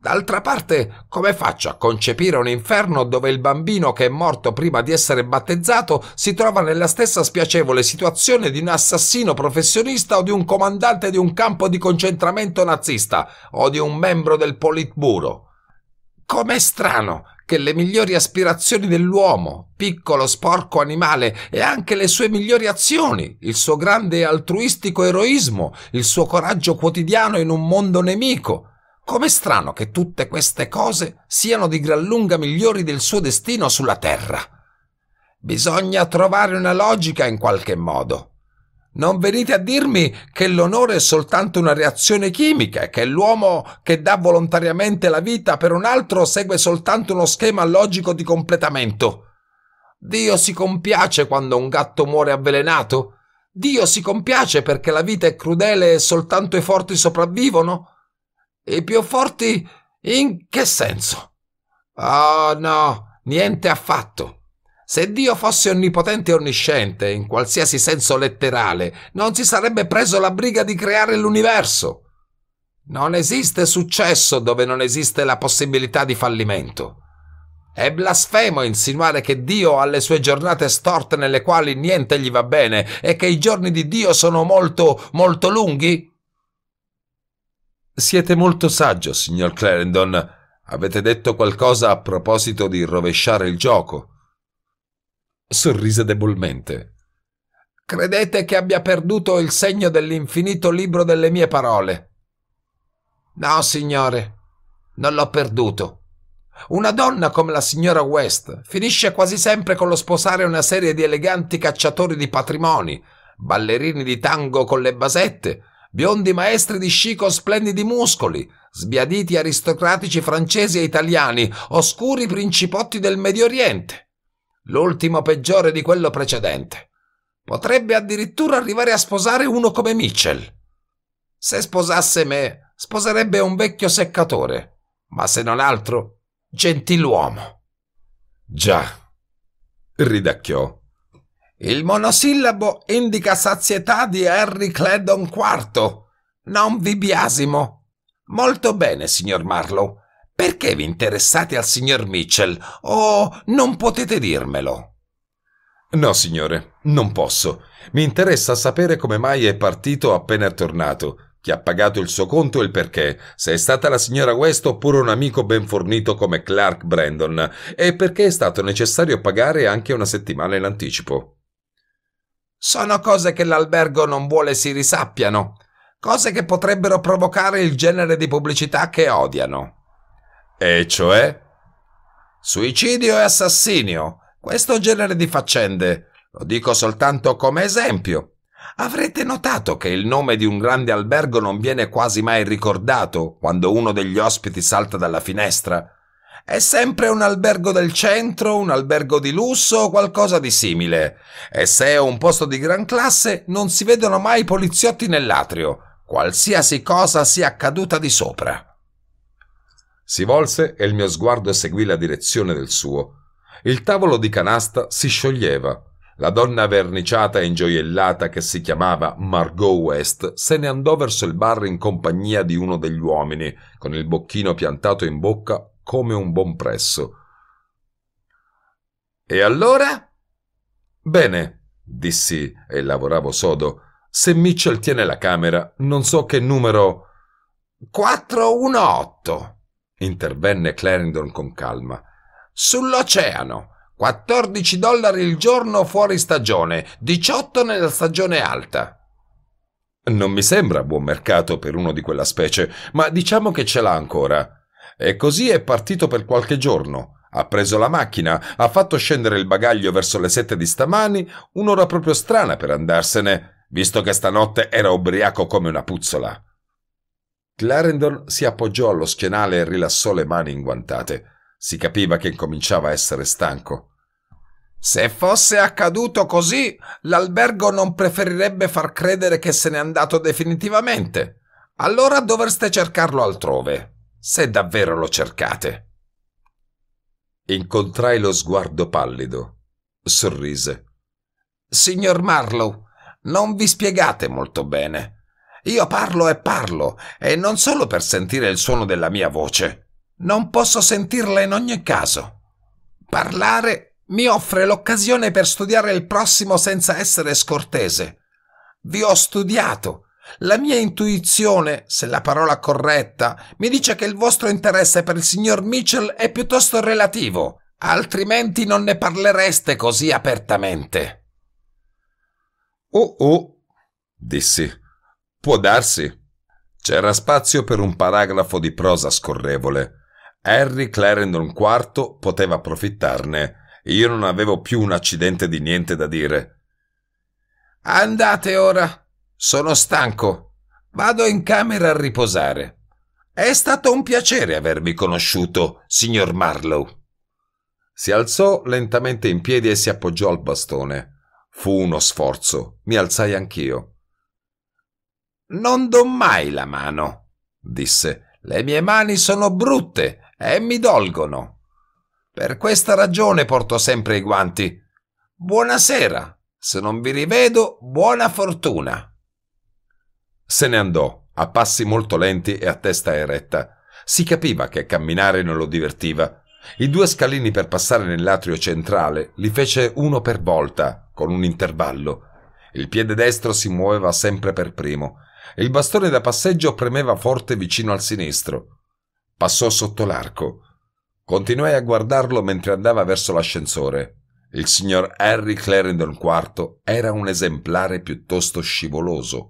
D'altra parte, come faccio a concepire un inferno dove il bambino che è morto prima di essere battezzato si trova nella stessa spiacevole situazione di un assassino professionista o di un comandante di un campo di concentramento nazista o di un membro del Politburo? Com'è strano che le migliori aspirazioni dell'uomo, piccolo sporco animale, e anche le sue migliori azioni, il suo grande e altruistico eroismo, il suo coraggio quotidiano in un mondo nemico, com'è strano che tutte queste cose siano di gran lunga migliori del suo destino sulla terra. Bisogna trovare una logica in qualche modo. Non venite a dirmi che l'onore è soltanto una reazione chimica, che l'uomo che dà volontariamente la vita per un altro segue soltanto uno schema logico di completamento. Dio si compiace quando un gatto muore avvelenato? Dio si compiace perché la vita è crudele e soltanto i forti sopravvivono? I più forti in che senso? oh, no, niente affatto. Se Dio fosse onnipotente e onnisciente, in qualsiasi senso letterale, non si sarebbe preso la briga di creare l'universo. Non esiste successo dove non esiste la possibilità di fallimento. È blasfemo insinuare che Dio ha le sue giornate storte nelle quali niente gli va bene e che i giorni di Dio sono molto, molto lunghi? Siete molto saggio, signor Clarendon. Avete detto qualcosa a proposito di rovesciare il gioco sorrise debolmente. Credete che abbia perduto il segno dell'infinito libro delle mie parole? No, signore, non l'ho perduto. Una donna come la signora West finisce quasi sempre con lo sposare una serie di eleganti cacciatori di patrimoni, ballerini di tango con le basette, biondi maestri di sci con splendidi muscoli, sbiaditi aristocratici francesi e italiani, oscuri principotti del Medio Oriente l'ultimo peggiore di quello precedente. Potrebbe addirittura arrivare a sposare uno come Mitchell. Se sposasse me, sposerebbe un vecchio seccatore, ma se non altro, gentiluomo. Già, ridacchiò. Il monosillabo indica sazietà di Harry Cledon IV. Non vi biasimo. Molto bene, signor Marlowe. Perché vi interessate al signor Mitchell? o non potete dirmelo. No, signore, non posso. Mi interessa sapere come mai è partito appena è tornato, chi ha pagato il suo conto e il perché, se è stata la signora West oppure un amico ben fornito come Clark Brandon, e perché è stato necessario pagare anche una settimana in anticipo. Sono cose che l'albergo non vuole si risappiano, cose che potrebbero provocare il genere di pubblicità che odiano. E cioè? Suicidio e assassinio. Questo genere di faccende. Lo dico soltanto come esempio. Avrete notato che il nome di un grande albergo non viene quasi mai ricordato quando uno degli ospiti salta dalla finestra. È sempre un albergo del centro, un albergo di lusso o qualcosa di simile. E se è un posto di gran classe, non si vedono mai poliziotti nell'atrio, qualsiasi cosa sia accaduta di sopra. Si volse e il mio sguardo seguì la direzione del suo. Il tavolo di canasta si scioglieva. La donna verniciata e ingioiellata che si chiamava Margot West se ne andò verso il bar in compagnia di uno degli uomini, con il bocchino piantato in bocca come un buon presso. E allora? Bene, dissi e lavoravo sodo. Se Mitchell tiene la camera, non so che numero. 418 intervenne Clarendon con calma. Sull'oceano. 14 dollari il giorno fuori stagione, 18 nella stagione alta. Non mi sembra buon mercato per uno di quella specie, ma diciamo che ce l'ha ancora. E così è partito per qualche giorno. Ha preso la macchina, ha fatto scendere il bagaglio verso le sette di stamani, un'ora proprio strana per andarsene, visto che stanotte era ubriaco come una puzzola. Clarendon si appoggiò allo schienale e rilassò le mani inguantate. Si capiva che incominciava a essere stanco. Se fosse accaduto così, l'albergo non preferirebbe far credere che se n'è andato definitivamente. Allora dovreste cercarlo altrove, se davvero lo cercate. Incontrai lo sguardo pallido. Sorrise. Signor Marlowe, non vi spiegate molto bene. Io parlo e parlo, e non solo per sentire il suono della mia voce. Non posso sentirla in ogni caso. Parlare mi offre l'occasione per studiare il prossimo senza essere scortese. Vi ho studiato. La mia intuizione, se la parola corretta, mi dice che il vostro interesse per il signor Mitchell è piuttosto relativo, altrimenti non ne parlereste così apertamente. Oh oh, dissi Può darsi. C'era spazio per un paragrafo di prosa scorrevole. Harry Clarendon IV poteva approfittarne. Io non avevo più un accidente di niente da dire. Andate ora. Sono stanco. Vado in camera a riposare. È stato un piacere avervi conosciuto, signor Marlowe. Si alzò lentamente in piedi e si appoggiò al bastone. Fu uno sforzo. Mi alzai anch'io. Non do mai la mano, disse. Le mie mani sono brutte e mi dolgono. Per questa ragione porto sempre i guanti. Buonasera. Se non vi rivedo, buona fortuna. Se ne andò, a passi molto lenti e a testa eretta. Si capiva che camminare non lo divertiva. I due scalini per passare nell'atrio centrale li fece uno per volta, con un intervallo. Il piede destro si muoveva sempre per primo, e il bastone da passeggio premeva forte vicino al sinistro. Passò sotto l'arco. Continuai a guardarlo mentre andava verso l'ascensore. Il signor Harry Clarendon IV era un esemplare piuttosto scivoloso.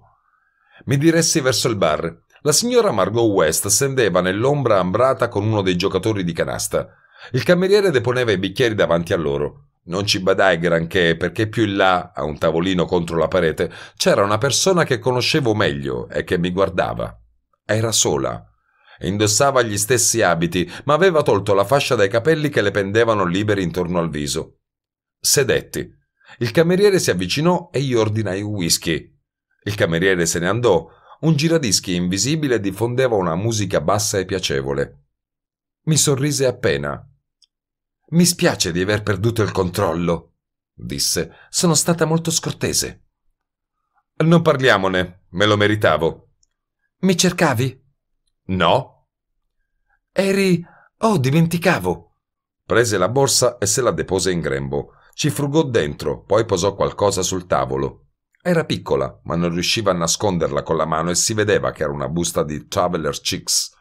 Mi diressi verso il bar. La signora Margot West stendeva nell'ombra ambrata con uno dei giocatori di canasta. Il cameriere deponeva i bicchieri davanti a loro non ci badai granché perché più in là, a un tavolino contro la parete, c'era una persona che conoscevo meglio e che mi guardava. Era sola. Indossava gli stessi abiti, ma aveva tolto la fascia dai capelli che le pendevano liberi intorno al viso. Sedetti. Il cameriere si avvicinò e io ordinai un whisky. Il cameriere se ne andò. Un giradischi invisibile diffondeva una musica bassa e piacevole. Mi sorrise appena mi spiace di aver perduto il controllo, disse. Sono stata molto scortese. Non parliamone, me lo meritavo. Mi cercavi? No. Eri... Oh, dimenticavo. Prese la borsa e se la depose in grembo. Ci frugò dentro, poi posò qualcosa sul tavolo. Era piccola, ma non riusciva a nasconderla con la mano e si vedeva che era una busta di Traveler Chicks.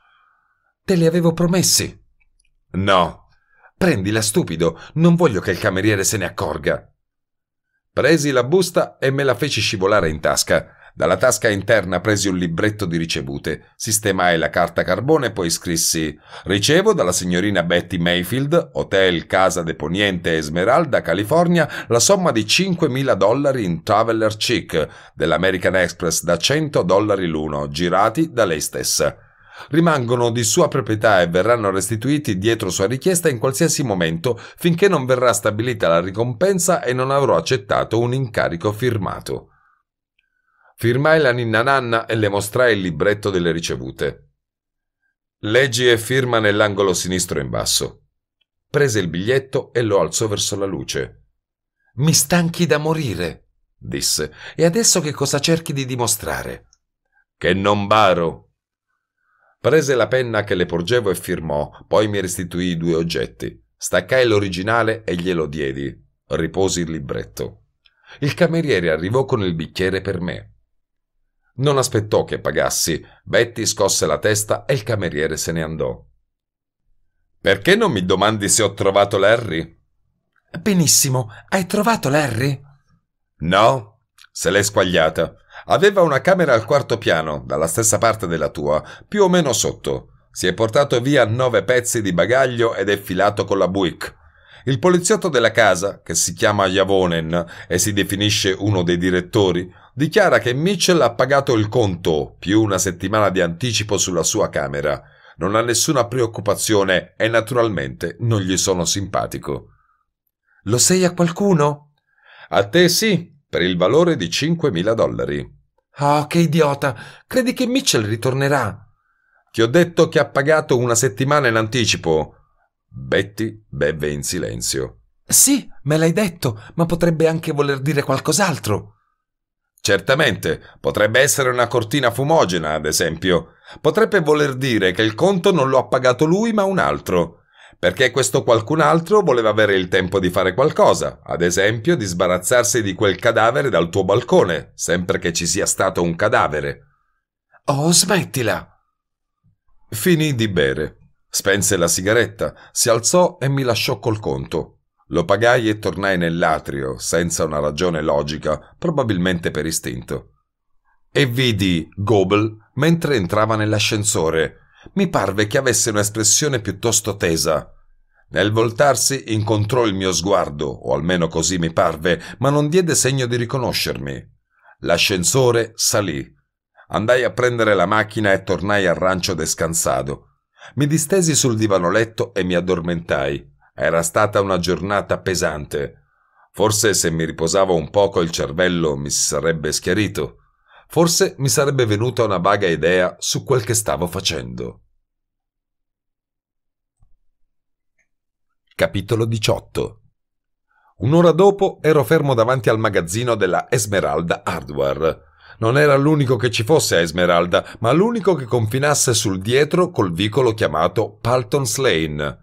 Te li avevo promessi. No, Prendila, stupido, non voglio che il cameriere se ne accorga. Presi la busta e me la feci scivolare in tasca. Dalla tasca interna presi un libretto di ricevute, sistemai la carta carbone e poi scrissi Ricevo dalla signorina Betty Mayfield, Hotel Casa Deponiente Esmeralda, California, la somma di 5.000 dollari in Traveler Chic dell'American Express da 100 dollari l'uno, girati da lei stessa rimangono di sua proprietà e verranno restituiti dietro sua richiesta in qualsiasi momento finché non verrà stabilita la ricompensa e non avrò accettato un incarico firmato. Firmai la ninna nanna e le mostrai il libretto delle ricevute. Leggi e firma nell'angolo sinistro in basso. Prese il biglietto e lo alzò verso la luce. Mi stanchi da morire, disse. E adesso che cosa cerchi di dimostrare? Che non baro, Prese la penna che le porgevo e firmò, poi mi restituì i due oggetti. Staccai l'originale e glielo diedi. Riposi il libretto. Il cameriere arrivò con il bicchiere per me. Non aspettò che pagassi. Betty scosse la testa e il cameriere se ne andò. Perché non mi domandi se ho trovato Larry? Benissimo, hai trovato Larry? No, se l'è squagliata. Aveva una camera al quarto piano, dalla stessa parte della tua, più o meno sotto. Si è portato via nove pezzi di bagaglio ed è filato con la Buick. Il poliziotto della casa, che si chiama Javonen e si definisce uno dei direttori, dichiara che Mitchell ha pagato il conto più una settimana di anticipo sulla sua camera. Non ha nessuna preoccupazione e naturalmente non gli sono simpatico. Lo sei a qualcuno? A te sì, per il valore di 5.000 dollari. Oh, che idiota! Credi che Mitchell ritornerà? Ti ho detto che ha pagato una settimana in anticipo. Betty beve in silenzio. Sì, me l'hai detto, ma potrebbe anche voler dire qualcos'altro. Certamente, potrebbe essere una cortina fumogena, ad esempio. Potrebbe voler dire che il conto non lo ha pagato lui, ma un altro perché questo qualcun altro voleva avere il tempo di fare qualcosa, ad esempio di sbarazzarsi di quel cadavere dal tuo balcone, sempre che ci sia stato un cadavere. Oh, smettila! Finì di bere. Spense la sigaretta, si alzò e mi lasciò col conto. Lo pagai e tornai nell'atrio, senza una ragione logica, probabilmente per istinto. E vidi Gobel mentre entrava nell'ascensore, mi parve che avesse un'espressione piuttosto tesa. Nel voltarsi incontrò il mio sguardo, o almeno così mi parve, ma non diede segno di riconoscermi. L'ascensore salì. Andai a prendere la macchina e tornai al rancio descansato. Mi distesi sul divano letto e mi addormentai. Era stata una giornata pesante. Forse se mi riposavo un poco il cervello mi sarebbe schiarito. Forse mi sarebbe venuta una vaga idea su quel che stavo facendo. Capitolo 18 Un'ora dopo ero fermo davanti al magazzino della Esmeralda Hardware. Non era l'unico che ci fosse a Esmeralda, ma l'unico che confinasse sul dietro col vicolo chiamato Palton's Lane.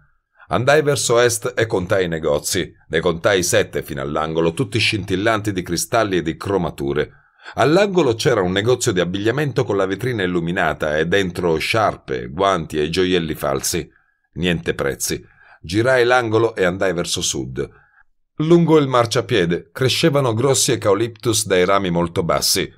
Andai verso est e contai i negozi. Ne contai sette fino all'angolo, tutti scintillanti di cristalli e di cromature. All'angolo c'era un negozio di abbigliamento con la vetrina illuminata e dentro sciarpe, guanti e gioielli falsi. Niente prezzi. Girai l'angolo e andai verso sud. Lungo il marciapiede crescevano grossi eucaliptus dai rami molto bassi.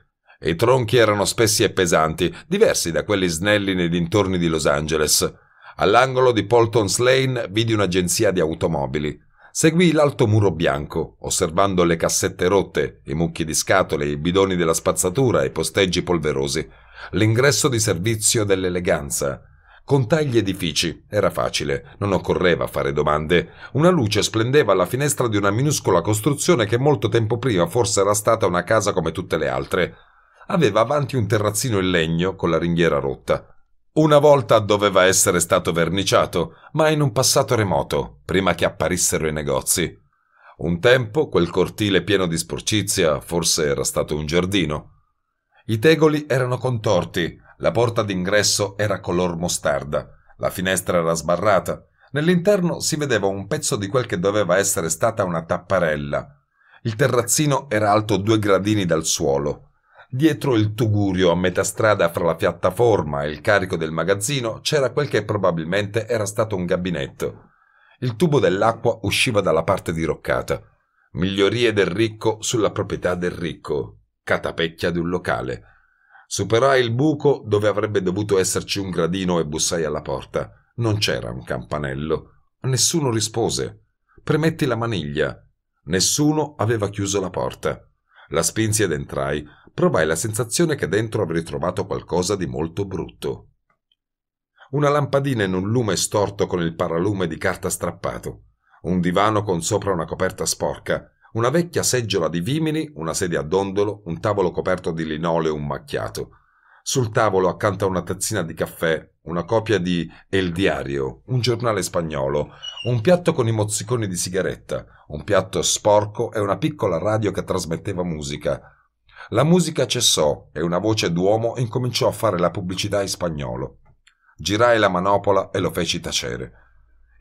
I tronchi erano spessi e pesanti, diversi da quelli snelli nei dintorni di Los Angeles. All'angolo di Polton's Lane vidi un'agenzia di automobili. Seguì l'alto muro bianco, osservando le cassette rotte, i mucchi di scatole, i bidoni della spazzatura, e i posteggi polverosi. L'ingresso di servizio dell'eleganza. Contai gli edifici, era facile, non occorreva fare domande. Una luce splendeva alla finestra di una minuscola costruzione che molto tempo prima forse era stata una casa come tutte le altre. Aveva avanti un terrazzino in legno con la ringhiera rotta. Una volta doveva essere stato verniciato, ma in un passato remoto, prima che apparissero i negozi. Un tempo quel cortile pieno di sporcizia forse era stato un giardino. I tegoli erano contorti, la porta d'ingresso era color mostarda, la finestra era sbarrata, nell'interno si vedeva un pezzo di quel che doveva essere stata una tapparella. Il terrazzino era alto due gradini dal suolo. Dietro il tugurio a metà strada fra la piattaforma e il carico del magazzino c'era quel che probabilmente era stato un gabinetto. Il tubo dell'acqua usciva dalla parte diroccata. Migliorie del ricco sulla proprietà del ricco. Catapecchia di un locale. Superai il buco dove avrebbe dovuto esserci un gradino e bussai alla porta. Non c'era un campanello. Nessuno rispose. Premetti la maniglia. Nessuno aveva chiuso la porta. La spinsi ed entrai provai la sensazione che dentro avrei trovato qualcosa di molto brutto. Una lampadina in un lume storto con il paralume di carta strappato, un divano con sopra una coperta sporca, una vecchia seggiola di vimini, una sedia a dondolo, un tavolo coperto di linoleum macchiato. Sul tavolo, accanto a una tazzina di caffè, una copia di El Diario, un giornale spagnolo, un piatto con i mozziconi di sigaretta, un piatto sporco e una piccola radio che trasmetteva musica, la musica cessò e una voce d'uomo incominciò a fare la pubblicità in spagnolo. Girai la manopola e lo feci tacere.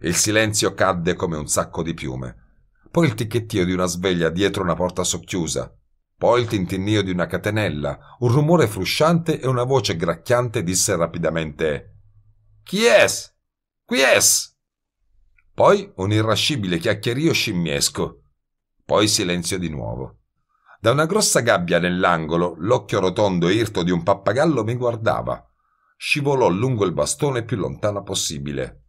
Il silenzio cadde come un sacco di piume. Poi il ticchettio di una sveglia dietro una porta socchiusa. Poi il tintinnio di una catenella, un rumore frusciante e una voce gracchiante disse rapidamente Chi es? Qui es? Poi un irrascibile chiacchierio scimmiesco. Poi silenzio di nuovo. Da una grossa gabbia nell'angolo, l'occhio rotondo e irto di un pappagallo mi guardava. Scivolò lungo il bastone più lontano possibile.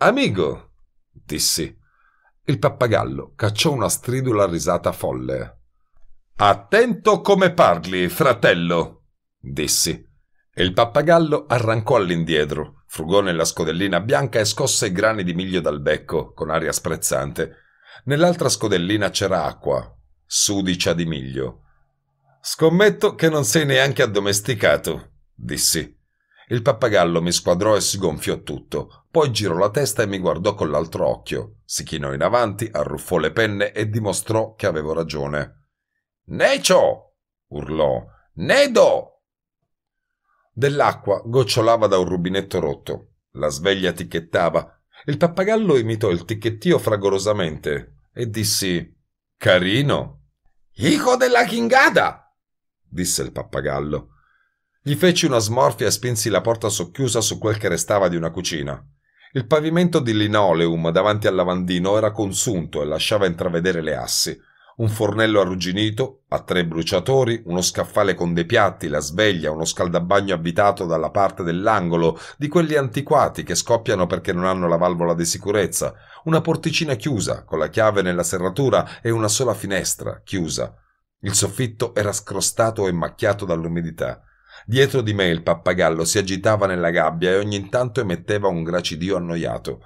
Amigo, dissi. Il pappagallo cacciò una stridula risata folle. Attento come parli, fratello, dissi. E Il pappagallo arrancò all'indietro, frugò nella scodellina bianca e scosse i grani di miglio dal becco, con aria sprezzante. Nell'altra scodellina c'era acqua, sudicia di miglio. Scommetto che non sei neanche addomesticato, dissi. Il pappagallo mi squadrò e si gonfiò tutto, poi girò la testa e mi guardò con l'altro occhio, si chinò in avanti, arruffò le penne e dimostrò che avevo ragione. Necio! urlò. Nedo! Dell'acqua gocciolava da un rubinetto rotto. La sveglia ticchettava. Il pappagallo imitò il ticchettio fragorosamente e dissi Carino! Hijo della chingata! disse il pappagallo. Gli feci una smorfia e spinsi la porta socchiusa su quel che restava di una cucina. Il pavimento di linoleum davanti al lavandino era consunto e lasciava intravedere le assi un fornello arrugginito, a tre bruciatori, uno scaffale con dei piatti, la sveglia, uno scaldabagno abitato dalla parte dell'angolo, di quelli antiquati che scoppiano perché non hanno la valvola di sicurezza, una porticina chiusa, con la chiave nella serratura e una sola finestra, chiusa. Il soffitto era scrostato e macchiato dall'umidità. Dietro di me il pappagallo si agitava nella gabbia e ogni tanto emetteva un gracidio annoiato.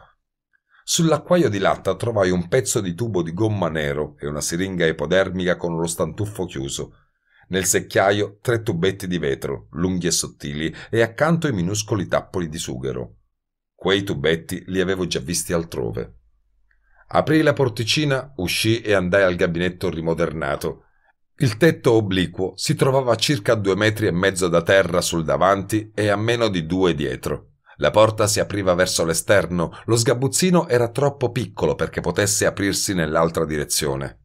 Sull'acquaio di latta trovai un pezzo di tubo di gomma nero e una siringa epodermica con lo stantuffo chiuso. Nel secchiaio tre tubetti di vetro, lunghi e sottili, e accanto i minuscoli tappoli di sughero. Quei tubetti li avevo già visti altrove. Aprì la porticina, uscì e andai al gabinetto rimodernato. Il tetto obliquo si trovava a circa due metri e mezzo da terra sul davanti e a meno di due dietro. La porta si apriva verso l'esterno, lo sgabuzzino era troppo piccolo perché potesse aprirsi nell'altra direzione.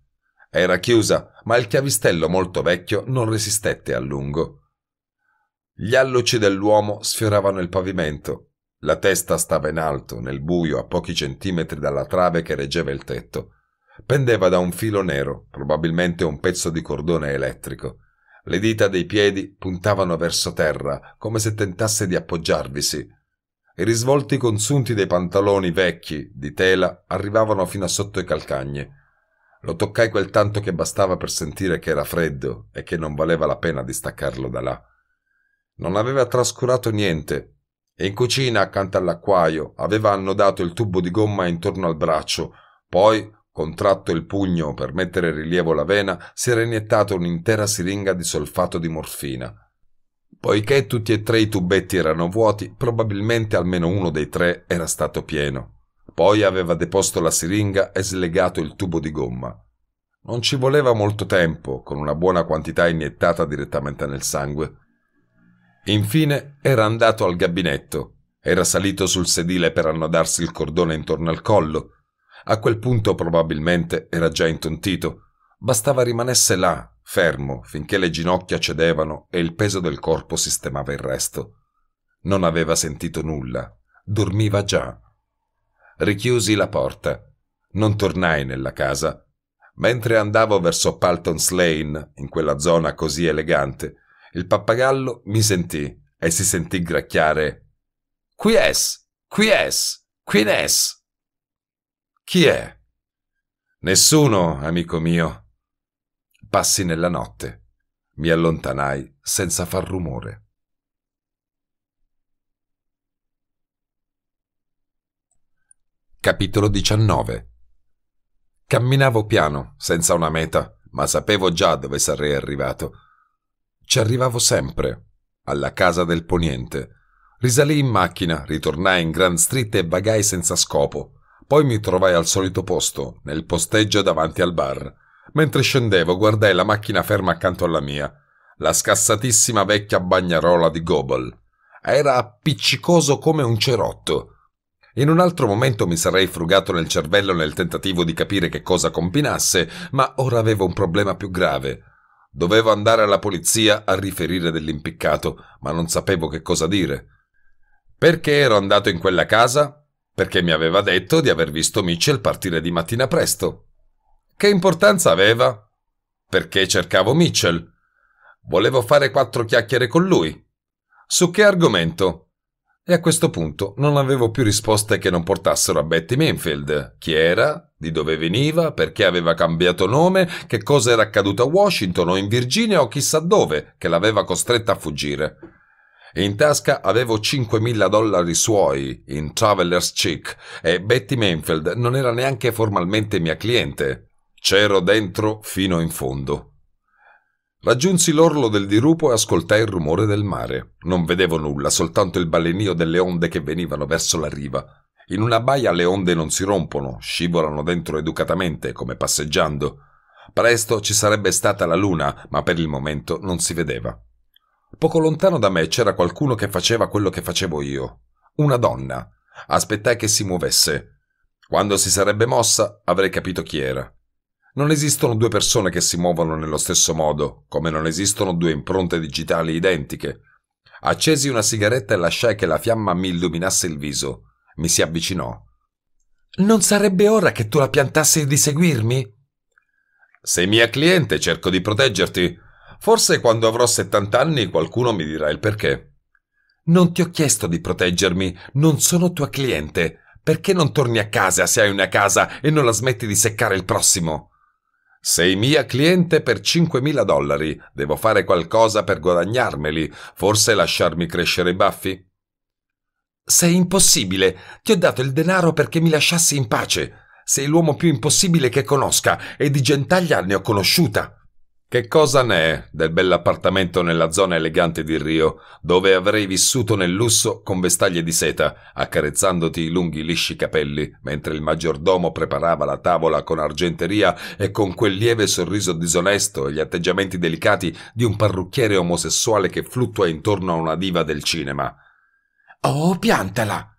Era chiusa, ma il chiavistello molto vecchio non resistette a lungo. Gli alluci dell'uomo sfioravano il pavimento. La testa stava in alto, nel buio, a pochi centimetri dalla trave che reggeva il tetto. Pendeva da un filo nero, probabilmente un pezzo di cordone elettrico. Le dita dei piedi puntavano verso terra, come se tentasse di appoggiarvisi, i risvolti consunti dei pantaloni vecchi, di tela, arrivavano fino a sotto i calcagni. Lo toccai quel tanto che bastava per sentire che era freddo e che non valeva la pena di staccarlo da là. Non aveva trascurato niente, e in cucina, accanto all'acquaio, aveva annodato il tubo di gomma intorno al braccio, poi, contratto il pugno per mettere in rilievo la vena, si era iniettato un'intera siringa di solfato di morfina. Poiché tutti e tre i tubetti erano vuoti, probabilmente almeno uno dei tre era stato pieno. Poi aveva deposto la siringa e slegato il tubo di gomma. Non ci voleva molto tempo, con una buona quantità iniettata direttamente nel sangue. Infine era andato al gabinetto, era salito sul sedile per annodarsi il cordone intorno al collo. A quel punto probabilmente era già intontito. Bastava rimanesse là, fermo finché le ginocchia cedevano e il peso del corpo sistemava il resto. Non aveva sentito nulla, dormiva già. Richiusi la porta. Non tornai nella casa. Mentre andavo verso Palton's Lane, in quella zona così elegante, il pappagallo mi sentì e si sentì gracchiare Qui es, qui es, qui es. Chi è? Nessuno, amico mio passi nella notte. Mi allontanai senza far rumore. Capitolo 19 Camminavo piano, senza una meta, ma sapevo già dove sarei arrivato. Ci arrivavo sempre, alla casa del Poniente. Risalì in macchina, ritornai in Grand Street e vagai senza scopo. Poi mi trovai al solito posto, nel posteggio davanti al bar. Mentre scendevo guardai la macchina ferma accanto alla mia, la scassatissima vecchia bagnarola di Gobel. Era appiccicoso come un cerotto. In un altro momento mi sarei frugato nel cervello nel tentativo di capire che cosa combinasse, ma ora avevo un problema più grave. Dovevo andare alla polizia a riferire dell'impiccato, ma non sapevo che cosa dire. Perché ero andato in quella casa? Perché mi aveva detto di aver visto Mitchell partire di mattina presto. Che importanza aveva? Perché cercavo Mitchell. Volevo fare quattro chiacchiere con lui. Su che argomento? E a questo punto non avevo più risposte che non portassero a Betty Mainfield. Chi era? Di dove veniva? Perché aveva cambiato nome? Che cosa era accaduto a Washington o in Virginia o chissà dove che l'aveva costretta a fuggire? In tasca avevo 5.000 dollari suoi in Traveler's Cheek, e Betty Mainfield non era neanche formalmente mia cliente. C'ero dentro fino in fondo. Raggiunsi l'orlo del dirupo e ascoltai il rumore del mare. Non vedevo nulla, soltanto il balenio delle onde che venivano verso la riva. In una baia le onde non si rompono, scivolano dentro educatamente, come passeggiando. Presto ci sarebbe stata la luna, ma per il momento non si vedeva. Poco lontano da me c'era qualcuno che faceva quello che facevo io. Una donna. Aspettai che si muovesse. Quando si sarebbe mossa avrei capito chi era. Non esistono due persone che si muovono nello stesso modo, come non esistono due impronte digitali identiche. Accesi una sigaretta e lasciai che la fiamma mi illuminasse il viso. Mi si avvicinò. Non sarebbe ora che tu la piantassi di seguirmi? Sei mia cliente, cerco di proteggerti. Forse quando avrò 70 anni qualcuno mi dirà il perché. Non ti ho chiesto di proteggermi, non sono tua cliente. Perché non torni a casa se hai una casa e non la smetti di seccare il prossimo? Sei mia cliente per 5.000 dollari, devo fare qualcosa per guadagnarmeli, forse lasciarmi crescere i baffi? Sei impossibile, ti ho dato il denaro perché mi lasciassi in pace. Sei l'uomo più impossibile che conosca e di gentaglia ne ho conosciuta. Che cosa ne è del bell'appartamento nella zona elegante di Rio, dove avrei vissuto nel lusso con vestaglie di seta, accarezzandoti i lunghi lisci capelli, mentre il maggiordomo preparava la tavola con argenteria e con quel lieve sorriso disonesto e gli atteggiamenti delicati di un parrucchiere omosessuale che fluttua intorno a una diva del cinema. Oh, piantala!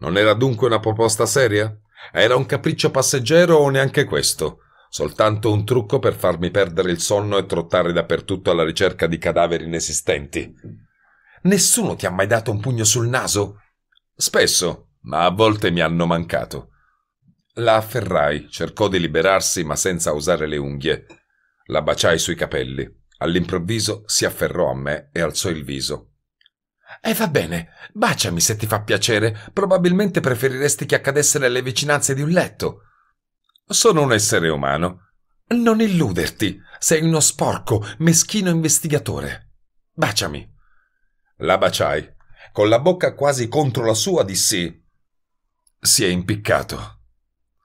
Non era dunque una proposta seria? Era un capriccio passeggero o neanche questo? Soltanto un trucco per farmi perdere il sonno e trottare dappertutto alla ricerca di cadaveri inesistenti. Nessuno ti ha mai dato un pugno sul naso? Spesso, ma a volte mi hanno mancato. La afferrai, cercò di liberarsi ma senza usare le unghie. La baciai sui capelli. All'improvviso si afferrò a me e alzò il viso. E eh, va bene, baciami se ti fa piacere. Probabilmente preferiresti che accadesse nelle vicinanze di un letto. Sono un essere umano. Non illuderti. Sei uno sporco, meschino investigatore. Baciami. La baciai. Con la bocca quasi contro la sua dissi. Si è impiccato.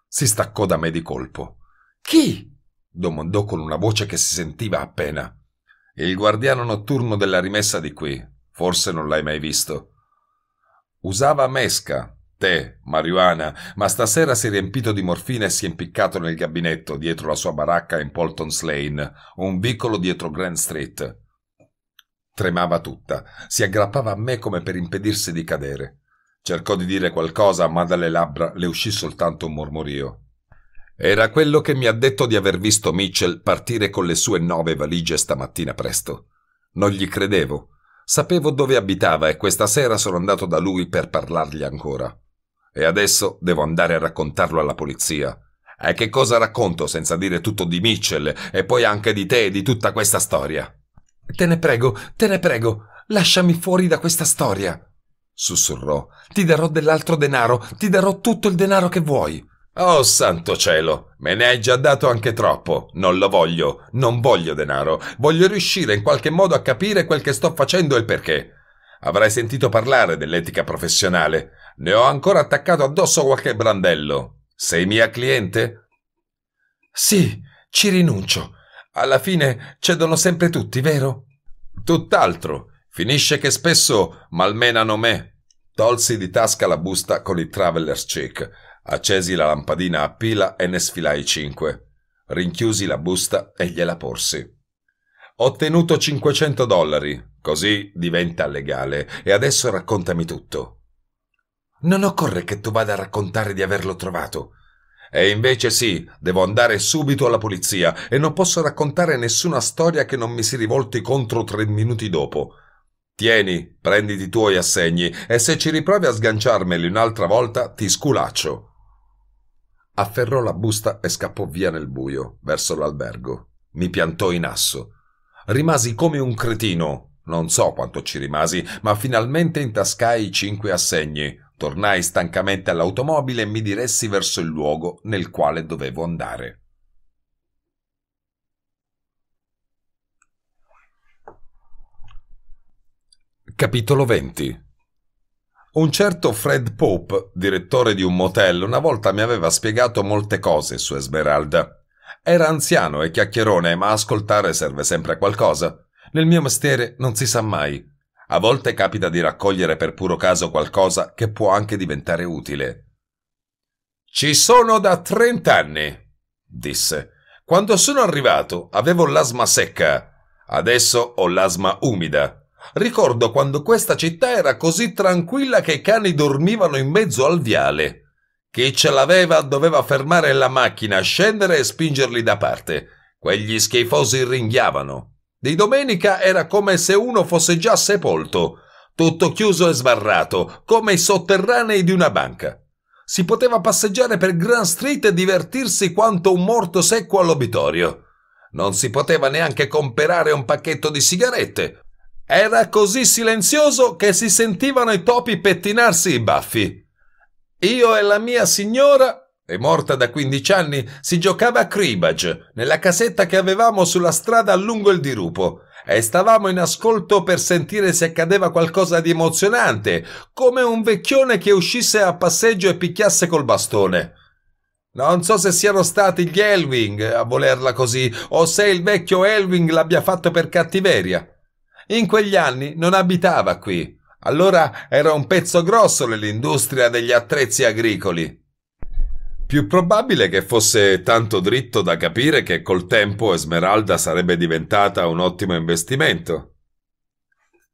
Si staccò da me di colpo. Chi? domandò con una voce che si sentiva appena. Il guardiano notturno della rimessa di qui. Forse non l'hai mai visto. Usava mesca, tè, marijuana, ma stasera si è riempito di morfina e si è impiccato nel gabinetto dietro la sua baracca in Polton's Lane, un vicolo dietro Grand Street. Tremava tutta, si aggrappava a me come per impedirsi di cadere. Cercò di dire qualcosa, ma dalle labbra le uscì soltanto un mormorio. Era quello che mi ha detto di aver visto Mitchell partire con le sue nove valigie stamattina presto. Non gli credevo. Sapevo dove abitava e questa sera sono andato da lui per parlargli ancora. E adesso devo andare a raccontarlo alla polizia. E che cosa racconto senza dire tutto di Mitchell e poi anche di te e di tutta questa storia? Te ne prego, te ne prego, lasciami fuori da questa storia. Sussurrò. Ti darò dell'altro denaro, ti darò tutto il denaro che vuoi. Oh santo cielo, me ne hai già dato anche troppo. Non lo voglio, non voglio denaro. Voglio riuscire in qualche modo a capire quel che sto facendo e il perché. Avrai sentito parlare dell'etica professionale. Ne ho ancora attaccato addosso qualche brandello. Sei mia cliente? Sì, ci rinuncio. Alla fine cedono sempre tutti, vero? Tutt'altro. Finisce che spesso malmenano me. Tolsi di tasca la busta con il traveler's check, accesi la lampadina a pila e ne sfilai cinque. Rinchiusi la busta e gliela porsi. Ho ottenuto 500 dollari, così diventa legale, e adesso raccontami tutto. Non occorre che tu vada a raccontare di averlo trovato. E invece sì, devo andare subito alla polizia e non posso raccontare nessuna storia che non mi si rivolti contro tre minuti dopo. Tieni, prenditi i tuoi assegni e se ci riprovi a sganciarmeli un'altra volta ti sculaccio. Afferrò la busta e scappò via nel buio, verso l'albergo. Mi piantò in asso. Rimasi come un cretino. Non so quanto ci rimasi, ma finalmente intascai i cinque assegni. Tornai stancamente all'automobile e mi diressi verso il luogo nel quale dovevo andare. Capitolo 20 un certo Fred Pope, direttore di un motel, una volta mi aveva spiegato molte cose su Esmeralda. Era anziano e chiacchierone, ma ascoltare serve sempre a qualcosa. Nel mio mestiere non si sa mai. A volte capita di raccogliere per puro caso qualcosa che può anche diventare utile. Ci sono da trent'anni, disse. Quando sono arrivato avevo l'asma secca. Adesso ho l'asma umida. Ricordo quando questa città era così tranquilla che i cani dormivano in mezzo al viale. Chi ce l'aveva doveva fermare la macchina, scendere e spingerli da parte. Quegli schifosi ringhiavano. Di domenica era come se uno fosse già sepolto, tutto chiuso e sbarrato, come i sotterranei di una banca. Si poteva passeggiare per Grand Street e divertirsi quanto un morto secco all'obitorio. Non si poteva neanche comperare un pacchetto di sigarette, era così silenzioso che si sentivano i topi pettinarsi i baffi. Io e la mia signora è morta da 15 anni, si giocava a cribbage nella casetta che avevamo sulla strada lungo il dirupo e stavamo in ascolto per sentire se accadeva qualcosa di emozionante, come un vecchione che uscisse a passeggio e picchiasse col bastone. Non so se siano stati gli Elwing a volerla così o se il vecchio Elwing l'abbia fatto per cattiveria. In quegli anni non abitava qui. Allora era un pezzo grosso nell'industria degli attrezzi agricoli. Più probabile che fosse tanto dritto da capire che col tempo Esmeralda sarebbe diventata un ottimo investimento.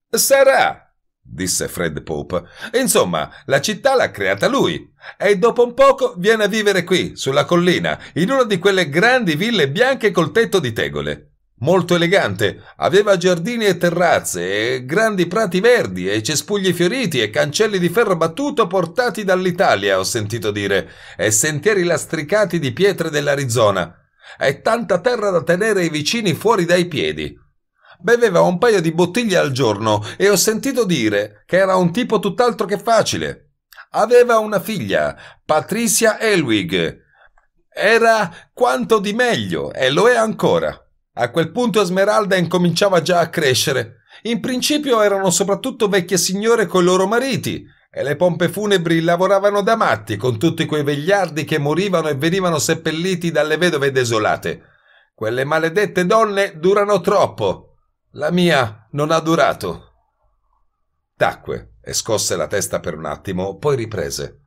Sarà, disse Fred Pope. Insomma, la città l'ha creata lui e dopo un poco viene a vivere qui, sulla collina, in una di quelle grandi ville bianche col tetto di tegole. Molto elegante, aveva giardini e terrazze, e grandi prati verdi, e cespugli fioriti, e cancelli di ferro battuto portati dall'Italia, ho sentito dire, e sentieri lastricati di pietre dell'Arizona, e tanta terra da tenere i vicini fuori dai piedi. Beveva un paio di bottiglie al giorno e ho sentito dire che era un tipo tutt'altro che facile. Aveva una figlia, Patricia Elwig. Era quanto di meglio e lo è ancora. A quel punto Esmeralda incominciava già a crescere. In principio erano soprattutto vecchie signore coi loro mariti e le pompe funebri lavoravano da matti con tutti quei vegliardi che morivano e venivano seppelliti dalle vedove desolate. Quelle maledette donne durano troppo. La mia non ha durato. Tacque e scosse la testa per un attimo, poi riprese.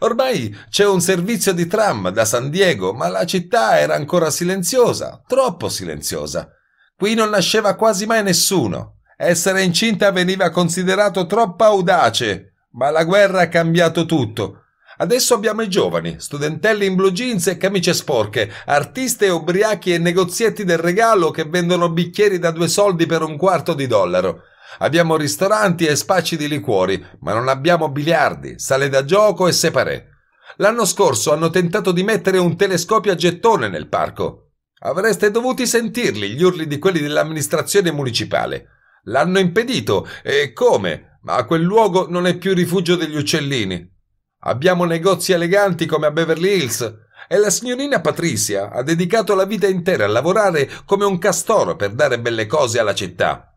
Ormai c'è un servizio di tram da San Diego, ma la città era ancora silenziosa, troppo silenziosa. Qui non nasceva quasi mai nessuno. Essere incinta veniva considerato troppo audace, ma la guerra ha cambiato tutto. Adesso abbiamo i giovani, studentelli in blue jeans e camicie sporche, artiste ubriachi e negozietti del regalo che vendono bicchieri da due soldi per un quarto di dollaro. Abbiamo ristoranti e spacci di liquori, ma non abbiamo biliardi, sale da gioco e separé. L'anno scorso hanno tentato di mettere un telescopio a gettone nel parco. Avreste dovuti sentirli gli urli di quelli dell'amministrazione municipale. L'hanno impedito, e come? Ma quel luogo non è più rifugio degli uccellini. Abbiamo negozi eleganti come a Beverly Hills, e la signorina Patricia ha dedicato la vita intera a lavorare come un castoro per dare belle cose alla città.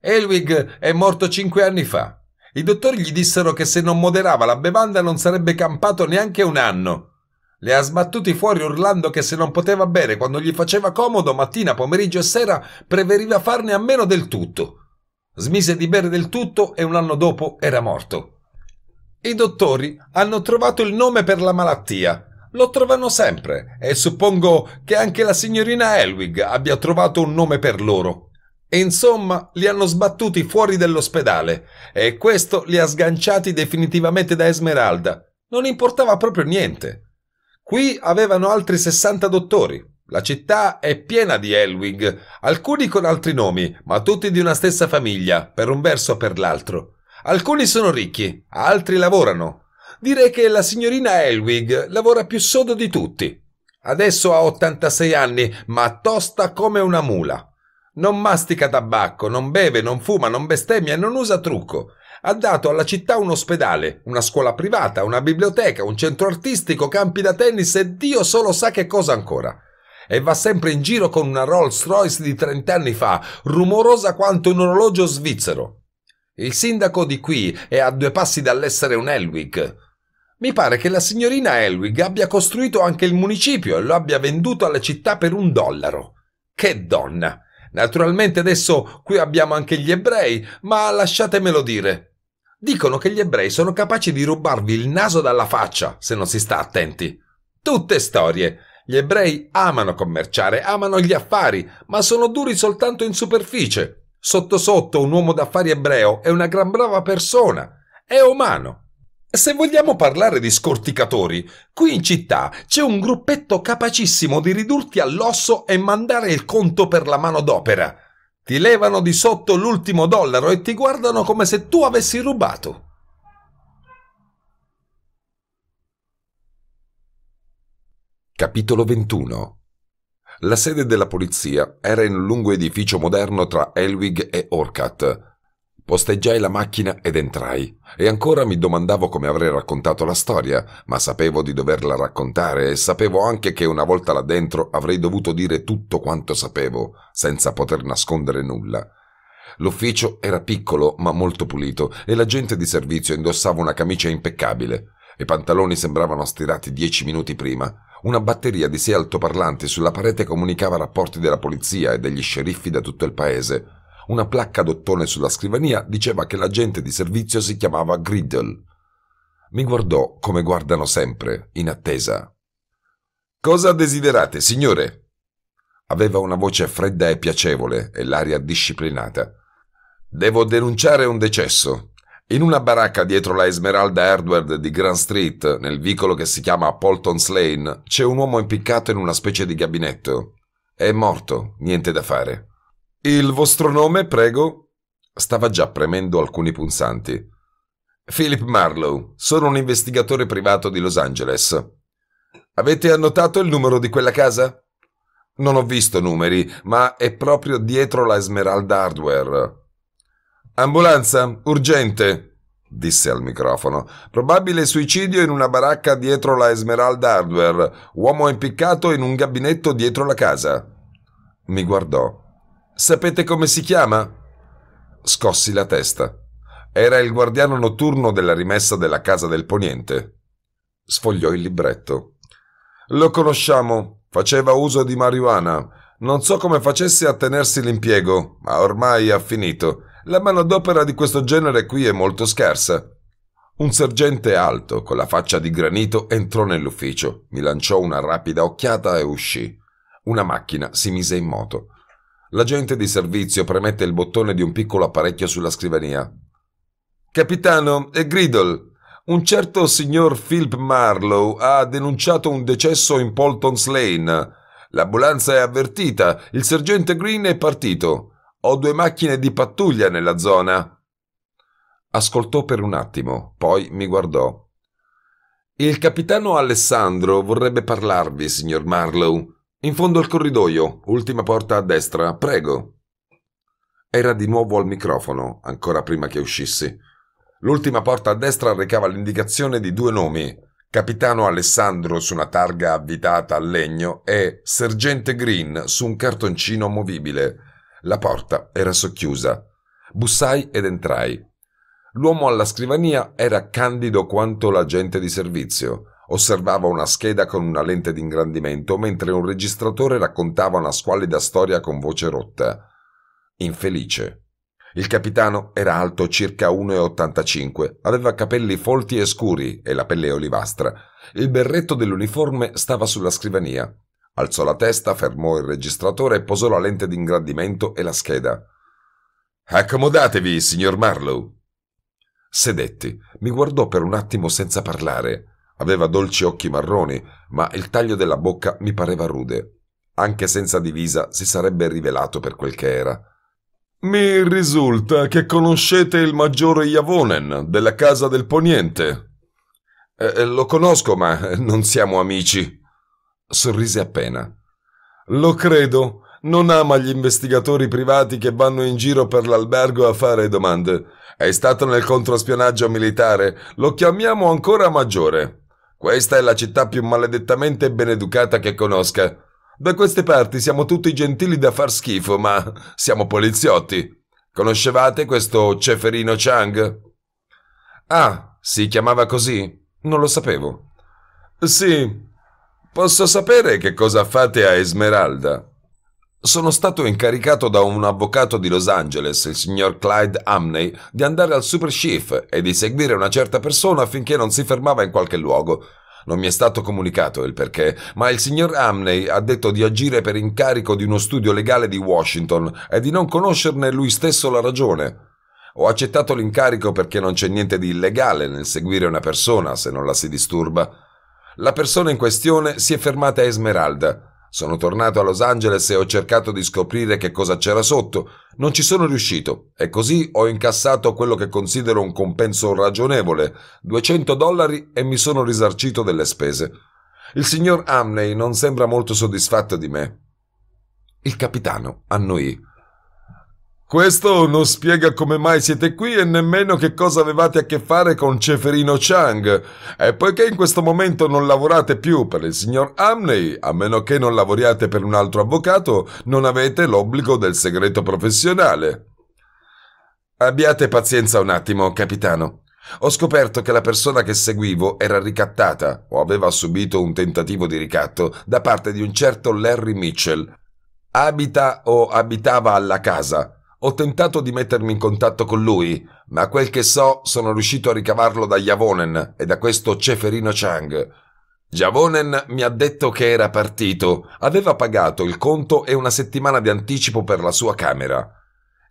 Elwig è morto cinque anni fa. I dottori gli dissero che se non moderava la bevanda non sarebbe campato neanche un anno. Le ha sbattuti fuori urlando che se non poteva bere quando gli faceva comodo, mattina, pomeriggio e sera, preferiva farne a meno del tutto. Smise di bere del tutto e un anno dopo era morto. I dottori hanno trovato il nome per la malattia. Lo trovano sempre e suppongo che anche la signorina Elwig abbia trovato un nome per loro insomma, li hanno sbattuti fuori dell'ospedale e questo li ha sganciati definitivamente da Esmeralda. Non importava proprio niente. Qui avevano altri 60 dottori. La città è piena di Elwig, alcuni con altri nomi, ma tutti di una stessa famiglia, per un verso o per l'altro. Alcuni sono ricchi, altri lavorano. Direi che la signorina Elwig lavora più sodo di tutti. Adesso ha 86 anni, ma tosta come una mula. Non mastica tabacco, non beve, non fuma, non bestemmia e non usa trucco. Ha dato alla città un ospedale, una scuola privata, una biblioteca, un centro artistico, campi da tennis e Dio solo sa che cosa ancora e va sempre in giro con una Rolls Royce di 30 anni fa, rumorosa quanto un orologio svizzero. Il sindaco di qui è a due passi dall'essere un Elwig. Mi pare che la signorina Elwig abbia costruito anche il municipio e lo abbia venduto alla città per un dollaro. Che donna! Naturalmente adesso qui abbiamo anche gli ebrei, ma lasciatemelo dire. Dicono che gli ebrei sono capaci di rubarvi il naso dalla faccia se non si sta attenti. Tutte storie. Gli ebrei amano commerciare, amano gli affari, ma sono duri soltanto in superficie. Sotto sotto un uomo d'affari ebreo è una gran brava persona, è umano. Se vogliamo parlare di scorticatori, qui in città c'è un gruppetto capacissimo di ridurti all'osso e mandare il conto per la mano d'opera. Ti levano di sotto l'ultimo dollaro e ti guardano come se tu avessi rubato. Capitolo 21 La sede della polizia era in un lungo edificio moderno tra Elwig e Orcat Posteggiai la macchina ed entrai, e ancora mi domandavo come avrei raccontato la storia, ma sapevo di doverla raccontare e sapevo anche che una volta là dentro avrei dovuto dire tutto quanto sapevo, senza poter nascondere nulla. L'ufficio era piccolo ma molto pulito e la gente di servizio indossava una camicia impeccabile. I pantaloni sembravano stirati dieci minuti prima. Una batteria di sei altoparlanti sulla parete comunicava rapporti della polizia e degli sceriffi da tutto il paese. Una placca d'ottone sulla scrivania diceva che l'agente di servizio si chiamava Griddle. Mi guardò come guardano sempre, in attesa. Cosa desiderate, signore? Aveva una voce fredda e piacevole e l'aria disciplinata. Devo denunciare un decesso. In una baracca dietro la Esmeralda Erdward di Grand Street, nel vicolo che si chiama Polton's Lane, c'è un uomo impiccato in una specie di gabinetto. È morto, niente da fare. Il vostro nome, prego? Stava già premendo alcuni pulsanti. Philip Marlowe, sono un investigatore privato di Los Angeles. Avete annotato il numero di quella casa? Non ho visto numeri, ma è proprio dietro la Esmeralda Hardware. Ambulanza, urgente, disse al microfono. Probabile suicidio in una baracca dietro la Esmeralda Hardware. Uomo impiccato in un gabinetto dietro la casa. Mi guardò. Sapete come si chiama? Scossi la testa. Era il guardiano notturno della rimessa della casa del Poniente. Sfogliò il libretto. Lo conosciamo. Faceva uso di marijuana. Non so come facesse a tenersi l'impiego, ma ormai ha finito. La manodopera di questo genere qui è molto scarsa. Un sergente alto, con la faccia di granito, entrò nell'ufficio, mi lanciò una rapida occhiata e uscì. Una macchina si mise in moto. L'agente di servizio premette il bottone di un piccolo apparecchio sulla scrivania. Capitano, è Griddle. Un certo signor Philip Marlowe ha denunciato un decesso in Polton's Lane. L'ambulanza è avvertita, il sergente Green è partito. Ho due macchine di pattuglia nella zona. Ascoltò per un attimo, poi mi guardò. Il capitano Alessandro vorrebbe parlarvi, signor Marlowe. In fondo al corridoio, ultima porta a destra, prego. Era di nuovo al microfono, ancora prima che uscissi. L'ultima porta a destra recava l'indicazione di due nomi, capitano Alessandro su una targa avvitata a legno e sergente Green su un cartoncino movibile. La porta era socchiusa. Bussai ed entrai. L'uomo alla scrivania era candido quanto l'agente di servizio osservava una scheda con una lente d'ingrandimento mentre un registratore raccontava una squallida storia con voce rotta. Infelice. Il capitano era alto circa 1,85, aveva capelli folti e scuri e la pelle olivastra. Il berretto dell'uniforme stava sulla scrivania. Alzò la testa, fermò il registratore e posò la lente d'ingrandimento e la scheda. Accomodatevi, signor Marlowe. Sedetti, mi guardò per un attimo senza parlare. Aveva dolci occhi marroni, ma il taglio della bocca mi pareva rude. Anche senza divisa si sarebbe rivelato per quel che era. Mi risulta che conoscete il maggiore Javonen della casa del Poniente. Eh, eh lo conosco, ma eh, non siamo amici. Sorrise appena. Lo credo. Non ama gli investigatori privati che vanno in giro per l'albergo a fare domande. È stato nel controspionaggio militare. Lo chiamiamo ancora maggiore. Questa è la città più maledettamente beneducata che conosca. Da queste parti siamo tutti gentili da far schifo, ma siamo poliziotti. Conoscevate questo Ceferino Chang? Ah, si chiamava così? Non lo sapevo. Sì. Posso sapere che cosa fate a Esmeralda? Sono stato incaricato da un avvocato di Los Angeles, il signor Clyde Amney, di andare al Super Chief e di seguire una certa persona finché non si fermava in qualche luogo. Non mi è stato comunicato il perché, ma il signor Amney ha detto di agire per incarico di uno studio legale di Washington e di non conoscerne lui stesso la ragione. Ho accettato l'incarico perché non c'è niente di illegale nel seguire una persona se non la si disturba. La persona in questione si è fermata a Esmeralda. Sono tornato a Los Angeles e ho cercato di scoprire che cosa c'era sotto. Non ci sono riuscito e così ho incassato quello che considero un compenso ragionevole, 200 dollari e mi sono risarcito delle spese. Il signor Amney non sembra molto soddisfatto di me. Il capitano annuì. Questo non spiega come mai siete qui e nemmeno che cosa avevate a che fare con Ceferino Chang. E poiché in questo momento non lavorate più per il signor Amney, a meno che non lavoriate per un altro avvocato, non avete l'obbligo del segreto professionale. Abbiate pazienza un attimo, capitano. Ho scoperto che la persona che seguivo era ricattata o aveva subito un tentativo di ricatto da parte di un certo Larry Mitchell. Abita o abitava alla casa ho tentato di mettermi in contatto con lui, ma a quel che so sono riuscito a ricavarlo da Javonen e da questo Ceferino Chang. Javonen mi ha detto che era partito, aveva pagato il conto e una settimana di anticipo per la sua camera.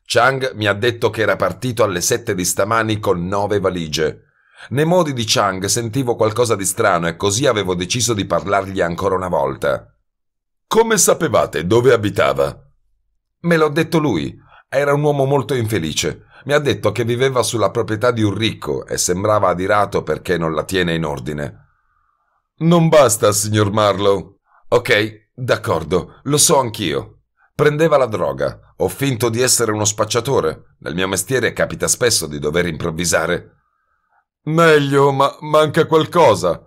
Chang mi ha detto che era partito alle sette di stamani con nove valigie. Nei modi di Chang sentivo qualcosa di strano e così avevo deciso di parlargli ancora una volta. Come sapevate dove abitava? Me l'ho detto lui. Era un uomo molto infelice. Mi ha detto che viveva sulla proprietà di un ricco e sembrava adirato perché non la tiene in ordine. Non basta, signor Marlowe. Ok, d'accordo, lo so anch'io. Prendeva la droga. Ho finto di essere uno spacciatore. Nel mio mestiere capita spesso di dover improvvisare. Meglio, ma manca qualcosa.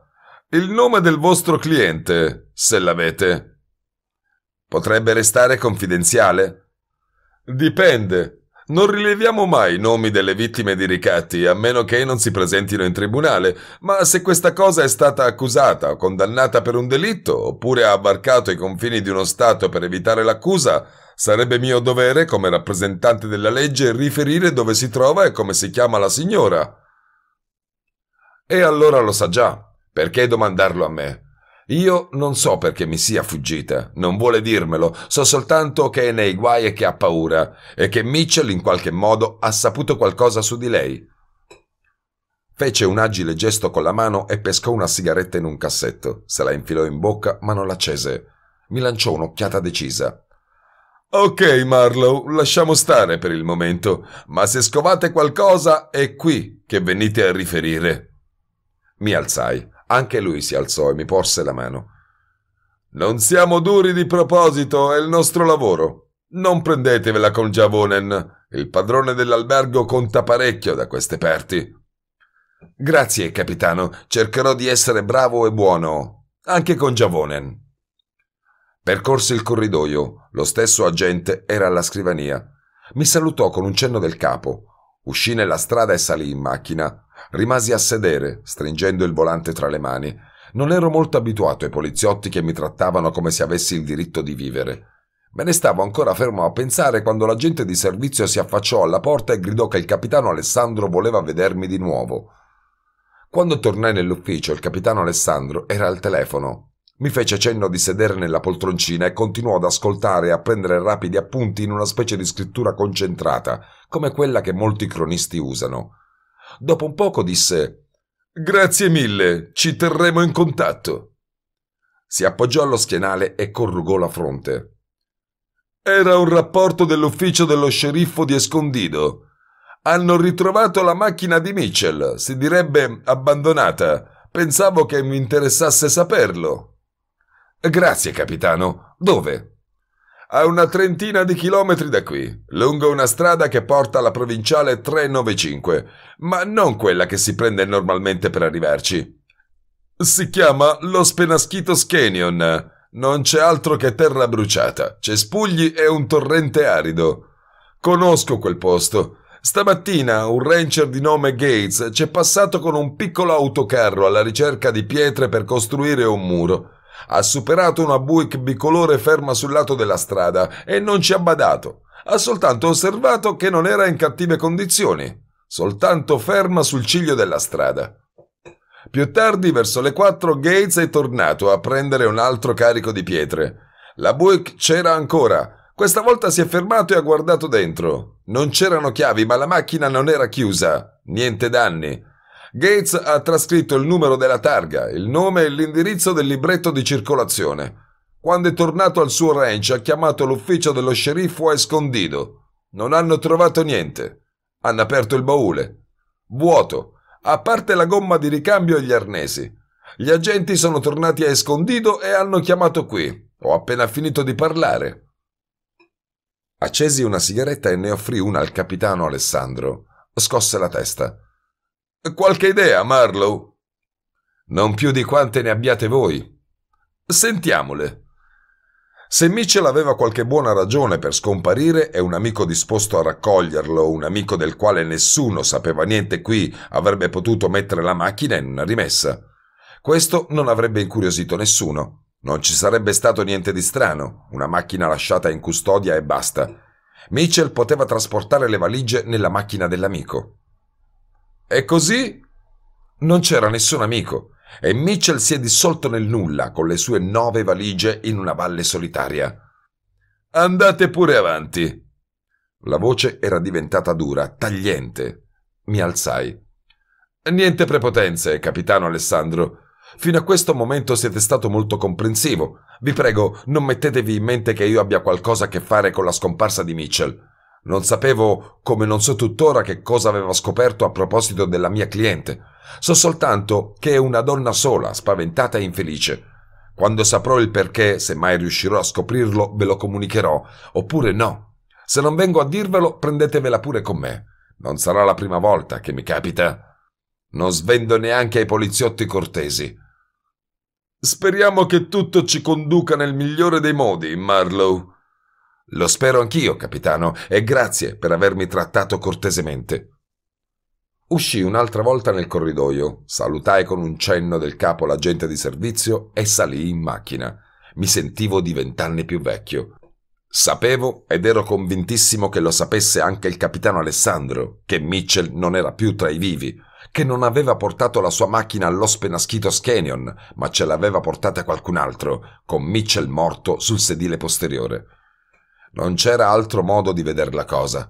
Il nome del vostro cliente, se l'avete. Potrebbe restare confidenziale? Dipende. Non rileviamo mai i nomi delle vittime di ricatti, a meno che non si presentino in tribunale, ma se questa cosa è stata accusata o condannata per un delitto, oppure ha varcato i confini di uno Stato per evitare l'accusa, sarebbe mio dovere, come rappresentante della legge, riferire dove si trova e come si chiama la signora. E allora lo sa già, perché domandarlo a me? Io non so perché mi sia fuggita, non vuole dirmelo, so soltanto che è nei guai e che ha paura, e che Mitchell in qualche modo ha saputo qualcosa su di lei. Fece un agile gesto con la mano e pescò una sigaretta in un cassetto, se la infilò in bocca ma non l'accese. Mi lanciò un'occhiata decisa. Ok, Marlow, lasciamo stare per il momento, ma se scovate qualcosa è qui che venite a riferire. Mi alzai. Anche lui si alzò e mi porse la mano. Non siamo duri di proposito, è il nostro lavoro. Non prendetevela con Giavonen. Il padrone dell'albergo conta parecchio da queste parti. Grazie, capitano. Cercherò di essere bravo e buono. Anche con Giavonen. Percorsi il corridoio. Lo stesso agente era alla scrivania. Mi salutò con un cenno del capo. Uscì nella strada e salì in macchina. Rimasi a sedere, stringendo il volante tra le mani. Non ero molto abituato ai poliziotti che mi trattavano come se avessi il diritto di vivere. Me ne stavo ancora fermo a pensare quando l'agente di servizio si affacciò alla porta e gridò che il capitano Alessandro voleva vedermi di nuovo. Quando tornai nell'ufficio, il capitano Alessandro era al telefono. Mi fece cenno di sedere nella poltroncina e continuò ad ascoltare e a prendere rapidi appunti in una specie di scrittura concentrata, come quella che molti cronisti usano. Dopo un poco disse Grazie mille, ci terremo in contatto. Si appoggiò allo schienale e corrugò la fronte. Era un rapporto dell'ufficio dello sceriffo di Escondido. Hanno ritrovato la macchina di Mitchell, si direbbe abbandonata. Pensavo che mi interessasse saperlo. Grazie, capitano. Dove? a una trentina di chilometri da qui, lungo una strada che porta alla provinciale 395, ma non quella che si prende normalmente per arrivarci. Si chiama lo Spenaschitos Canyon. Non c'è altro che terra bruciata, cespugli e un torrente arido. Conosco quel posto. Stamattina un rancher di nome Gates ci è passato con un piccolo autocarro alla ricerca di pietre per costruire un muro. Ha superato una Buick bicolore ferma sul lato della strada e non ci ha badato. Ha soltanto osservato che non era in cattive condizioni, soltanto ferma sul ciglio della strada. Più tardi, verso le 4, Gates è tornato a prendere un altro carico di pietre. La Buick c'era ancora. Questa volta si è fermato e ha guardato dentro. Non c'erano chiavi, ma la macchina non era chiusa. Niente danni. Gates ha trascritto il numero della targa, il nome e l'indirizzo del libretto di circolazione. Quando è tornato al suo ranch ha chiamato l'ufficio dello sceriffo a Escondido. Non hanno trovato niente. Hanno aperto il baule. Vuoto, a parte la gomma di ricambio e gli arnesi. Gli agenti sono tornati a Escondido e hanno chiamato qui. Ho appena finito di parlare. Accesi una sigaretta e ne offrì una al capitano Alessandro. Scosse la testa. Qualche idea, Marlow? Non più di quante ne abbiate voi. Sentiamole. Se Mitchell aveva qualche buona ragione per scomparire e un amico disposto a raccoglierlo, un amico del quale nessuno sapeva niente qui, avrebbe potuto mettere la macchina in una rimessa. Questo non avrebbe incuriosito nessuno. Non ci sarebbe stato niente di strano, una macchina lasciata in custodia e basta. Mitchell poteva trasportare le valigie nella macchina dell'amico. E così non c'era nessun amico e Mitchell si è dissolto nel nulla con le sue nove valigie in una valle solitaria. Andate pure avanti. La voce era diventata dura, tagliente. Mi alzai. Niente prepotenze, capitano Alessandro. Fino a questo momento siete stato molto comprensivo. Vi prego, non mettetevi in mente che io abbia qualcosa a che fare con la scomparsa di Mitchell. Non sapevo, come non so tuttora, che cosa aveva scoperto a proposito della mia cliente. So soltanto che è una donna sola, spaventata e infelice. Quando saprò il perché, se mai riuscirò a scoprirlo, ve lo comunicherò, oppure no. Se non vengo a dirvelo, prendetevela pure con me. Non sarà la prima volta che mi capita. Non svendo neanche ai poliziotti cortesi. Speriamo che tutto ci conduca nel migliore dei modi, Marlowe. Lo spero anch'io, capitano, e grazie per avermi trattato cortesemente. Uscì un'altra volta nel corridoio, salutai con un cenno del capo l'agente di servizio e salì in macchina. Mi sentivo di vent'anni più vecchio. Sapevo ed ero convintissimo che lo sapesse anche il capitano Alessandro, che Mitchell non era più tra i vivi, che non aveva portato la sua macchina all'Ospenaschitos Canyon, ma ce l'aveva portata qualcun altro, con Mitchell morto sul sedile posteriore. Non c'era altro modo di vedere la cosa.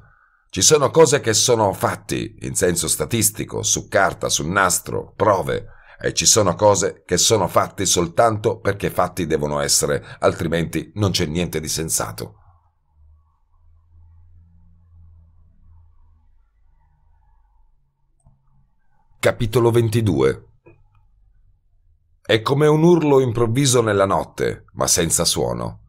Ci sono cose che sono fatti, in senso statistico, su carta, sul nastro, prove, e ci sono cose che sono fatti soltanto perché fatti devono essere, altrimenti non c'è niente di sensato. Capitolo 22 È come un urlo improvviso nella notte, ma senza suono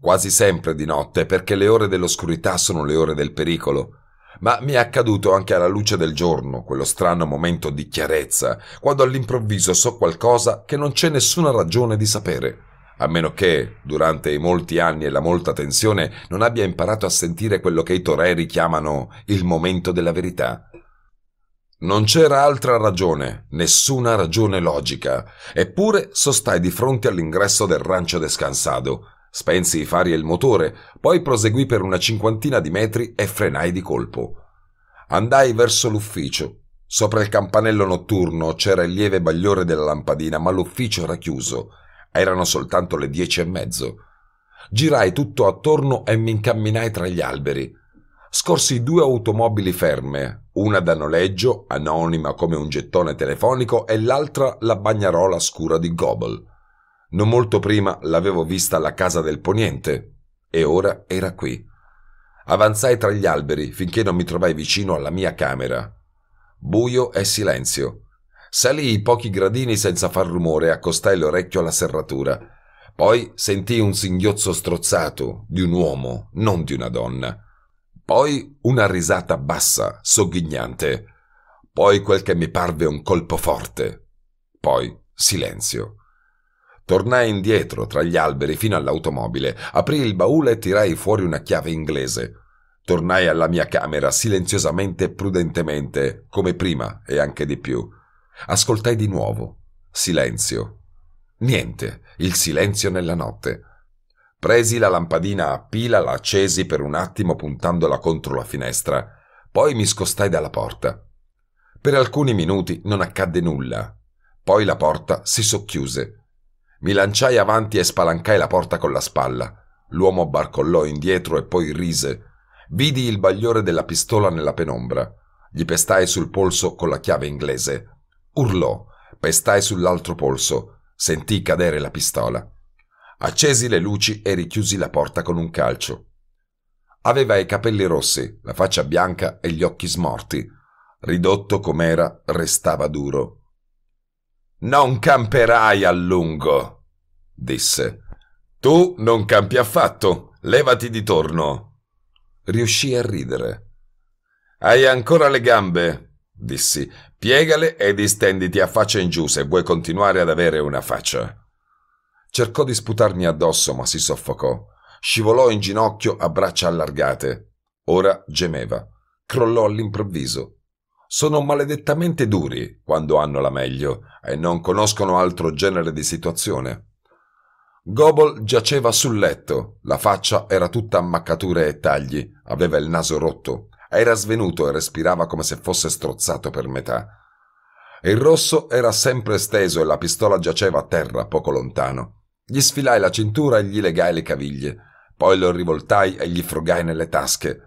quasi sempre di notte perché le ore dell'oscurità sono le ore del pericolo. Ma mi è accaduto anche alla luce del giorno, quello strano momento di chiarezza, quando all'improvviso so qualcosa che non c'è nessuna ragione di sapere a meno che, durante i molti anni e la molta tensione, non abbia imparato a sentire quello che i toreri chiamano il momento della verità. Non c'era altra ragione, nessuna ragione logica, eppure sostai di fronte all'ingresso del rancio descansado. Spensi i fari e il motore, poi proseguì per una cinquantina di metri e frenai di colpo. Andai verso l'ufficio. Sopra il campanello notturno c'era il lieve bagliore della lampadina, ma l'ufficio era chiuso. Erano soltanto le dieci e mezzo. Girai tutto attorno e mi incamminai tra gli alberi. Scorsi due automobili ferme, una da noleggio, anonima come un gettone telefonico, e l'altra la bagnarola scura di Gobel. Non molto prima l'avevo vista alla casa del Poniente, e ora era qui. Avanzai tra gli alberi finché non mi trovai vicino alla mia camera. Buio e silenzio. Salii i pochi gradini senza far rumore e accostai l'orecchio alla serratura. Poi sentii un singhiozzo strozzato di un uomo, non di una donna. Poi una risata bassa, sogghignante. Poi quel che mi parve un colpo forte. Poi silenzio. Tornai indietro tra gli alberi fino all'automobile, aprii il baule e tirai fuori una chiave inglese. Tornai alla mia camera silenziosamente e prudentemente, come prima e anche di più. Ascoltai di nuovo. Silenzio. Niente, il silenzio nella notte. Presi la lampadina a pila, la accesi per un attimo puntandola contro la finestra, poi mi scostai dalla porta. Per alcuni minuti non accadde nulla. Poi la porta si socchiuse mi lanciai avanti e spalancai la porta con la spalla. L'uomo barcollò indietro e poi rise. Vidi il bagliore della pistola nella penombra. Gli pestai sul polso con la chiave inglese. Urlò. Pestai sull'altro polso. Sentì cadere la pistola. Accesi le luci e richiusi la porta con un calcio. Aveva i capelli rossi, la faccia bianca e gli occhi smorti. Ridotto com'era, restava duro non camperai a lungo, disse. Tu non campi affatto, levati di torno. Riuscì a ridere. Hai ancora le gambe, dissi. Piegale e distenditi a faccia in giù se vuoi continuare ad avere una faccia. Cercò di sputarmi addosso, ma si soffocò. Scivolò in ginocchio a braccia allargate. Ora gemeva. Crollò all'improvviso sono maledettamente duri quando hanno la meglio e non conoscono altro genere di situazione. Gobol giaceva sul letto, la faccia era tutta ammaccature e tagli, aveva il naso rotto, era svenuto e respirava come se fosse strozzato per metà. Il rosso era sempre steso e la pistola giaceva a terra poco lontano. Gli sfilai la cintura e gli legai le caviglie, poi lo rivoltai e gli frugai nelle tasche,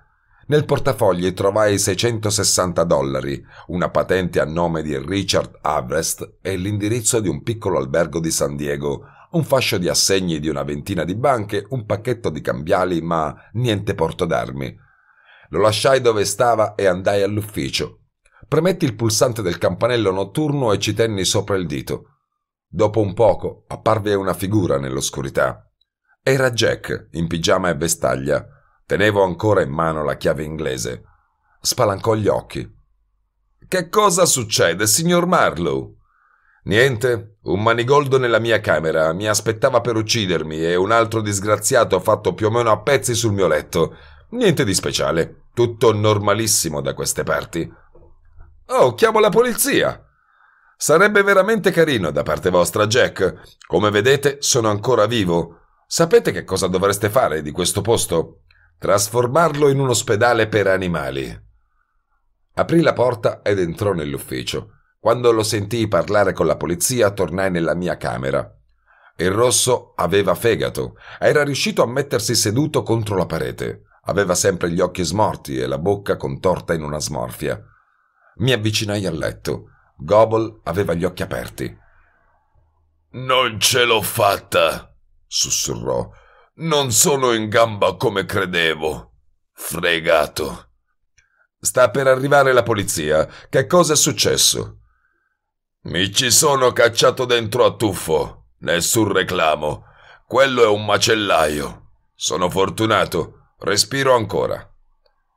nel portafogli trovai 660 dollari, una patente a nome di Richard Avrest e l'indirizzo di un piccolo albergo di San Diego, un fascio di assegni di una ventina di banche, un pacchetto di cambiali, ma niente porto d'armi. Lo lasciai dove stava e andai all'ufficio. Premetti il pulsante del campanello notturno e ci tenni sopra il dito. Dopo un poco apparve una figura nell'oscurità. Era Jack, in pigiama e vestaglia. Tenevo ancora in mano la chiave inglese. Spalancò gli occhi. Che cosa succede, signor Marlowe? Niente, un manigoldo nella mia camera mi aspettava per uccidermi e un altro disgraziato fatto più o meno a pezzi sul mio letto. Niente di speciale, tutto normalissimo da queste parti. Oh, chiamo la polizia! Sarebbe veramente carino da parte vostra, Jack. Come vedete, sono ancora vivo. Sapete che cosa dovreste fare di questo posto? Trasformarlo in un ospedale per animali. Aprì la porta ed entrò nell'ufficio. Quando lo sentii parlare con la polizia, tornai nella mia camera. Il rosso aveva fegato. Era riuscito a mettersi seduto contro la parete. Aveva sempre gli occhi smorti e la bocca contorta in una smorfia. Mi avvicinai al letto. Gobble aveva gli occhi aperti. Non ce l'ho fatta, sussurrò. Non sono in gamba come credevo. Fregato. Sta per arrivare la polizia. Che cosa è successo? Mi ci sono cacciato dentro a tuffo. Nessun reclamo. Quello è un macellaio. Sono fortunato. Respiro ancora.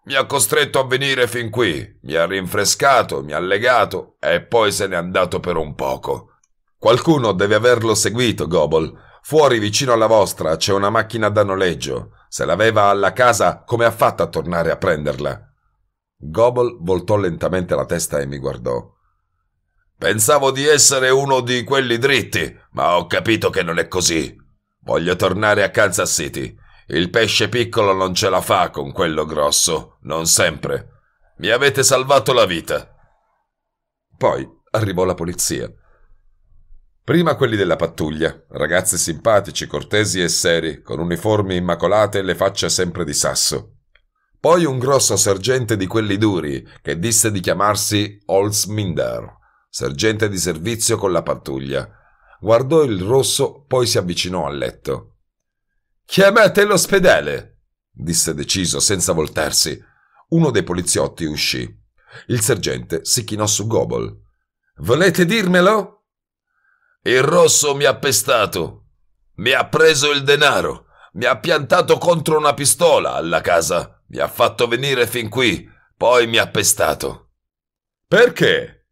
Mi ha costretto a venire fin qui, mi ha rinfrescato, mi ha legato e poi se n'è andato per un poco. Qualcuno deve averlo seguito, Gobol. Fuori vicino alla vostra c'è una macchina da noleggio. Se l'aveva alla casa, come ha fatto a tornare a prenderla? Gobble voltò lentamente la testa e mi guardò. Pensavo di essere uno di quelli dritti, ma ho capito che non è così. Voglio tornare a Kansas City. Il pesce piccolo non ce la fa con quello grosso, non sempre. Mi avete salvato la vita. Poi arrivò la polizia. Prima quelli della pattuglia, ragazzi simpatici, cortesi e seri, con uniformi immacolate e le facce sempre di sasso. Poi un grosso sergente di quelli duri, che disse di chiamarsi Holzminder, sergente di servizio con la pattuglia. Guardò il rosso, poi si avvicinò al letto. Chiamate l'ospedale, disse deciso, senza voltarsi. Uno dei poliziotti uscì. Il sergente si chinò su Gobol. Volete dirmelo? Il rosso mi ha pestato. Mi ha preso il denaro. Mi ha piantato contro una pistola alla casa. Mi ha fatto venire fin qui. Poi mi ha pestato. Perché?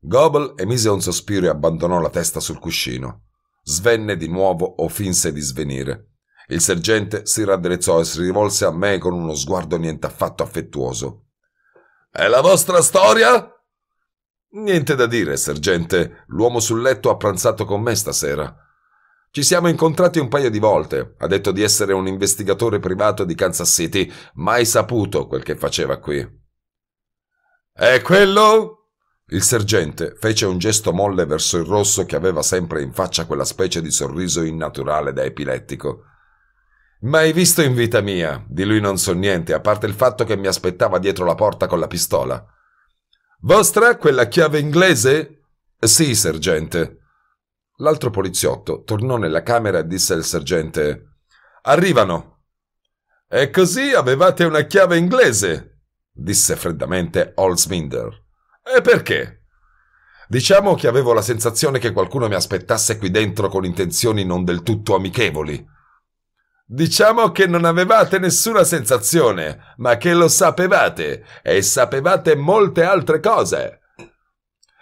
Gobble emise un sospiro e abbandonò la testa sul cuscino. Svenne di nuovo o finse di svenire. Il sergente si raddrizzò e si rivolse a me con uno sguardo nient'affatto affettuoso. È la vostra storia? Niente da dire, sergente. L'uomo sul letto ha pranzato con me stasera. Ci siamo incontrati un paio di volte. Ha detto di essere un investigatore privato di Kansas City. Mai saputo quel che faceva qui. È quello? Il sergente fece un gesto molle verso il rosso che aveva sempre in faccia quella specie di sorriso innaturale da epilettico. Mai visto in vita mia. Di lui non so niente, a parte il fatto che mi aspettava dietro la porta con la pistola. Vostra quella chiave inglese? Sì, sergente. L'altro poliziotto tornò nella camera e disse al sergente Arrivano. E così avevate una chiave inglese, disse freddamente Holzminder. E perché? Diciamo che avevo la sensazione che qualcuno mi aspettasse qui dentro con intenzioni non del tutto amichevoli. Diciamo che non avevate nessuna sensazione, ma che lo sapevate e sapevate molte altre cose.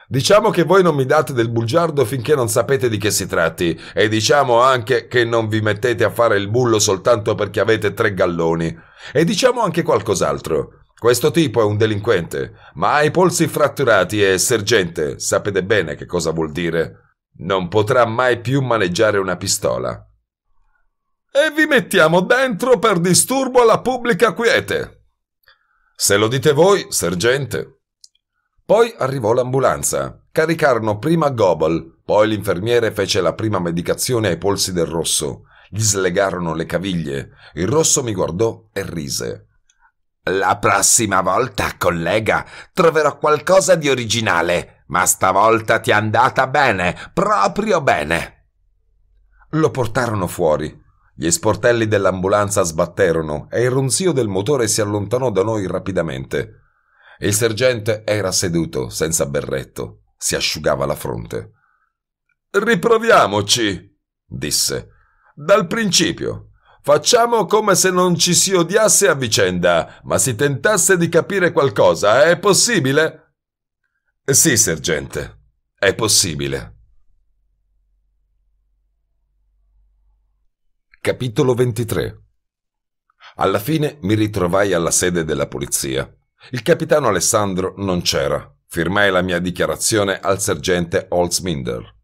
Diciamo che voi non mi date del bugiardo finché non sapete di che si tratti e diciamo anche che non vi mettete a fare il bullo soltanto perché avete tre galloni. E diciamo anche qualcos'altro. Questo tipo è un delinquente, ma ha i polsi fratturati e, sergente, sapete bene che cosa vuol dire. Non potrà mai più maneggiare una pistola e vi mettiamo dentro per disturbo alla pubblica quiete. Se lo dite voi, sergente. Poi arrivò l'ambulanza. Caricarono prima Gobble, poi l'infermiere fece la prima medicazione ai polsi del rosso. Gli slegarono le caviglie. Il rosso mi guardò e rise. La prossima volta, collega, troverò qualcosa di originale, ma stavolta ti è andata bene, proprio bene. Lo portarono fuori. Gli sportelli dell'ambulanza sbatterono e il ronzio del motore si allontanò da noi rapidamente. Il sergente era seduto, senza berretto, si asciugava la fronte. Riproviamoci, disse. Dal principio. Facciamo come se non ci si odiasse a vicenda, ma si tentasse di capire qualcosa. È possibile? Sì, sergente, è possibile. Capitolo 23 Alla fine mi ritrovai alla sede della polizia. Il capitano Alessandro non c'era. Firmai la mia dichiarazione al sergente Holzminder.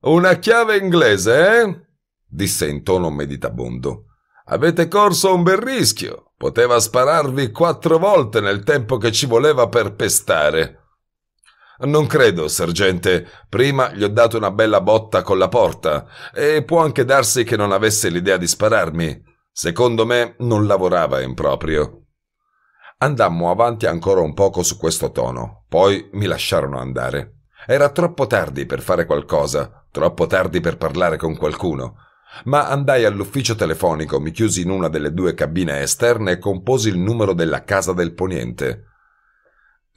Una chiave inglese, eh? disse in tono meditabondo. Avete corso un bel rischio. Poteva spararvi quattro volte nel tempo che ci voleva per pestare. Non credo, sergente. Prima gli ho dato una bella botta con la porta e può anche darsi che non avesse l'idea di spararmi. Secondo me non lavorava in proprio. Andammo avanti ancora un poco su questo tono, poi mi lasciarono andare. Era troppo tardi per fare qualcosa, troppo tardi per parlare con qualcuno. Ma andai all'ufficio telefonico, mi chiusi in una delle due cabine esterne e composi il numero della casa del poniente.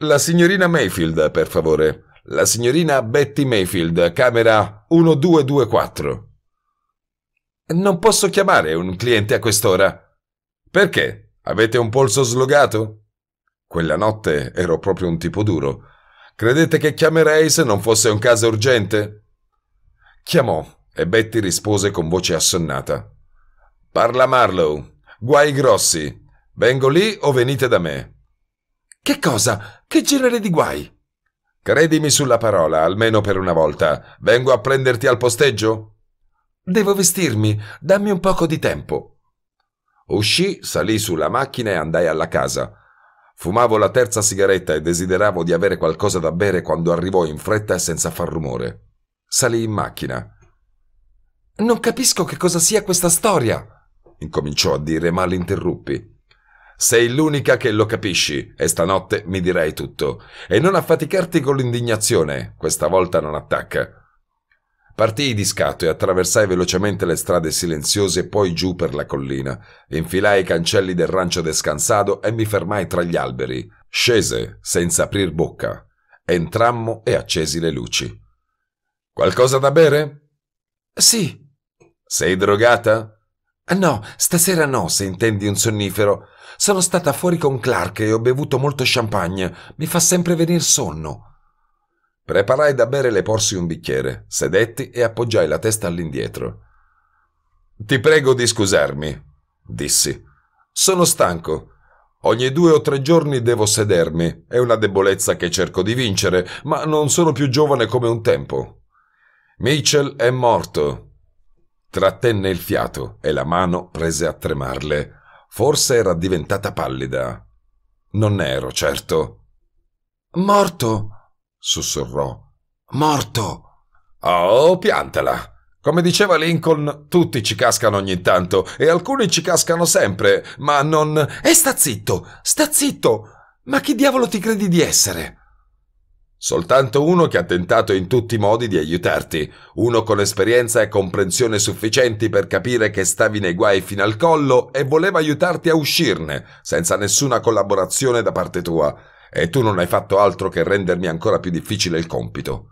La signorina Mayfield, per favore. La signorina Betty Mayfield, camera 1224. Non posso chiamare un cliente a quest'ora. Perché? Avete un polso slogato? Quella notte ero proprio un tipo duro. Credete che chiamerei se non fosse un caso urgente? Chiamò e Betty rispose con voce assonnata. Parla Marlow. Guai grossi. Vengo lì o venite da me? Che cosa? Che genere di guai? Credimi sulla parola, almeno per una volta. Vengo a prenderti al posteggio? Devo vestirmi, dammi un poco di tempo. Uscì, salì sulla macchina e andai alla casa. Fumavo la terza sigaretta e desideravo di avere qualcosa da bere quando arrivò in fretta e senza far rumore. Salì in macchina. Non capisco che cosa sia questa storia, incominciò a dire, ma l'interruppi. Sei l'unica che lo capisci e stanotte mi dirai tutto. E non affaticarti con l'indignazione, questa volta non attacca. Partii di scatto e attraversai velocemente le strade silenziose poi giù per la collina. Infilai i cancelli del rancio descansato e mi fermai tra gli alberi. Scese, senza aprir bocca. Entrammo e accesi le luci. Qualcosa da bere? Sì. Sei drogata? Ah, no, stasera no, se intendi un sonnifero. Sono stata fuori con Clark e ho bevuto molto champagne. Mi fa sempre venir sonno. Preparai da bere le porsi un bicchiere, sedetti e appoggiai la testa all'indietro. Ti prego di scusarmi, dissi. Sono stanco. Ogni due o tre giorni devo sedermi. È una debolezza che cerco di vincere, ma non sono più giovane come un tempo. Mitchell è morto, Trattenne il fiato e la mano prese a tremarle. Forse era diventata pallida. Non ero certo. Morto! sussurrò. Morto! Oh, piantala! Come diceva Lincoln, tutti ci cascano ogni tanto e alcuni ci cascano sempre, ma non... E eh, sta zitto! Sta zitto! Ma chi diavolo ti credi di essere? Soltanto uno che ha tentato in tutti i modi di aiutarti, uno con esperienza e comprensione sufficienti per capire che stavi nei guai fino al collo e voleva aiutarti a uscirne, senza nessuna collaborazione da parte tua, e tu non hai fatto altro che rendermi ancora più difficile il compito.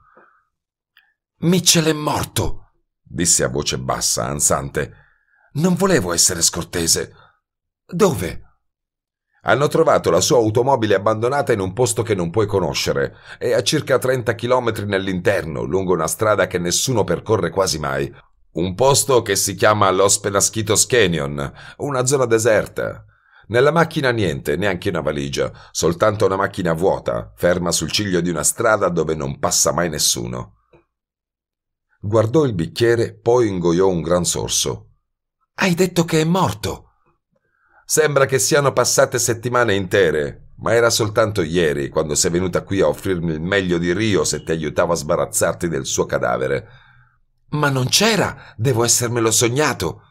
Mitchell è morto, disse a voce bassa, ansante. Non volevo essere scortese. Dove? Hanno trovato la sua automobile abbandonata in un posto che non puoi conoscere. È a circa 30 km nell'interno, lungo una strada che nessuno percorre quasi mai. Un posto che si chiama Los Penasquitos Canyon, una zona deserta. Nella macchina niente, neanche una valigia, soltanto una macchina vuota, ferma sul ciglio di una strada dove non passa mai nessuno. Guardò il bicchiere, poi ingoiò un gran sorso. Hai detto che è morto! Sembra che siano passate settimane intere, ma era soltanto ieri quando sei venuta qui a offrirmi il meglio di Rio se ti aiutavo a sbarazzarti del suo cadavere. Ma non c'era, devo essermelo sognato.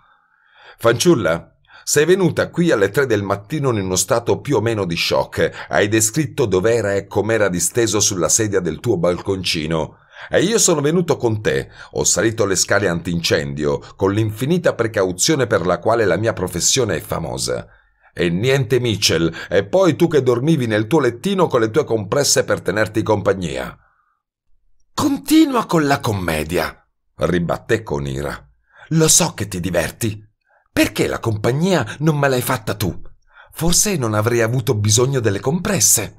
Fanciulla, sei venuta qui alle tre del mattino in uno stato più o meno di shock. Hai descritto dov'era e com'era disteso sulla sedia del tuo balconcino. E io sono venuto con te, ho salito le scale antincendio, con l'infinita precauzione per la quale la mia professione è famosa. E niente Mitchell, e poi tu che dormivi nel tuo lettino con le tue compresse per tenerti compagnia. Continua con la commedia, ribatté con ira. Lo so che ti diverti. Perché la compagnia non me l'hai fatta tu? Forse non avrei avuto bisogno delle compresse.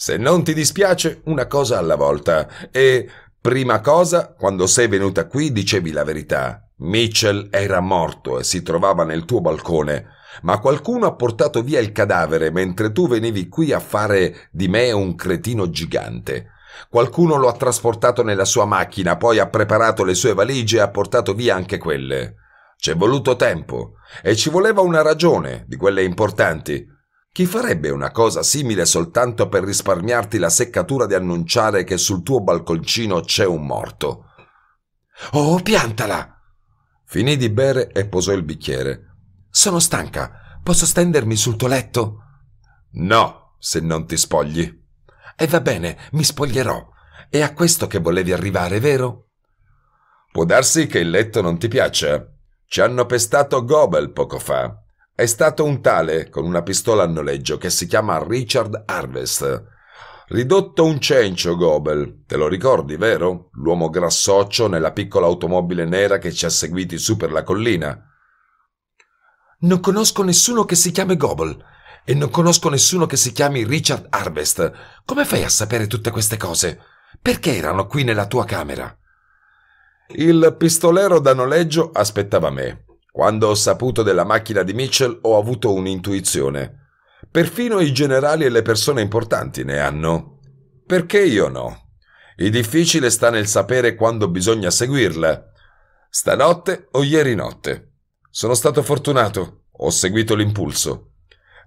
Se non ti dispiace, una cosa alla volta. E prima cosa, quando sei venuta qui, dicevi la verità. Mitchell era morto e si trovava nel tuo balcone, ma qualcuno ha portato via il cadavere mentre tu venivi qui a fare di me un cretino gigante. Qualcuno lo ha trasportato nella sua macchina, poi ha preparato le sue valigie e ha portato via anche quelle. C'è voluto tempo e ci voleva una ragione di quelle importanti. Chi farebbe una cosa simile soltanto per risparmiarti la seccatura di annunciare che sul tuo balconcino c'è un morto? Oh, piantala! Finì di bere e posò il bicchiere. Sono stanca. Posso stendermi sul tuo letto? No, se non ti spogli. E va bene, mi spoglierò. È a questo che volevi arrivare, vero? Può darsi che il letto non ti piaccia. Ci hanno pestato Gobel poco fa. È stato un tale con una pistola a noleggio che si chiama Richard Harvest. Ridotto un cencio, Gobel, te lo ricordi, vero? L'uomo grassoccio nella piccola automobile nera che ci ha seguiti su per la collina. Non conosco nessuno che si chiami Gobel e non conosco nessuno che si chiami Richard Harvest. Come fai a sapere tutte queste cose? Perché erano qui nella tua camera? Il pistolero da noleggio aspettava me. Quando ho saputo della macchina di Mitchell ho avuto un'intuizione. Perfino i generali e le persone importanti ne hanno. Perché io no? Il difficile sta nel sapere quando bisogna seguirla. Stanotte o ieri notte. Sono stato fortunato. Ho seguito l'impulso.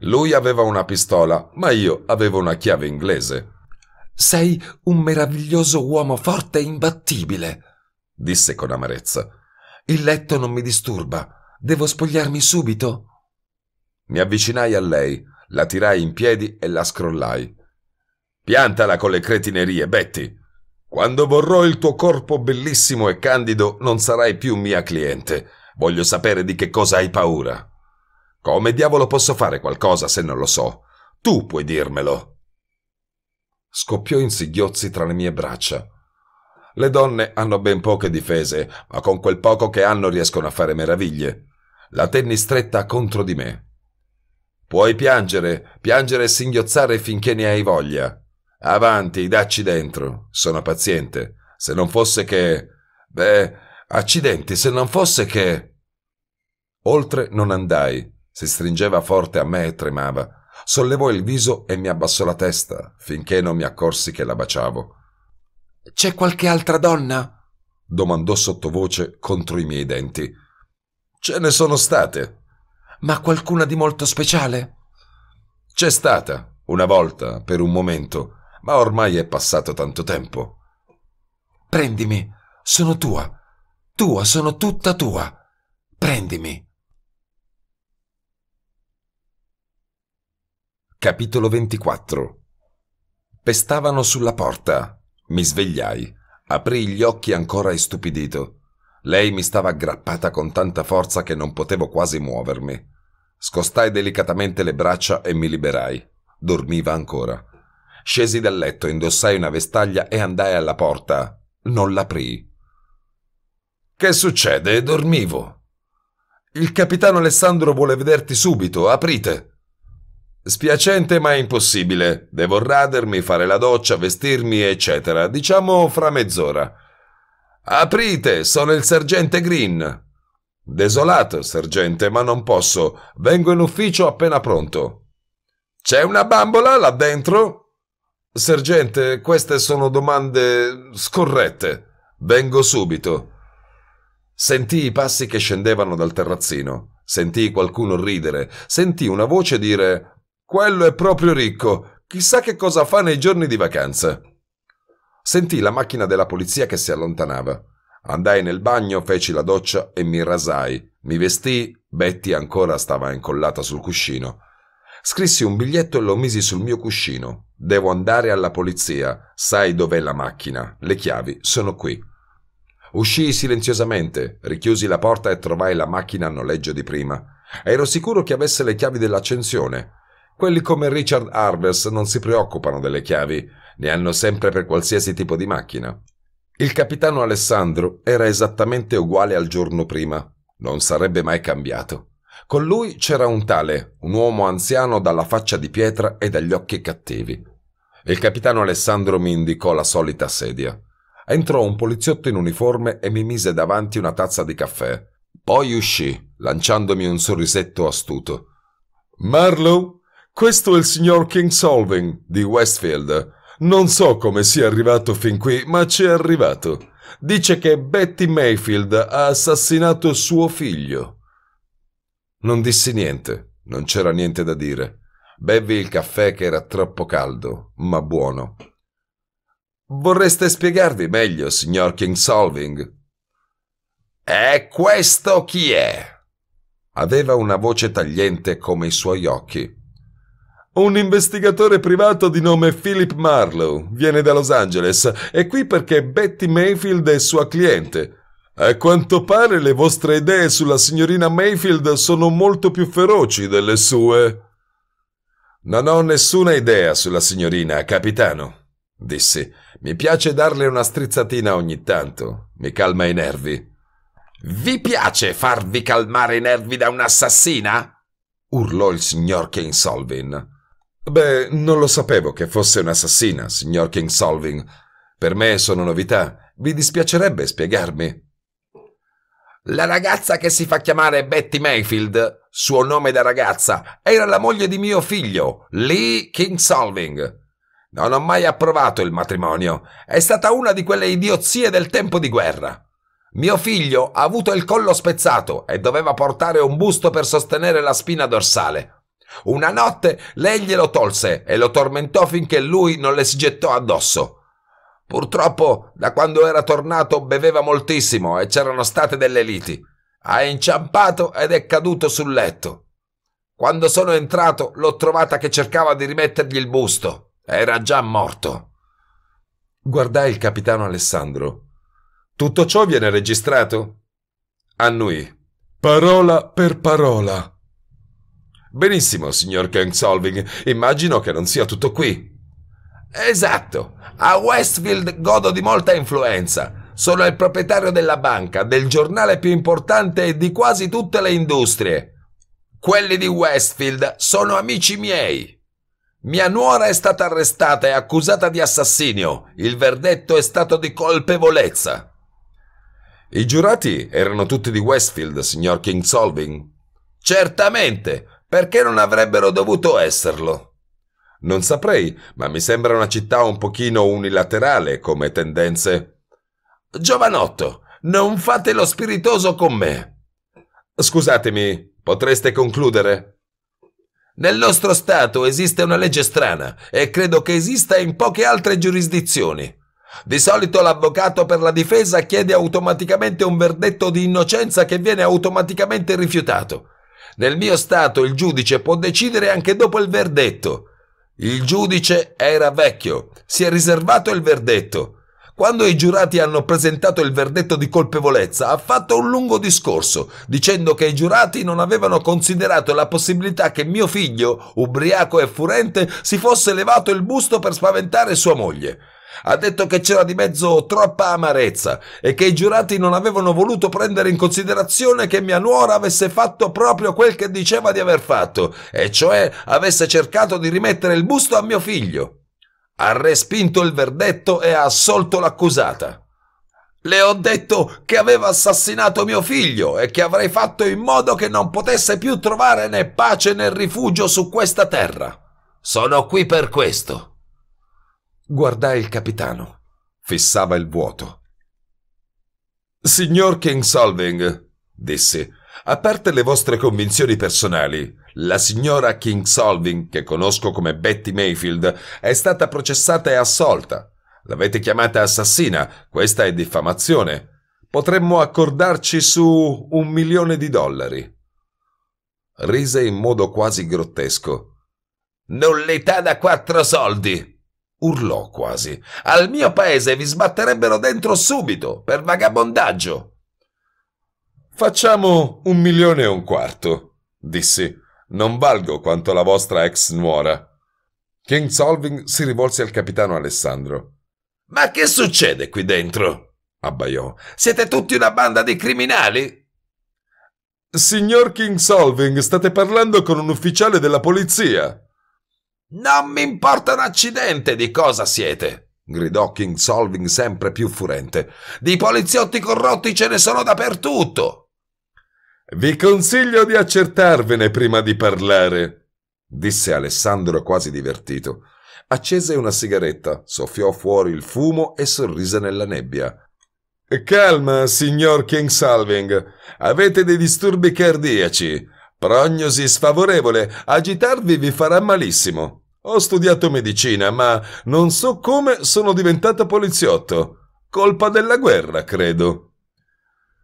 Lui aveva una pistola, ma io avevo una chiave inglese. Sei un meraviglioso uomo forte e imbattibile, disse con amarezza. Il letto non mi disturba. Devo spogliarmi subito. Mi avvicinai a lei, la tirai in piedi e la scrollai. Piantala con le cretinerie, Betty. Quando vorrò il tuo corpo bellissimo e candido, non sarai più mia cliente. Voglio sapere di che cosa hai paura. Come diavolo posso fare qualcosa se non lo so? Tu puoi dirmelo. Scoppiò in singhiozzi tra le mie braccia. Le donne hanno ben poche difese, ma con quel poco che hanno riescono a fare meraviglie la tenni stretta contro di me. Puoi piangere, piangere e singhiozzare finché ne hai voglia. Avanti, dacci dentro. Sono paziente. Se non fosse che... Beh, accidenti, se non fosse che... Oltre non andai. Si stringeva forte a me e tremava. Sollevò il viso e mi abbassò la testa, finché non mi accorsi che la baciavo. C'è qualche altra donna? domandò sottovoce contro i miei denti. Ce ne sono state. Ma qualcuna di molto speciale? C'è stata, una volta, per un momento, ma ormai è passato tanto tempo. Prendimi, sono tua. Tua, sono tutta tua. Prendimi. Capitolo 24 Pestavano sulla porta. Mi svegliai. Aprì gli occhi ancora istupidito. Lei mi stava aggrappata con tanta forza che non potevo quasi muovermi. Scostai delicatamente le braccia e mi liberai. Dormiva ancora. Scesi dal letto, indossai una vestaglia e andai alla porta. Non l'aprii. Che succede? Dormivo. Il capitano Alessandro vuole vederti subito. Aprite. Spiacente ma è impossibile. Devo radermi, fare la doccia, vestirmi, eccetera. Diciamo fra mezz'ora. Aprite, sono il sergente Green. Desolato, sergente, ma non posso. Vengo in ufficio appena pronto. C'è una bambola là dentro? Sergente, queste sono domande scorrette. Vengo subito. Sentì i passi che scendevano dal terrazzino. Sentì qualcuno ridere. Sentì una voce dire Quello è proprio ricco. Chissà che cosa fa nei giorni di vacanza. Sentì la macchina della polizia che si allontanava. Andai nel bagno, feci la doccia e mi rasai. Mi vestì, Betty ancora stava incollata sul cuscino. Scrissi un biglietto e lo misi sul mio cuscino. Devo andare alla polizia. Sai dov'è la macchina. Le chiavi sono qui. Uscii silenziosamente, richiusi la porta e trovai la macchina a noleggio di prima. Ero sicuro che avesse le chiavi dell'accensione. Quelli come Richard Harvest non si preoccupano delle chiavi, ne hanno sempre per qualsiasi tipo di macchina. Il capitano Alessandro era esattamente uguale al giorno prima, non sarebbe mai cambiato. Con lui c'era un tale, un uomo anziano dalla faccia di pietra e dagli occhi cattivi. Il capitano Alessandro mi indicò la solita sedia. Entrò un poliziotto in uniforme e mi mise davanti una tazza di caffè. Poi uscì, lanciandomi un sorrisetto astuto. Marlowe, questo è il signor King Solving di Westfield. Non so come sia arrivato fin qui, ma ci è arrivato. Dice che Betty Mayfield ha assassinato suo figlio. Non dissi niente, non c'era niente da dire. Bevi il caffè che era troppo caldo, ma buono. Vorreste spiegarvi meglio, signor King Solving? E questo chi è? Aveva una voce tagliente come i suoi occhi. Un investigatore privato di nome Philip Marlowe viene da Los Angeles, è qui perché Betty Mayfield è sua cliente. A quanto pare le vostre idee sulla signorina Mayfield sono molto più feroci delle sue. Non ho nessuna idea sulla signorina, capitano, dissi. Mi piace darle una strizzatina ogni tanto. Mi calma i nervi. Vi piace farvi calmare i nervi da un'assassina? urlò il signor Kane Solvin. Beh, non lo sapevo che fosse un'assassina, signor Kingsolving. Per me sono novità. Vi dispiacerebbe spiegarmi? La ragazza che si fa chiamare Betty Mayfield, suo nome da ragazza, era la moglie di mio figlio, Lee Kingsolving. Non ho mai approvato il matrimonio. È stata una di quelle idiozie del tempo di guerra. Mio figlio ha avuto il collo spezzato e doveva portare un busto per sostenere la spina dorsale. Una notte lei glielo tolse e lo tormentò finché lui non le si gettò addosso. Purtroppo, da quando era tornato beveva moltissimo e c'erano state delle liti. Ha inciampato ed è caduto sul letto. Quando sono entrato l'ho trovata che cercava di rimettergli il busto. Era già morto. Guardai il capitano Alessandro. Tutto ciò viene registrato? Annui. Parola per parola. Benissimo, signor Kang Solving, immagino che non sia tutto qui. Esatto, a Westfield godo di molta influenza. Sono il proprietario della banca, del giornale più importante e di quasi tutte le industrie. Quelli di Westfield sono amici miei. Mia nuora è stata arrestata e accusata di assassinio. Il verdetto è stato di colpevolezza. I giurati erano tutti di Westfield, signor King Solving? Certamente, perché non avrebbero dovuto esserlo? Non saprei, ma mi sembra una città un pochino unilaterale come tendenze. Giovanotto, non fate lo spiritoso con me. Scusatemi, potreste concludere? Nel nostro Stato esiste una legge strana e credo che esista in poche altre giurisdizioni. Di solito l'avvocato per la difesa chiede automaticamente un verdetto di innocenza che viene automaticamente rifiutato. Nel mio Stato il giudice può decidere anche dopo il verdetto. Il giudice era vecchio, si è riservato il verdetto. Quando i giurati hanno presentato il verdetto di colpevolezza, ha fatto un lungo discorso, dicendo che i giurati non avevano considerato la possibilità che mio figlio, ubriaco e furente, si fosse levato il busto per spaventare sua moglie. Ha detto che c'era di mezzo troppa amarezza e che i giurati non avevano voluto prendere in considerazione che mia nuora avesse fatto proprio quel che diceva di aver fatto, e cioè avesse cercato di rimettere il busto a mio figlio. Ha respinto il verdetto e ha assolto l'accusata. Le ho detto che aveva assassinato mio figlio e che avrei fatto in modo che non potesse più trovare né pace né rifugio su questa terra. Sono qui per questo guardai il capitano. Fissava il vuoto. Signor Kingsolving, disse, a parte le vostre convinzioni personali, la signora Kingsolving, che conosco come Betty Mayfield, è stata processata e assolta. L'avete chiamata assassina, questa è diffamazione. Potremmo accordarci su un milione di dollari. Rise in modo quasi grottesco. Nullità da quattro soldi, urlò quasi. Al mio paese vi sbatterebbero dentro subito, per vagabondaggio. Facciamo un milione e un quarto, dissi. Non valgo quanto la vostra ex nuora. King Solving si rivolse al capitano Alessandro. Ma che succede qui dentro? abbaiò. Siete tutti una banda di criminali? Signor King Solving, state parlando con un ufficiale della polizia, non mi importa un accidente di cosa siete, gridò King Solving sempre più furente. Di poliziotti corrotti ce ne sono dappertutto. Vi consiglio di accertarvene prima di parlare, disse Alessandro quasi divertito. Accese una sigaretta, soffiò fuori il fumo e sorrise nella nebbia. Calma, signor King Salving. Avete dei disturbi cardiaci. Prognosi sfavorevole. Agitarvi vi farà malissimo. Ho studiato medicina, ma non so come sono diventata poliziotto. Colpa della guerra, credo.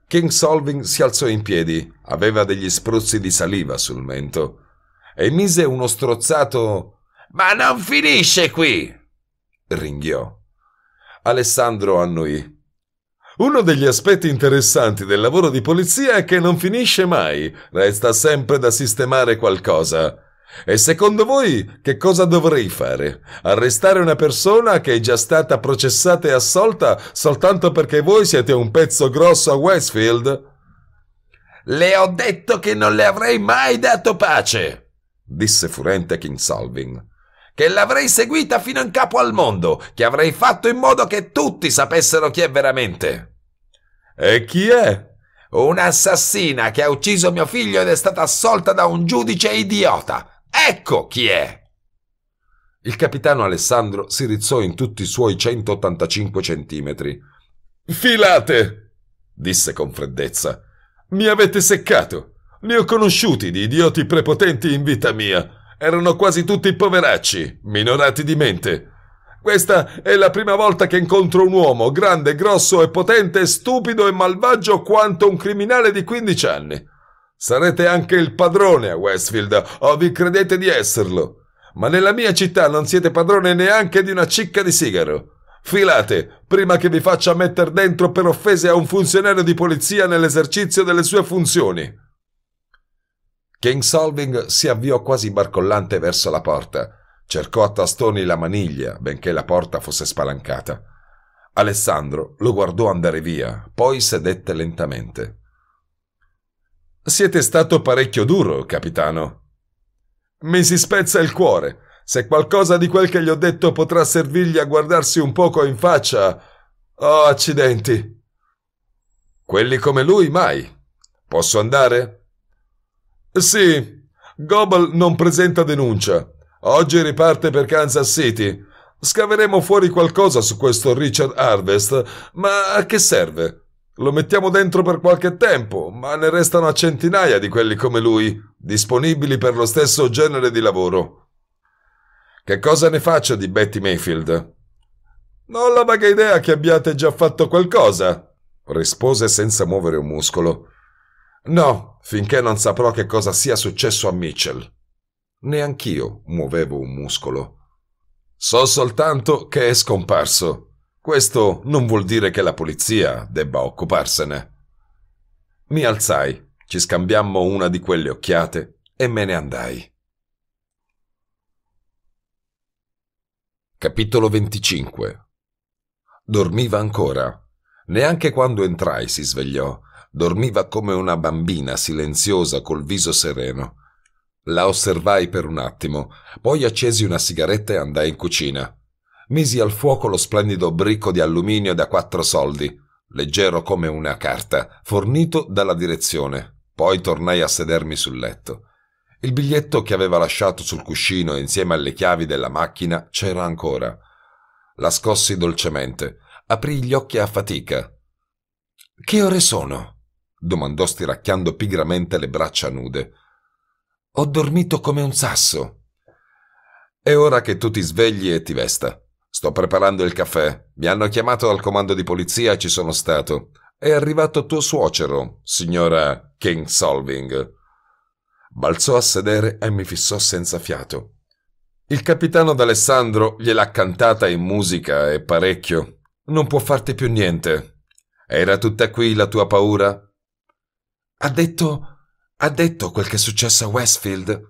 King Solving si alzò in piedi, aveva degli spruzzi di saliva sul mento, e mise uno strozzato Ma non finisce qui! ringhiò. Alessandro annuì. Uno degli aspetti interessanti del lavoro di polizia è che non finisce mai, resta sempre da sistemare qualcosa. E secondo voi che cosa dovrei fare? Arrestare una persona che è già stata processata e assolta soltanto perché voi siete un pezzo grosso a Westfield? Le ho detto che non le avrei mai dato pace, disse furente King Solving. Che l'avrei seguita fino in capo al mondo, che avrei fatto in modo che tutti sapessero chi è veramente. E chi è? Un'assassina che ha ucciso mio figlio ed è stata assolta da un giudice idiota. Ecco chi è! Il capitano Alessandro si rizzò in tutti i suoi 185 centimetri. Filate! disse con freddezza. Mi avete seccato. Ne ho conosciuti di idioti prepotenti in vita mia. Erano quasi tutti poveracci, minorati di mente. Questa è la prima volta che incontro un uomo grande, grosso e potente, stupido e malvagio quanto un criminale di 15 anni. Sarete anche il padrone a Westfield, o vi credete di esserlo. Ma nella mia città non siete padrone neanche di una cicca di sigaro. Filate, prima che vi faccia metter dentro per offese a un funzionario di polizia nell'esercizio delle sue funzioni. King Solving si avviò quasi barcollante verso la porta. Cercò a tastoni la maniglia, benché la porta fosse spalancata. Alessandro lo guardò andare via, poi sedette lentamente. Siete stato parecchio duro, capitano. Mi si spezza il cuore. Se qualcosa di quel che gli ho detto potrà servirgli a guardarsi un poco in faccia... Oh, accidenti! Quelli come lui mai. Posso andare? Sì, Gobble non presenta denuncia. Oggi riparte per Kansas City. Scaveremo fuori qualcosa su questo Richard Harvest, ma a che serve? Lo mettiamo dentro per qualche tempo, ma ne restano a centinaia di quelli come lui, disponibili per lo stesso genere di lavoro. Che cosa ne faccio di Betty Mayfield? Non la vaga idea che abbiate già fatto qualcosa, rispose senza muovere un muscolo. No, finché non saprò che cosa sia successo a Mitchell. Neanch'io muovevo un muscolo. So soltanto che è scomparso. Questo non vuol dire che la polizia debba occuparsene. Mi alzai, ci scambiammo una di quelle occhiate e me ne andai. Capitolo 25 Dormiva ancora. Neanche quando entrai si svegliò. Dormiva come una bambina silenziosa col viso sereno. La osservai per un attimo, poi accesi una sigaretta e andai in cucina misi al fuoco lo splendido bricco di alluminio da quattro soldi, leggero come una carta, fornito dalla direzione. Poi tornai a sedermi sul letto. Il biglietto che aveva lasciato sul cuscino insieme alle chiavi della macchina c'era ancora. La scossi dolcemente. Aprì gli occhi a fatica. Che ore sono? domandò stiracchiando pigramente le braccia nude. Ho dormito come un sasso. È ora che tu ti svegli e ti vesta. Sto preparando il caffè. Mi hanno chiamato dal comando di polizia e ci sono stato. È arrivato tuo suocero, signora King Solving. Balzò a sedere e mi fissò senza fiato. Il capitano d'Alessandro gliel'ha cantata in musica e parecchio. Non può farti più niente. Era tutta qui la tua paura? Ha detto. ha detto quel che è successo a Westfield.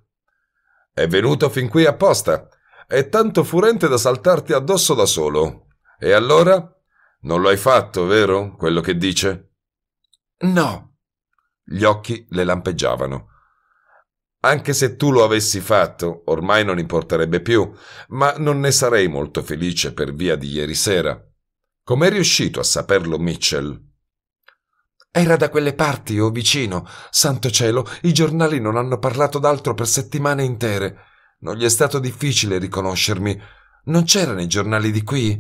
È venuto fin qui apposta è tanto furente da saltarti addosso da solo. E allora? Non lo hai fatto, vero? Quello che dice? No. Gli occhi le lampeggiavano. Anche se tu lo avessi fatto, ormai non importerebbe più, ma non ne sarei molto felice per via di ieri sera. Com'è riuscito a saperlo Mitchell? Era da quelle parti o oh vicino. Santo cielo, i giornali non hanno parlato d'altro per settimane intere. Non gli è stato difficile riconoscermi. Non c'erano i giornali di qui?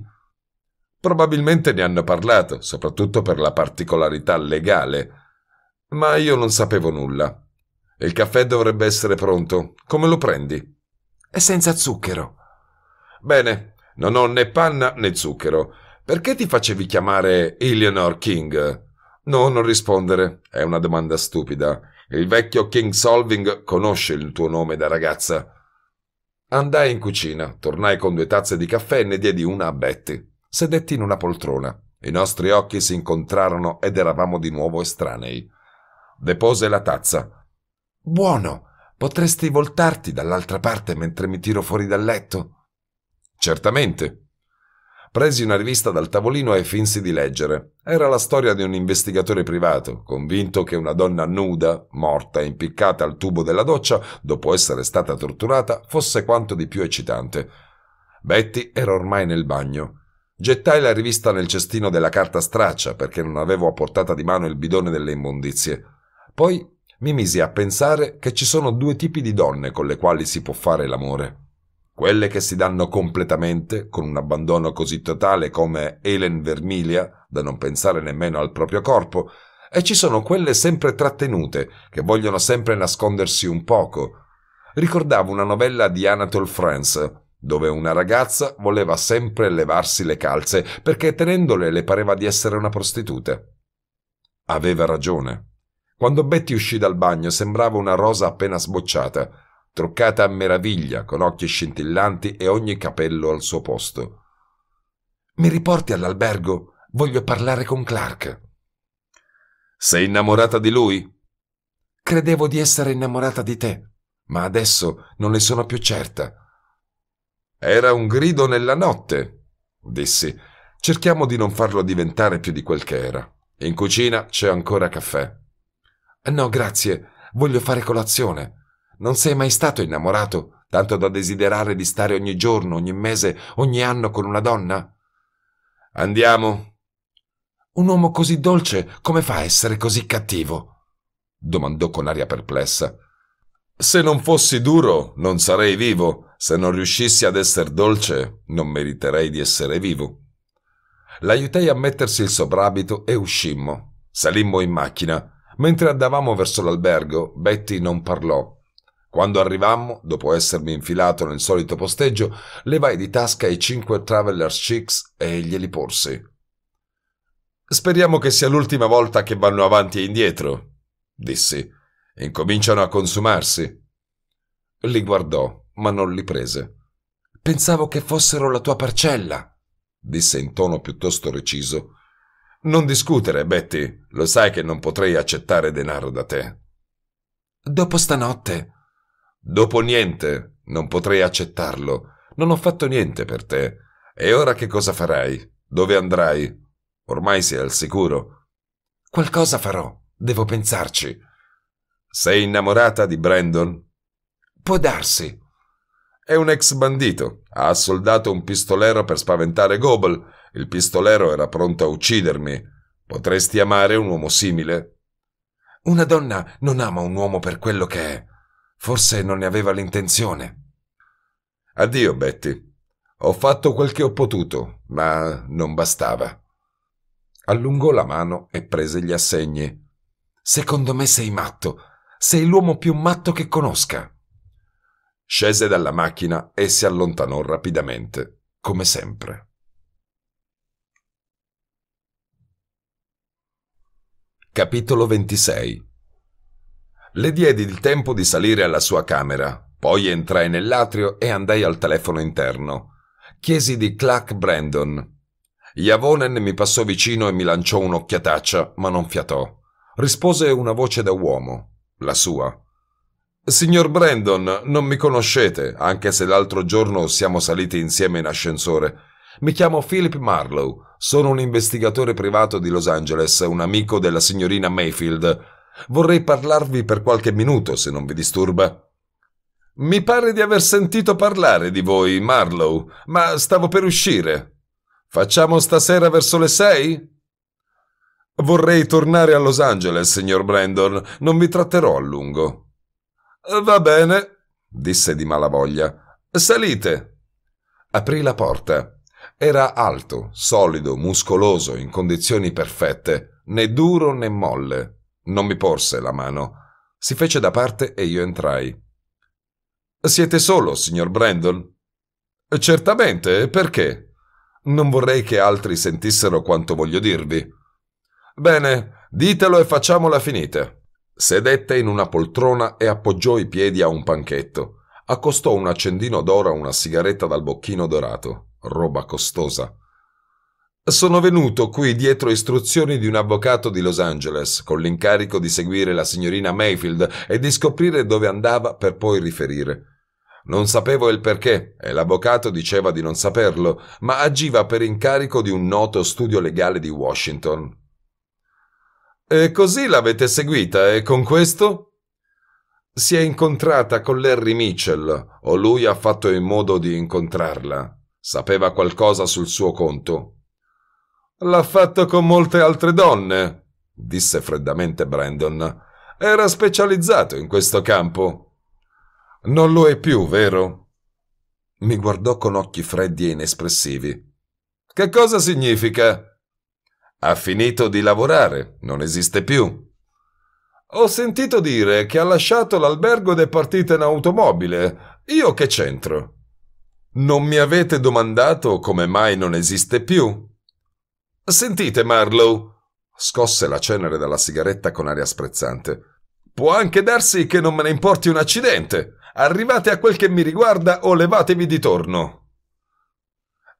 Probabilmente ne hanno parlato, soprattutto per la particolarità legale. Ma io non sapevo nulla. Il caffè dovrebbe essere pronto. Come lo prendi? È senza zucchero. Bene, non ho né panna né zucchero. Perché ti facevi chiamare Eleanor King? No, non rispondere. È una domanda stupida. Il vecchio King Solving conosce il tuo nome da ragazza. Andai in cucina, tornai con due tazze di caffè e ne diedi una a Betty. Sedetti in una poltrona. I nostri occhi si incontrarono ed eravamo di nuovo estranei. Depose la tazza. Buono! Potresti voltarti dall'altra parte mentre mi tiro fuori dal letto? Certamente. Presi una rivista dal tavolino e finsi di leggere. Era la storia di un investigatore privato, convinto che una donna nuda, morta e impiccata al tubo della doccia, dopo essere stata torturata, fosse quanto di più eccitante. Betty era ormai nel bagno. Gettai la rivista nel cestino della carta straccia perché non avevo a portata di mano il bidone delle immondizie. Poi mi misi a pensare che ci sono due tipi di donne con le quali si può fare l'amore. Quelle che si danno completamente, con un abbandono così totale come Helen Vermilia, da non pensare nemmeno al proprio corpo, e ci sono quelle sempre trattenute, che vogliono sempre nascondersi un poco. Ricordavo una novella di Anatole France, dove una ragazza voleva sempre levarsi le calze perché tenendole le pareva di essere una prostituta. Aveva ragione. Quando Betty uscì dal bagno sembrava una rosa appena sbocciata truccata a meraviglia, con occhi scintillanti e ogni capello al suo posto. Mi riporti all'albergo? Voglio parlare con Clark. Sei innamorata di lui? Credevo di essere innamorata di te, ma adesso non ne sono più certa. Era un grido nella notte, dissi. Cerchiamo di non farlo diventare più di quel che era. In cucina c'è ancora caffè. No, grazie, voglio fare colazione. Non sei mai stato innamorato, tanto da desiderare di stare ogni giorno, ogni mese, ogni anno con una donna? Andiamo. Un uomo così dolce come fa a essere così cattivo? domandò con aria perplessa. Se non fossi duro, non sarei vivo. Se non riuscissi ad essere dolce, non meriterei di essere vivo. L'aiutai a mettersi il soprabito e uscimmo. Salimmo in macchina. Mentre andavamo verso l'albergo, Betty non parlò quando arrivammo, dopo essermi infilato nel solito posteggio, levai di tasca i cinque Traveller's Chicks e glieli porsi. Speriamo che sia l'ultima volta che vanno avanti e indietro, dissi. Incominciano a consumarsi. Li guardò, ma non li prese. Pensavo che fossero la tua parcella, disse in tono piuttosto reciso. Non discutere, Betty, lo sai che non potrei accettare denaro da te. Dopo stanotte, Dopo niente, non potrei accettarlo. Non ho fatto niente per te. E ora che cosa farai? Dove andrai? Ormai sei al sicuro. Qualcosa farò. Devo pensarci. Sei innamorata di Brandon? Può darsi. È un ex bandito. Ha assoldato un pistolero per spaventare Goble. Il pistolero era pronto a uccidermi. Potresti amare un uomo simile? Una donna non ama un uomo per quello che è. Forse non ne aveva l'intenzione. Addio, Betty. Ho fatto quel che ho potuto, ma non bastava. Allungò la mano e prese gli assegni. Secondo me sei matto. Sei l'uomo più matto che conosca. Scese dalla macchina e si allontanò rapidamente, come sempre. Capitolo 26 le diedi il tempo di salire alla sua camera, poi entrai nell'atrio e andai al telefono interno. Chiesi di Clark Brandon. Yavonen mi passò vicino e mi lanciò un'occhiataccia, ma non fiatò. Rispose una voce da uomo, la sua. Signor Brandon, non mi conoscete, anche se l'altro giorno siamo saliti insieme in ascensore. Mi chiamo Philip Marlowe, sono un investigatore privato di Los Angeles, un amico della signorina Mayfield. Vorrei parlarvi per qualche minuto, se non vi disturba. Mi pare di aver sentito parlare di voi, Marlowe, ma stavo per uscire. Facciamo stasera verso le sei? Vorrei tornare a Los Angeles, signor Brandon. Non vi tratterò a lungo. Va bene, disse di malavoglia. Salite. Aprì la porta. Era alto, solido, muscoloso, in condizioni perfette, né duro né molle. Non mi porse la mano. Si fece da parte e io entrai. Siete solo, signor Brandon? Certamente, perché? Non vorrei che altri sentissero quanto voglio dirvi. Bene, ditelo e facciamola finita. Sedette in una poltrona e appoggiò i piedi a un panchetto. Accostò un accendino d'oro a una sigaretta dal bocchino dorato, roba costosa. Sono venuto qui dietro istruzioni di un avvocato di Los Angeles, con l'incarico di seguire la signorina Mayfield e di scoprire dove andava per poi riferire. Non sapevo il perché, e l'avvocato diceva di non saperlo, ma agiva per incarico di un noto studio legale di Washington. E così l'avete seguita, e con questo? Si è incontrata con Larry Mitchell, o lui ha fatto in modo di incontrarla. Sapeva qualcosa sul suo conto. L'ha fatto con molte altre donne, disse freddamente Brandon. Era specializzato in questo campo. Non lo è più, vero? Mi guardò con occhi freddi e inespressivi. Che cosa significa? Ha finito di lavorare, non esiste più. Ho sentito dire che ha lasciato l'albergo ed è partita in automobile. Io che c'entro? Non mi avete domandato come mai non esiste più? Sentite, Marlow. scosse la cenere dalla sigaretta con aria sprezzante. Può anche darsi che non me ne importi un accidente. Arrivate a quel che mi riguarda o levatevi di torno.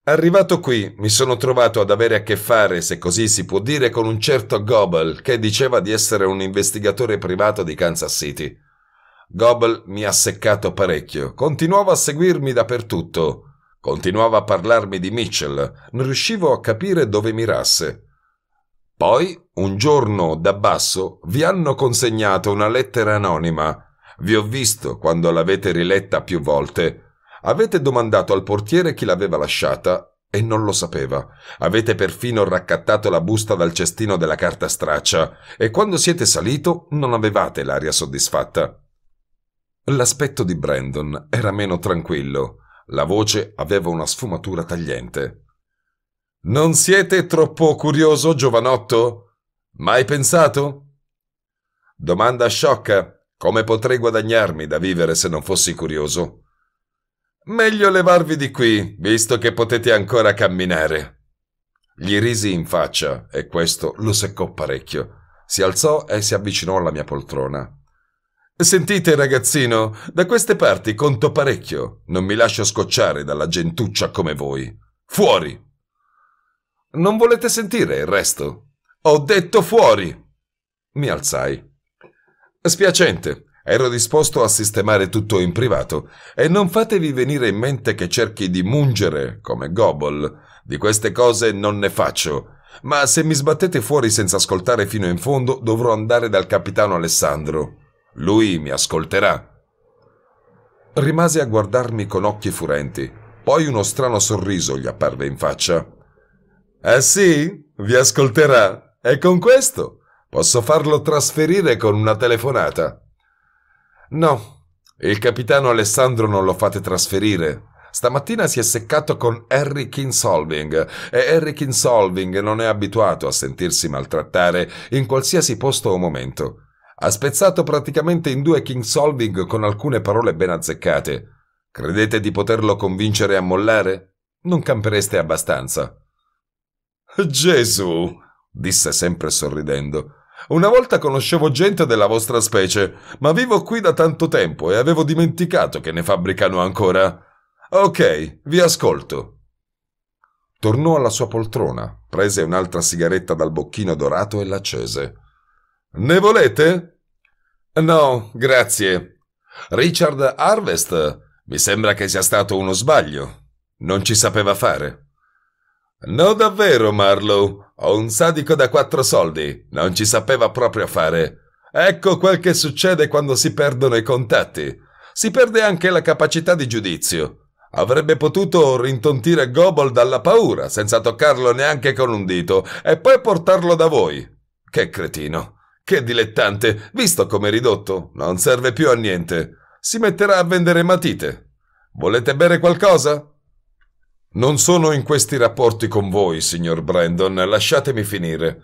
Arrivato qui, mi sono trovato ad avere a che fare, se così si può dire, con un certo Gobel che diceva di essere un investigatore privato di Kansas City. Gobel mi ha seccato parecchio, continuava a seguirmi dappertutto. Continuava a parlarmi di Mitchell, non riuscivo a capire dove mirasse. Poi, un giorno, da basso, vi hanno consegnato una lettera anonima. Vi ho visto quando l'avete riletta più volte. Avete domandato al portiere chi l'aveva lasciata e non lo sapeva. Avete perfino raccattato la busta dal cestino della carta straccia e quando siete salito non avevate l'aria soddisfatta. L'aspetto di Brandon era meno tranquillo. La voce aveva una sfumatura tagliente. Non siete troppo curioso, giovanotto? Mai pensato? Domanda sciocca. Come potrei guadagnarmi da vivere se non fossi curioso? Meglio levarvi di qui, visto che potete ancora camminare. Gli risi in faccia e questo lo seccò parecchio. Si alzò e si avvicinò alla mia poltrona. Sentite, ragazzino, da queste parti conto parecchio. Non mi lascio scocciare dalla gentuccia come voi. Fuori! Non volete sentire il resto? Ho detto fuori! Mi alzai. Spiacente, ero disposto a sistemare tutto in privato e non fatevi venire in mente che cerchi di mungere come Gobble. Di queste cose non ne faccio. Ma se mi sbattete fuori senza ascoltare fino in fondo dovrò andare dal capitano Alessandro. Lui mi ascolterà. Rimase a guardarmi con occhi furenti, poi uno strano sorriso gli apparve in faccia. Eh sì? Vi ascolterà? E con questo? Posso farlo trasferire con una telefonata? No, il capitano Alessandro non lo fate trasferire, Stamattina si è seccato con Harry Kinsolving e Harry Kinsolving non è abituato a sentirsi maltrattare in qualsiasi posto o momento. Ha spezzato praticamente in due King Solving con alcune parole ben azzeccate. Credete di poterlo convincere a mollare? Non campereste abbastanza. Gesù! disse sempre sorridendo. Una volta conoscevo gente della vostra specie, ma vivo qui da tanto tempo e avevo dimenticato che ne fabbricano ancora. Ok, vi ascolto. Tornò alla sua poltrona, prese un'altra sigaretta dal bocchino dorato e l'accese. Ne volete? No, grazie. Richard Harvest? Mi sembra che sia stato uno sbaglio. Non ci sapeva fare. No, davvero, Marlow. Ho un sadico da quattro soldi. Non ci sapeva proprio fare. Ecco quel che succede quando si perdono i contatti. Si perde anche la capacità di giudizio. Avrebbe potuto rintontire Gobble dalla paura, senza toccarlo neanche con un dito, e poi portarlo da voi. Che cretino. Che dilettante, visto come ridotto, non serve più a niente. Si metterà a vendere matite. Volete bere qualcosa? Non sono in questi rapporti con voi, signor Brandon, lasciatemi finire.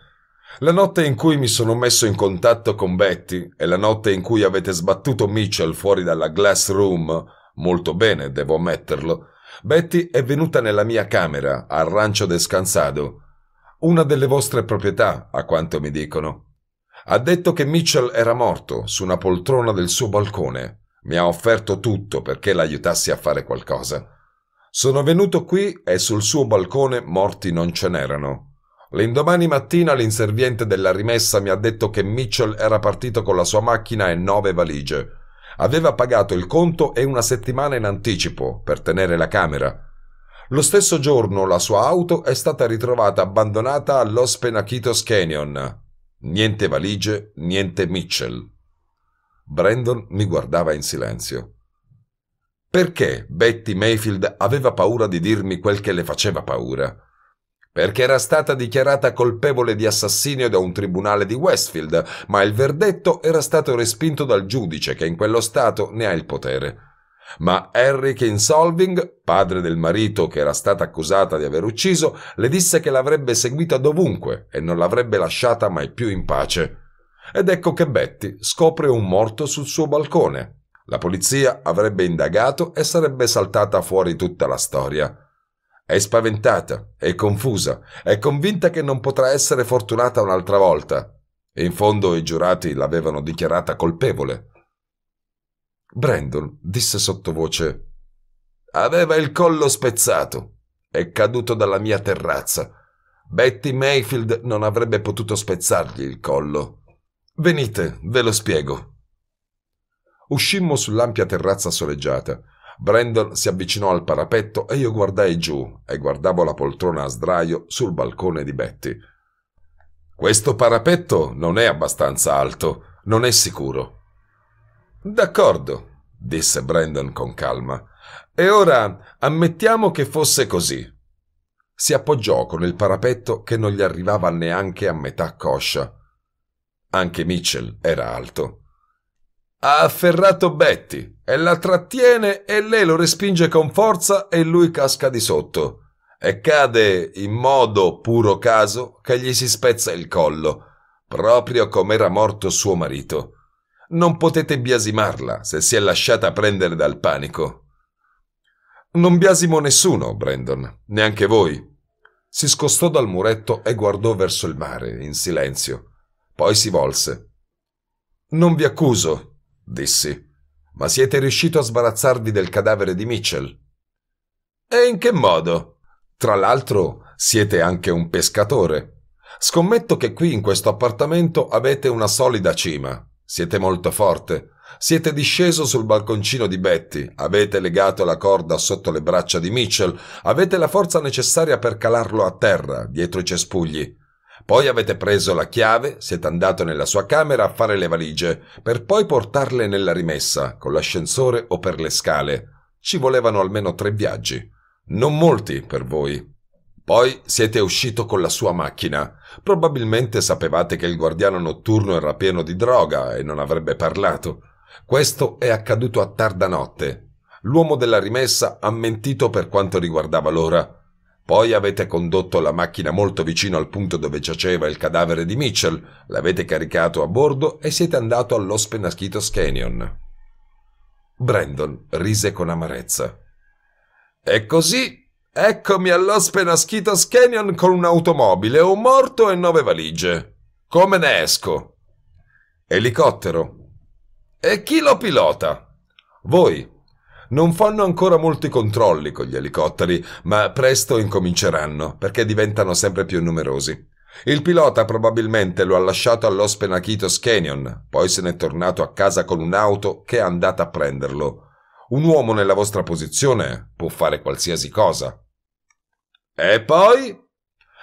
La notte in cui mi sono messo in contatto con Betty e la notte in cui avete sbattuto Mitchell fuori dalla glass room, molto bene, devo ammetterlo, Betty è venuta nella mia camera, al rancio descansado, una delle vostre proprietà, a quanto mi dicono. Ha detto che Mitchell era morto su una poltrona del suo balcone. Mi ha offerto tutto perché l'aiutassi a fare qualcosa. Sono venuto qui e sul suo balcone morti non ce n'erano. L'indomani mattina l'inserviente della rimessa mi ha detto che Mitchell era partito con la sua macchina e nove valigie. Aveva pagato il conto e una settimana in anticipo per tenere la camera. Lo stesso giorno la sua auto è stata ritrovata abbandonata all'Os Penakitos Canyon, Niente valigie, niente Mitchell. Brandon mi guardava in silenzio. Perché Betty Mayfield aveva paura di dirmi quel che le faceva paura? Perché era stata dichiarata colpevole di assassinio da un tribunale di Westfield, ma il verdetto era stato respinto dal giudice che in quello stato ne ha il potere. Ma Henry Kinsolving, padre del marito che era stata accusata di aver ucciso, le disse che l'avrebbe seguita dovunque e non l'avrebbe lasciata mai più in pace. Ed ecco che Betty scopre un morto sul suo balcone. La polizia avrebbe indagato e sarebbe saltata fuori tutta la storia. È spaventata, è confusa, è convinta che non potrà essere fortunata un'altra volta. In fondo i giurati l'avevano dichiarata colpevole. Brandon disse sottovoce Aveva il collo spezzato. È caduto dalla mia terrazza. Betty Mayfield non avrebbe potuto spezzargli il collo. Venite, ve lo spiego. Uscimmo sull'ampia terrazza soleggiata. Brandon si avvicinò al parapetto e io guardai giù e guardavo la poltrona a sdraio sul balcone di Betty. Questo parapetto non è abbastanza alto, non è sicuro. D'accordo, disse Brandon con calma. E ora ammettiamo che fosse così. Si appoggiò con il parapetto che non gli arrivava neanche a metà coscia. Anche Mitchell era alto. Ha afferrato Betty e la trattiene e lei lo respinge con forza e lui casca di sotto. E cade in modo puro caso che gli si spezza il collo, proprio come era morto suo marito non potete biasimarla se si è lasciata prendere dal panico. Non biasimo nessuno, Brandon, neanche voi. Si scostò dal muretto e guardò verso il mare, in silenzio. Poi si volse. Non vi accuso, dissi, ma siete riuscito a sbarazzarvi del cadavere di Mitchell. E in che modo? Tra l'altro, siete anche un pescatore. Scommetto che qui in questo appartamento avete una solida cima. Siete molto forte. Siete disceso sul balconcino di Betty, avete legato la corda sotto le braccia di Mitchell, avete la forza necessaria per calarlo a terra, dietro i cespugli. Poi avete preso la chiave, siete andato nella sua camera a fare le valigie, per poi portarle nella rimessa, con l'ascensore o per le scale. Ci volevano almeno tre viaggi. Non molti per voi. Poi siete uscito con la sua macchina. Probabilmente sapevate che il guardiano notturno era pieno di droga e non avrebbe parlato. Questo è accaduto a tarda notte. L'uomo della rimessa ha mentito per quanto riguardava l'ora. Poi avete condotto la macchina molto vicino al punto dove giaceva il cadavere di Mitchell, l'avete caricato a bordo e siete andato allo Spenaschitos Canyon. Brandon rise con amarezza. E così Eccomi all'Ospe Naskitos Canyon con un'automobile, un morto e nove valigie. Come ne esco? Elicottero. E chi lo pilota? Voi. Non fanno ancora molti controlli con gli elicotteri, ma presto incominceranno, perché diventano sempre più numerosi. Il pilota probabilmente lo ha lasciato all'Ospe Nakitos Canyon, poi se n'è tornato a casa con un'auto che è andata a prenderlo. Un uomo nella vostra posizione può fare qualsiasi cosa. E poi?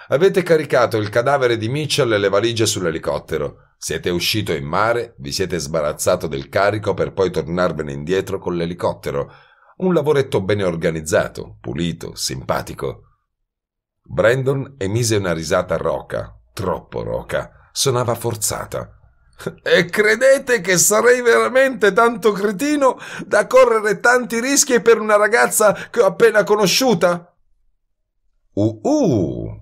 Avete caricato il cadavere di Mitchell e le valigie sull'elicottero. Siete uscito in mare, vi siete sbarazzato del carico per poi tornarvene indietro con l'elicottero. Un lavoretto bene organizzato, pulito, simpatico. Brandon emise una risata roca, troppo roca. suonava forzata. E credete che sarei veramente tanto cretino da correre tanti rischi per una ragazza che ho appena conosciuta? Uh, uh!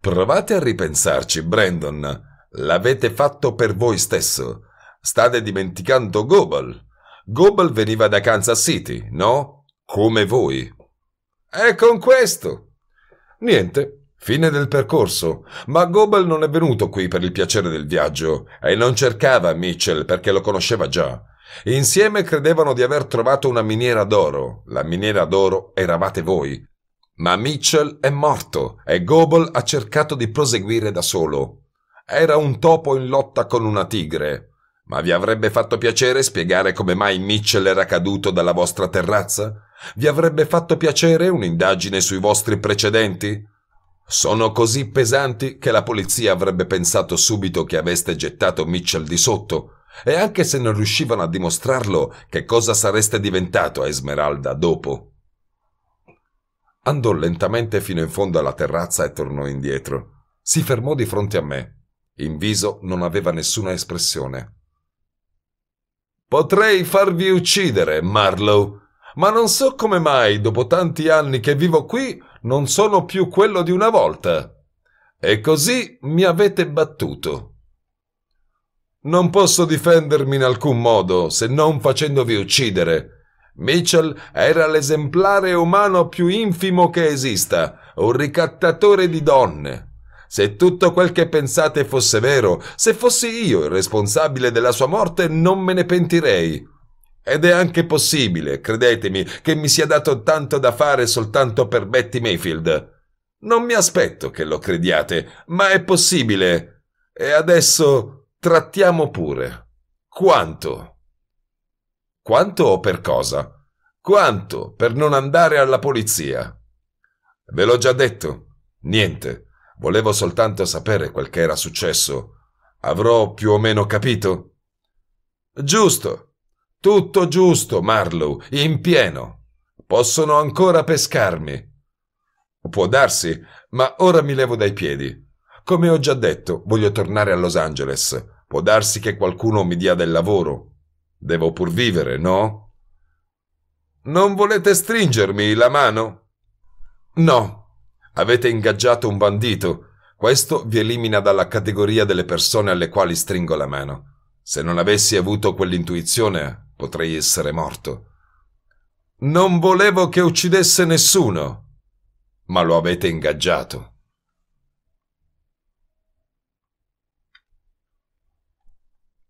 Provate a ripensarci, Brandon. L'avete fatto per voi stesso. State dimenticando Gobel. Gobel veniva da Kansas City, no? Come voi. E con questo? Niente, Fine del percorso, ma Goebel non è venuto qui per il piacere del viaggio e non cercava Mitchell perché lo conosceva già. Insieme credevano di aver trovato una miniera d'oro. La miniera d'oro eravate voi. Ma Mitchell è morto e Goble ha cercato di proseguire da solo. Era un topo in lotta con una tigre. Ma vi avrebbe fatto piacere spiegare come mai Mitchell era caduto dalla vostra terrazza? Vi avrebbe fatto piacere un'indagine sui vostri precedenti? Sono così pesanti che la polizia avrebbe pensato subito che aveste gettato Mitchell di sotto. E anche se non riuscivano a dimostrarlo, che cosa sareste diventato a Esmeralda dopo? Andò lentamente fino in fondo alla terrazza e tornò indietro. Si fermò di fronte a me. In viso non aveva nessuna espressione. Potrei farvi uccidere, Marlow, ma non so come mai, dopo tanti anni che vivo qui, non sono più quello di una volta. E così mi avete battuto. Non posso difendermi in alcun modo se non facendovi uccidere, Mitchell era l'esemplare umano più infimo che esista, un ricattatore di donne. Se tutto quel che pensate fosse vero, se fossi io il responsabile della sua morte, non me ne pentirei. Ed è anche possibile, credetemi, che mi sia dato tanto da fare soltanto per Betty Mayfield. Non mi aspetto che lo crediate, ma è possibile. E adesso trattiamo pure. Quanto? Quanto o per cosa? Quanto per non andare alla polizia? Ve l'ho già detto. Niente. Volevo soltanto sapere quel che era successo. Avrò più o meno capito? Giusto. Tutto giusto, Marlow, in pieno. Possono ancora pescarmi. Può darsi, ma ora mi levo dai piedi. Come ho già detto, voglio tornare a Los Angeles. Può darsi che qualcuno mi dia del lavoro, Devo pur vivere, no? Non volete stringermi la mano? No. Avete ingaggiato un bandito. Questo vi elimina dalla categoria delle persone alle quali stringo la mano. Se non avessi avuto quell'intuizione, potrei essere morto. Non volevo che uccidesse nessuno, ma lo avete ingaggiato.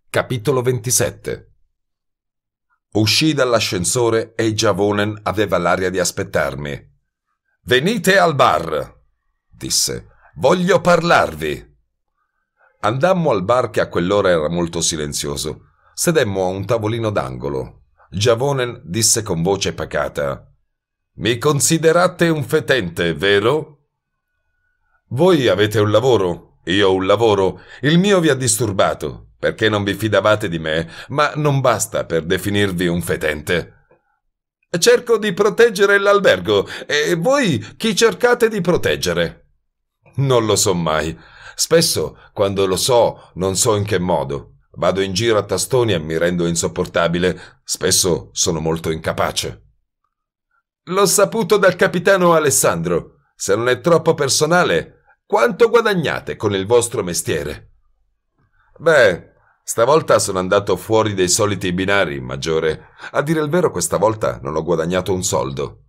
Capitolo 27 Uscii dall'ascensore e Giavonen aveva l'aria di aspettarmi. Venite al bar, disse. Voglio parlarvi. Andammo al bar che a quell'ora era molto silenzioso. Sedemmo a un tavolino d'angolo. Giavonen disse con voce pacata: Mi considerate un fetente, vero? Voi avete un lavoro, io ho un lavoro, il mio vi ha disturbato. Perché non vi fidavate di me, ma non basta per definirvi un fetente. Cerco di proteggere l'albergo e voi chi cercate di proteggere? Non lo so mai. Spesso, quando lo so, non so in che modo. Vado in giro a tastoni e mi rendo insopportabile. Spesso sono molto incapace. L'ho saputo dal capitano Alessandro. Se non è troppo personale, quanto guadagnate con il vostro mestiere? Beh, Stavolta sono andato fuori dei soliti binari, maggiore. A dire il vero, questa volta non ho guadagnato un soldo.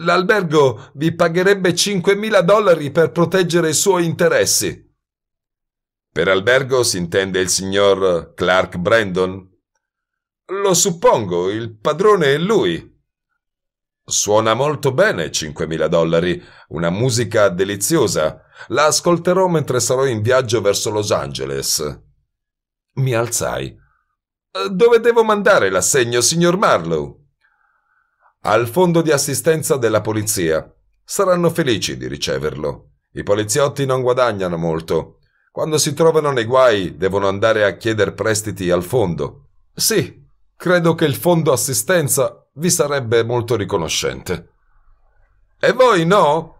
L'albergo vi pagherebbe 5.000 dollari per proteggere i suoi interessi. Per albergo si intende il signor Clark Brandon? Lo suppongo, il padrone è lui. Suona molto bene 5.000 dollari, una musica deliziosa. La ascolterò mentre sarò in viaggio verso Los Angeles. Mi alzai. Eh, dove devo mandare l'assegno, signor Marlowe? Al fondo di assistenza della polizia. Saranno felici di riceverlo. I poliziotti non guadagnano molto. Quando si trovano nei guai devono andare a chieder prestiti al fondo. Sì, credo che il fondo assistenza vi sarebbe molto riconoscente. E voi no?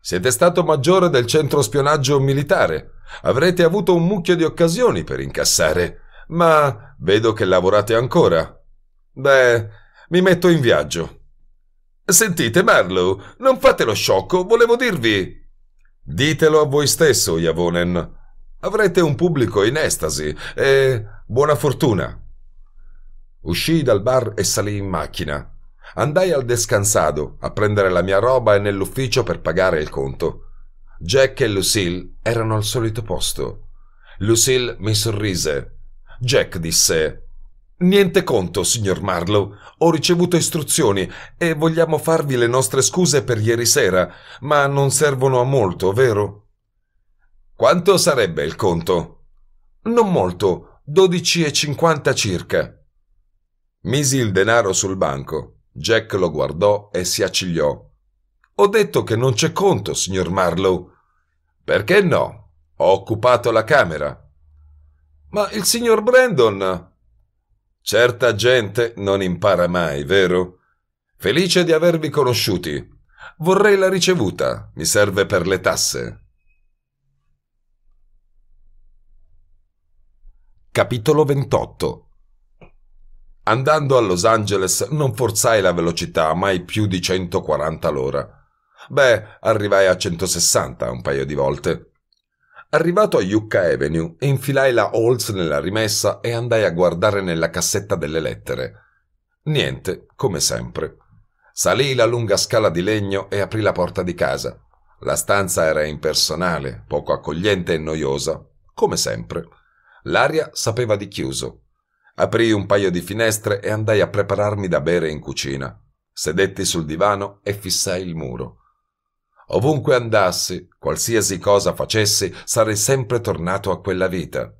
Siete stato maggiore del centro spionaggio militare. Avrete avuto un mucchio di occasioni per incassare, ma vedo che lavorate ancora. Beh, mi metto in viaggio. Sentite, Marlow, non fate lo sciocco, volevo dirvi. Ditelo a voi stesso, Yavonen. Avrete un pubblico in estasi e buona fortuna. Uscii dal bar e salì in macchina. Andai al descansato a prendere la mia roba e nell'ufficio per pagare il conto. Jack e Lucille erano al solito posto. Lucille mi sorrise. Jack disse Niente conto, signor Marlowe. Ho ricevuto istruzioni e vogliamo farvi le nostre scuse per ieri sera, ma non servono a molto, vero? Quanto sarebbe il conto? Non molto, 12,50 circa. Misi il denaro sul banco. Jack lo guardò e si accigliò. Ho detto che non c'è conto, signor Marlowe. Perché no? Ho occupato la camera. Ma il signor Brandon... Certa gente non impara mai, vero? Felice di avervi conosciuti. Vorrei la ricevuta, mi serve per le tasse. Capitolo 28 Andando a Los Angeles non forzai la velocità mai più di 140 l'ora. Beh, arrivai a 160 un paio di volte. Arrivato a Yucca Avenue, infilai la Holz nella rimessa e andai a guardare nella cassetta delle lettere. Niente, come sempre. Salii la lunga scala di legno e aprì la porta di casa. La stanza era impersonale, poco accogliente e noiosa, come sempre. L'aria sapeva di chiuso. Aprì un paio di finestre e andai a prepararmi da bere in cucina. Sedetti sul divano e fissai il muro. Ovunque andassi, qualsiasi cosa facessi, sarei sempre tornato a quella vita.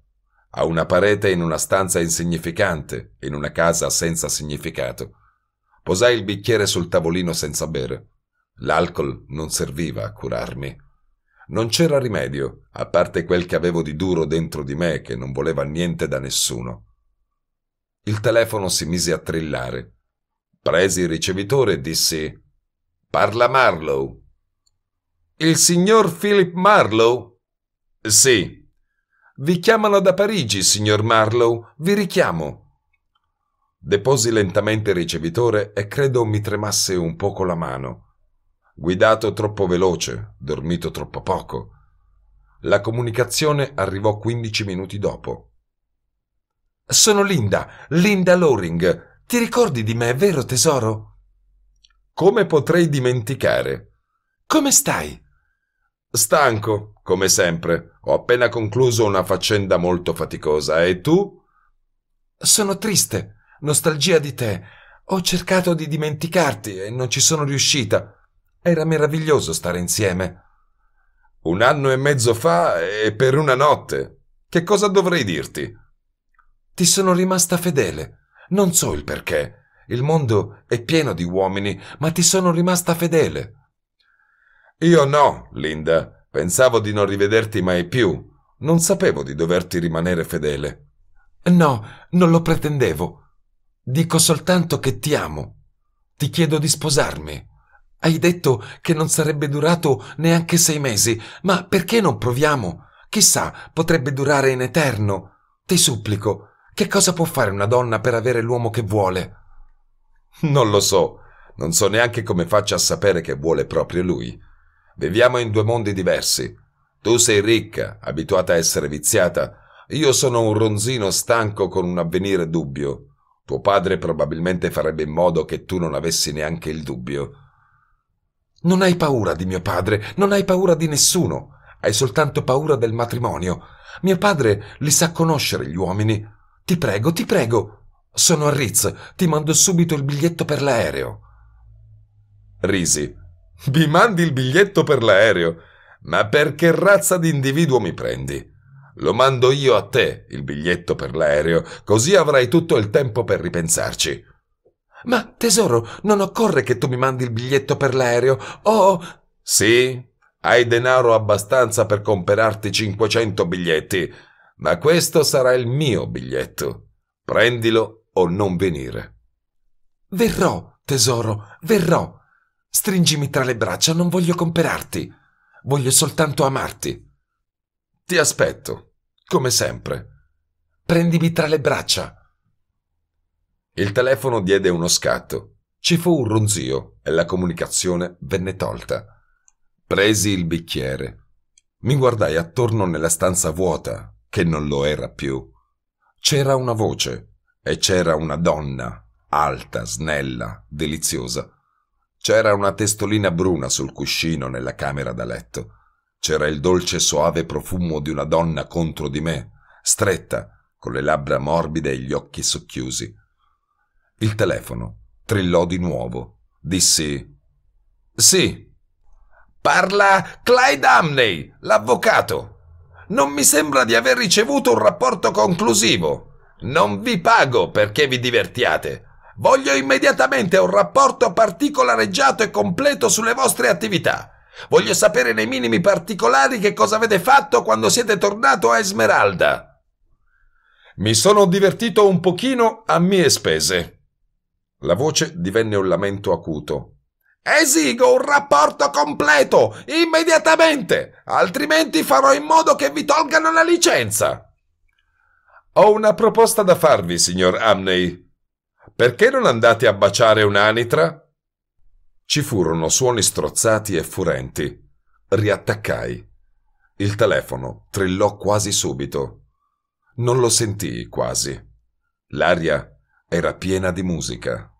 A una parete in una stanza insignificante, in una casa senza significato. Posai il bicchiere sul tavolino senza bere. L'alcol non serviva a curarmi. Non c'era rimedio, a parte quel che avevo di duro dentro di me che non voleva niente da nessuno. Il telefono si mise a trillare. Presi il ricevitore e dissi Parla Marlow. Il signor Philip Marlowe? Sì. Vi chiamano da Parigi, signor Marlowe. Vi richiamo. Deposi lentamente il ricevitore e credo mi tremasse un poco la mano. Guidato troppo veloce, dormito troppo poco. La comunicazione arrivò 15 minuti dopo. Sono Linda, Linda Loring. Ti ricordi di me, vero tesoro? Come potrei dimenticare? Come stai? Stanco, come sempre. Ho appena concluso una faccenda molto faticosa. E tu? Sono triste. Nostalgia di te. Ho cercato di dimenticarti e non ci sono riuscita. Era meraviglioso stare insieme. Un anno e mezzo fa e per una notte. Che cosa dovrei dirti? Ti sono rimasta fedele. Non so il perché. Il mondo è pieno di uomini, ma ti sono rimasta fedele. Io no, Linda. Pensavo di non rivederti mai più. Non sapevo di doverti rimanere fedele. No, non lo pretendevo. Dico soltanto che ti amo. Ti chiedo di sposarmi. Hai detto che non sarebbe durato neanche sei mesi, ma perché non proviamo? Chissà, potrebbe durare in eterno. Ti supplico, che cosa può fare una donna per avere l'uomo che vuole? Non lo so. Non so neanche come faccia a sapere che vuole proprio lui. Viviamo in due mondi diversi. Tu sei ricca, abituata a essere viziata. Io sono un ronzino stanco con un avvenire dubbio. Tuo padre probabilmente farebbe in modo che tu non avessi neanche il dubbio. Non hai paura di mio padre, non hai paura di nessuno. Hai soltanto paura del matrimonio. Mio padre li sa conoscere gli uomini. Ti prego, ti prego. Sono a Ritz, ti mando subito il biglietto per l'aereo. Risi Mi mandi il biglietto per l'aereo. Ma per che razza di individuo mi prendi? Lo mando io a te, il biglietto per l'aereo, così avrai tutto il tempo per ripensarci. Ma tesoro, non occorre che tu mi mandi il biglietto per l'aereo. Oh. Sì, hai denaro abbastanza per comperarti 500 biglietti, ma questo sarà il mio biglietto. Prendilo o non venire. Verrò, tesoro, verrò. Stringimi tra le braccia, non voglio comperarti. Voglio soltanto amarti. Ti aspetto, come sempre. Prendimi tra le braccia. Il telefono diede uno scatto. Ci fu un ronzio e la comunicazione venne tolta. Presi il bicchiere. Mi guardai attorno nella stanza vuota, che non lo era più. C'era una voce e c'era una donna, alta, snella, deliziosa c'era una testolina bruna sul cuscino nella camera da letto. C'era il dolce soave profumo di una donna contro di me, stretta, con le labbra morbide e gli occhi socchiusi. Il telefono trillò di nuovo. Dissi: Sì. Parla Clyde Amney, l'avvocato. Non mi sembra di aver ricevuto un rapporto conclusivo. Non vi pago perché vi divertiate. Voglio immediatamente un rapporto particolareggiato e completo sulle vostre attività. Voglio sapere nei minimi particolari che cosa avete fatto quando siete tornato a Esmeralda. Mi sono divertito un pochino a mie spese. La voce divenne un lamento acuto. Esigo un rapporto completo, immediatamente, altrimenti farò in modo che vi tolgano la licenza. Ho una proposta da farvi, signor Amney, perché non andate a baciare un'anitra? Ci furono suoni strozzati e furenti. Riattaccai. Il telefono trillò quasi subito. Non lo sentii quasi. L'aria era piena di musica.